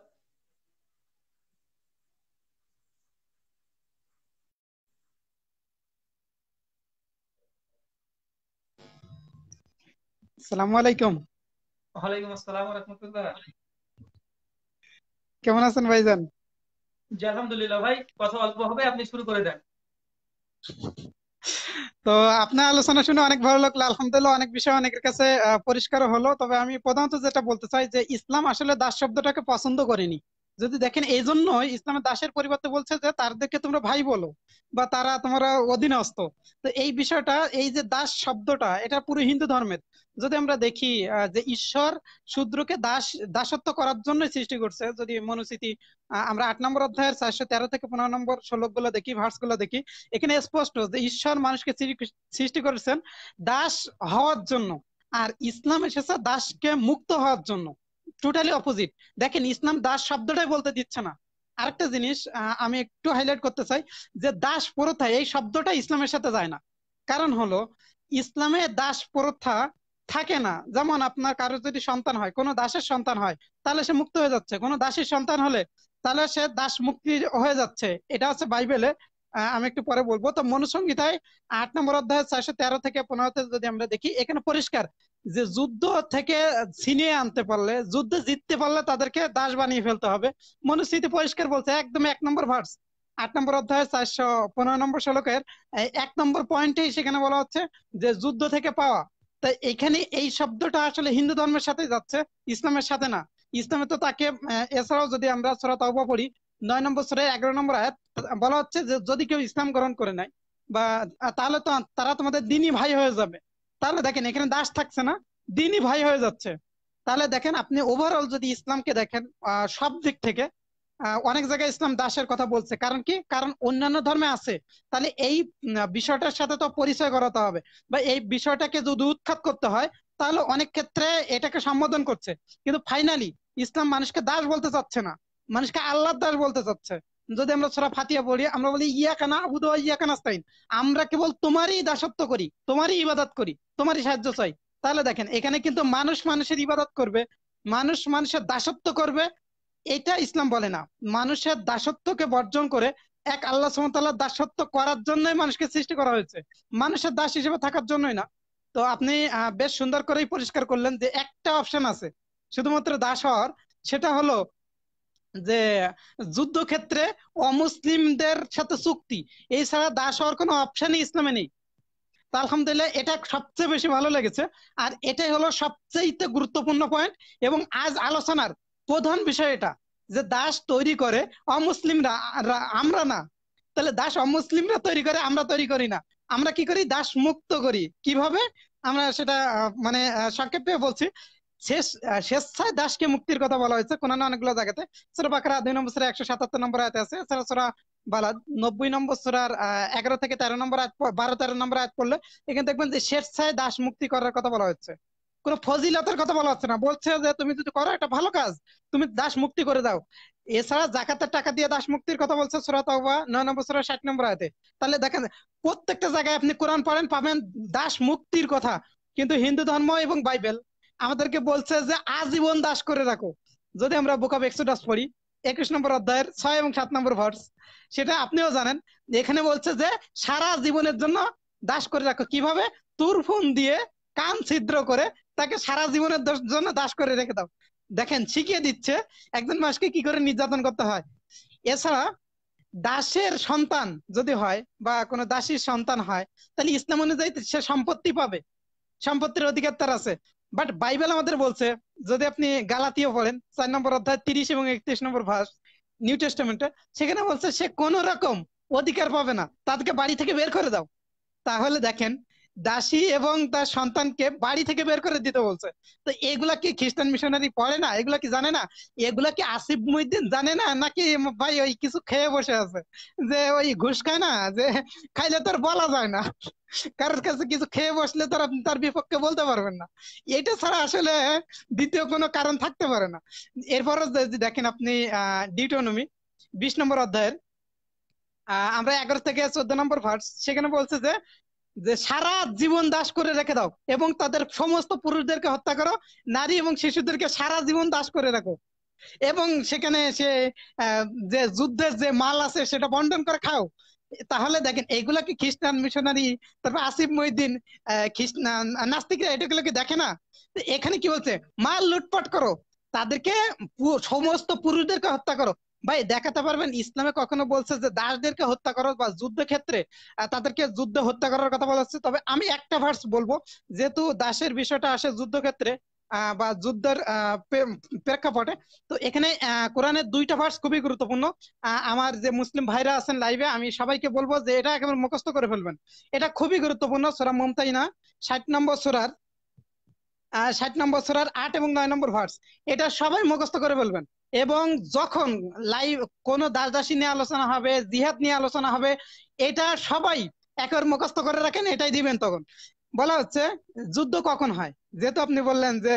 S2: আলাইকুম
S1: ওয়ালাইকুম আসসালাম রাহমাতুল্লাহ
S2: কেমন আছেন ভাইজান
S1: জি আলহামদুলিল্লাহ ভাই কথা অল্প হবে আপনি শুরু করে দেন
S2: তো আপনার আলোচনা শুনে অনেক ভালো লাগলো আলহামদুলিল্লাহ অনেক বিষয় অনেকের কাছে পরিষ্কার হলো তবে আমি প্রধানত যেটা বলতে চাই যে ইসলাম আসলে দাস শব্দটাকে পছন্দ করেনি যদি দেখেন এই জন্য ইসলামের দাসের পরিবর্তে বলছে যে তাদেরকে তোমরা ভাই বলো বা তারা তোমরা অধীনস্থ তো এই বিষয়টা এই যে দাস শব্দটা এটা পুরো হিন্দু ধর্মের যদি আমরা দেখি যে ঈশ্বর শূদ্রকে দাস দাসত্ব করার জন্য সৃষ্টি করছে যদি মনুস্থিতি আমরা আট নম্বর অধ্যায়ের চারশো তেরো থেকে পনেরো নম্বর শ্লোক গুলো দেখি ভার্স গুলো দেখি এখানে স্পষ্ট যে ঈশ্বর মানুষকে সৃষ্টি করেছেন দাস হওয়ার জন্য আর ইসলাম এসেছে দাসকে মুক্ত হওয়ার জন্য টোটালি অপোজিট দেখেন ইসলাম দাস শব্দটাই বলতে দিচ্ছে না আরেকটা জিনিস আমি একটু হাইলাইট করতে চাই যে দাস প্রথা এই শব্দটা ইসলামের সাথে যায় না কারণ হলো ইসলামে দাস প্রথা থাকে না যেমন আপনার কারো যদি সন্তান হয় কোনো দাসের সন্তান হয় তাহলে সে মুক্ত হয়ে যাচ্ছে কোনো দাসের সন্তান হলে তাহলে সে দাস মুক্তি হয়ে যাচ্ছে এটা হচ্ছে বাইবেলে আমি একটু পরে বলবো তো মনুসংহিতায় আট নম্বর অধ্যায় চারশো তেরো থেকে পনেরোতে যদি আমরা দেখি এখানে পরিষ্কার যে যুদ্ধ থেকে ছিনিয়ে আনতে পারলে যুদ্ধে জিততে পারলে তাদেরকে দাস বানিয়ে ফেলতে হবে মনুসংহিতে পরিষ্কার বলছে একদম এক নম্বর ভার্স আট নম্বর অধ্যায় চারশো পনেরো নম্বর শ্লোকের এক নম্বর পয়েন্টেই সেখানে বলা হচ্ছে যে যুদ্ধ থেকে পাওয়া তাই এখানে এই শব্দটা আসলে হিন্দু ধর্মের সাথে যাচ্ছে ইসলামের সাথে না ইসলামে তো তাকে এছাড়াও যদি আমরা সরাত তাওবা পড়ি নয় নম্বর সরে এগারো নম্বর আয়াত বলা হচ্ছে যে যদি কেউ ইসলাম গ্রহণ করে নেয় বা তাহলে তো তারা তোমাদের দিনই ভাই হয়ে যাবে তাহলে দেখেন এখানে দাস থাকছে না দিনই ভাই হয়ে যাচ্ছে তাহলে দেখেন আপনি ওভারঅল যদি ইসলামকে দেখেন সব দিক থেকে অনেক জায়গায় ইসলাম দাসের কথা বলছে কারণ কি কারণ অন্যান্য ধর্মে আছে তাহলে এই বিষয়টার সাথে তো পরিচয় করাতে হবে বা এই বিষয়টাকে যদি উৎখাত করতে হয় তাহলে অনেক ক্ষেত্রে এটাকে সম্বোধন করছে কিন্তু ফাইনালি ইসলাম মানুষকে দাস বলতে চাচ্ছে না মানুষকে আল্লাহ দাস বলতে চাচ্ছে যদি আমরা সোরা ফাতিয়া বলি আমরা বলি ইয়া কানা আবুদু ইয়া কানাস্তাইন আমরা কেবল তোমারই দাসত্ব করি তোমারই ইবাদত করি তোমারই সাহায্য চাই তাহলে দেখেন এখানে কিন্তু মানুষ মানুষের ইবাদত করবে মানুষ মানুষের দাসত্ব করবে এটা ইসলাম বলে না মানুষের দাসত্বকে বর্জন করে এক আল্লাহ সুমতাল্লাহ দাসত্ব করার জন্যই মানুষকে সৃষ্টি করা হয়েছে মানুষের দাস হিসেবে থাকার জন্যই না তো আপনি বেশ সুন্দর করেই পরিষ্কার করলেন যে একটা অপশন আছে শুধুমাত্র দাস হওয়ার সেটা হলো যে যুদ্ধক্ষেত্রে অমুসলিমদের সাথে চুক্তি এই ছাড়া দাস হওয়ার কোনো অপশনই ইসলামে নেই তা আলহামদুলিল্লাহ এটা সবচেয়ে বেশি ভালো লেগেছে আর এটাই হলো সবচেয়ে গুরুত্বপূর্ণ পয়েন্ট এবং আজ আলোচনার প্রধান বিষয় এটা যে দাস তৈরি করে অমুসলিমরা আমরা না তাহলে দাস অমুসলিমরা তৈরি করে আমরা তৈরি করি না আমরা কি করি দাস মুক্ত করি কিভাবে আমরা সেটা মানে সংক্ষেপে বলছি শেষ স্বেচ্ছায় দাসকে মুক্তির কথা বলা হয়েছে কোন অনেকগুলো জায়গাতে সুরা বাকরা দুই নম্বর সুরা একশো সাতাত্তর নম্বর আয়তে আছে এছাড়া সুরা বালা নব্বই নম্বর সুরার এগারো থেকে তেরো নম্বর আয়াত বারো তেরো নম্বর আয়াত পড়লে এখানে দেখবেন যে স্বেচ্ছায় দাস মুক্তি করার কথা বলা হচ্ছে কোন ফজিলতের কথা বলা হচ্ছে না বলছে যে তুমি যদি করো এটা ভালো কাজ তুমি দাস মুক্তি করে দাও এছাড়া জাকাতের টাকা দিয়ে দাস মুক্তির কথা বলছে সুরাত তওবা নয় নম্বর সুরা ষাট নম্বর আয়তে তাহলে দেখেন প্রত্যেকটা জায়গায় আপনি কোরআন পড়েন পাবেন দাস মুক্তির কথা কিন্তু হিন্দু ধর্ম এবং বাইবেল আমাদেরকে বলছে যে আজীবন দাস করে রাখো যদি আমরা বুক অফ এক্সোডাস পড়ি একুশ নম্বর অধ্যায়ের ছয় এবং সাত নম্বর ভার্স সেটা আপনিও জানেন এখানে বলছে যে সারা জীবনের জন্য দাস করে রাখো কিভাবে তুরফুন দিয়ে কান ছিদ্র করে তাকে সারা জীবনের জন্য দাস করে রেখে দাও দেখেন শিখিয়ে দিচ্ছে একজন মানুষকে কি করে নির্যাতন করতে হয় এছাড়া দাসের সন্তান যদি হয় বা কোনো দাসীর সন্তান হয় তাহলে ইসলাম অনুযায়ী সে সম্পত্তি পাবে সম্পত্তির অধিকার তার আছে বাট বাইবেল আমাদের বলছে যদি আপনি গালাতিও পড়েন চার নম্বর অধ্যায় তিরিশ এবং একত্রিশ নম্বর ভাস নিউ টেস্টমেন্টে সেখানে বলছে সে কোন রকম অধিকার পাবে না তাদেরকে বাড়ি থেকে বের করে দাও তাহলে দেখেন দাসী এবং তার সন্তানকে বাড়ি থেকে বের করে দিতে বলছে তো এগুলা কি খ্রিস্টান মিশনারি পড়ে না এগুলা কি জানে না এগুলা কি আসিফ মহিউদ্দিন জানে না নাকি ভাই ওই কিছু খেয়ে বসে আছে যে ওই ঘুষ খায় না যে খাইলে তোর বলা যায় না কারোর কাছে কিছু খেয়ে বসলে তার তার বিপক্ষে বলতে পারবেন না এটা ছাড়া আসলে দ্বিতীয় কোনো কারণ থাকতে পারে না এরপর দেখেন আপনি ডিটোনমি বিশ নম্বর অধ্যায়ের আমরা এগারো থেকে চোদ্দ নম্বর ভার্স সেখানে বলছে যে যে সারা জীবন দাস করে রেখে দাও এবং তাদের সমস্ত পুরুষদেরকে হত্যা করো নারী এবং শিশুদেরকে সারা জীবন দাস করে রাখো এবং সেখানে সে যে যুদ্ধের যে মাল আছে সেটা বন্টন করে খাও তাহলে দেখেন এগুলা কি খ্রিস্টান মিশনারি তারপর আসিফ মহিদ্দিন নাস্তিকরা কি দেখে না এখানে কি বলছে মাল লুটপাট করো তাদেরকে সমস্ত পুরুষদেরকে হত্যা করো ভাই দেখাতে পারবেন ইসলামে কখনো বলছে যে দাসদেরকে হত্যা করার বা যুদ্ধক্ষেত্রে তাদেরকে যুদ্ধে হত্যা করার কথা বলা হচ্ছে তবে আমি একটা ভার্স বলবো যেহেতু দাসের বিষয়টা আসে যুদ্ধক্ষেত্রে বা যুদ্ধের প্রেক্ষাপটে তো এখানে কোরআনের দুইটা ভার্স খুবই গুরুত্বপূর্ণ আমার যে মুসলিম ভাইরা আছেন লাইভে আমি সবাইকে বলবো যে এটা একেবারে মুখস্থ করে ফেলবেন এটা খুবই গুরুত্বপূর্ণ সোরা মমতাইনা ষাট নম্বর সোরার ষাট নম্বর সোরার আট এবং নয় নম্বর ভার্স এটা সবাই মুখস্থ করে ফেলবেন এবং যখন লাইভ দাস দাসী নিয়ে আলোচনা হবে জিহাদ নিয়ে আলোচনা হবে এটা সবাই একর মুখস্থ করে রাখেন এটাই দিবেন তখন বলা হচ্ছে যুদ্ধ কখন হয় যেহেতু আপনি বললেন যে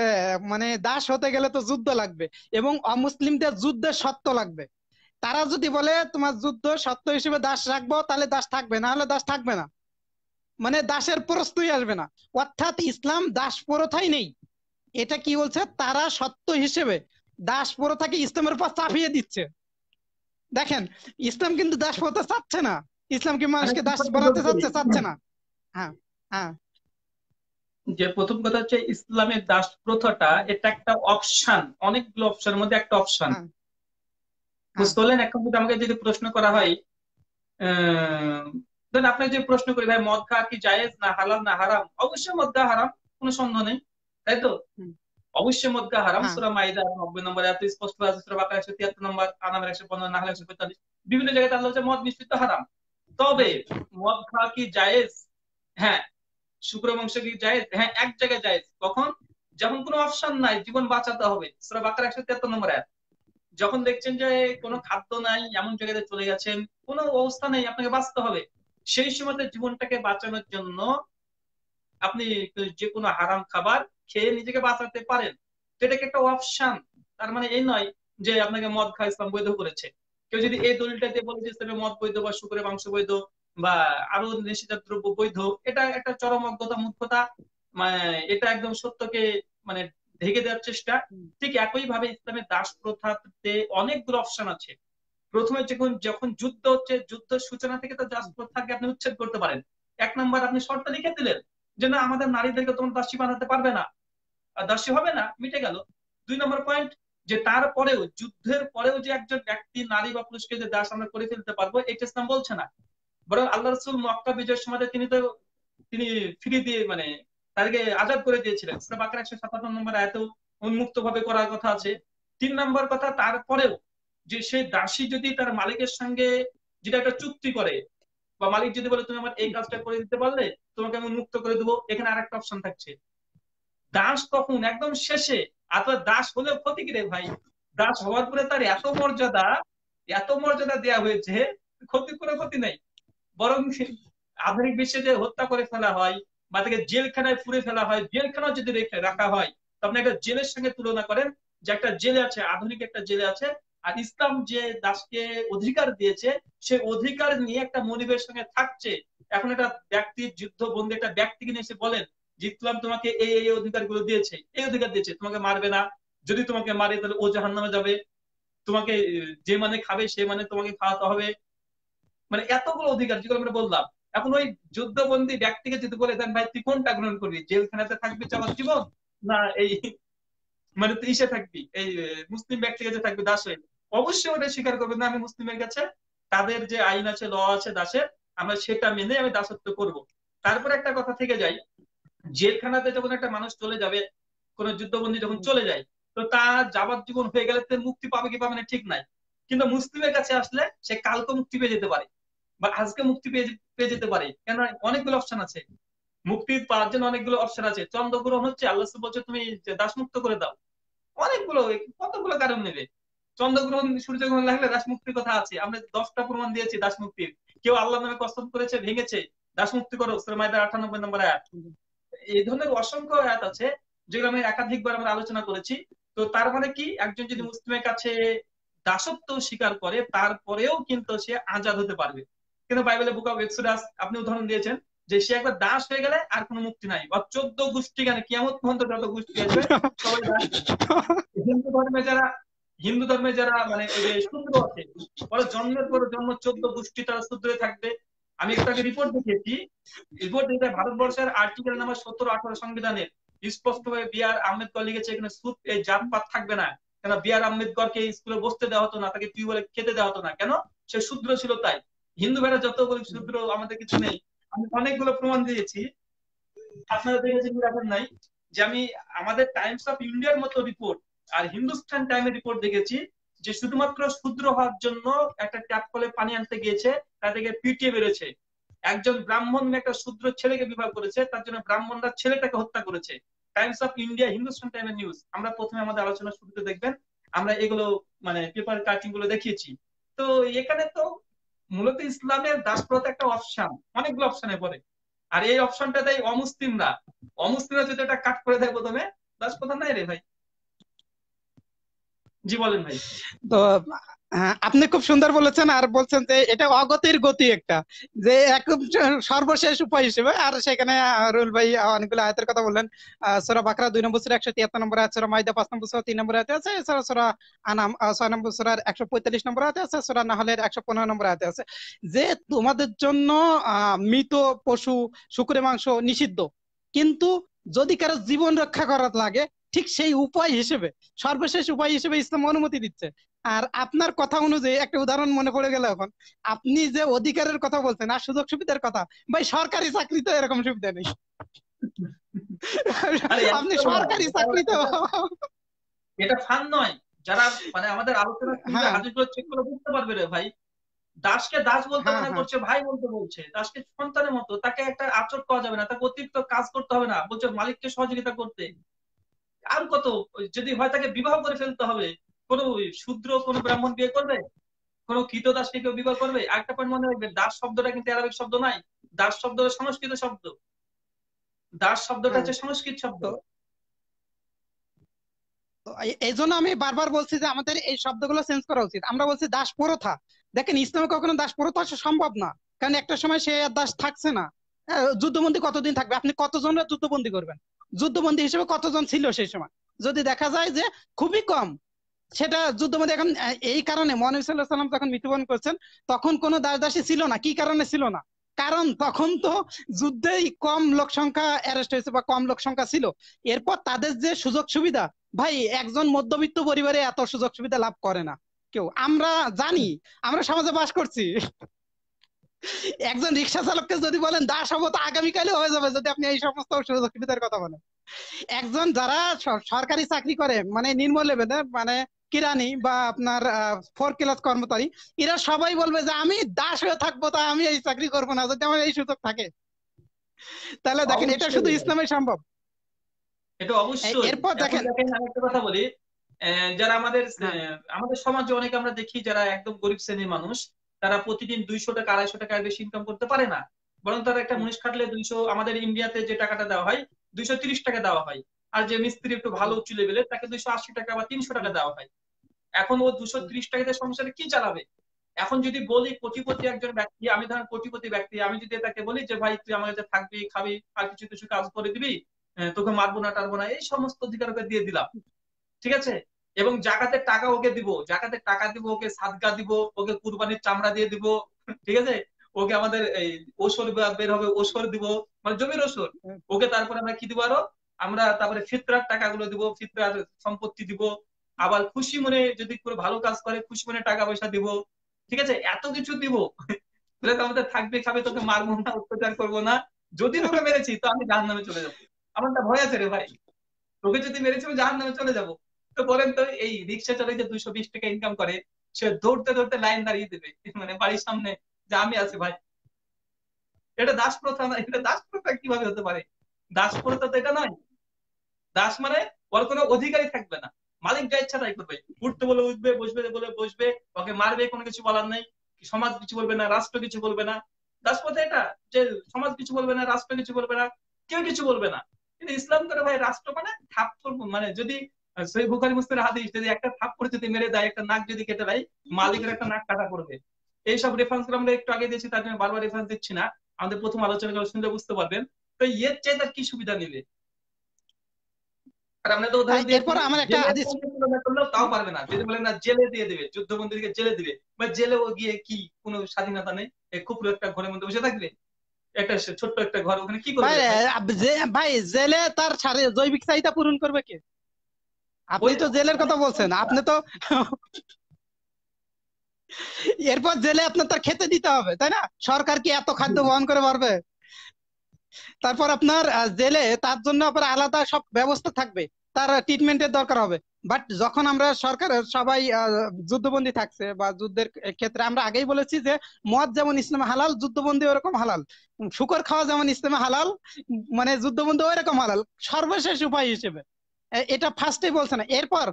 S2: মানে দাস হতে গেলে তো যুদ্ধ লাগবে এবং অমুসলিমদের যুদ্ধের সত্য লাগবে তারা যদি বলে তোমার যুদ্ধ সত্য হিসেবে দাস রাখবো তাহলে দাস থাকবে না হলে দাস থাকবে না মানে দাসের প্রশ্নই আসবে না অর্থাৎ ইসলাম দাস প্রথাই নেই এটা কি বলছে তারা সত্য হিসেবে প্রথাকে ইসলামের উপর চাপিয়ে দিচ্ছে দেখেন ইসলাম কিন্তু প্রথা চাচ্ছে না ইসলাম কি মানুষকে দাস বানাতে চাচ্ছে চাচ্ছে না হ্যাঁ হ্যাঁ
S1: যে প্রথম কথা হচ্ছে ইসলামের দাস প্রথাটা এটা একটা অপশন অনেকগুলো অপশনের মধ্যে একটা অপশন হ্যাঁ। বুঝতে পারলেন এখন যদি আমাকে যদি প্রশ্ন করা হয় দেন আপনাকে যে প্রশ্ন করি ভাই মদ খা কি জায়েজ না হালাল না হারাম অবশ্যই মদ হারাম কোনো সন্দেহ নেই তাই তো অবশ্যই মধ্যে হারাম হ্যাঁ। সুরা মাইদা নব্বই নম্বর এত স্পষ্ট আছে সুরা বাকা একশো তিয়াত্তর নম্বর আনামের একশো পনেরো নাহলে একশো পঁয়তাল্লিশ বিভিন্ন জায়গায় তাহলে হচ্ছে মদ নিশ্চিত হারাম তবে মদ খাওয়া কি জায়েজ হ্যাঁ শুক্র বংশ কি জায়েজ হ্যাঁ এক জায়গায় জায়েজ কখন যখন কোনো অপশন নাই জীবন বাঁচাতে হবে সুরা বাকার একশো তিয়াত্তর নম্বর এক যখন দেখছেন যে কোনো খাদ্য নাই এমন জায়গাতে চলে গেছেন কোনো অবস্থা নেই আপনাকে বাঁচতে হবে সেই সময়তে জীবনটাকে বাঁচানোর জন্য আপনি যে কোনো হারাম খাবার খেয়ে নিজেকে বাঁচাতে পারেন সেটাকে একটা অপশন তার মানে এই নয় যে আপনাকে মদ খাওয়া ইসলাম বৈধ করেছে কেউ যদি এই দলিলটা দিয়ে বলে যে ইসলামে মদ বৈধ বা শুকুরে মাংস বৈধ বা আরো নিষেধাত দ্রব্য বৈধ এটা একটা চরম অজ্ঞতা মূর্খতা মানে এটা একদম সত্যকে মানে ঢেকে দেওয়ার চেষ্টা ঠিক একই ভাবে ইসলামের দাস প্রথাতে অনেকগুলো অপশন আছে প্রথমে যখন যখন যুদ্ধ হচ্ছে যুদ্ধ সূচনা থেকে তো দাস প্রথাকে আপনি উচ্ছেদ করতে পারেন এক নম্বর আপনি শর্ত লিখে দিলেন যে না আমাদের নারীদেরকে তোমার দাসী বানাতে পারবে না দাসী হবে না মিটে গেল দুই নম্বর পয়েন্ট যে তারপরেও যুদ্ধের পরেও যে একজন ব্যক্তি নারী বা পুরুষকে যে দাস আমরা করে ফেলতে পারবো এটা ইসলাম বলছে না বরং আল্লাহ রসুল মক্কা বিজয়ের সময় তিনি তো তিনি ফ্রি দিয়ে মানে তাদেরকে আজাদ করে দিয়েছিলেন ইসলাম আকার একশো সাতান্ন নম্বর আয়তেও উন্মুক্ত ভাবে করার কথা আছে তিন নম্বর কথা তারপরেও যে সেই দাসী যদি তার মালিকের সঙ্গে যেটা একটা চুক্তি করে বা মালিক যদি বলে তুমি আমার এই কাজটা করে দিতে পারলে তোমাকে আমি উন্মুক্ত করে দেবো এখানে আর একটা অপশন থাকছে দাস তখন একদম শেষে অথবা আচ্ছা, দাস হলে ক্ষতি কি রে ভাই দাস হওয়ার পরে তার এত মর্যাদা এত মর্যাদা দেয়া হয়েছে ক্ষতি করে ক্ষতি নাই বরং আধুনিক বিশ্বে যে হত্যা করে ফেলা হয় বা তাকে জেলখানায় পুরে ফেলা হয় জেলখানা যদি রাখা হয় তো আপনি একটা জেলের সঙ্গে তুলনা করেন যে একটা জেলে আছে আধুনিক একটা জেলে আছে আর ইসলাম যে দাসকে অধিকার দিয়েছে সে অধিকার নিয়ে একটা মনিবের সঙ্গে থাকছে এখন একটা ব্যক্তির যুদ্ধ বন্ধু একটা ব্যক্তিকে নিয়ে এসে বলেন জিতলাম তোমাকে এই এই অধিকারগুলো দিয়েছে এই অধিকার দিয়েছে তোমাকে মারবে না যদি তোমাকে মারে তাহলে ও জাহান নামে যাবে তোমাকে যে মানে খাবে সে মানে তোমাকে খাওয়াতে হবে মানে এতগুলো অধিকার যেগুলো আমরা বললাম এখন ওই যুদ্ধবন্দী ব্যক্তিকে যদি বলে দেন ভাই তুই কোনটা গ্রহণ করবি জেলখানাতে থাকবি চালার জীবন না এই মানে তুই ইসে থাকবি এই মুসলিম ব্যক্তির কাছে থাকবি দাস হয়ে অবশ্যই ওটা স্বীকার করবে না আমি মুসলিমের কাছে তাদের যে আইন আছে ল আছে দাসের আমরা সেটা মেনে আমি দাসত্ব করব তারপর একটা কথা থেকে যাই জেলখানাতে যখন একটা মানুষ চলে যাবে কোন যুদ্ধবন্দী যখন চলে যায় তো তার যাবার জীবন হয়ে গেলে মুক্তি পাবে কি পাবে না ঠিক নাই কিন্তু মুসলিমের কাছে আসলে সে কালকে মুক্তি পেয়ে যেতে পারে বা আজকে মুক্তি পেয়ে পেয়ে যেতে পারে কেন অনেকগুলো অপশন আছে মুক্তি পাওয়ার জন্য অনেকগুলো অপশন আছে চন্দ্রগ্রহণ হচ্ছে আল্লাহ বলছে তুমি দাসমুক্ত করে দাও অনেকগুলো কতগুলো কারণ নেবে চন্দ্রগ্রহণ সূর্যগ্রহণ লাগলে দাসমুক্তির কথা আছে আমরা দশটা প্রমাণ দিয়েছি দাসমুক্তির কেউ আল্লাহ নামে কসম করেছে ভেঙেছে দাসমুক্তি করো শ্রমায়দার আঠানব্বই নম্বর আয়াত এই ধরনের অসংখ্য আয়াত আছে যেগুলো আমি একাধিকবার আমরা আলোচনা করেছি তো তার মানে কি একজন যদি মুসলিমের কাছে দাসত্ব স্বীকার করে তারপরেও কিন্তু সে আজাদ হতে পারবে কিন্তু বাইবেলের বুক অফ এক্সোডাস আপনি উদাহরণ দিয়েছেন যে সে একবার দাস হয়ে গেলে আর কোনো মুক্তি নাই বা চোদ্দ গোষ্ঠী কেন কেমন পর্যন্ত যত গোষ্ঠী আসবে সবাই দাস হিন্দু ধর্মে যারা হিন্দু ধর্মে যারা মানে শূদ্র আছে পরে জন্মের পর জন্ম চোদ্দ গোষ্ঠী তারা শূদ্রে থাকবে আমি একটু আগে রিপোর্ট দেখেছি রিপোর্ট যেটা ভারতবর্ষের আর্টিকেল নাম্বার সত্তর আঠারো সংবিধানে স্পষ্টভাবে বি আর আম্বেদকর লিখেছে এখানে সুপ এই জাতপাত থাকবে না কেন বি আর আম্বেদকরকে স্কুলে বসতে দেওয়া হতো না তাকে টিউবওয়েলে খেতে দেওয়া হতো না কেন সে শূদ্র ছিল তাই হিন্দু ভাইরা যত বলি শূদ্র আমাদের কিছু নেই আমি অনেকগুলো প্রমাণ দিয়েছি আপনারা দেখেছেন রাখেন নাই যে আমি আমাদের টাইমস অফ ইন্ডিয়ার মতো রিপোর্ট আর হিন্দুস্তান টাইমের রিপোর্ট দেখেছি যে শুধুমাত্র শুদ্র হওয়ার জন্য একটা ট্যাপ কলে পানি আনতে গিয়েছে তাদেরকে পিটিয়ে বেড়েছে একজন ব্রাহ্মণ একটা শুদ্র ছেলেকে বিবাহ করেছে তার জন্য ব্রাহ্মণরা ছেলেটাকে হত্যা করেছে টাইমস অফ ইন্ডিয়া হিন্দুস্তান টাইমের নিউজ আমরা প্রথমে আমাদের আলোচনা শুরুতে দেখবেন আমরা এগুলো মানে পেপার কাটিং গুলো দেখিয়েছি তো এখানে তো মূলত ইসলামের দাসপ্রথা একটা অপশন অনেকগুলো অপশনে পড়ে আর এই অপশনটা দেয় অমুসলিমরা অমুসলিমরা যদি এটা কাট করে দেয় প্রথমে দাসপ্রথা নাই রে ভাই জি বলেন ভাই
S2: তো হ্যাঁ, আপনি খুব সুন্দর বলেছেন আর বলছেন যে এটা অগতির গতি একটা যে এক সর্বশেষ উপায় হিসেবে আর সেখানে রুল ভাই অনেকগুলো আয়তের কথা বললেন সোরা বাকরা দুই নম্বর সোরা একশো তিয়াত্তর নম্বর আছে সোরা মাইদা পাঁচ নম্বর সোরা তিন নম্বর আয়াতে আছে এছাড়া সোরা আনাম ছয় নম্বর সোরার একশো পঁয়তাল্লিশ নম্বর আয়াতে আছে সোরা নাহলের একশো পনেরো নম্বর আয়াতে আছে যে তোমাদের জন্য মৃত পশু শুকুরে মাংস নিষিদ্ধ কিন্তু যদি কারো জীবন রক্ষা করার লাগে ঠিক সেই উপায় হিসেবে সর্বশেষ উপায় হিসেবে ইসলাম অনুমতি দিচ্ছে আর আপনার কথা অনুযায়ী একটা উদাহরণ মনে পড়ে গেল এখন আপনি যে অধিকারের কথা বলছেন আর সুযোগ সুবিধার কথা ভাই সরকারি চাকরিতে এরকম সুবিধা নেই
S1: আপনি সরকারি চাকরিতে এটা ফান নয় যারা মানে আমাদের আলোচনা হ্যাঁ। বুঝতে পারবে রে ভাই দাসকে দাস বলতে হ্যাঁ, মনে হ্যাঁ। করছে ভাই বলতে বলছে দাসকে সন্তানের মতো তাকে একটা আচর পাওয়া যাবে না তাকে অতিরিক্ত কাজ করতে হবে না বলছে মালিককে সহযোগিতা করতে আর কত যদি হয় তাকে বিবাহ করে ফেলতে হবে কোনো শূদ্র কোন ব্রাহ্মণ বিয়ে করবে কোনো দাসকে কেউ বিবাহ করবে একটা পয়েন্ট মনে রাখবে দাস শব্দটা কিন্তু অ্যারাবিক শব্দ নাই দাস শব্দ সংস্কৃত শব্দ দাস শব্দটা হচ্ছে হ্যাঁ। সংস্কৃত শব্দ
S2: এই জন্য আমি বারবার বলছি যে আমাদের এই শব্দগুলো চেঞ্জ করা উচিত আমরা বলছি দাস প্রথা দেখেন ইসলামে কখনো দাস প্রথা সম্ভব না কারণ একটা সময় সে দাস থাকছে না হ্যাঁ, যুদ্ধবন্দী কতদিন থাকবে আপনি কতজনের যুদ্ধবন্দী করবেন যুদ্ধবন্দী হিসেবে কতজন ছিল সেই সময় যদি দেখা যায় যে খুবই কম সেটা যুদ্ধবন্দী এখন এই কারণে মহানবী সাল্লাম যখন মৃত্যুবরণ করছেন তখন কোন দাস দাসী ছিল না কি কারণে ছিল না কারণ তখন তো যুদ্ধেই কম লোক সংখ্যা অ্যারেস্ট হয়েছে বা কম লোক সংখ্যা ছিল এরপর তাদের যে সুযোগ সুবিধা ভাই একজন মধ্যবিত্ত পরিবারে এত সুযোগ সুবিধা লাভ করে না কেউ আমরা জানি আমরা সমাজে বাস করছি একজন রিক্সা চালককে যদি বলেন দাস হবো তো আগামীকালে হয়ে যাবে যদি আপনি এই সমস্ত অসুবিধার কথা বলেন একজন যারা সরকারি চাকরি করে মানে নিম্ন লেভেলে মানে কিরানি বা আপনার ফোর ক্লাস কর্মচারী এরা সবাই বলবে যে আমি দাস হয়ে থাকবো তা আমি এই চাকরি করবো না যদি আমার এই সুযোগ থাকে তাহলে দেখেন এটা শুধু ইসলামে সম্ভব
S1: এটা অবশ্যই এরপর দেখেন একটা কথা বলি যারা আমাদের আমাদের সমাজে অনেক আমরা দেখি যারা একদম গরিব শ্রেণীর মানুষ তারা প্রতিদিন দুইশো টাকা আড়াইশো টাকার বেশি ইনকাম করতে পারে না বরং তারা একটা মুনিশ খাটলে দুইশো আমাদের ইন্ডিয়াতে যে টাকাটা দেওয়া হয় দুইশো তিরিশ টাকা দেওয়া হয় আর যে মিস্ত্রি একটু ভালো উঁচু লেভেলের তাকে দুইশো আশি টাকা বা তিনশো টাকা দেওয়া হয় এখন ও দুশো ত্রিশ টাকাতে সংসারে কি চালাবে এখন যদি বলি কোটিপতি একজন ব্যক্তি আমি ধরেন কোটিপতি ব্যক্তি আমি যদি তাকে বলি যে ভাই তুই আমার কাছে থাকবি খাবি আর কিছু কিছু কাজ করে দিবি তোকে মারবো না টারবো না এই সমস্ত অধিকার দিয়ে দিলাম ঠিক আছে এবং জাকাতের টাকা ওকে দিব জাকাতের টাকা দিব ওকে সাদগা দিব ওকে কুরবানির চামড়া দিয়ে দিব ঠিক আছে ওকে আমাদের এই ওসর বের হবে ওসর দিব মানে জমির ওসর ওকে তারপরে আমরা কি দিব আরো আমরা তারপরে ফিতরার টাকাগুলো দিব ফিতরার সম্পত্তি দিব আবার খুশি মনে যদি করে ভালো কাজ করে খুশি মনে টাকা পয়সা দিব ঠিক আছে এত কিছু দিব তাহলে তো আমাদের থাকবে খাবে তোকে মারবো না অত্যাচার করবো না যদি তোকে মেরেছি তো আমি জাহান নামে চলে যাবো আমার ভয় আছে রে ভাই তোকে যদি মেরেছি আমি জাহান নামে চলে যাবো তো বলেন তো এই রিক্সা চালে যে দুইশো বিশ টাকা ইনকাম করে সে দৌড়তে দৌড়তে লাইন দাঁড়িয়ে দেবে মানে বাড়ির সামনে যে আমি আছি ভাই এটা দাস প্রথা না এটা দাস প্রথা কিভাবে হতে পারে দাস প্রথা তো এটা নয় দাস মানে ওর কোনো অধিকারী থাকবে না মালিক যা ইচ্ছা তাই করবে উঠতে বলে উঠবে বসবে বলে বসবে ওকে মারবে কোনো কিছু বলার নেই সমাজ কিছু বলবে না রাষ্ট্র কিছু বলবে না দাসপথে এটা যে সমাজ কিছু বলবে না রাষ্ট্র কিছু বলবে না কেউ কিছু বলবে না কিন্তু ইসলাম করে ভাই রাষ্ট্র মানে থাপ্পর মানে যদি সেই বুখারি মুসলিমের হাদিস যদি একটা থাপ করে যদি মেরে দেয় একটা নাক যদি কেটে দেয় মালিকের একটা নাক কাটা করবে এইসব রেফারেন্স আমরা একটু আগে দিয়েছি তার জন্য বারবার রেফারেন্স দিচ্ছি না আমাদের প্রথম আলোচনা শুনলে বুঝতে পারবেন তো কি সুবিধা নিবে আর আমরা তো দিয়ে এরপর আমার একটা হাদিস তাও পারবে না যদি বলেন না জেলে দিয়ে দেবে যুদ্ধবন্দীকে জেলে দিবে বা জেলেও গিয়ে কি কোনো স্বাধীনতা নেই খুব একটা ঘরের মধ্যে বসে থাকবে একটা ছোট্ট একটা ঘর ওখানে কি করবে
S2: ভাই জেলে তার জৈবিক চাহিদা পূরণ করবে কে আপনি তো জেলের কথা বলছেন আপনি তো এরপর জেলে আপনার তার খেতে দিতে হবে তাই না সরকার কি এত খাদ্য বহন করে পারবে তারপর আপনার জেলে তার জন্য আবার আলাদা সব ব্যবস্থা থাকবে তার ট্রিটমেন্টের দরকার হবে বাট যখন আমরা সরকারের সবাই যুদ্ধবন্দী থাকছে বা যুদ্ধের ক্ষেত্রে আমরা আগেই বলেছি যে মদ যেমন ইসলামে হালাল যুদ্ধবন্দী ওরকম হালাল শুকর খাওয়া যেমন ইসলামে হালাল মানে যুদ্ধবন্দী ওই রকম হালাল সর্বশেষ উপায় হিসেবে এটা ফার্স্টে বলছে না এরপর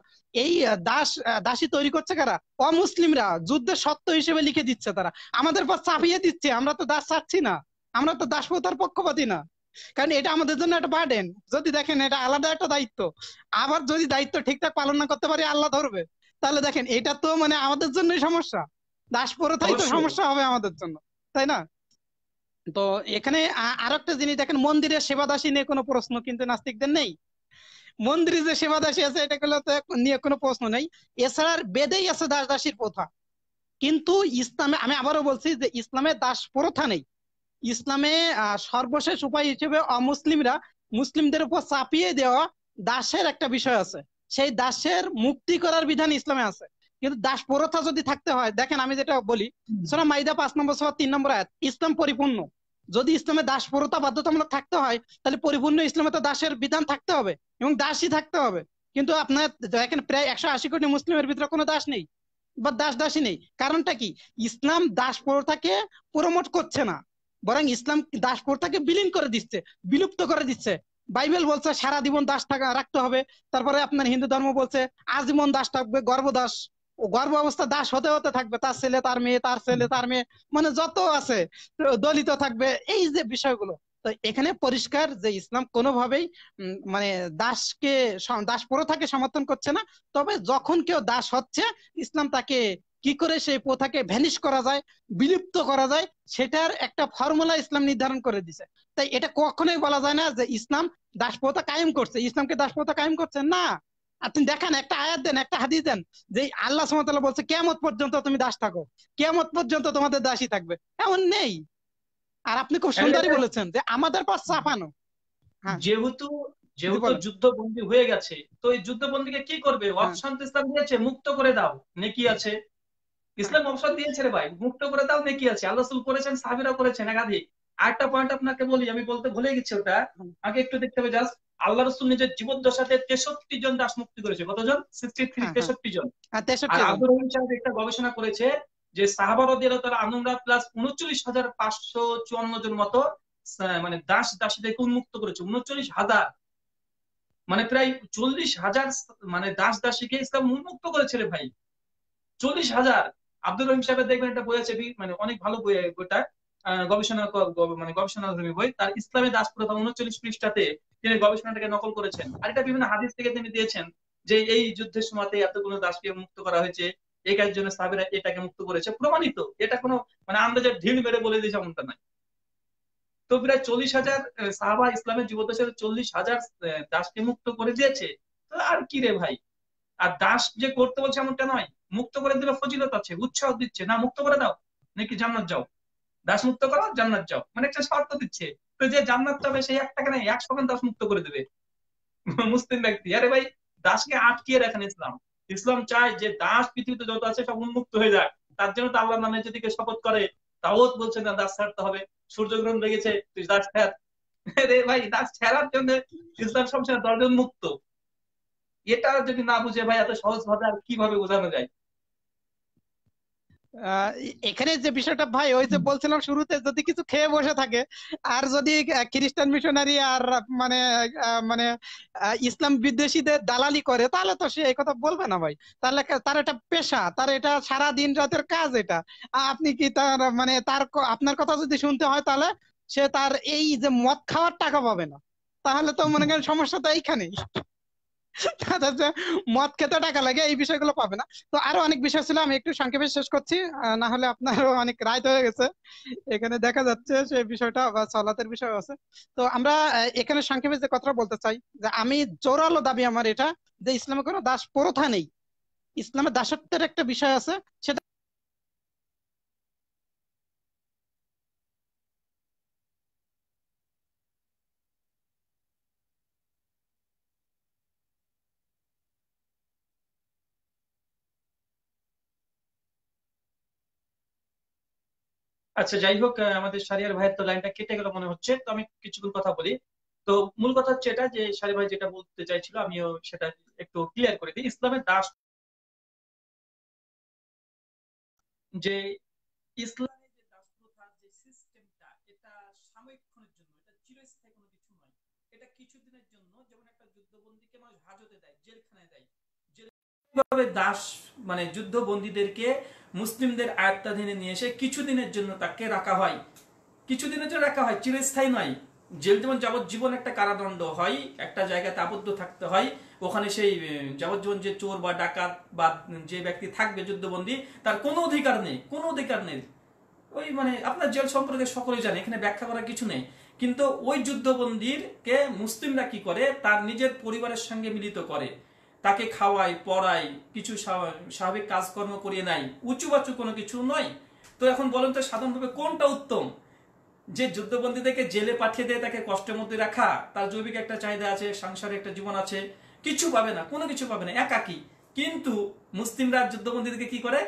S2: এই দাস দাসী তৈরি করছে কারা অমুসলিমরা যুদ্ধে সত্য হিসেবে লিখে দিচ্ছে তারা আমাদের পর চাপিয়ে দিচ্ছে আমরা তো দাস ছাড়ছি না আমরা তো দাস প্রথার পক্ষপাতী না কারণ এটা আমাদের জন্য একটা বার্ডেন যদি দেখেন এটা আলাদা একটা দায়িত্ব আবার যদি দায়িত্ব ঠিকঠাক পালন না করতে পারি আল্লাহ ধরবে তাহলে দেখেন এটা তো মানে আমাদের জন্যই সমস্যা দাস প্রথাই তো সমস্যা হবে আমাদের জন্য তাই না তো এখানে আর একটা জিনিস দেখেন মন্দিরের সেবা দাসী নিয়ে কোনো প্রশ্ন কিন্তু নাস্তিকদের নেই মন্দির যে সেবা দাসী আছে এটা নিয়ে কোনো প্রশ্ন নেই এছাড়া বেদেই আছে দাস দাসীর প্রথা কিন্তু ইসলামে আমি আবারও বলছি যে ইসলামে দাস প্রথা নেই ইসলামে সর্বশেষ উপায় হিসেবে অমুসলিমরা মুসলিমদের উপর চাপিয়ে দেওয়া দাসের একটা বিষয় আছে সেই দাসের মুক্তি করার বিধান ইসলামে আছে কিন্তু দাস প্রথা যদি থাকতে হয় দেখেন আমি যেটা বলি সোনা মাইদা পাঁচ নম্বর সহ তিন নম্বর আয়াত ইসলাম পরিপূর্ণ যদি ইসলামে দাসপ্রথা বাধ্যতামূলক থাকতে হয় তাহলে পরিপূর্ণ ইসলামে তো দাসের বিধান থাকতে হবে এবং দাসই থাকতে হবে কিন্তু আপনার দেখেন প্রায় একশো আশি কোটি মুসলিমের ভিতরে কোনো দাস নেই বা দাস দাসী নেই কারণটা কি ইসলাম দাস প্রথাকে প্রমোট করছে না বরং ইসলাম দাস প্রথাকে বিলীন করে দিচ্ছে বিলুপ্ত করে দিচ্ছে বাইবেল বলছে সারা জীবন দাস থাকা রাখতে হবে তারপরে আপনার হিন্দু ধর্ম বলছে আজীবন দাস থাকবে গর্ভদাস গর্ভ অবস্থা দাস হতে হতে থাকবে তার ছেলে তার মেয়ে তার ছেলে তার মেয়ে মানে যত আছে দলিত থাকবে এই যে বিষয়গুলো তো এখানে পরিষ্কার যে ইসলাম কোনোভাবেই মানে দাসকে দাস প্রথাকে সমর্থন করছে না তবে যখন কেউ দাস হচ্ছে ইসলাম তাকে কি করে সেই প্রথাকে ভ্যানিশ করা যায় বিলুপ্ত করা যায় সেটার একটা ফর্মুলা ইসলাম নির্ধারণ করে দিছে তাই এটা কখনোই বলা যায় না যে ইসলাম দাস প্রথা কায়েম করছে ইসলামকে দাস প্রথা কায়েম করছে না আপনি দেখেন একটা আয়াত দেন একটা হাদিস দেন যে আল্লাহ বলছে কেমত পর্যন্ত তুমি দাস থাকো কেমত পর্যন্ত তোমাদের দাসই থাকবে এমন নেই আর আপনি খুব হ্যাঁ, সুন্দরই হ্যাঁ। বলেছেন
S1: যে আমাদের পর চাপানো হ্যাঁ। যেহেতু যেহেতু যুদ্ধবন্দী হয়ে গেছে তো এই যুদ্ধবন্দীকে কি করবে অপশন ইসলাম দিয়েছে মুক্ত করে দাও নেকি আছে ইসলাম অপশন দিয়েছে রে ভাই মুক্ত করে দাও নেকি আছে আল্লাহ সুল করেছেন সাবিরা করেছেন একাধিক আরেকটা পয়েন্ট আপনাকে বলি আমি বলতে ভুলে গেছি ওটা আগে একটু দেখতে হবে জাস্ট আল্লাহ রসুল নিজের জীবন দশাতে তেষট্টি জন দাস মুক্তি করেছে কতজন সিক্সটি হ্যাঁ, থ্রি হ্যাঁ। তেষট্টি জন আব্দুর সাহেব একটা গবেষণা করেছে যে সাহাবার দিয়ে আনন্দা প্লাস উনচল্লিশ হাজার পাঁচশো চুয়ান্ন জন মতো মানে দাস দাসীদেরকে উন্মুক্ত করেছে উনচল্লিশ হাজার মানে প্রায় চল্লিশ হাজার মানে দাস দাসীকে ইসলাম উন্মুক্ত করেছে রে ভাই চল্লিশ হাজার আব্দুর রহিম সাহেবের দেখবেন একটা বই আছে মানে অনেক ভালো বই বইটা গবেষণা মানে গবেষণা বই তার ইসলামের দাস প্রথা উনচল্লিশ পৃষ্ঠাতে তিনি গবেষণাটাকে নকল করেছেন আর এটা বিভিন্ন হাদিস থেকে তিনি দিয়েছেন যে এই যুদ্ধের সময়তে এতগুলো দাসকে মুক্ত করা হয়েছে এই কাজের জন্য সাহাবিরা এটাকে মুক্ত করেছে প্রমাণিত এটা কোনো মানে আমরা যে ঢিল মেরে বলে দিয়েছি এমনটা নাই তো প্রায় চল্লিশ হাজার সাহাবা ইসলামের যুব দেশের চল্লিশ হাজার দাসকে মুক্ত করে দিয়েছে তো আর কি রে ভাই আর দাস যে করতে বলছে এমনটা নয় মুক্ত করে দিলে ফজিলত আছে উৎসাহ দিচ্ছে না মুক্ত করে দাও নাকি জান্নাত যাও দাস মুক্ত করো জান্নাত যাও মানে একটা শর্ত দিচ্ছে যে জান্নাত চাবে সেই একটা কেন একশো খান দাস মুক্ত করে দেবে মুসলিম ব্যক্তি আরে ভাই দাসকে আটকিয়ে রাখেন ইসলাম ইসলাম চায় যে দাস পৃথিবীতে যত আছে সব উন্মুক্ত হয়ে যাক তার জন্য তো আল্লাহ নামে যদি শপথ করে তাও বলছে না দাস ছাড়তে হবে সূর্যগ্রহণ লেগেছে তুই দাস ছাড় রে ভাই দাস ছাড়ার জন্য ইসলাম সবসময় দর্জন মুক্ত এটা যদি না বুঝে ভাই এত সহজ ভাবে আর কিভাবে বোঝানো যায়
S2: এখানে যে বিষয়টা ভাই ওই যে বলছিলাম শুরুতে যদি কিছু খেয়ে বসে থাকে আর যদি খ্রিস্টান মিশনারি আর মানে মানে ইসলাম বিদ্বেষীদের দালালি করে তাহলে তো সে এই কথা বলবে না ভাই তাহলে তার এটা পেশা তার এটা সারা দিন রাতের কাজ এটা আপনি কি তার মানে তার আপনার কথা যদি শুনতে হয় তাহলে সে তার এই যে মদ খাওয়ার টাকা পাবে না তাহলে তো মনে করেন সমস্যা তো এইখানেই মদ খেতে টাকা লাগে এই বিষয়গুলো পাবে না তো আরো অনেক বিষয় ছিল আমি একটু সংক্ষেপে শেষ করছি না হলে আপনারও অনেক রায় হয়ে গেছে এখানে দেখা যাচ্ছে সে বিষয়টা বা সলাতের বিষয় আছে তো আমরা এখানে সংক্ষেপে যে কথাটা বলতে চাই যে আমি জোরালো দাবি আমার এটা যে ইসলামে কোনো দাস প্রথা নেই ইসলামে দাসত্বের একটা বিষয় আছে সেটা
S1: আচ্ছা যাই হোক আমাদের সারিয়ার ভাইয়ের তো লাইনটা কেটে গেল মনে হচ্ছে তো আমি কিছুক্ষণ কথা বলি তো মূল কথা হচ্ছে এটা যে সারি ভাই যেটা বলতে চাইছিল আমিও সেটা একটু ক্লিয়ার করে দিই ইসলামের দাস যে ইসলামের যে দাস যে সিস্টেমটা এটা সাময়িকক্ষণের জন্য এটা চিরস্থায়ী কোনো কিছু নয় এটা কিছুদিনের জন্য যেমন একটা যুদ্ধবন্দীকে মানুষ হাজতে দেয় জেলখানায় দেয় জেলভাবে দাস মানে যুদ্ধবন্দীদেরকে মুসলিমদের আয়ত্তাধীনে নিয়ে এসে কিছুদিনের জন্য তাকে রাখা হয় কিছুদিনের জন্য রাখা হয় চিরস্থায়ী নয় জেল যেমন যাবজ্জীবন একটা কারাদণ্ড হয় একটা জায়গাতে আবদ্ধ থাকতে হয় ওখানে সেই যাবজ্জীবন যে চোর বা ডাকাত বা যে ব্যক্তি থাকবে যুদ্ধবন্দী তার কোনো অধিকার নেই কোনো অধিকার নেই ওই মানে আপনার জেল সম্পর্কে সকলেই জানে এখানে ব্যাখ্যা করার কিছু নেই কিন্তু ওই কে মুসলিমরা কি করে তার নিজের পরিবারের সঙ্গে মিলিত করে তাকে খাওয়াই পড়াই কিছু স্বাভাবিক কাজকর্ম করিয়ে নাই উঁচু বাচু কোনো কিছু নয় তো এখন বলেন তো সাধারণভাবে কোনটা উত্তম যে যুদ্ধবন্দীদেরকে জেলে পাঠিয়ে দেয় তাকে কষ্টের মধ্যে রাখা তার জৈবিক একটা চাহিদা আছে সাংসারিক একটা জীবন আছে কিছু পাবে না কোনো কিছু পাবে না একাকি কিন্তু মুসলিমরা যুদ্ধবন্দীদেরকে কি করে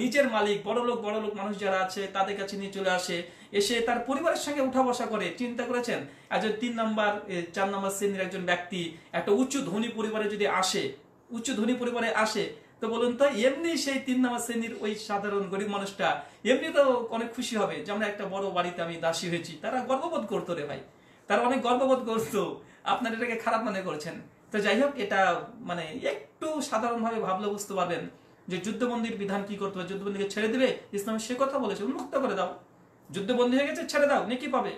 S1: নিজের মালিক বড় লোক বড় লোক মানুষ যারা আছে তাদের কাছে নিয়ে চলে আসে এসে তার পরিবারের সঙ্গে উঠা বসা করে চিন্তা করেছেন একজন তিন নাম্বার চার নাম্বার শ্রেণীর একজন ব্যক্তি একটা উঁচু ধনী পরিবারে যদি আসে উচ্চ ধনী পরিবারে আসে তো বলুন তো এমনি সেই তিন নাম্বার শ্রেণীর ওই সাধারণ গরিব মানুষটা এমনি তো অনেক খুশি হবে যে আমরা একটা বড় বাড়িতে আমি দাসী হয়েছি তারা গর্ববোধ করতো রে ভাই তারা অনেক গর্ববোধ করতো আপনার এটাকে খারাপ মনে করছেন তো যাই হোক এটা মানে একটু সাধারণভাবে ভাবলে বুঝতে পারবেন যে যুদ্ধবন্দির বিধান কি করতে হবে যুদ্ধবন্দিকে ছেড়ে দিবে ইসলাম সে কথা বলেছে উন্মুক্ত করে দাও যুদ্ধবন্দী হয়ে গেছে ছেড়ে দাও নাকি পাবে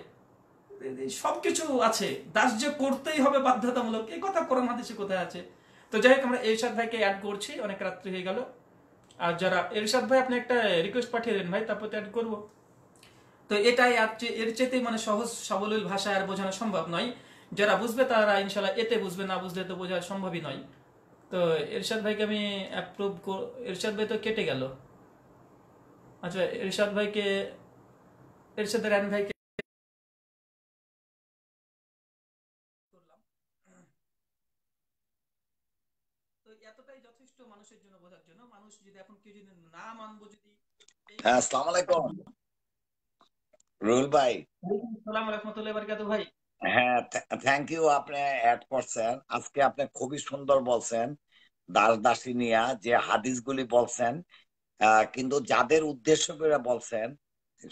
S1: সবকিছু আছে দাস যে করতেই হবে বাধ্যতামূলক এই কথা কোরআন সে কোথায় আছে তো যাই হোক আমরা এরশাদ ভাইকে অ্যাড করছি অনেক রাত্রি হয়ে গেল আর যারা এরশাদ ভাই আপনি একটা রিকোয়েস্ট পাঠিয়ে দেন ভাই তারপর তো অ্যাড করব তো এটাই এর চেতেই মানে সহজ সাবলীল ভাষায় আর বোঝানো সম্ভব নয় যারা বুঝবে তারা ইনশাল্লাহ এতে বুঝবে না বুঝলে তো বোঝা সম্ভবই নয় তো এরশাদ ভাইকে আমি অ্যাপ্রুভ এরশাদ ভাই তো কেটে গেল আচ্ছা এরশাদ ভাইকে এরশাদ রান ভাইকে যদি এখন কেউ যদি না মানবো
S8: যদি হ্যাঁ, আলাইকুম রুল ভাই ভাই হ্যাঁ থ্যাংক ইউ আপনি অ্যাড করছেন আজকে আপনি খুবই সুন্দর বলছেন দাস দাসী নিয়া যে হাদিসগুলি বলছেন কিন্তু যাদের উদ্দেশ্য করে বলছেন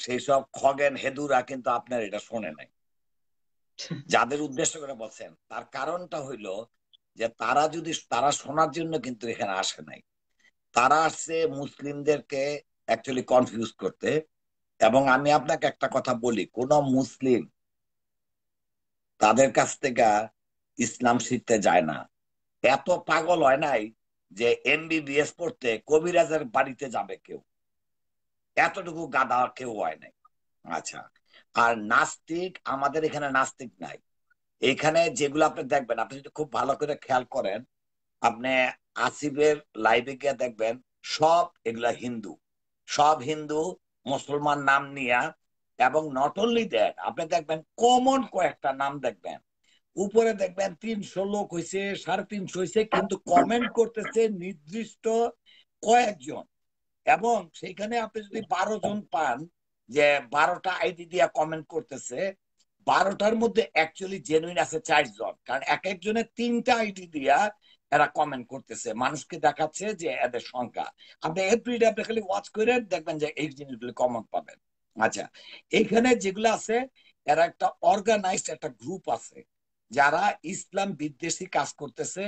S8: সেই সব খগেন হেদুরা কিন্তু আপনার এটা শোনে নাই যাদের উদ্দেশ্য করে বলছেন তার কারণটা হইলো যে তারা যদি তারা শোনার জন্য কিন্তু এখানে আসে নাই তারা আসছে মুসলিমদেরকে অ্যাকচুয়ালি কনফিউজ করতে এবং আমি আপনাকে একটা কথা বলি কোন মুসলিম তাদের কাছ থেকে ইসলাম শিখতে যায় না এত পাগল হয় নাই যে এমবিবিএস পড়তে কবিরাজের বাড়িতে যাবে কেউ এতটুকু গাদা কেউ হয় নাই আচ্ছা আর নাস্তিক আমাদের এখানে নাস্তিক নাই এখানে যেগুলো আপনি দেখবেন আপনি যদি খুব ভালো করে খেয়াল করেন আপনি আসিফের লাইভে গিয়ে দেখবেন সব এগুলা হিন্দু সব হিন্দু মুসলমান নাম নিয়া এবং নট অনলি দ্যাট আপনি দেখবেন কমন কয়েকটা নাম দেখবেন উপরে দেখবেন তিনশো লোক হয়েছে সাড়ে তিনশো হয়েছে কিন্তু কমেন্ট করতেছে নির্দিষ্ট কয়েকজন এবং সেখানে আপনি যদি বারো জন পান যে বারোটা আইডি দিয়ে কমেন্ট করতেছে বারোটার মধ্যে অ্যাকচুয়ালি জেনুইন আছে চারজন কারণ এক একজনের তিনটা আইডি দিয়া এরা কমেন্ট করতেছে মানুষকে দেখাচ্ছে যে এদের সংখ্যা আপনি এভরিডে আপনি খালি ওয়াচ করে দেখবেন যে এই জিনিসগুলি কমন পাবেন আচ্ছা এইখানে যেগুলো আছে এরা একটা অর্গানাইজড একটা গ্রুপ আছে যারা ইসলাম বিদ্বেষী কাজ করতেছে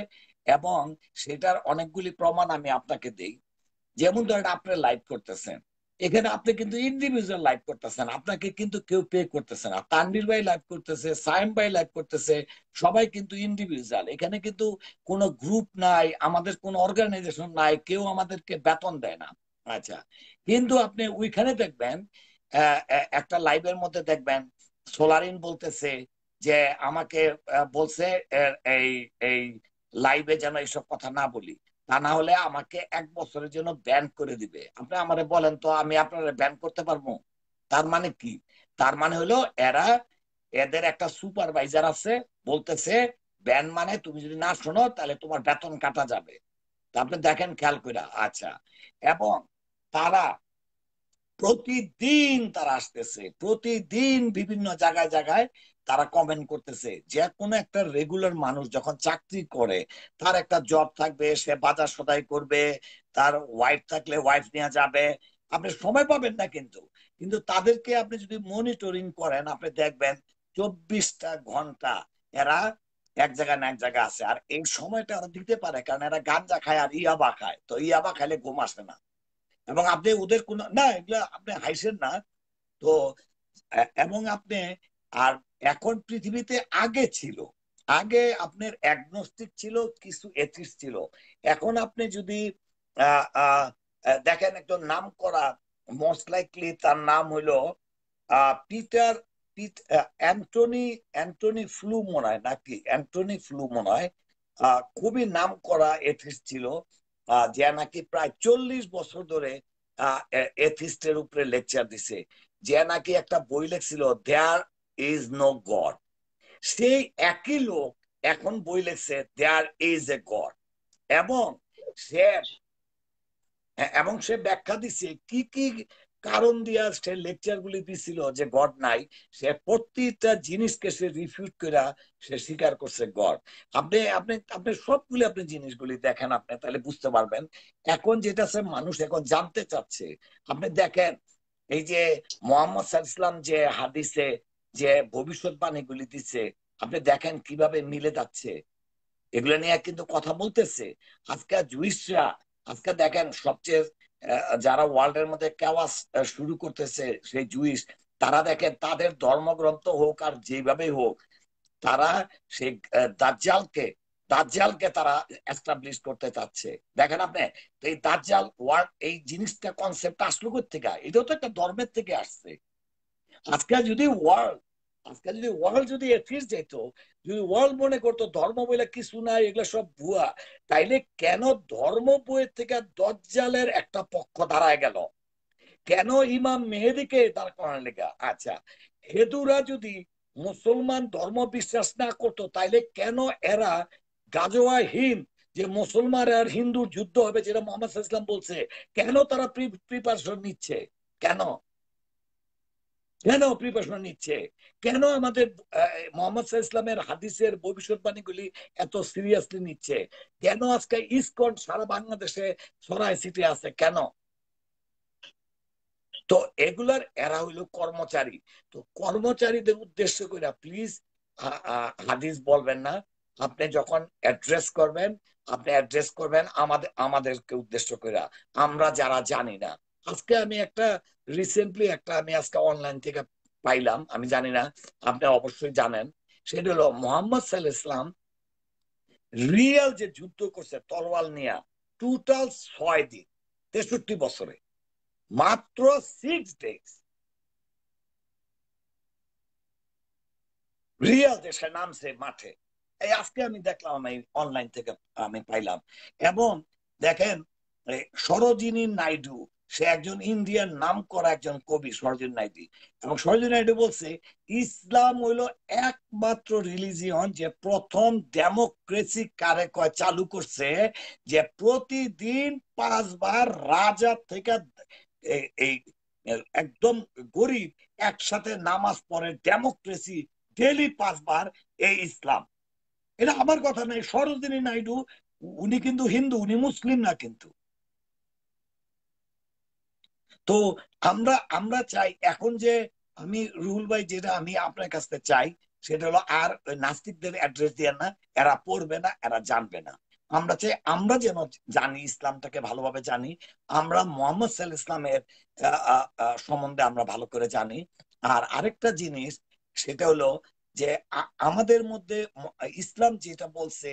S8: এবং সেটার অনেকগুলি প্রমাণ আমি আপনাকে দেই যেমন ধরেন আপনি লাইভ করতেছেন এখানে আপনি কিন্তু ইন্ডিভিজুয়াল লাইভ করতেছেন আপনাকে কিন্তু কেউ পে করতেছে না তানবির ভাই লাইভ করতেছে সাইম ভাই লাইভ করতেছে সবাই কিন্তু ইন্ডিভিজুয়াল এখানে কিন্তু কোনো গ্রুপ নাই আমাদের কোনো অর্গানাইজেশন নাই কেউ আমাদেরকে বেতন দেয় না আচ্ছা কিন্তু আপনি ওইখানে দেখবেন একটা লাইভের মধ্যে দেখবেন সোলারিন বলতেছে যে আমাকে বলছে এই এই লাইভে যেন এইসব কথা না বলি তা না হলে আমাকে এক বছরের জন্য ব্যান করে দিবে আপনি আমারে বলেন তো আমি আপনারা ব্যান করতে পারবো তার মানে কি তার মানে হলো এরা এদের একটা সুপারভাইজার আছে বলতেছে ব্যান মানে তুমি যদি না শোনো তাহলে তোমার বেতন কাটা যাবে আপনি দেখেন খেয়াল করে আচ্ছা এবং তারা প্রতিদিন তারা আসতেছে প্রতিদিন বিভিন্ন জায়গায় জায়গায় তারা কমেন্ট করতেছে যে কোনো একটা রেগুলার মানুষ যখন চাকরি করে তার একটা জব থাকবে সে বাজার সদাই করবে তার ওয়াইফ থাকলে ওয়াইফ নেওয়া যাবে আপনি সময় পাবেন না কিন্তু কিন্তু তাদেরকে আপনি যদি মনিটরিং করেন আপনি দেখবেন চব্বিশটা ঘন্টা এরা এক জায়গায় না এক জায়গায় আছে আর এই সময়টা ওরা দিতে পারে কারণ এরা গাঞ্জা খায় আর ইয়াবা খায় তো ইয়াবা খাইলে ঘুম আসে না এবং আপনি ওদের কোন না এগুলো আপনি হাইসেন না তো এবং আপনি আর এখন পৃথিবীতে আগে ছিল আগে আপনার অ্যাগনস্টিক ছিল কিছু এথিস ছিল এখন আপনি যদি দেখেন একজন নাম করা মোস্ট লাইকলি তার নাম হইল পিটার অ্যান্টনি অ্যান্টনি ফ্লু মনে হয় নাকি অ্যান্টনি ফ্লু মনে হয় খুবই নাম করা এথিস ছিল যে নাকি প্রায় চল্লিশ বছর ধরে এথিস্টের উপরে লেকচার দিছে যে নাকি একটা বই লেখছিল দেয়ার ইজ নো গড সেই একই লোক এখন বই লেখছে দেয়ার ইজ এ গড এবং সে এবং সে ব্যাখ্যা দিছে কি কি কারণ দিয়া সে লেকচার গুলি দিছিল যে গড নাই সে প্রতিটা জিনিসকে সে রিফিউট করে সে স্বীকার করছে গড আপনি আপনি আপনি সবগুলি আপনি জিনিসগুলি দেখেন আপনি তাহলে বুঝতে পারবেন এখন যেটা সে মানুষ এখন জানতে চাচ্ছে আপনি দেখেন এই যে মোহাম্মদ সাল ইসলাম যে হাদিসে যে ভবিষ্যৎবাণীগুলি দিচ্ছে আপনি দেখেন কিভাবে মিলে যাচ্ছে এগুলো নিয়ে কিন্তু কথা বলতেছে আজকে জুইসরা আজকে দেখেন সবচেয়ে যারা ওয়ার্ল্ড এর মধ্যে কেওয়াস শুরু করতেছে সেই জুইস তারা দেখেন তাদের ধর্মগ্রন্থ হোক আর যেভাবে হোক তারা সেই দাজ্জালকে দাজ্জালকে তারা এস্টাবলিশ করতে চাচ্ছে দেখেন আপনি এই দাজ্জাল ওয়ার্ড এই জিনিসটা কনসেপ্ট আসলো থেকে এটাও তো একটা ধর্মের থেকে আসছে আজকে যদি ওয়ার্ল্ড আজকে যদি ওয়ার্ল্ড যদি এথিস যেত যদি ওয়ার্ল্ড মনে করতো ধর্ম বইলে কিছু নাই এগুলো সব ভুয়া তাইলে কেন ধর্ম বইয়ের থেকে দজ্জালের একটা পক্ষ দাঁড়ায় গেল কেন ইমাম মেহেদিকে দাঁড় করার লেগা আচ্ছা হেদুরা যদি মুসলমান ধর্ম বিশ্বাস না করতো তাইলে কেন এরা গাজোয়া হিন যে মুসলমান আর হিন্দুর যুদ্ধ হবে যেটা মোহাম্মদ ইসলাম বলছে কেন তারা প্রিপারেশন নিচ্ছে কেন কেন প্রিপারেশন নিচ্ছে কেন আমাদের মোহাম্মদ ইসলামের হাদিসের ভবিষ্যৎবাণীগুলি এত সিরিয়াসলি নিচ্ছে কেন আজকে ইস্কন সারা বাংলাদেশে সরাই সিটি আছে কেন তো এগুলার এরা হইল কর্মচারী তো কর্মচারীদের উদ্দেশ্য করে প্লিজ হাদিস বলবেন না আপনি যখন অ্যাড্রেস করবেন আপনি অ্যাড্রেস করবেন আমাদের আমাদেরকে উদ্দেশ্য করে আমরা যারা জানি না আজকে আমি একটা রিসেন্টলি একটা আমি আজকে অনলাইন থেকে পাইলাম আমি জানি না আপনি অবশ্যই জানেন সেটা হলো মোহাম্মদ সাল ইসলাম রিয়াল যে যুদ্ধ করছে তরওয়াল নিয়া টোটাল ছয় দিন তেষট্টি বছরে মাত্র সিক্স ডেজ রিয়াল দেশে নামছে মাঠে এই আজকে আমি দেখলাম আমি অনলাইন থেকে আমি পাইলাম এবং দেখেন সরোজিনী নাইডু সে একজন ইন্ডিয়ার নাম করা একজন কবি সরজন নাইডি এবং সরজন নাইডু বলছে ইসলাম হইল একমাত্র রিলিজিয়ন যে প্রথম ডেমোক্রেসি কারে কয় চালু করছে যে প্রতিদিন পাঁচবার রাজা থেকে এই একদম গরিব একসাথে নামাজ পড়ে ডেমোক্রেসি ডেলি পাঁচবার এই ইসলাম এটা আমার কথা নাই সরোজিনী নাইডু উনি কিন্তু হিন্দু উনি মুসলিম না কিন্তু তো আমরা আমরা চাই এখন যে আমি রুহুল ভাই যেটা আমি আপনার কাছে চাই সেটা হলো আর নাস্তিকদের অ্যাড্রেস দিয়ে না এরা পড়বে না এরা জানবে না আমরা চাই আমরা যেন জানি ইসলামটাকে ভালোভাবে জানি আমরা মোহাম্মদ সাল ইসলামের সম্বন্ধে আমরা ভালো করে জানি আর আরেকটা জিনিস সেটা হলো যে আমাদের মধ্যে ইসলাম যেটা বলছে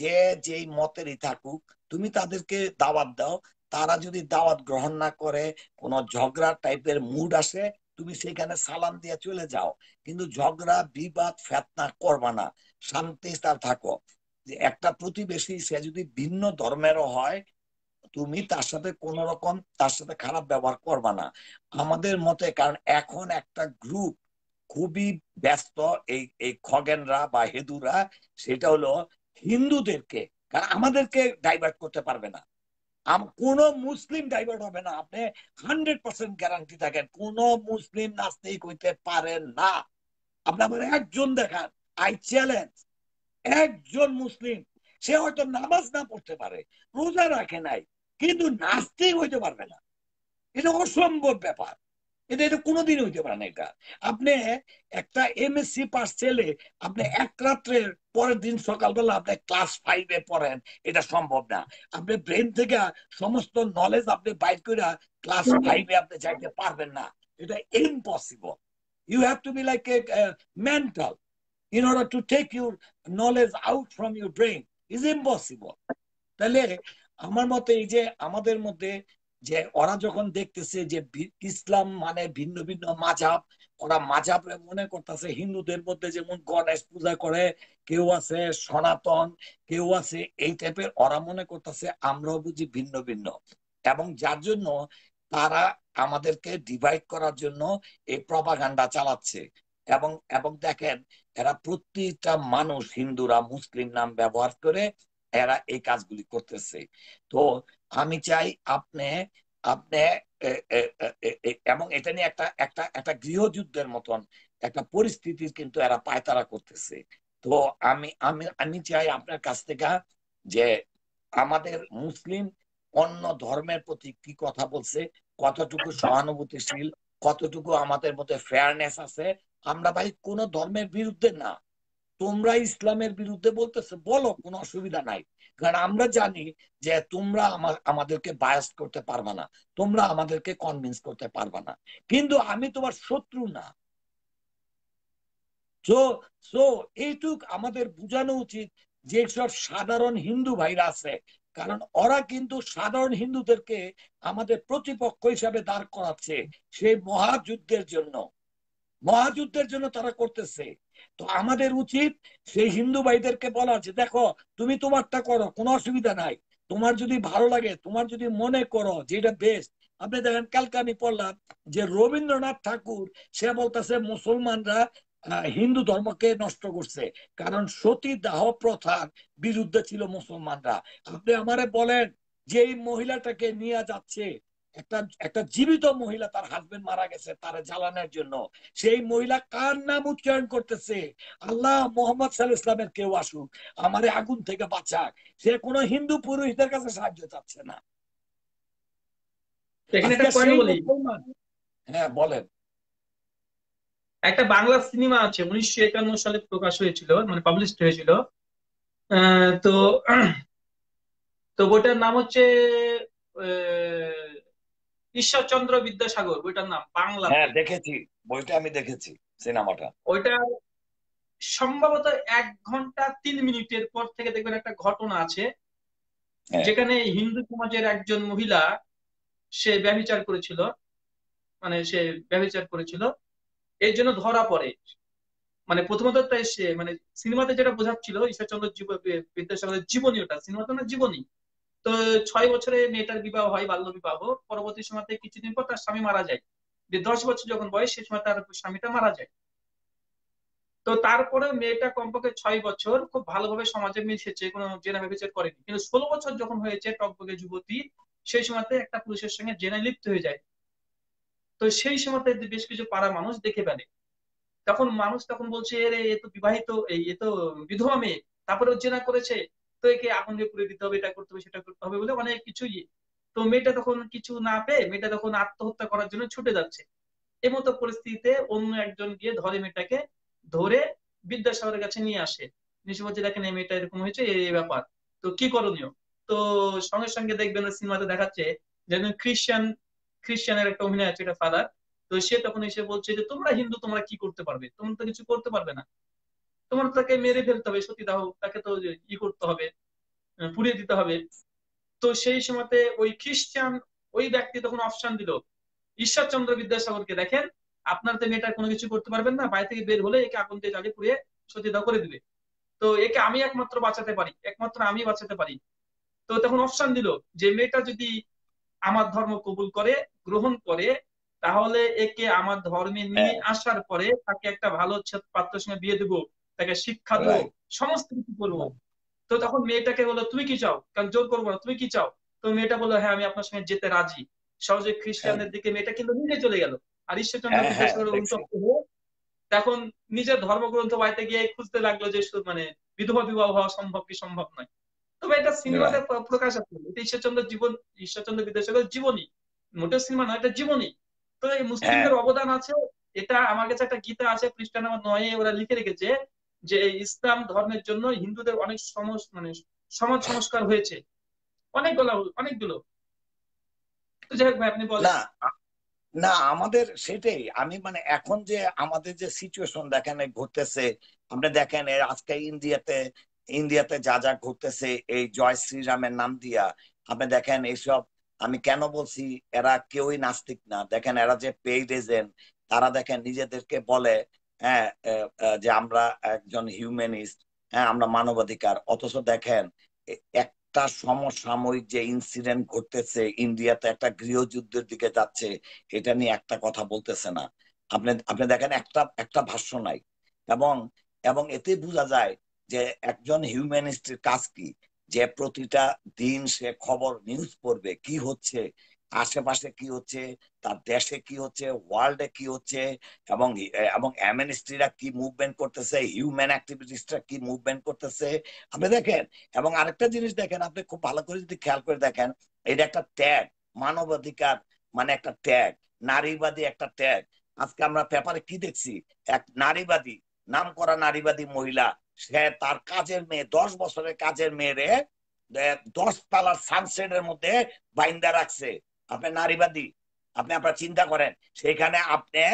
S8: যে যেই মতেরই থাকুক তুমি তাদেরকে দাওয়াত দাও তারা যদি দাওয়াত গ্রহণ না করে কোন ঝগড়া টাইপের মুড আসে তুমি সেখানে সালাম দিয়ে চলে যাও কিন্তু ঝগড়া বিবাদ ফেতনা করবা না শান্তি তার থাকো যে একটা প্রতিবেশী সে যদি ভিন্ন ধর্মেরও হয় তুমি তার সাথে কোন রকম তার সাথে খারাপ ব্যবহার করবা না আমাদের মতে কারণ এখন একটা গ্রুপ খুবই ব্যস্ত এই এই খগেনরা বা হেদুরা সেটা হলো হিন্দুদেরকে কারণ আমাদেরকে ডাইভার্ট করতে পারবে না কোন মুসলিম ডাইভার্ট হবে না আপনি হান্ড্রেড পার্সেন্ট গ্যারান্টি থাকেন কোন মুসলিম নাস্তিক হইতে পারেন না আপনি আমার একজন দেখান আই চ্যালেঞ্জ একজন মুসলিম সে হয়তো নামাজ না পড়তে পারে রোজা রাখে নাই কিন্তু নাস্তিক হইতে পারবে না এটা অসম্ভব ব্যাপার এটা এটা কোনোদিন হইতে পারে না এটা আপনি একটা এমএসসি পাস ছেলে আপনি এক রাত্রের পরের দিন সকালবেলা আপনি ক্লাস ফাইভে পড়েন এটা সম্ভব না আপনি ব্রেন থেকে সমস্ত নলেজ আপনি বাইর করে ক্লাস ফাইভে আপনি যাইতে পারবেন না এটা impossible you have to be like a mental in order to take your knowledge out from your brain is impossible তাহলে আমার মতে এই যে আমাদের মধ্যে যে ওরা যখন দেখতেছে যে ইসলাম মানে ভিন্ন ভিন্ন মাঝাব ওরা মাঝাব মনে করতেছে হিন্দুদের মধ্যে যেমন গণেশ পূজা করে কেউ আছে সনাতন কেউ আছে এই টাইপের ওরা মনে করতেছে আমরাও বুঝি ভিন্ন ভিন্ন এবং যার জন্য তারা আমাদেরকে ডিভাইড করার জন্য এই প্রভাগান্ডা চালাচ্ছে এবং এবং দেখেন এরা প্রতিটা মানুষ হিন্দুরা মুসলিম নাম ব্যবহার করে এরা এই কাজগুলি করতেছে তো আমি চাই আপনি আপনি এবং এটা নিয়ে একটা একটা একটা গৃহযুদ্ধের মতন একটা পরিস্থিতির কিন্তু এরা পায়তারা করতেছে তো আমি আমি আমি চাই আপনার কাছ থেকে যে আমাদের মুসলিম অন্য ধর্মের প্রতি কি কথা বলছে কতটুকু সহানুভূতিশীল কতটুকু আমাদের মধ্যে ফেয়ারনেস আছে আমরা ভাই কোন ধর্মের বিরুদ্ধে না তোমরা ইসলামের বিরুদ্ধে বলতেছে বলো কোনো অসুবিধা নাই কারণ আমরা জানি যে তোমরা আমাদেরকে বায়াস করতে পারবে না তোমরা আমাদেরকে কনভিন্স করতে পারবে না কিন্তু আমি তোমার শত্রু না সো এইটুক আমাদের বুঝানো উচিত যেসব সাধারণ হিন্দু ভাইরা আছে কারণ ওরা কিন্তু সাধারণ হিন্দুদেরকে আমাদের প্রতিপক্ষ হিসাবে দাঁড় করাচ্ছে সেই মহাযুদ্ধের জন্য মহাযুদ্ধের জন্য তারা করতেছে তো আমাদের উচিত সেই হিন্দু ভাইদেরকে বলা যে দেখো তুমি তোমারটা করো কোনো অসুবিধা নাই তোমার যদি ভালো লাগে তোমার যদি মনে করো যে এটা বেস্ট আপনি দেখেন কালকে আমি পড়লাম যে রবীন্দ্রনাথ ঠাকুর সে বলতেছে মুসলমানরা হিন্দু ধর্মকে নষ্ট করছে কারণ সতী দাহ প্রথার বিরুদ্ধে ছিল মুসলমানরা আপনি আমারে বলেন যে এই মহিলাটাকে নিয়ে যাচ্ছে একটা একটা জীবিত মহিলা তার হাজবেন্ড মারা গেছে তার জ্বালানোর জন্য সেই মহিলা কার নাম উচ্চারণ করতেছে আল্লাহ মোহাম্মদ সাল ইসলামের কেউ আসুক আমার আগুন থেকে বাঁচাক সে কোনো হিন্দু পুরুষদের কাছে সাহায্য চাচ্ছে না হ্যাঁ বলেন একটা বাংলা
S1: সিনেমা আছে উনিশশো একান্ন সালে প্রকাশ হয়েছিল মানে পাবলিশ হয়েছিল তো তো বইটার নাম হচ্ছে ঈশ্বরচন্দ্র বিদ্যাসাগর বইটার নাম বাংলা হ্যাঁ
S8: দেখেছি বইটা আমি দেখেছি সিনেমাটা
S1: ওইটা সম্ভবত এক ঘন্টা তিন মিনিটের পর থেকে দেখবেন একটা ঘটনা আছে হ্যাঁ। যেখানে হিন্দু সমাজের একজন মহিলা সে ব্যবচার করেছিল মানে সে ব্যবচার করেছিল এর জন্য ধরা পড়ে মানে প্রথমত তাই সে মানে সিনেমাতে যেটা বোঝাচ্ছিল ঈশ্বরচন্দ্র জীবন বিদ্যাসাগরের জীবনী ওটা সিনেমাতে না জীবনী তো ছয় বছরে মেয়েটার বিবাহ হয় বাল্য বিবাহ পরবর্তী সময় কিছুদিন পর তার স্বামী মারা যায় যে দশ বছর যখন বয়স সে সময় তার স্বামীটা মারা যায় তো তারপরে মেয়েটা কমপক্ষে ছয় বছর খুব ভালোভাবে সমাজে মিশেছে কোনো জেনা ভেবেচার করেনি কিন্তু ষোলো বছর যখন হয়েছে টকবগে যুবতী সেই সময়তে একটা পুরুষের সঙ্গে জেনে লিপ্ত হয়ে যায় তো সেই সময়তে বেশ কিছু পাড়া মানুষ দেখে ফেলে তখন মানুষ তখন বলছে এ তো বিবাহিত এই এ তো বিধবা মেয়ে তারপরে জেনা করেছে একে আগুন দিয়ে পুড়ে দিতে হবে এটা করতে হবে সেটা করতে হবে বলে অনেক কিছু ইয়ে তো মেয়েটা তখন কিছু না পেয়ে মেয়েটা তখন আত্মহত্যা করার জন্য ছুটে যাচ্ছে এ মতো পরিস্থিতিতে অন্য একজন গিয়ে ধরে মেয়েটাকে ধরে বিদ্যাসাগরের কাছে নিয়ে আসে নিশুপতি দেখেন এই মেয়েটা এরকম হয়েছে এই ব্যাপার তো কি করণীয় তো সঙ্গে সঙ্গে দেখবেন সিনেমাতে দেখাচ্ছে যেমন খ্রিস্টান খ্রিস্টানের একটা অভিনয় আছে এটা ফাদার তো সে তখন এসে বলছে যে তোমরা হিন্দু তোমরা কি করতে পারবে তোমরা তো কিছু করতে পারবে না তোমার তাকে মেরে ফেলতে হবে সতীদাহ তাকে তো ই করতে হবে পুড়িয়ে দিতে হবে তো সেই সময়তে ওই খ্রিস্টান ওই ব্যক্তি তখন অপশন দিল ঈশ্বরচন্দ্র বিদ্যাসাগরকে দেখেন আপনার তো মেয়েটা কোনো কিছু করতে পারবেন না বাড়ি থেকে বের হলে একে আগুন দিয়ে জ্বালিয়ে পুড়িয়ে সতীদাহ করে দিবে তো একে আমি একমাত্র বাঁচাতে পারি একমাত্র আমি বাঁচাতে পারি তো তখন অপশন দিল যে মেয়েটা যদি আমার ধর্ম কবুল করে গ্রহণ করে তাহলে একে আমার ধর্মে নিয়ে হ্যাঁ। আসার পরে তাকে একটা ভালো পাত্রের সঙ্গে বিয়ে দেবো তাকে শিক্ষা দেবো সমস্ত কিছু করবো তো তখন মেয়েটাকে বললো তুমি কি চাও কারণ জোর করবো না তুমি কি চাও তো মেয়েটা বললো হ্যাঁ আমি আপনার সঙ্গে যেতে রাজি সহজে খ্রিস্টানদের দিকে মেয়েটা কিন্তু নিজে চলে গেল আর ঈশ্বরচন্দ্র এখন হ্যাঁ, হ্যাঁ, তখন নিজের ধর্মগ্রন্থ বাড়িতে গিয়ে খুঁজতে লাগলো যে মানে বিধবা বিবাহ হওয়া সম্ভব কি সম্ভব নয় তবে এটা সিনেমাতে প্রকাশ আছে এটা ঈশ্বরচন্দ্র জীবন ঈশ্বরচন্দ্র বিদ্যাসাগর জীবনী মোটে সিনেমা নয় এটা জীবনী তো এই মুসলিমদের হ্যাঁ। অবদান আছে এটা আমার কাছে একটা গীতা আছে খ্রিস্টান আমার নয় ওরা লিখে রেখেছে যে এই ইসলাম ধর্মের জন্য হিন্দুদের অনেক সমস্ত মানে
S8: সমাজ সংস্কার হয়েছে অনেকগুলো অনেকগুলো যাই হোক ভাই আপনি বলেন না আমাদের সেটাই আমি মানে এখন যে আমাদের যে সিচুয়েশন দেখেন ঘটতেছে আপনি দেখেন আজকে ইন্ডিয়াতে ইন্ডিয়াতে যা যা ঘটতেছে এই জয় শ্রীরামের নাম দিয়া আপনি দেখেন এইসব আমি কেন বলছি এরা কেউই নাস্তিক না দেখেন এরা যে পেইড এজেন্ট তারা দেখেন নিজেদেরকে বলে হ্যাঁ যে আমরা একজন হিউম্যানিস্ট হ্যাঁ আমরা মানবাধিকার অথচ দেখেন একটা সমসাময়িক যে ইনসিডেন্ট ঘটতেছে ইন্ডিয়াতে একটা গৃহযুদ্ধের দিকে যাচ্ছে এটা নিয়ে একটা কথা বলতেছে না আপনি আপনি দেখেন একটা একটা ভাষ্য নাই এবং এবং এতে বোঝা যায় যে একজন হিউম্যানিস্টের কাজ কি যে প্রতিটা দিন সে খবর নিউজ পড়বে কি হচ্ছে আশেপাশে কি হচ্ছে তার দেশে কি হচ্ছে ওয়ার্ল্ডে কি হচ্ছে এবং এবং অ্যামেনিস্ট্রিরা কি মুভমেন্ট করতেছে হিউম্যান অ্যাক্টিভিটিসরা কি মুভমেন্ট করতেছে আপনি দেখেন এবং আরেকটা জিনিস দেখেন আপনি খুব ভালো করে যদি খেয়াল করে দেখেন এটা একটা ট্যাগ মানবাধিকার মানে একটা ত্যাগ নারীবাদী একটা ট্যাগ আজকে আমরা পেপারে কি দেখছি এক নারীবাদী নাম করা নারীবাদী মহিলা সে তার কাজের মেয়ে দশ বছরের কাজের মেয়েরে দশ তালার এর মধ্যে বাইন্দা রাখছে আপনি নারীবাদী আপনি আপনার চিন্তা করেন সেখানে আপনি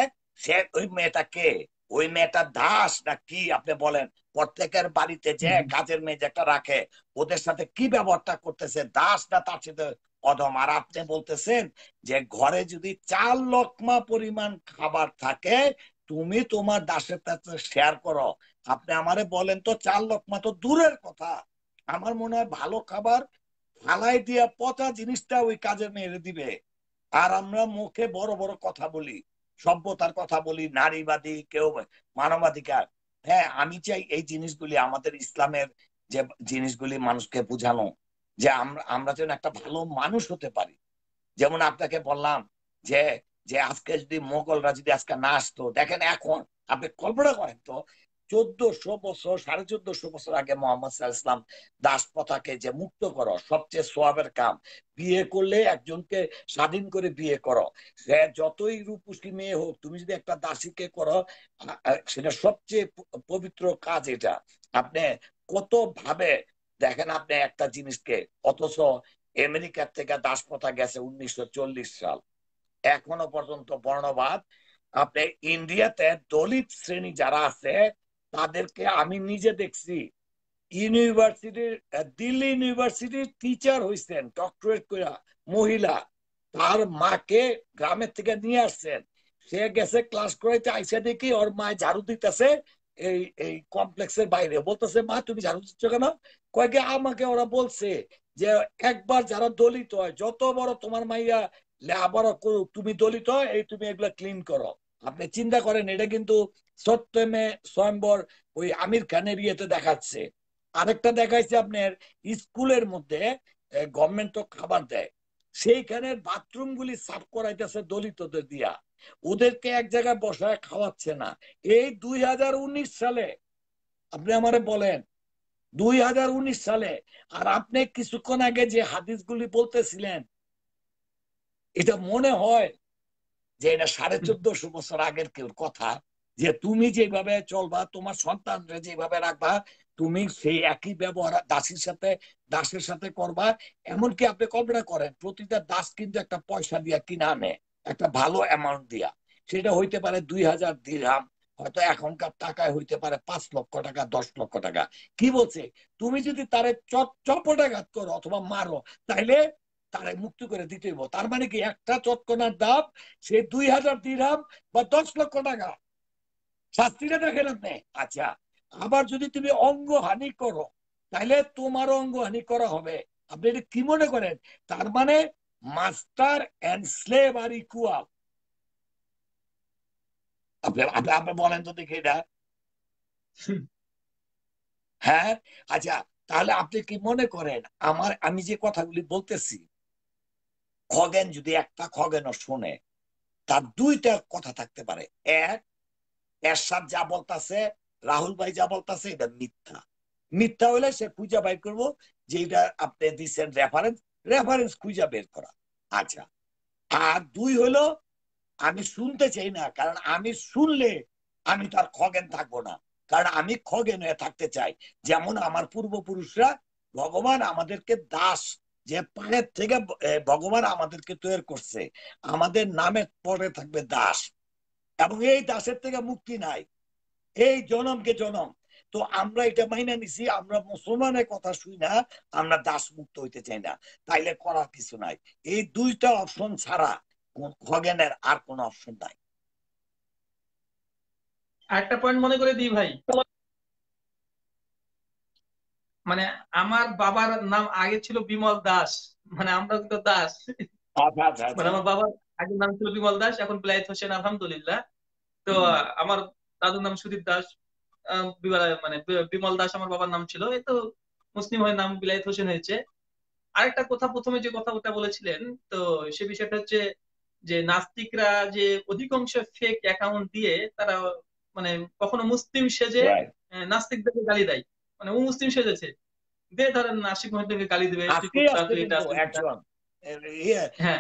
S8: সে ওই মেয়েটা কে ওই মেয়েটা দাস না কি আপনি বলেন প্রত্যেকের বাড়িতে যে কাজের মেয়ে একটা রাখে ওদের সাথে কি ব্যবহারটা করতেছে দাস না তার সাথে অধম আর আপনি বলতেছেন যে ঘরে যদি চার লকমা পরিমাণ খাবার থাকে তুমি তোমার দাসের কাছে শেয়ার করো আপনি আমারে বলেন তো চার লকমা তো দূরের কথা আমার মনে হয় ভালো খাবার ফালাই দিয়া পচা জিনিসটা ওই কাজে মেরে দিবে আর আমরা মুখে বড় বড় কথা বলি সভ্যতার কথা বলি নারীবাদী কেউ মানবাধিকার হ্যাঁ আমি চাই এই জিনিসগুলি আমাদের ইসলামের যে জিনিসগুলি মানুষকে বুঝানো যে আমরা আমরা যেন একটা ভালো মানুষ হতে পারি যেমন আপনাকে বললাম যে যে আজকে যদি মোগলরা যদি আজকে না আসতো দেখেন এখন আপনি কল্পনা করেন তো চোদ্দশো বছর সাড়ে চোদ্দশো বছর আগে মোহাম্মদ ইসলাম দাস প্রথাকে যে মুক্ত করো সবচেয়ে সোয়াবের কাম বিয়ে করলে একজনকে স্বাধীন করে বিয়ে করো সে যতই রূপসী মেয়ে হোক তুমি যদি একটা দাসীকে করো সেটা সবচেয়ে পবিত্র কাজ এটা আপনি কত ভাবে দেখেন আপনি একটা জিনিসকে অথচ আমেরিকার থেকে দাস প্রথা গেছে উনিশশো সাল এখনো পর্যন্ত বর্ণবাদ আপনি ইন্ডিয়াতে দলিত শ্রেণী যারা আছে তাদেরকে আমি নিজে দেখছি ইউনিভার্সিটির দিল্লি ইউনিভার্সিটির টিচার হয়েছেন ডক্টরেট কইরা মহিলা তার মাকে গ্রামের থেকে নিয়ে আসছেন সে গেছে ক্লাস করাইতে আইসে দেখি ওর মায় ঝাড়ু দিতেছে এই এই কমপ্লেক্সের বাইরে বলতেছে মা তুমি ঝাড়ু দিচ্ছ কেন কয়েকে আমাকে ওরা বলছে যে একবার যারা দলিত হয় যত বড় তোমার মাইয়া লেবার করুক তুমি দলিত হয় এই তুমি এগুলা ক্লিন করো আপনি চিন্তা করেন এটা কিন্তু সত্যমে স্বয়ম্বর ওই আমির খানের ইয়েতে দেখাচ্ছে আরেকটা দেখাইছে আপনার স্কুলের মধ্যে গভর্নমেন্ট তো খাবার দেয় সেইখানের বাথরুম গুলি সাফ করাইতেছে দলিতদের দিয়া ওদেরকে এক জায়গায় বসায় খাওয়াচ্ছে না এই দুই সালে আপনি আমারে বলেন দুই সালে আর আপনি কিছুক্ষণ আগে যে হাদিসগুলি বলতেছিলেন এটা মনে হয় যে এটা সাড়ে চোদ্দশো বছর আগের কেউ কথা যে তুমি যেভাবে চলবা তোমার সন্তানরা যেভাবে রাখবা তুমি সেই একই ব্যবহার দাসের সাথে দাসের সাথে করবা এমনকি আপনি কল্পনা করেন প্রতিটা দাস কিন্তু একটা পয়সা দিয়া কিনে আনে একটা ভালো অ্যামাউন্ট দিয়া সেটা হইতে পারে দুই হাজার দিরহাম হয়তো এখনকার টাকায় হইতে পারে পাঁচ লক্ষ টাকা দশ লক্ষ টাকা কি বলছে তুমি যদি তারে চপ চপটাঘাত করো অথবা মারো তাইলে তারাই মুক্ত করে দিতে হইব তার মানে কি একটা চটকনার দাম সে দুই হাজার দিরাম বা দশ লক্ষ টাকা শাস্তিটা দেখেন নেই আচ্ছা আবার যদি তুমি অঙ্গহানি করো তাহলে তোমার হানি করা হবে আপনি এটা কি মনে করেন তার মানে মাস্টার অ্যান্ড স্লেভ আর ইকুয়াল আপনি আপনি বলেন তো দেখি এটা হ্যাঁ আচ্ছা তাহলে আপনি কি মনে করেন আমার আমি যে কথাগুলি বলতেছি খগেন যদি একটা খগেন শুনে তার দুইটা কথা থাকতে পারে এক এরশাদ যা বলতাছে রাহুল ভাই যা বলতাছে এটা মিথ্যা মিথ্যা হলে সে খুঁজা বাই করবো যে এটা আপনি দিচ্ছেন রেফারেন্স রেফারেন্স খুঁজা বের করা আচ্ছা আর দুই হলো আমি শুনতে চাই না কারণ আমি শুনলে আমি তার খগেন থাকবো না কারণ আমি খগেন হয়ে থাকতে চাই যেমন আমার পূর্বপুরুষরা ভগবান আমাদেরকে দাস যে পায়ের থেকে ভগবান আমাদেরকে তৈরি করছে আমাদের নামে পরে থাকবে দাস এবং এই দাসের থেকে মুক্তি নাই এই জনমকে জনম তো আমরা এটা মাইনা নিছি আমরা মুসলমানের কথা শুই না আমরা দাস মুক্ত হইতে চাই না তাইলে করার কিছু নাই এই দুইটা অপশন ছাড়া খগেনের আর কোনো অপশন নাই একটা পয়েন্ট মনে করে দিই ভাই মানে আমার বাবার
S1: নাম আগে ছিল বিমল দাস মানে আমরা তো দাস আচ্ছা, আচ্ছা, আচ্ছা। মানে আমার বাবার আগের নাম ছিল বিমল দাস এখন বিলায়ত হোসেন আলহামদুলিল্লাহ তো আমার দাদুর নাম সুদীপ দাস মানে বিমল দাস আমার বাবার নাম ছিল এই তো মুসলিম হয়ে নাম বিলাইত হোসেন হয়েছে আরেকটা কথা প্রথমে যে কথা ওটা বলেছিলেন তো সে বিষয়টা হচ্ছে যে নাস্তিকরা যে অধিকাংশ ফেক অ্যাকাউন্ট দিয়ে তারা মানে কখনো মুসলিম সেজে নাস্তিকদেরকে গালি দেয় মানে ও মুসলিম সেজেছে দে ধরেন নাসিক
S8: মহিউদ্দিনকে গালি দেবে আজকে একজন ইয়ে, হ্যাঁ।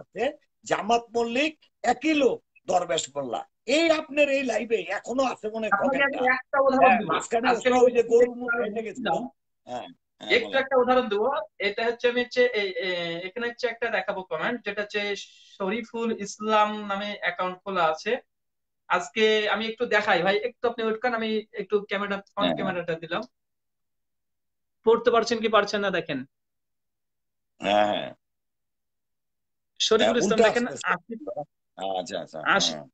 S8: আছে জামাত মল্লিক একই লোক দরবেশ মোল্লা এই আপনার এই লাইভে এখনো আছে মনে ওই হ্যাঁ, হ্যাঁ,
S1: একটু একটা উদাহরণ দেবো এটা হচ্ছে আমি হচ্ছে এখানে হচ্ছে একটা দেখাবো কমেন্ট যেটা হচ্ছে শরীফুল ইসলাম নামে অ্যাকাউন্ট খোলা আছে আজকে আমি একটু দেখাই ভাই একটু আপনি উঠকান আমি একটু ক্যামেরা ফোন ক্যামেরাটা দিলাম পড়তে পারছেন কি পারছেন না দেখেন
S8: হ্যাঁ, হ্যাঁ। শরীফুল হ্যাঁ, ইসলাম দেখেন আচ্ছা আচ্ছা হ্যাঁ।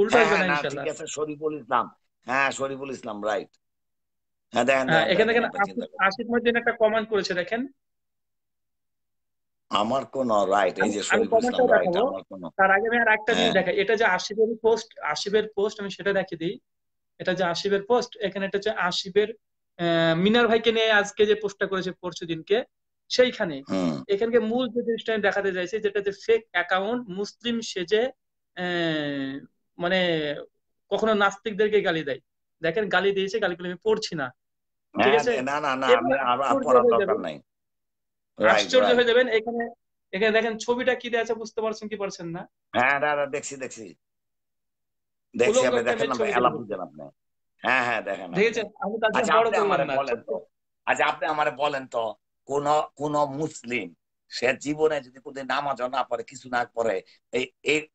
S8: উল্টা হবে না ইসলাম হ্যাঁ শরীফুল ইসলাম রাইট হ্যাঁ এখানে দেখেন
S1: আশিক মহিউদ্দিন একটা কমেন্ট করেছে দেখেন
S8: আমার কোন রাইট এই যে
S1: তার আগে আমি আর একটা জিনিস হ্যাঁ। দেখাই এটা যে আশিবের পোস্ট আশিবের পোস্ট আমি সেটা দেখিয়ে দিই এটা যে আশিবের পোস্ট এখানে এটা হচ্ছে আশিবের মিনার ভাইকে নিয়ে আজকে যে পোস্টটা করেছে পরশু দিনকে সেইখানে এখানকে মূল যে জিনিসটা আমি দেখাতে চাইছি যেটা যে ফেক অ্যাকাউন্ট মুসলিম সেজে মানে কখনো নাস্তিকদেরকে গালি দেয় দেখেন গালি দিয়েছে গালি গালিগুলো আমি পড়ছি না
S8: ঠিক হ্যাঁ, আছে না না না আমি আর পড়ার দরকার নাই আশ্চর্য হয়ে
S1: যাবেন এখানে এখানে দেখেন ছবিটা কি দেয়া আছে বুঝতে পারছেন কি পারছেন না
S8: হ্যাঁ দাদা দেখছি দেখছি দেখছি আপনি দেখেন না হ্যাঁ হ্যাঁ দেখেন আচ্ছা, আচ্ছা আপনি আমারে বলেন তো কোন কোন মুসলিম সে জীবনে যদি কোনদিন নামাজ না পড়ে কিছু না পড়ে এই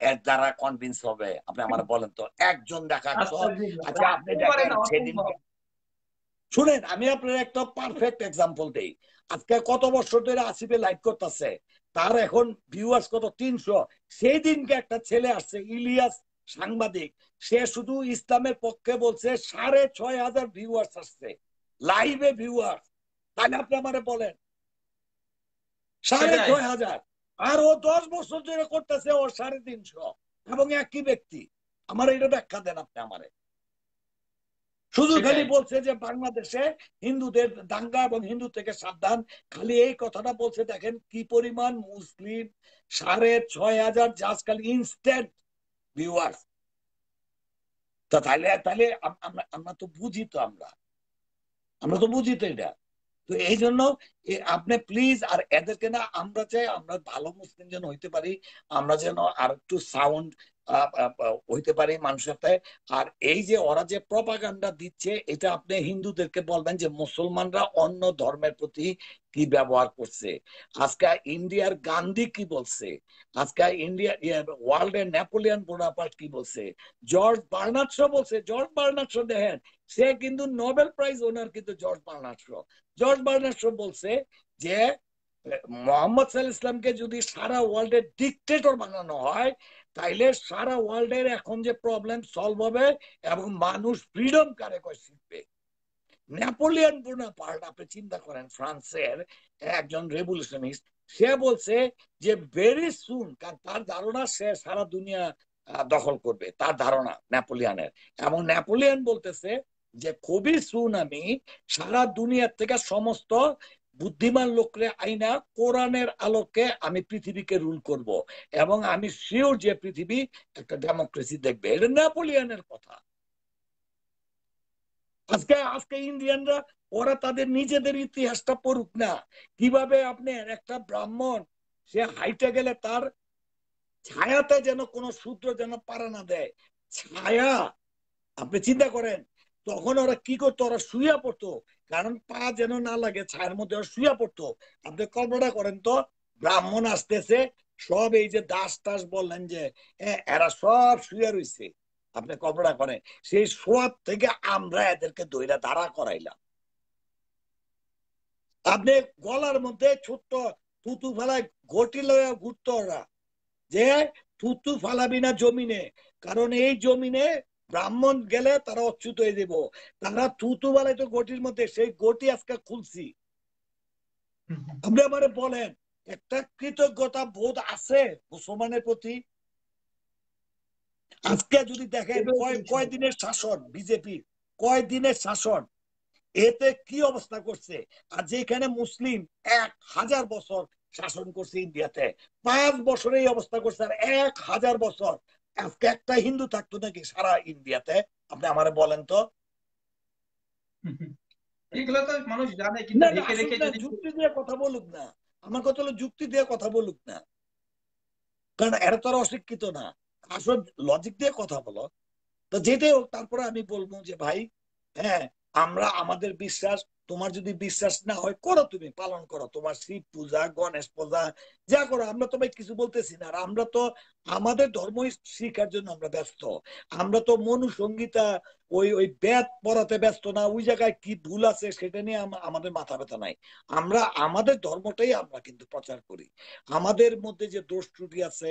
S8: এর দ্বারা কনভিন্স হবে আপনি আমার বলেন তো একজন দেখা আচ্ছা, আচ্ছা আপনি দেখেন শুনেন আমি আপনার একটা পারফেক্ট এক্সাম্পল দেই আজকে কত বছর ধরে আসিফে লাইক করতেছে তার এখন ভিউয়ার্স কত তিনশো সেই দিনকে একটা ছেলে আসছে ইলিয়াস সাংবাদিক সে শুধু ইসলামের পক্ষে বলছে সাড়ে ছয় হাজার ভিউয়ার্স আসছে লাইভে ভিউয়ার্স তাই আপনি আমারে বলেন সাড়ে ছয় হাজার আর ও দশ বছর ধরে করতেছে ও সাড়ে তিনশো এবং একই ব্যক্তি আমার এটা ব্যাখ্যা দেন আপনি আমারে শুধু খালি বলছে যে বাংলাদেশে হিন্দুদের দাঙ্গা এবং হিন্দু থেকে সাবধান খালি এই কথাটা বলছে দেখেন কি পরিমাণ মুসলিম সাড়ে ছয় হাজার জাজ খালি ইনস্ট্যান্ট ভিউয়ার্স তা তাহলে তাহলে আমরা তো বুঝি তো আমরা আমরা তো বুঝি তো এটা তো এই জন্য আপনি প্লিজ আর এদেরকে না আমরা চাই আমরা ভালো মুসলিম যেন হইতে পারি আমরা যেন আর একটু সাউন্ড হইতে পারি মানুষের সাথে আর এই যে ওরা যে প্রপাগান্ডা দিচ্ছে এটা আপনি হিন্দুদেরকে বলবেন যে মুসলমানরা অন্য ধর্মের প্রতি কি ব্যবহার করছে আজকে ইন্ডিয়ার গান্ধী কি বলছে আজকে ইন্ডিয়া ওয়ার্ল্ড এর নেপোলিয়ান বোনাপার্ট কি বলছে জর্জ বার্নাটস বলছে জর্জ বার্নাটস দেখেন সে কিন্তু নোবেল প্রাইজ ওনার কিন্তু জর্জ বার্নাটস জর্জ বার্নাটস বলছে যে মোহাম্মদ সাল ইসলামকে যদি সারা ওয়ার্ল্ডের ডিকটেটর বানানো হয় তাইলে সারা ওয়ার্ল্ডের এখন যে প্রবলেম সলভ হবে এবং মানুষ ফ্রিডম কারে কয় শিখবে নেপোলিয়ন নেপোলিয়ান পার্ট আপনি চিন্তা করেন ফ্রান্সের একজন রেভলিউশনিস্ট সে বলছে যে ভেরি সুন কারণ তার ধারণা সে সারা দুনিয়া দখল করবে তার ধারণা নেপোলিয়ানের এবং নেপোলিয়ান বলতেছে যে খুবই সুন আমি সারা দুনিয়ার থেকে সমস্ত বুদ্ধিমান লোকরে আইনা কোরআনের আলোকে আমি পৃথিবীকে রুল করব এবং আমি শিওর যে পৃথিবী একটা ডেমোক্রেসি দেখবে এটা নেপোলিয়ানের কথা আজকে আজকে ইন্ডিয়ানরা ওরা তাদের নিজেদের ইতিহাসটা পড়ুক না কিভাবে আপনি একটা ব্রাহ্মণ সে হাইটে গেলে তার ছায়াতে যেন কোনো সূত্র যেন পারা না দেয় ছায়া আপনি চিন্তা করেন তখন ওরা কি করতো ওরা শুয়া পড়তো কারণ পা যেন না লাগে ছায়ের মধ্যে ওরা শুয়া পড়তো আপনি কল্পনা করেন তো ব্রাহ্মণ আসতেছে সব এই যে দাস টাস বললেন যে এরা সব শুয়ে রয়েছে আপনি কল্পনা করেন সেই সোয়াদ থেকে আমরা এদেরকে দইরা দাঁড়া করাইলাম আপনি গলার মধ্যে ছোট্ট থুতু ফেলায় ঘটি লয়া ঘুরতো ওরা যে থুতু ফালাবি না জমিনে কারণ এই জমিনে ব্রাহ্মণ গেলে তারা অচ্যুত হয়ে দেব তারা থুতু তো গটির মধ্যে সেই গটি আজকে খুলছি আপনি আমার বলেন একটা কৃতজ্ঞতা বোধ আছে মুসলমানের প্রতি আজকে যদি দেখেন কয় কয় দিনের শাসন বিজেপি কয় দিনের শাসন এতে কি অবস্থা করছে আর যেখানে মুসলিম এক হাজার বছর শাসন করছে ইন্ডিয়াতে পাঁচ বছরে এই অবস্থা করছে আর এক হাজার বছর একটা হিন্দু থাকতো নাকি সারা ইন্ডিয়াতে আপনি আমার বলেন তো কারণ এরা তো অশিক্ষিত না আসল লজিক দিয়ে কথা তো হোক তারপরে আমি বলবো যে ভাই হ্যাঁ আমরা আমাদের বিশ্বাস তোমার যদি বিশ্বাস না হয় করো তুমি পালন করো তোমার শিব পূজা গণেশ পূজা যা করো আমরা তোমায় কিছু বলতেছি না আর আমরা তো আমাদের ধর্ম শিখার জন্য আমরা ব্যস্ত আমরা তো মনুসংগীতা ওই ওই ব্যাত পড়াতে ব্যস্ত না ওই জায়গায় কি ভুল আছে সেটা নিয়ে আমাদের মাথা ব্যথা নাই আমরা আমাদের ধর্মটাই আমরা কিন্তু প্রচার করি আমাদের মধ্যে যে দোষ ত্রুটি আছে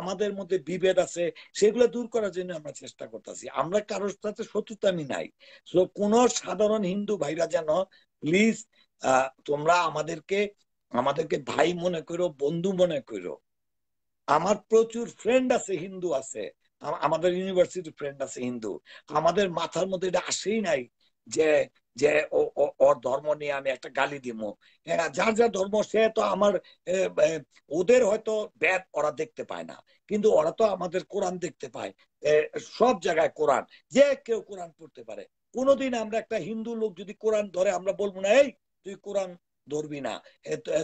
S8: আমাদের মধ্যে বিভেদ আছে সেগুলো দূর করার জন্য আমরা চেষ্টা করতেছি আমরা কারোর সাথে শত্রুতামি নাই তো কোন সাধারণ হিন্দু ভাইরা যেন প্লিজ তোমরা আমাদেরকে আমাদেরকে ভাই মনে করো বন্ধু মনে করো আমার প্রচুর ফ্রেন্ড আছে হিন্দু আছে আমাদের ইউনিভার্সিটি ফ্রেন্ড আছে হিন্দু আমাদের মাথার মধ্যে এটা আসেই নাই যে যে ওর ধর্ম নিয়ে আমি একটা গালি দিব হ্যাঁ, যার যা ধর্ম সে তো আমার ওদের হয়তো ব্যাপ ওরা দেখতে পায় না কিন্তু ওরা তো আমাদের কোরআন দেখতে পায় সব জায়গায় কোরআন যে কেউ কোরআন পড়তে পারে কোনোদিন আমরা একটা হিন্দু লোক যদি কোরআন ধরে আমরা বলবো না এই তুই কোরআন ধরবি না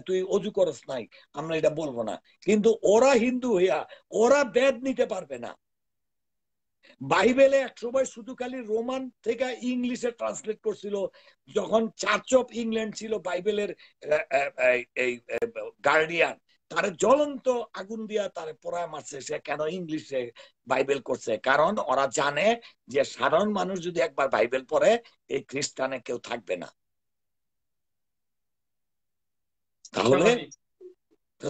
S8: তুই অজু করস নাই আমরা এটা বলবো না কিন্তু ওরা হিন্দু হইয়া ওরা বেদ নিতে পারবে না বাইবেলে এক সময় শুধু খালি রোমান থেকে ইংলিশে ট্রান্সলেট করছিল যখন চার্চ অফ ইংল্যান্ড ছিল বাইবেলের এই গার্ডিয়ান তার জ্বলন্ত আগুন দিয়া তার সে কেন ইংলিশে বাইবেল করছে কারণ ওরা জানে যে সাধারণ মানুষ যদি একবার বাইবেল পড়ে এই খ্রিস্টানে কেউ থাকবে না তাহলে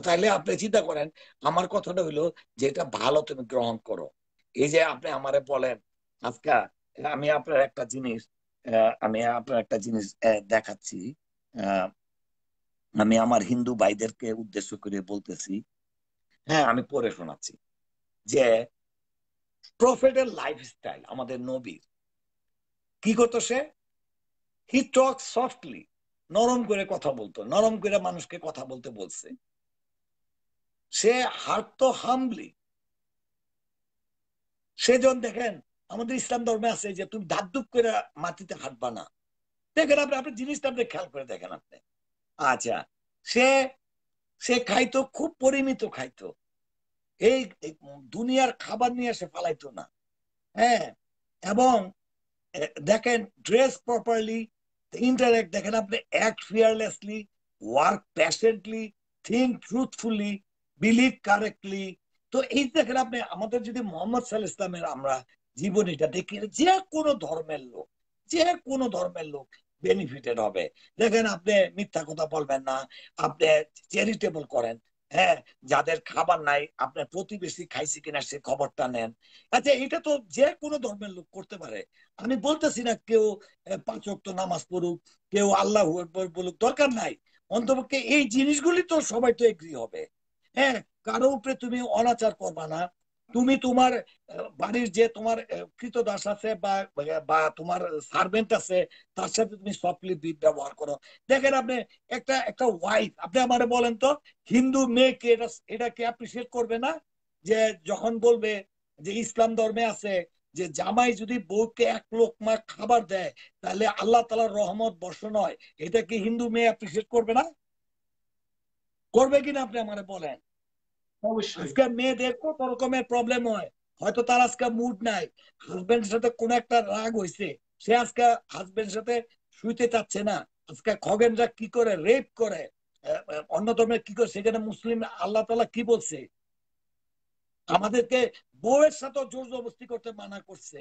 S8: তাহলে আপনি চিন্তা করেন আমার কথাটা হইলো এটা ভালো তুমি গ্রহণ করো এই যে আপনি আমারে বলেন আজকে আমি আপনার একটা জিনিস আমি আপনার একটা জিনিস দেখাচ্ছি আমি আমার হিন্দু ভাইদেরকে উদ্দেশ্য করে বলতেছি হ্যাঁ আমি পরে শোনাচ্ছি যে প্রফেটের লাইফস্টাইল আমাদের নবীর কি করতো সে হি টক সফটলি নরম করে কথা বলতো নরম করে মানুষকে কথা বলতে বলছে সে হার্ট তো হামলি সেজন দেখেন আমাদের ইসলাম ধর্মে আছে যে তুমি ধাকধুক করে মাটিতে হাঁটবা না দেখেন আপনি আপনি জিনিসটা আপনি খেয়াল করে দেখেন আপনি আচ্ছা সে সে খাইতো খুব পরিমিত খাইতো এই দুনিয়ার খাবার নিয়ে সে ফালাইতো না হ্যাঁ এবং দেখেন ড্রেস প্রপারলি ইন্টারেক্ট দেখেন আপনি act fearlessly work patiently think truthfully believe correctly তো এই দেখেন আপনি আমাদের যদি মোহাম্মদ সাল ইসলামের আমরা জীবনীটা দেখি যে কোনো ধর্মের লোক যে কোনো ধর্মের লোক বেনিফিটেড হবে দেখেন আপনি মিথ্যা কথা বলবেন না আপনি চ্যারিটেবল করেন হ্যাঁ যাদের খাবার নাই আপনার প্রতিবেশী খাইছে কিনা সে খবরটা নেন আচ্ছা এটা তো যে কোনো ধর্মের লোক করতে পারে আমি বলতেছি না কেউ পাঁচ ওয়াক্ত নামাজ পড়ুক কেউ আল্লাহ বলুক দরকার নাই অন্তপক্ষে এই জিনিসগুলি তো সবাই তো এগ্রি হবে হ্যাঁ কারো উপরে তুমি অনাচার করবা না তুমি তোমার বাড়ির যে তোমার কৃতদাস আছে বা বা তোমার সার্ভেন্ট আছে তার সাথে তুমি সফটলি বিট ব্যবহার করো দেখেন আপনি একটা একটা ওয়াইফ আপনি আমারে বলেন তো হিন্দু মেয়েকে এটা এটাকে অ্যাপ্রিসিয়েট করবে না যে যখন বলবে যে ইসলাম ধর্মে আছে যে জামাই যদি বউকে এক লোকমা খাবার দেয় তাহলে আল্লাহ তালার রহমত বর্ষণ হয় এটা কি হিন্দু মেয়ে অ্যাপ্রিসিয়েট করবে না করবে কিনা আপনি আমারে বলেন আজকে মেয়েদের কত রকমের প্রবলেম হয় হয়তো তার আজকে মুড নাই হাজবেন্ডের সাথে কোন একটা রাগ হয়েছে সে আজকে হাজবেন্ডের সাথে শুইতে চাচ্ছে না আজকে খগেনরা কি করে রেপ করে অন্য ধর্মের কি করে সেখানে মুসলিম আল্লাহ তালা কি বলছে আমাদেরকে বউয়ের সাথে জোর জবস্তি করতে মানা করছে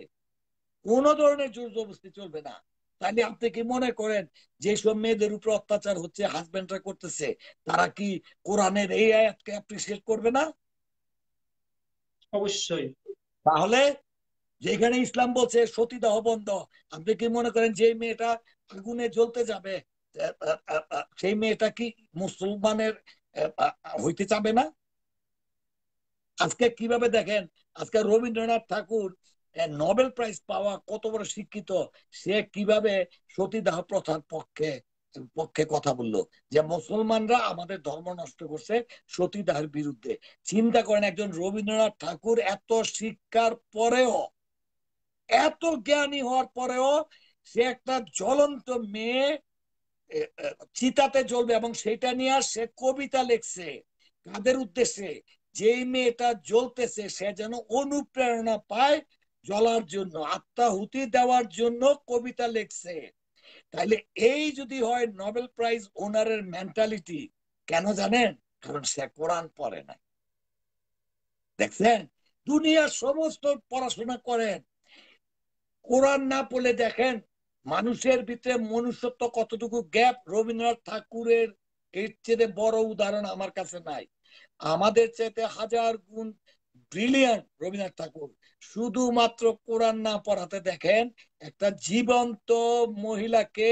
S8: কোন ধরনের জোর জবস্তি চলবে না তাহলে আপনি কি মনে করেন যেসব মেয়েদের উপর অত্যাচার হচ্ছে হাজবেন্ডরা করতেছে তারা কি কোরআনের এই আয়াতকে অ্যাপ্রিসিয়েট করবে না অবশ্যই তাহলে যেখানে ইসলাম বলছে সতীদাহ বন্ধ আপনি কি মনে করেন যে মেয়েটা আগুনে জ্বলতে যাবে সেই মেয়েটা কি মুসলমানের হইতে চাবে না আজকে কিভাবে দেখেন আজকে রবীন্দ্রনাথ ঠাকুর নোবেল প্রাইজ পাওয়া কত বড় শিক্ষিত সে কিভাবে সতীদাহ প্রথার পক্ষে পক্ষে কথা বললো যে মুসলমানরা আমাদের ধর্ম নষ্ট করছে সতীদাহের বিরুদ্ধে চিন্তা করেন একজন রবীন্দ্রনাথ ঠাকুর এত শিক্ষার পরেও এত জ্ঞানী হওয়ার পরেও সে একটা জ্বলন্ত মেয়ে চিতাতে জ্বলবে এবং সেটা নিয়ে আর সে কবিতা লেখছে কাদের উদ্দেশ্যে যে মেয়েটা জ্বলতেছে সে যেন অনুপ্রেরণা পায় জ্বলার জন্য আত্মাহুতি দেওয়ার জন্য কবিতা লেখছে তাইলে এই যদি হয় নোবেল প্রাইজ ওনারের মেন্টালিটি কেন জানেন কারণ সে কোরআন পড়ে নাই দেখছেন দুনিয়ার সমস্ত পড়াশোনা করেন কোরআন না পড়লে দেখেন মানুষের ভিতরে মনুষ্যত্ব কতটুকু গ্যাপ রবীন্দ্রনাথ ঠাকুরের এর চেয়ে বড় উদাহরণ আমার কাছে নাই আমাদের চাইতে হাজার গুণ ব্রিলিয়ান্ট রবীন্দ্রনাথ ঠাকুর শুধুমাত্র কোরআন না পড়াতে দেখেন একটা জীবন্ত মহিলাকে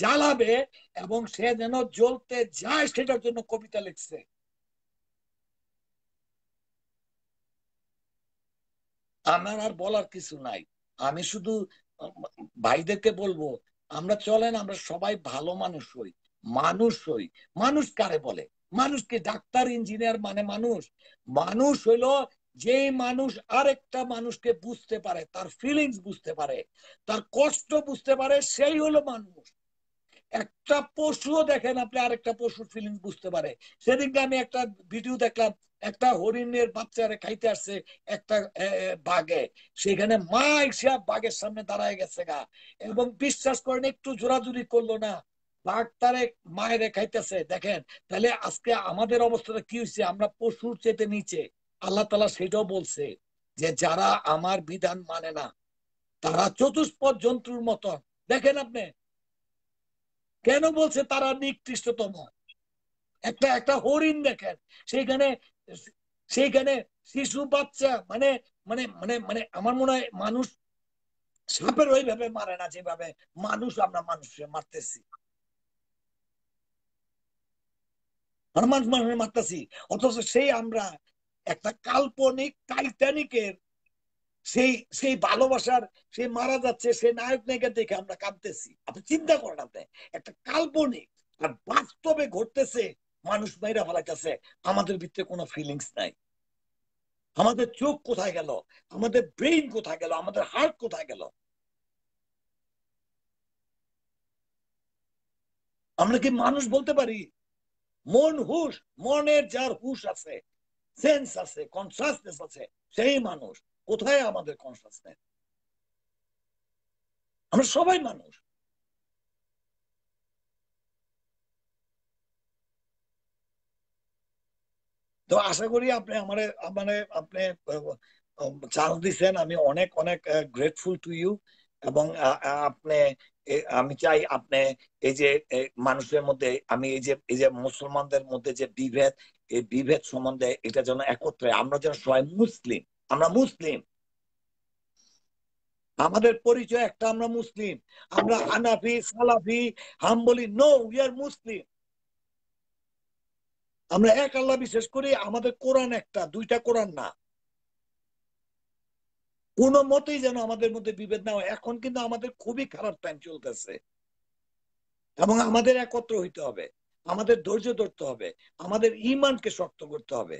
S8: জ্বালাবে এবং সে যেন জ্বলতে যায় সেটার জন্য কবিতা লিখছে আমার আর বলার কিছু নাই আমি শুধু ভাইদেরকে বলবো আমরা চলেন আমরা সবাই ভালো মানুষ হই মানুষ হই মানুষ কারে বলে মানুষকে ডাক্তার ইঞ্জিনিয়ার মানে মানুষ মানুষ হইলো যে মানুষ আরেকটা মানুষকে বুঝতে পারে তার ফিলিংস বুঝতে পারে তার কষ্ট বুঝতে পারে সেই হলো মানুষ একটা পশুও দেখেন আপনি আরেকটা পশুর ফিলিংস বুঝতে পারে সেদিনকে আমি একটা ভিডিও দেখলাম একটা হরিণের বাচ্চারে খাইতে আসছে একটা বাঘে সেখানে মা এসিয়া বাঘের সামনে দাঁড়ায় গেছে গা এবং বিশ্বাস করেন একটু জোরাজুরি করলো না বাঘ তারে মায়েরে খাইতেছে দেখেন তাহলে আজকে আমাদের অবস্থাটা কি হয়েছে আমরা পশুর চেতে নিচে আল্লাহ তালা সেটাও বলছে যে যারা আমার বিধান মানে না তারা চতুষ্পদ জন্তুর মত দেখেন আপনি কেন বলছে তারা নিকৃষ্টতম একটা একটা হরিণ দেখেন সেইখানে সেইখানে শিশু বাচ্চা মানে মানে মানে মানে আমার মনে হয় মানুষ সাপের ওইভাবে মারে না যেভাবে মানুষ আমরা মানুষকে মারতেছি মানুষ মানুষের মারতেছি অথচ সেই আমরা একটা কাল্পনিক টাইটানিকের সেই সেই ভালোবাসার সে মারা যাচ্ছে সে নায়ক নায়িকা দেখে আমরা কাঁদতেছি আপনি চিন্তা করেন আপনি একটা কাল্পনিক আর বাস্তবে ঘটতেছে মানুষ মেয়েরা কাছে আমাদের ভিতরে কোনো ফিলিংস নাই আমাদের চোখ কোথায় গেল আমাদের ব্রেইন কোথায় গেল আমাদের হার্ট কোথায় গেল আমরা কি মানুষ বলতে পারি মন হুশ মনের যার হুশ আছে সেন্স আছে কনসাসনেস আছে সেই মানুষ কোথায় আমাদের কনসাসনেস আমরা সবাই মানুষ তো আশা করি আপনি আমার মানে আপনি চান্স দিচ্ছেন আমি অনেক অনেক গ্রেটফুল টু ইউ এবং আপনি আমি চাই আপনি এই যে মানুষের মধ্যে আমি এই যে এই যে মুসলমানদের মধ্যে যে বিভেদ এই বিভেদ সম্বন্ধে এটা যেন একত্রে আমরা যেন সবাই মুসলিম আমরা মুসলিম আমাদের পরিচয় একটা আমরা মুসলিম আমরা আনাফি সালাফি হাম বলি নো উই আর মুসলিম আমরা এক আল্লাহ বিশেষ করি আমাদের কোরআন একটা দুইটা কোরআন না কোনো মতেই যেন আমাদের মধ্যে বিভেদ না হয় এখন কিন্তু আমাদের খুবই খারাপ টাইম চলতেছে এবং আমাদের একত্র হইতে হবে আমাদের ধৈর্য ধরতে হবে আমাদের ইমানকে শক্ত করতে হবে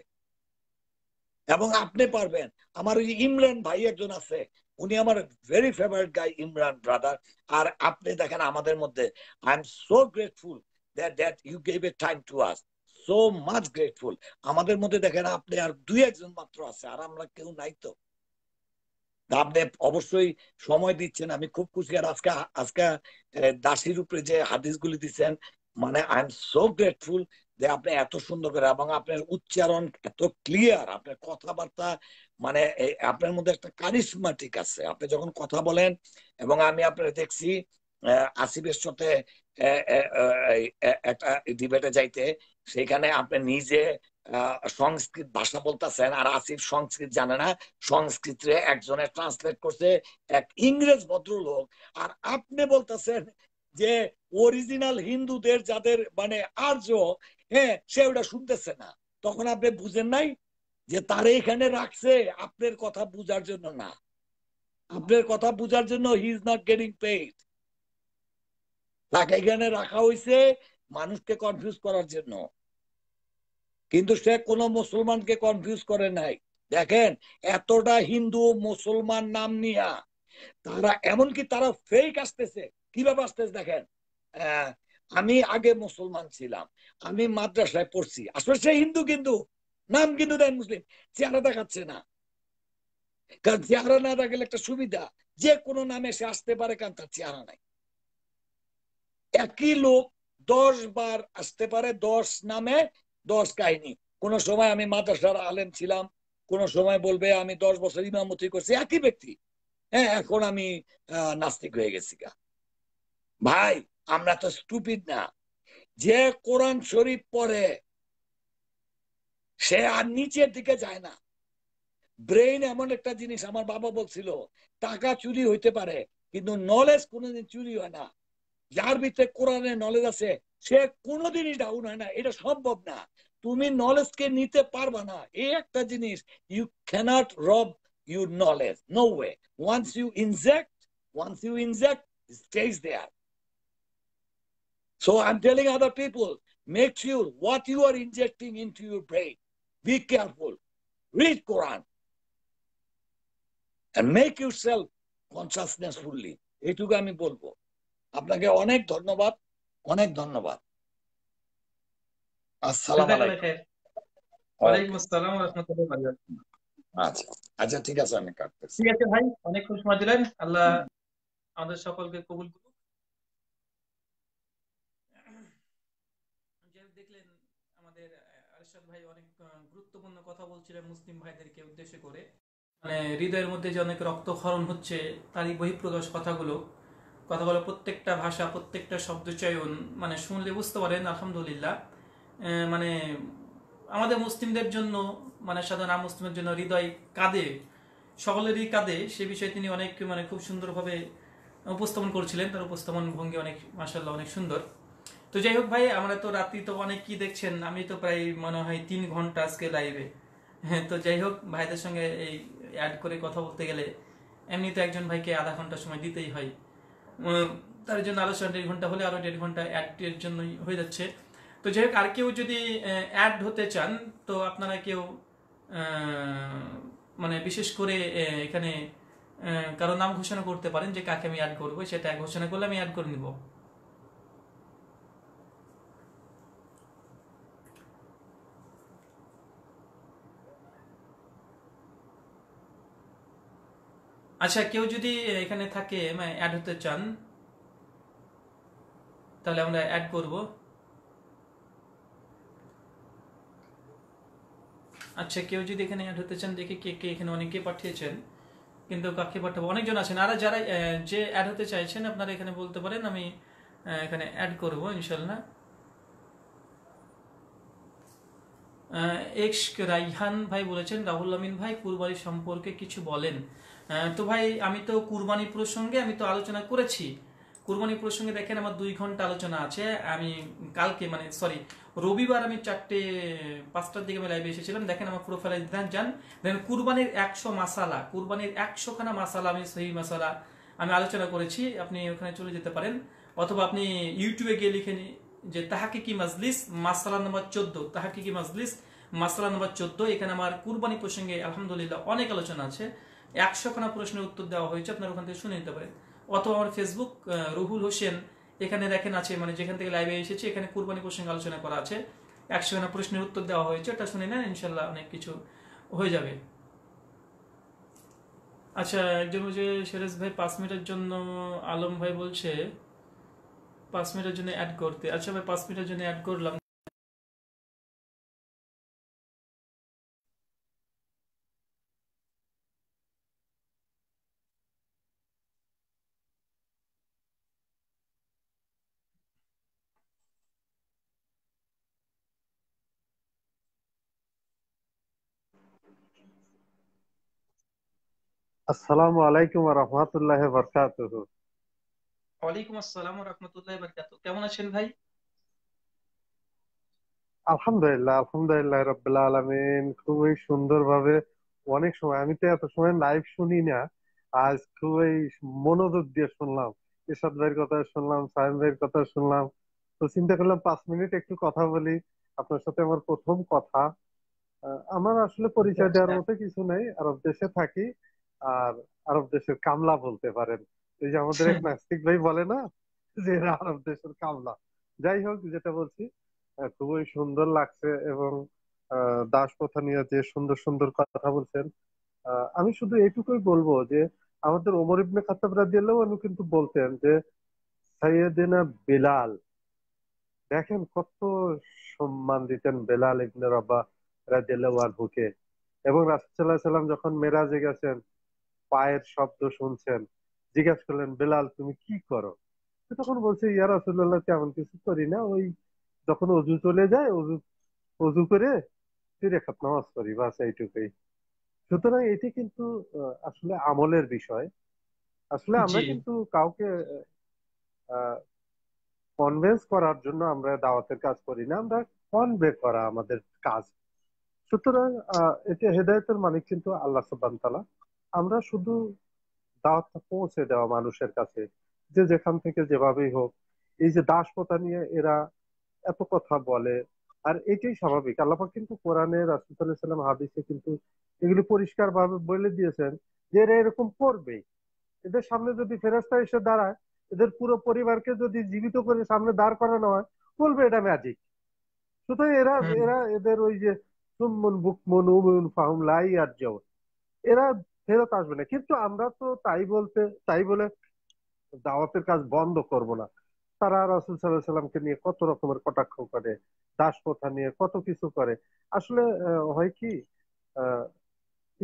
S8: এবং আপনি পারবেন আমার ওই ইমরান ভাই একজন আছে উনি আমার very favourite guy Imran brother আর আপনি দেখেন আমাদের মধ্যে I am so grateful that that you gave a time to us so much grateful আমাদের মধ্যে দেখেন আপনি আর দুই একজন মাত্র আছে আর আমরা কেউ নাই তো আপনি অবশ্যই সময় দিচ্ছেন আমি খুব খুশি আর আজকে আজকে দাসির উপরে যে গুলি দিচ্ছেন মানে আই এম সো গ্রেটফুল যে আপনি এত সুন্দর করে এবং আপনার উচ্চারণ এত ক্লিয়ার আপনার কথাবার্তা মানে আপনার মধ্যে একটা কারিশমাটিক আছে আপনি যখন কথা বলেন এবং আমি আপনার দেখছি আসিফের সাথে একটা ডিবেটে যাইতে সেখানে আপনি নিজে সংস্কৃত ভাষা বলতেছেন আর আসিফ সংস্কৃত জানে না সংস্কৃতে একজনে ট্রান্সলেট করছে এক ইংরেজ ভদ্রলোক আর আপনি বলতেছেন যে অরিজিনাল হিন্দুদের যাদের মানে আর্য হ্যাঁ সে ওটা শুনতেছে না তখন আপনি বুঝেন নাই যে তারে এখানে রাখছে আপনার কথা বুঝার জন্য না আপনার কথা বুঝার জন্য he is not getting paid তাকে এখানে রাখা হয়েছে মানুষকে কনফিউজ করার জন্য কিন্তু সে কোনো মুসলমানকে কনফিউজ করে নাই দেখেন এতটা হিন্দু মুসলমান নাম নিয়া তারা এমনকি তারা ফেক আসতেছে কিভাবে আসতেছে দেখেন আমি আগে মুসলমান ছিলাম আমি মাদ্রাসায় পড়ছি আসলে সে হিন্দু কিন্তু নাম কিন্তু দেন মুসলিম চেহারা দেখাচ্ছে না কারণ চেহারা না দেখালে একটা সুবিধা যে কোনো নামে সে আসতে পারে কারণ তার চেহারা নাই একই লোক দশ বার আসতে পারে দশ নামে দশ কাহিনী কোন সময় আমি মাদ্রাসার আলেম ছিলাম কোন সময় বলবে আমি দশ বছর ইমামতি করছি একই ব্যক্তি হ্যাঁ এখন আমি নাস্তিক হয়ে গেছি গা ভাই আমরা তো স্টুপিড না যে কোরআন শরীফ পড়ে সে আর নিচের দিকে যায় না ব্রেইন এমন একটা জিনিস আমার বাবা বলছিল টাকা চুরি হইতে পারে কিন্তু নলেজ কোনোদিন চুরি হয় না যার ভিতরে কোরআনের নলেজ আছে সে কোনোদিনই ডাউন হয় না এটা সম্ভব না তুমি নলেজ কে নিতে পারবা না এই একটা জিনিস you can't rob your knowledge no way once you inject once you inject stage there so I am telling other people make sure what you are injecting into your brain be careful read Quran make your self consciousness fully এইটুকু আমি বলবো আপনাকে অনেক ধন্যবাদ অনেক ধন্যবাদ আসসালাম আচ্ছা আচ্ছা ঠিক আছে আমি ঠিক
S1: আছে ভাই অনেক আল্লাহ আমাদের সকলকে কবুল দেখলেন আমাদের আরশাদ ভাই অনেক গুরুত্বপূর্ণ কথা বলছিলেন মুসলিম ভাইদেরকে উদ্দেশ্য করে মানে হৃদয়ের মধ্যে যে অনেক রক্তক্ষরণ হচ্ছে তারই বহিঃপ্রকাশ কথাগুলো কথা বলে প্রত্যেকটা ভাষা প্রত্যেকটা শব্দচয়ন মানে শুনলে বুঝতে পারেন আলহামদুলিল্লাহ মানে আমাদের মুসলিমদের জন্য মানে সাধারণ মুসলিমের জন্য হৃদয় কাঁদে সকলেরই কাঁদে সে বিষয়ে তিনি অনেক মানে খুব সুন্দরভাবে উপস্থাপন করছিলেন তার উপস্থাপন ভঙ্গি অনেক মাসাল্লাহ অনেক সুন্দর তো যাই হোক ভাই আমরা তো রাত্রি তো অনেক কি দেখছেন আমি তো প্রায় মনে হয় তিন ঘন্টা আজকে লাইভে হ্যাঁ তো যাই হোক ভাইদের সঙ্গে এই অ্যাড করে কথা বলতে গেলে এমনি তো একজন ভাইকে আধা ঘন্টা সময় দিতেই হয় তার জন্য আরো দেড় ঘন্টা হলে আরো দেড় ঘন্টা অ্যাডের জন্যই হয়ে যাচ্ছে তো যাই হোক আর কেউ যদি অ্যাড হতে চান তো আপনারা কেউ মানে বিশেষ করে এখানে কারো নাম ঘোষণা করতে পারেন যে কাকে আমি অ্যাড করবো সেটা ঘোষণা করলে আমি অ্যাড করে নিব আচ্ছা কেউ যদি এখানে থাকে মানে অ্যাড হতে চান তাহলে আমরা অ্যাড করব আচ্ছা কেউ যদি এখানে অ্যাড হতে চান দেখি কে কে এখানে অনেকে পাঠিয়েছেন কিন্তু কাকে পাঠাবো অনেকজন আছেন আর যারা যে অ্যাড হতে চাইছেন আপনারা এখানে বলতে পারেন আমি এখানে অ্যাড করব ইনশাল্লাহ এক্স রাইহান ভাই বলেছেন রাহুল আমিন ভাই কুরবানি সম্পর্কে কিছু বলেন তো ভাই আমি তো কুরবানি প্রসঙ্গে আমি তো আলোচনা করেছি কুরবানি প্রসঙ্গে দেখেন আমার দুই ঘন্টা আলোচনা আছে আমি কালকে মানে সরি রবিবার আমি চারটে পাঁচটার দিকে আমি লাইভে এসেছিলাম দেখেন আমার প্রোফাইলে যান দেন কুরবানির একশো মাসালা কুরবানির একশোখানা মাসালা আমি সেই মাসালা আমি আলোচনা করেছি আপনি ওখানে চলে যেতে পারেন অথবা আপনি ইউটিউবে গিয়ে লিখে যে তাহাকিকি মাজলিস মাসালা নম্বর চোদ্দ তাহাকিকি মাজলিস মাসালা নম্বর চোদ্দ এখানে আমার কুরবানি প্রসঙ্গে আলহামদুলিল্লাহ অনেক আলোচনা আছে একশোখানা প্রশ্নের উত্তর দেওয়া হয়েছে আপনারা ওখান থেকে শুনে নিতে পারেন অথবা আমার ফেসবুক রুহুল হোসেন এখানে দেখেন আছে মানে যেখান থেকে লাইভে এসেছে এখানে কুরবানি প্রসঙ্গে আলোচনা করা আছে একশোখানা প্রশ্নের উত্তর দেওয়া হয়েছে ওটা শুনে নেন ইনশাল্লাহ অনেক কিছু হয়ে যাবে আচ্ছা একজন বলছে সেরেজ ভাই পাঁচ মিনিটের জন্য আলম ভাই বলছে পাঁচ মিনিটের জন্য অ্যাড করতে আচ্ছা ভাই পাঁচ মিনিটের জন্য অ্যাড করলাম
S5: আসসালামু আলাইকুম ওয়া রাহমাতুল্লাহি ওয়া বারাকাতুহু
S1: ওয়ালাইকুম আসসালাম ওয়া রাহমাতুল্লাহি ওয়া বারাকাতুহু কেমন আছেন ভাই
S5: আলহামদুলিল্লাহ আলহামদুলিল্লাহ রাব্বিল আলামিন খুবই সুন্দরভাবে অনেক সময় আমি তো এত সময় লাইভ শুনি না আজ খুবই মনোযোগ দিয়ে শুনলাম ইরশাদ ভাইয়ের কথা শুনলাম সায়ন ভাইয়ের কথা শুনলাম তো চিন্তা করলাম পাঁচ মিনিট একটু কথা বলি আপনার সাথে আমার প্রথম কথা আমার আসলে পরিচয় দেওয়ার আচ্ছা। মতো কিছু নাই আরব দেশে থাকি আর আরব দেশের কামলা বলতে পারেন এই যে আমাদের এক নাস্তিক ভাই বলে না যে এরা আরব দেশের কামলা যাই হোক যেটা বলছি খুবই সুন্দর লাগছে এবং দাস প্রথা নিয়ে যে সুন্দর সুন্দর কথা বলছেন আমি শুধু এইটুকুই বলবো যে আমাদের ওমর ইবনে খাতাব রাদিয়াল্লাহু আনহু কিন্তু বলতেন যে সাইয়েদিনা বিলাল দেখেন কত সম্মান দিতেন বেলাল ইবনে রাবা রাদিয়াল্লাহু আনহুকে এবং রাসূলুল্লাহ সাল্লাম যখন মেরাজে গেছেন পায়ের শব্দ শুনছেন জিজ্ঞাসা করলেন বেলাল তুমি কি করো তখন বলছে ইয়ার রাসুল্লাহ তেমন কিছু করি না ওই যখন অজু চলে যায় অজু অজু করে দুই রেখাত নামাজ পড়ি বাস এইটুকুই সুতরাং এটি কিন্তু আসলে আমলের বিষয় আসলে আমরা কিন্তু কাউকে কনভেন্স করার জন্য আমরা দাওয়াতের কাজ করি না আমরা কনভে করা আমাদের কাজ সুতরাং এটা হেদায়তের মালিক কিন্তু আল্লাহ সুবান তালা আমরা শুধু দাওয়াতটা পৌঁছে দেওয়া মানুষের কাছে যে যেখান থেকে যেভাবেই হোক এই যে দাসপথা নিয়ে এরা এত কথা বলে আর এটাই স্বাভাবিক আল্লাপাক কিন্তু কোরআনে রাসুলসাল্লাম হাদিসে কিন্তু এগুলি পরিষ্কার ভাবে বলে দিয়েছেন যে এরা এরকম করবে এদের সামনে যদি ফেরাস্তা এসে দাঁড়ায় এদের পুরো পরিবারকে যদি জীবিত করে সামনে দাঁড় করানো হয় বলবে এটা ম্যাজিক সুতরাং এরা এরা এদের ওই যে সুমন বুকমন উমন ফাহুম লাই আর এরা ফেরত আসবে না কিন্তু আমরা তো তাই বলতে তাই বলে দাওয়াতের কাজ বন্ধ করব না তারা রাসুল সাল্লাহ সাল্লামকে নিয়ে কত রকমের কটাক্ষ করে দাস প্রথা নিয়ে কত কিছু করে আসলে হয় কি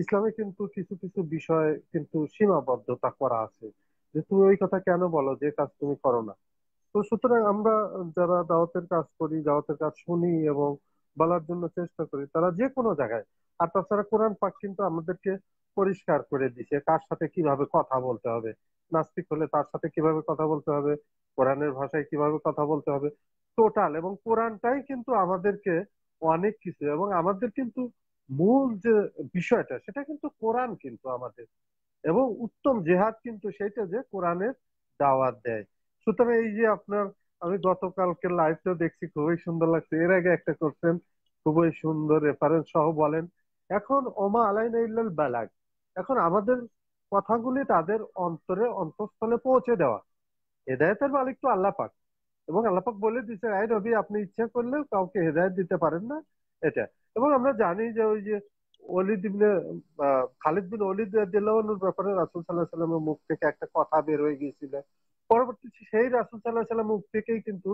S5: ইসলামে কিন্তু কিছু কিছু বিষয় কিন্তু সীমাবদ্ধতা করা আছে যে তুমি ওই কথা কেন বলো যে কাজ তুমি করো না তো সুতরাং আমরা যারা দাওয়াতের কাজ করি দাওয়াতের কাজ শুনি এবং বলার জন্য চেষ্টা করি তারা যে কোনো জায়গায় আর তাছাড়া কোরআন পাক কিন্তু আমাদেরকে পরিষ্কার করে দিছে তার সাথে কিভাবে কথা বলতে হবে নাস্তিক হলে তার সাথে কিভাবে কথা বলতে হবে কোরআনের ভাষায় কিভাবে কথা বলতে হবে টোটাল এবং কোরআনটাই কিন্তু আমাদেরকে অনেক কিছু এবং আমাদের কিন্তু মূল যে বিষয়টা সেটা কিন্তু কোরআন কিন্তু আমাদের এবং উত্তম জেহাদ কিন্তু সেটা যে কোরআনের দাওয়াত দেয় সুতরাং এই যে আপনার আমি গতকালকে লাইভটা দেখছি খুবই সুন্দর লাগছে এর আগে একটা করছেন খুবই সুন্দর রেফারেন্স সহ বলেন এখন ওমা আলাইন বেলাগ এখন আমাদের কথাগুলি তাদের অন্তরে অন্তঃস্থলে পৌঁছে দেওয়া হেদায়তের মালিক তো আল্লাহ এবং আল্লাহ বলে দিচ্ছে আয় রবি আপনি ইচ্ছা করলে কাউকে হেদায়ত দিতে পারেন না এটা এবং আমরা জানি যে ওই যে অলিদ ইবনে খালিদ বিন অলিদ দিল্লাহনুর ব্যাপারে রাসুল সাল্লাহ সাল্লামের মুখ থেকে একটা কথা বের হয়ে গিয়েছিল পরবর্তী সেই রাসুল সাল্লাহ মুখ থেকেই কিন্তু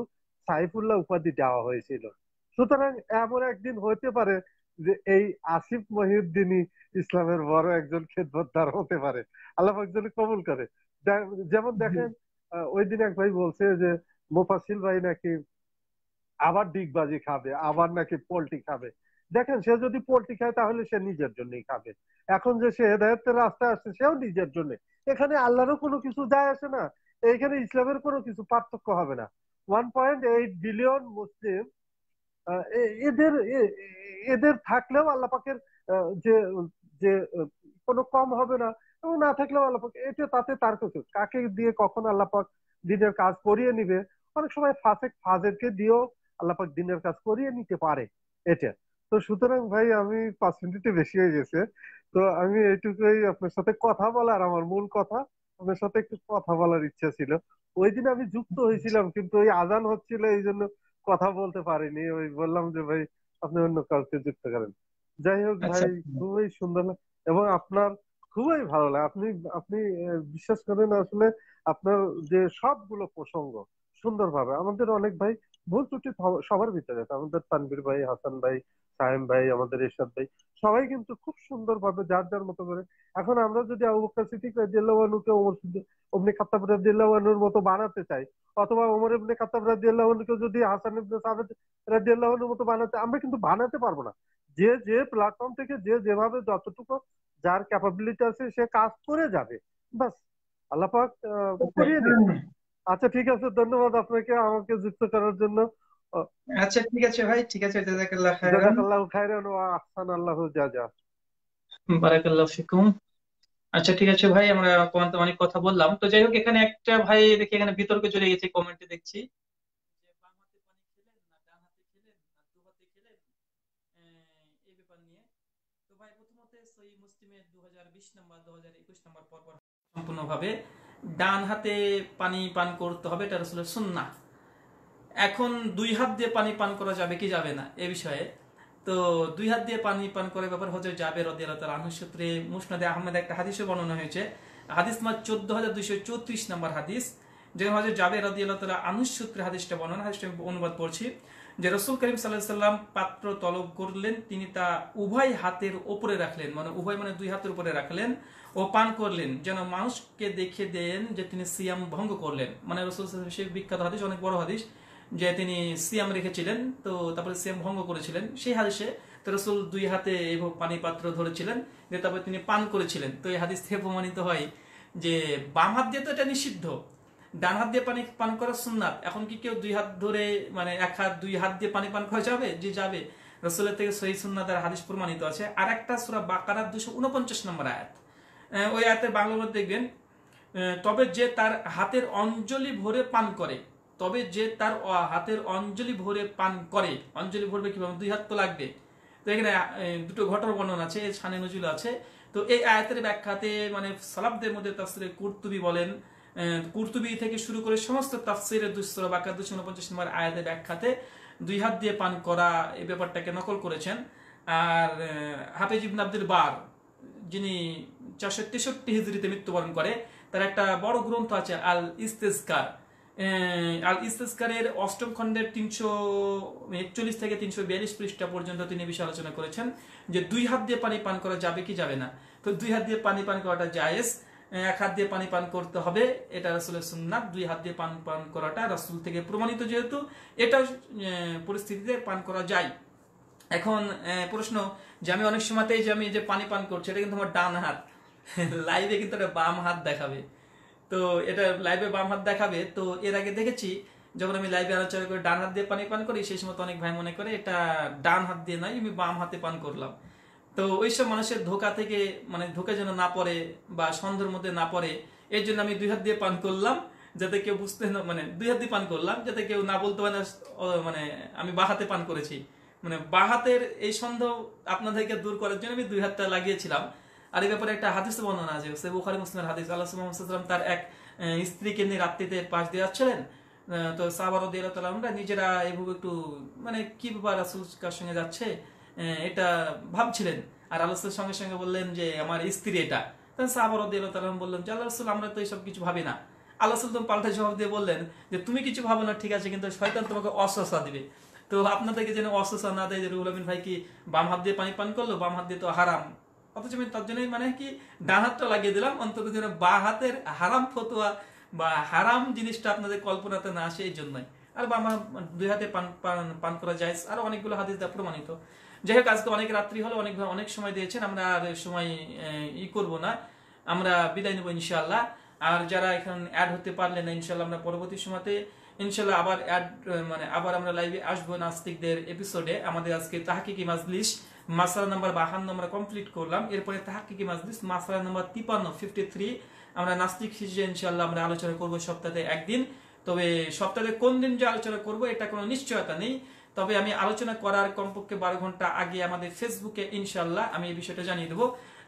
S5: সাইফুল্লাহ উপাধি দেওয়া হয়েছিল সুতরাং এমন একদিন হতে পারে যে এই আসিফ মহিউদ্দিনই ইসলামের বড় একজন খেদমতদার হতে পারে আল্লাহ একজন কবুল করে যেমন দেখেন ওই দিন এক ভাই বলছে যে মোফাসিল ভাই নাকি আবার ডিগবাজি খাবে আবার নাকি পোল্ট্রি খাবে দেখেন সে যদি পোল্ট্রি খায় তাহলে সে নিজের জন্যই খাবে এখন যে সে হেদায়তের রাস্তায় আসছে সেও নিজের জন্য এখানে আল্লাহরও কোনো কিছু যায় আসে না এইখানে ইসলামের কোনো কিছু পার্থক্য হবে না one point eight billion Muslim এদের এদের থাকলেও আল্লাপাকের যে যে কোনো কম হবে না এবং না থাকলেও আল্লাপাক এটা তাতে তার কিছু কাকে দিয়ে কখন আল্লাপাক দিনের কাজ করিয়ে নিবে অনেক সময় ফাসেক ফাজেরকে দিয়েও আল্লাপাক দিনের কাজ করিয়ে নিতে পারে এটা তো সুতরাং ভাই আমি পাঁচ মিনিটে বেশি হয়ে গেছে তো আমি এইটুকুই আপনার সাথে কথা বলার আমার মূল কথা আপনার সাথে একটু কথা বলার ইচ্ছা ছিল ওই দিন আমি যুক্ত হয়েছিলাম কিন্তু ওই আজান হচ্ছিল এই জন্য কথা বলতে পারিনি ওই বললাম যে ভাই আপনি অন্য কাউকে যুক্ত করেন যাই হোক আচ্ছা। ভাই খুবই সুন্দর এবং আপনার খুবই ভালো লাগে আপনি আপনি বিশ্বাস করেন আসলে আপনার যে সবগুলো প্রসঙ্গ সুন্দরভাবে আমাদের অনেক ভাই ভুল ত্রুটি সবার ভিতরে আমাদের তানবির ভাই হাসান ভাই সায়েম ভাই আমাদের এরশাদ ভাই সবাই কিন্তু খুব সুন্দর ভাবে যার যার মতো করে এখন আমরা যদি আবু বকর সিদ্দিক রাদিয়াল্লাহুকে ওমর সিদ্দিক ইবনে খাত্তাব রাদিয়াল্লাহুর মতো বানাতে চাই অথবা ওমর ইবনে খাত্তাব রাদিয়াল্লাহুকে যদি হাসান ইবনে সাবেত রাদিয়াল্লাহুর মতো বানাতে আমরা কিন্তু বানাতে পারবো না যে যে প্ল্যাটফর্ম থেকে যে যেভাবে যতটুকু যার ক্যাপাবিলিটি আছে সে কাজ করে যাবে বাস আল্লাহ পাক করিয়ে দিন আচ্ছা ঠিক আছে ধন্যবাদ আপনাকে আমাকে যুক্ত করার জন্য আচ্ছা ঠিক আছে ভাই ঠিক আছে জাজাকাল্লাহ খাইরান জাজাকাল্লাহু খাইরান ওয়া
S1: ফিকুম আচ্ছা ঠিক আছে ভাই আমরা কমেন্টে অনেক কথা বললাম তো যাই হোক এখানে একটা ভাই দেখি এখানে বিতর্ক চলে গেছে কমেন্টে দেখছি এই ব্যাপার নম্বর সম্পূর্ণভাবে ডান হাতে পানি পান করতে হবে এটা আসলে সুন্নাহ এখন দুই হাত দিয়ে পানি পান করা যাবে কি যাবে না এ বিষয়ে তো দুই হাত দিয়ে পানি পান করার ব্যাপার হজর জাবের রদিয়াল আনহু সূত্রে মুসনাদে আহমেদ একটা হাদিসও বর্ণনা হয়েছে হাদিস মার চোদ্দ হাজার দুইশো চৌত্রিশ নম্বর হাদিস যেখানে হজর জাবের রদিয়াল আনহু সূত্রে হাদিসটা বর্ণনা হাদিসটা অনুবাদ করছি যে রসুল করিম সাল্লাহ সাল্লাম পাত্র তলব করলেন তিনি তা উভয় হাতের ওপরে রাখলেন মানে উভয় মানে দুই হাতের উপরে রাখলেন ও পান করলেন যেন মানুষকে দেখে দেন যে তিনি সিয়াম ভঙ্গ করলেন মানে রসুল সেই বিখ্যাত হাদিস অনেক বড় হাদিস যে তিনি সিয়াম রেখেছিলেন তো তারপরে সিয়াম ভঙ্গ করেছিলেন সেই হাদিসে তো রসুল দুই হাতে এইভাবে পানি পাত্র ধরেছিলেন যে তারপরে তিনি পান করেছিলেন তো এই হাদিস থেকে প্রমাণিত হয় যে বাম হাত দিয়ে তো এটা নিষিদ্ধ ডান হাত দিয়ে পানি পান করা সুন্নাত এখন কি কেউ দুই হাত ধরে মানে এক হাত দুই হাত দিয়ে পানি পান করা যাবে যে যাবে রসুলের থেকে সহি সুন্নাতের হাদিস প্রমাণিত আছে আর একটা সুরা বাকারার দুশো উনপঞ্চাশ নম্বর আয়াত ওই আয়াতের বাংলা দেখবেন তবে যে তার হাতের অঞ্জলি ভরে পান করে তবে যে তার হাতের অঞ্জলি ভরে পান করে অঞ্জলি ভরবে কিভাবে দুই হাত তো লাগবে তো এখানে দুটো ঘটনা বর্ণনা আছে সানে নজুল আছে তো এই আয়াতের ব্যাখ্যাতে মানে সালাবদের মধ্যে তাফসিরে কুর্তুবি বলেন কুর্তুবি থেকে শুরু করে সমস্ত তাফসিরে দুশো বাকা দুশো উনপঞ্চাশ নম্বর আয়াতের ব্যাখ্যাতে দুই হাত দিয়ে পান করা এই ব্যাপারটাকে নকল করেছেন আর হাফেজ ইবন বার যিনি চারশো তেষট্টি হিজড়িতে মৃত্যুবরণ করে তার একটা বড় গ্রন্থ আছে আল ইস্তেজকার আল ইস্তেস্কারের অষ্টম খণ্ডের তিনশো একচল্লিশ থেকে তিনশো বিয়াল্লিশ পৃষ্ঠা পর্যন্ত তিনি বিষয়ে আলোচনা করেছেন যে দুই হাত দিয়ে পানি পান করা যাবে কি যাবে না তো দুই হাত দিয়ে পানি পান করাটা জায়েজ এক হাত দিয়ে পানি পান করতে হবে এটা রাসুলের সুন্নাথ দুই হাত দিয়ে পান পান করাটা রাসুল থেকে প্রমাণিত যেহেতু এটা পরিস্থিতিতে পান করা যায় এখন প্রশ্ন যে আমি অনেক সময়তেই যে আমি যে পানি পান করছি এটা কিন্তু আমার ডান হাত লাইভে কিন্তু একটা বাম হাত দেখাবে তো এটা লাইভে বাম হাত দেখাবে তো এর আগে দেখেছি যখন আমি লাইভে আলোচনা করে ডান হাত দিয়ে পানি পান করি সেই সময় অনেক ভাই মনে করে এটা ডান হাত দিয়ে নয় আমি বাম হাতে পান করলাম তো ওইসব মানুষের ধোকা থেকে মানে ধোকা যেন না পড়ে বা সন্ধের মধ্যে না পড়ে এর জন্য আমি দুই হাত দিয়ে পান করলাম যাতে কেউ বুঝতে না মানে দুই হাত দিয়ে পান করলাম যাতে কেউ না বলতে পারে মানে আমি বা হাতে পান করেছি মানে বা হাতের এই সন্দেহ আপনাদেরকে দূর করার জন্য আমি দুই হাতটা লাগিয়েছিলাম আর এই ব্যাপারে একটা হাদিস বর্ণনা আছে সে বুখারি মুসলিমের হাদিস আল্লাহ সাল্লাম তার এক স্ত্রীকে নিয়ে রাত্রিতে পাশ দিয়ে যাচ্ছিলেন তো সাবার আমরা নিজেরা এইভাবে একটু মানে কি ব্যাপার রাসুল কার সঙ্গে যাচ্ছে এটা ভাবছিলেন আর আল্লাহ সঙ্গে সঙ্গে বললেন যে আমার স্ত্রী এটা সাহাবার দিয়ালাম বললেন যে আল্লাহ রসুল আমরা তো এইসব কিছু ভাবি না আল্লাহ সুলতান পাল্টা জবাব দিয়ে বললেন যে তুমি কিছু ভাবো না ঠিক আছে কিন্তু শয়তান তোমাকে অস্বস্থা দিবে তো আপনাদেরকে যেন অস্বস্থা না দেয় যে রুহুল আমিন ভাই কি বাম হাত দিয়ে পানি পান করলো বাম হাত দিয়ে তো হারাম অথচ আমি তার জন্যই মানে কি ডান হাতটা লাগিয়ে দিলাম অন্তত যেন বা হাতের হারাম ফতুয়া বা হারাম জিনিসটা আপনাদের কল্পনাতে না আসে এই জন্যই আর বা আমার দুই হাতে পান পান করা যায় আর অনেকগুলো হাদিস দা প্রমাণিত যাই হোক আজকে অনেক রাত্রি হলো অনেক অনেক সময় দিয়েছেন আমরা আর সময় ই করব না আমরা বিদায় নেব ইনশাল্লাহ আর যারা এখন অ্যাড হতে পারলেন না ইনশাল্লাহ আমরা পরবর্তী সময়তে ইনশাল্লাহ আবার অ্যাড মানে আবার আমরা লাইভে আসবো নাস্তিকদের এপিসোডে আমাদের আজকে তাহাকিকি মাজলিশ মাসালা নাম্বার বাহান্ন আমরা কমপ্লিট করলাম এরপরে তাহাকিকি মাজলিস মাসালা নাম্বার তিপান্ন ফিফটি থ্রি আমরা নাস্তিক শিশে ইনশাল্লাহ আমরা আলোচনা করব সপ্তাহে একদিন তবে সপ্তাহে কোন দিন যে আলোচনা করব এটা কোনো নিশ্চয়তা নেই তবে আমি আলোচনা করার কমপক্ষে বারো ঘন্টা আগে আমাদের ফেসবুকে ইনশাল্লাহ আমি এই বিষয়টা জানিয়ে দেবো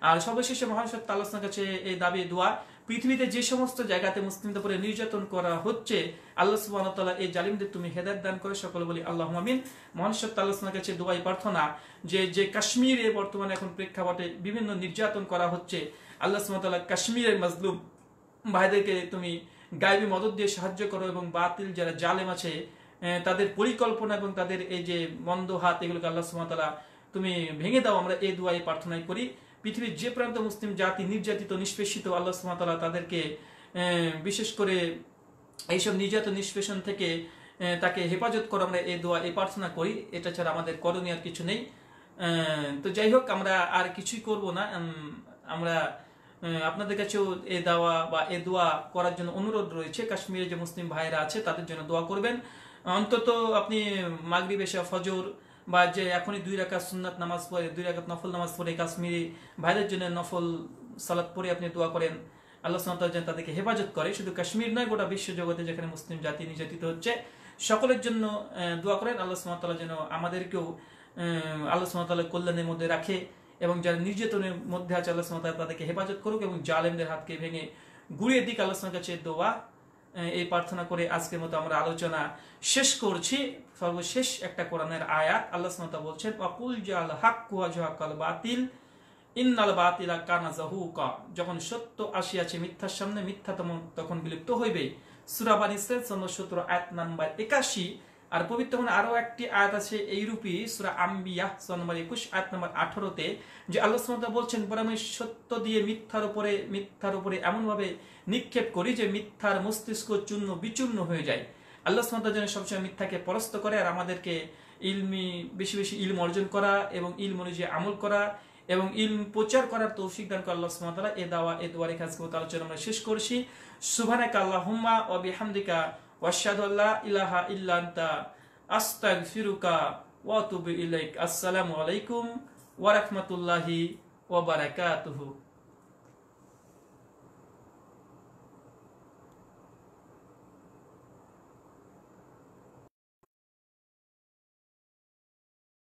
S1: আর সর্বশেষে মহান আলোচনার কাছে এই দাবি দোয়া পৃথিবীতে যে সমস্ত জায়গাতে মুসলিমদের উপরে নির্যাতন করা হচ্ছে আল্লাহ সুবাহতাল্লাহ এই জালিমদের তুমি হেদায়ত দান করে সকলে বলি আল্লাহ মামিন মহানসত্ত আল্লাহর কাছে দুবাই প্রার্থনা যে যে কাশ্মীরে বর্তমানে এখন প্রেক্ষাপটে বিভিন্ন নির্যাতন করা হচ্ছে আল্লাহ সুবাহতাল্লাহ কাশ্মীরের মজলুম ভাইদেরকে তুমি গাইবী মদত দিয়ে সাহায্য করো এবং বাতিল যারা জালেম আছে তাদের পরিকল্পনা এবং তাদের এই যে মন্দ হাত এগুলোকে আল্লাহ সুমাতালা তুমি ভেঙে দাও আমরা এই দুয়াই প্রার্থনায় করি পৃথিবীর যে প্রান্ত মুসলিম জাতি নির্যাতিত নিষ্পেষিত আল্লাহ সুমাতালা তাদেরকে বিশেষ করে এইসব নির্যাত নিষ্পেষণ থেকে তাকে হেফাজত করে আমরা এ দোয়া এ প্রার্থনা করি এটা ছাড়া আমাদের করণীয় আর কিছু নেই তো যাই হোক আমরা আর কিছুই করব না আমরা আপনাদের কাছেও এ দাওয়া বা এ দোয়া করার জন্য অনুরোধ রয়েছে কাশ্মীরে যে মুসলিম ভাইরা আছে তাদের জন্য দোয়া করবেন অন্তত আপনি মাগরিবেশা ফজর বা যে এখনই দুই রাকাত সুন্নাত নামাজ পড়ে দুই রাকাত নফল নামাজ পড়ে কাশ্মীরি ভাইদের জন্য নফল সালাত পড়ে আপনি দোয়া করেন আল্লাহ সাল যেন তাদেরকে হেফাজত করে শুধু কাশ্মীর নয় গোটা বিশ্ব জগতে যেখানে মুসলিম জাতি নির্যাতিত হচ্ছে সকলের জন্য দোয়া করেন আল্লাহ সুমতাল্লাহ যেন আমাদেরকেও আল্লাহ সুমতাল্লাহ কল্যাণের মধ্যে রাখে এবং যারা নির্যাতনের মধ্যে আছে আল্লাহ সুমতাল্লাহ তাদেরকে হেফাজত করুক এবং জালেমদের হাতকে ভেঙে গুড়িয়ে দিক আল্লাহ কাছে দোয়া এই প্রার্থনা করে আজকের মতো আমরা আলোচনা শেষ করছি সর্বশেষ একটা কোরআনের আয়াত আল্লাহ সুমতা বলছেন অকুল জাল হাক্কুয়াল বাতিল ইন্নাল বাতিলা কানা ক যখন সত্য আসিয়াছে মিথ্যার সামনে মিথ্যা তখন বিলুপ্ত হইবে সুরাবানি ইসরায়েল চন্দ্র আয়াত নাম্বার একাশি আর পবিত্র মানে আরো একটি আয়াত আছে রূপী সুরা আম্বিয়া নম্বর একুশ আয়াত নম্বর আঠারোতে যে আল্লাহ সুমতা বলছেন পরে আমি সত্য দিয়ে মিথ্যার উপরে মিথ্যার উপরে এমনভাবে নিক্ষেপ করি যে মিথ্যার মস্তিষ্ক চূর্ণ বিচূর্ণ হয়ে যায় আল্লাহ সন্তার জন্য সবসময় মিথ্যাকে পরস্ত করে আর আমাদেরকে ইলমি বেশি বেশি ইলম অর্জন করা এবং ইলম অনুযায়ী আমল করা এবং ইলম প্রচার করার তৌফিক দান করে আল্লাহ সুমাত এ দাওয়া এ দোয়ারে কাজ আলোচনা আমরা শেষ করছি সুভানাক হুম্মা ও বিহামদিকা ওয়াশাদুল্লাহ ইলাহা ইল্লান্তা আস্তাগ ফিরুকা ওয়াতুবু ইলাইক আসসালামু আলাইকুম ওয়ারাকমাতুল্লাহি ওয়াবারাকাতুহু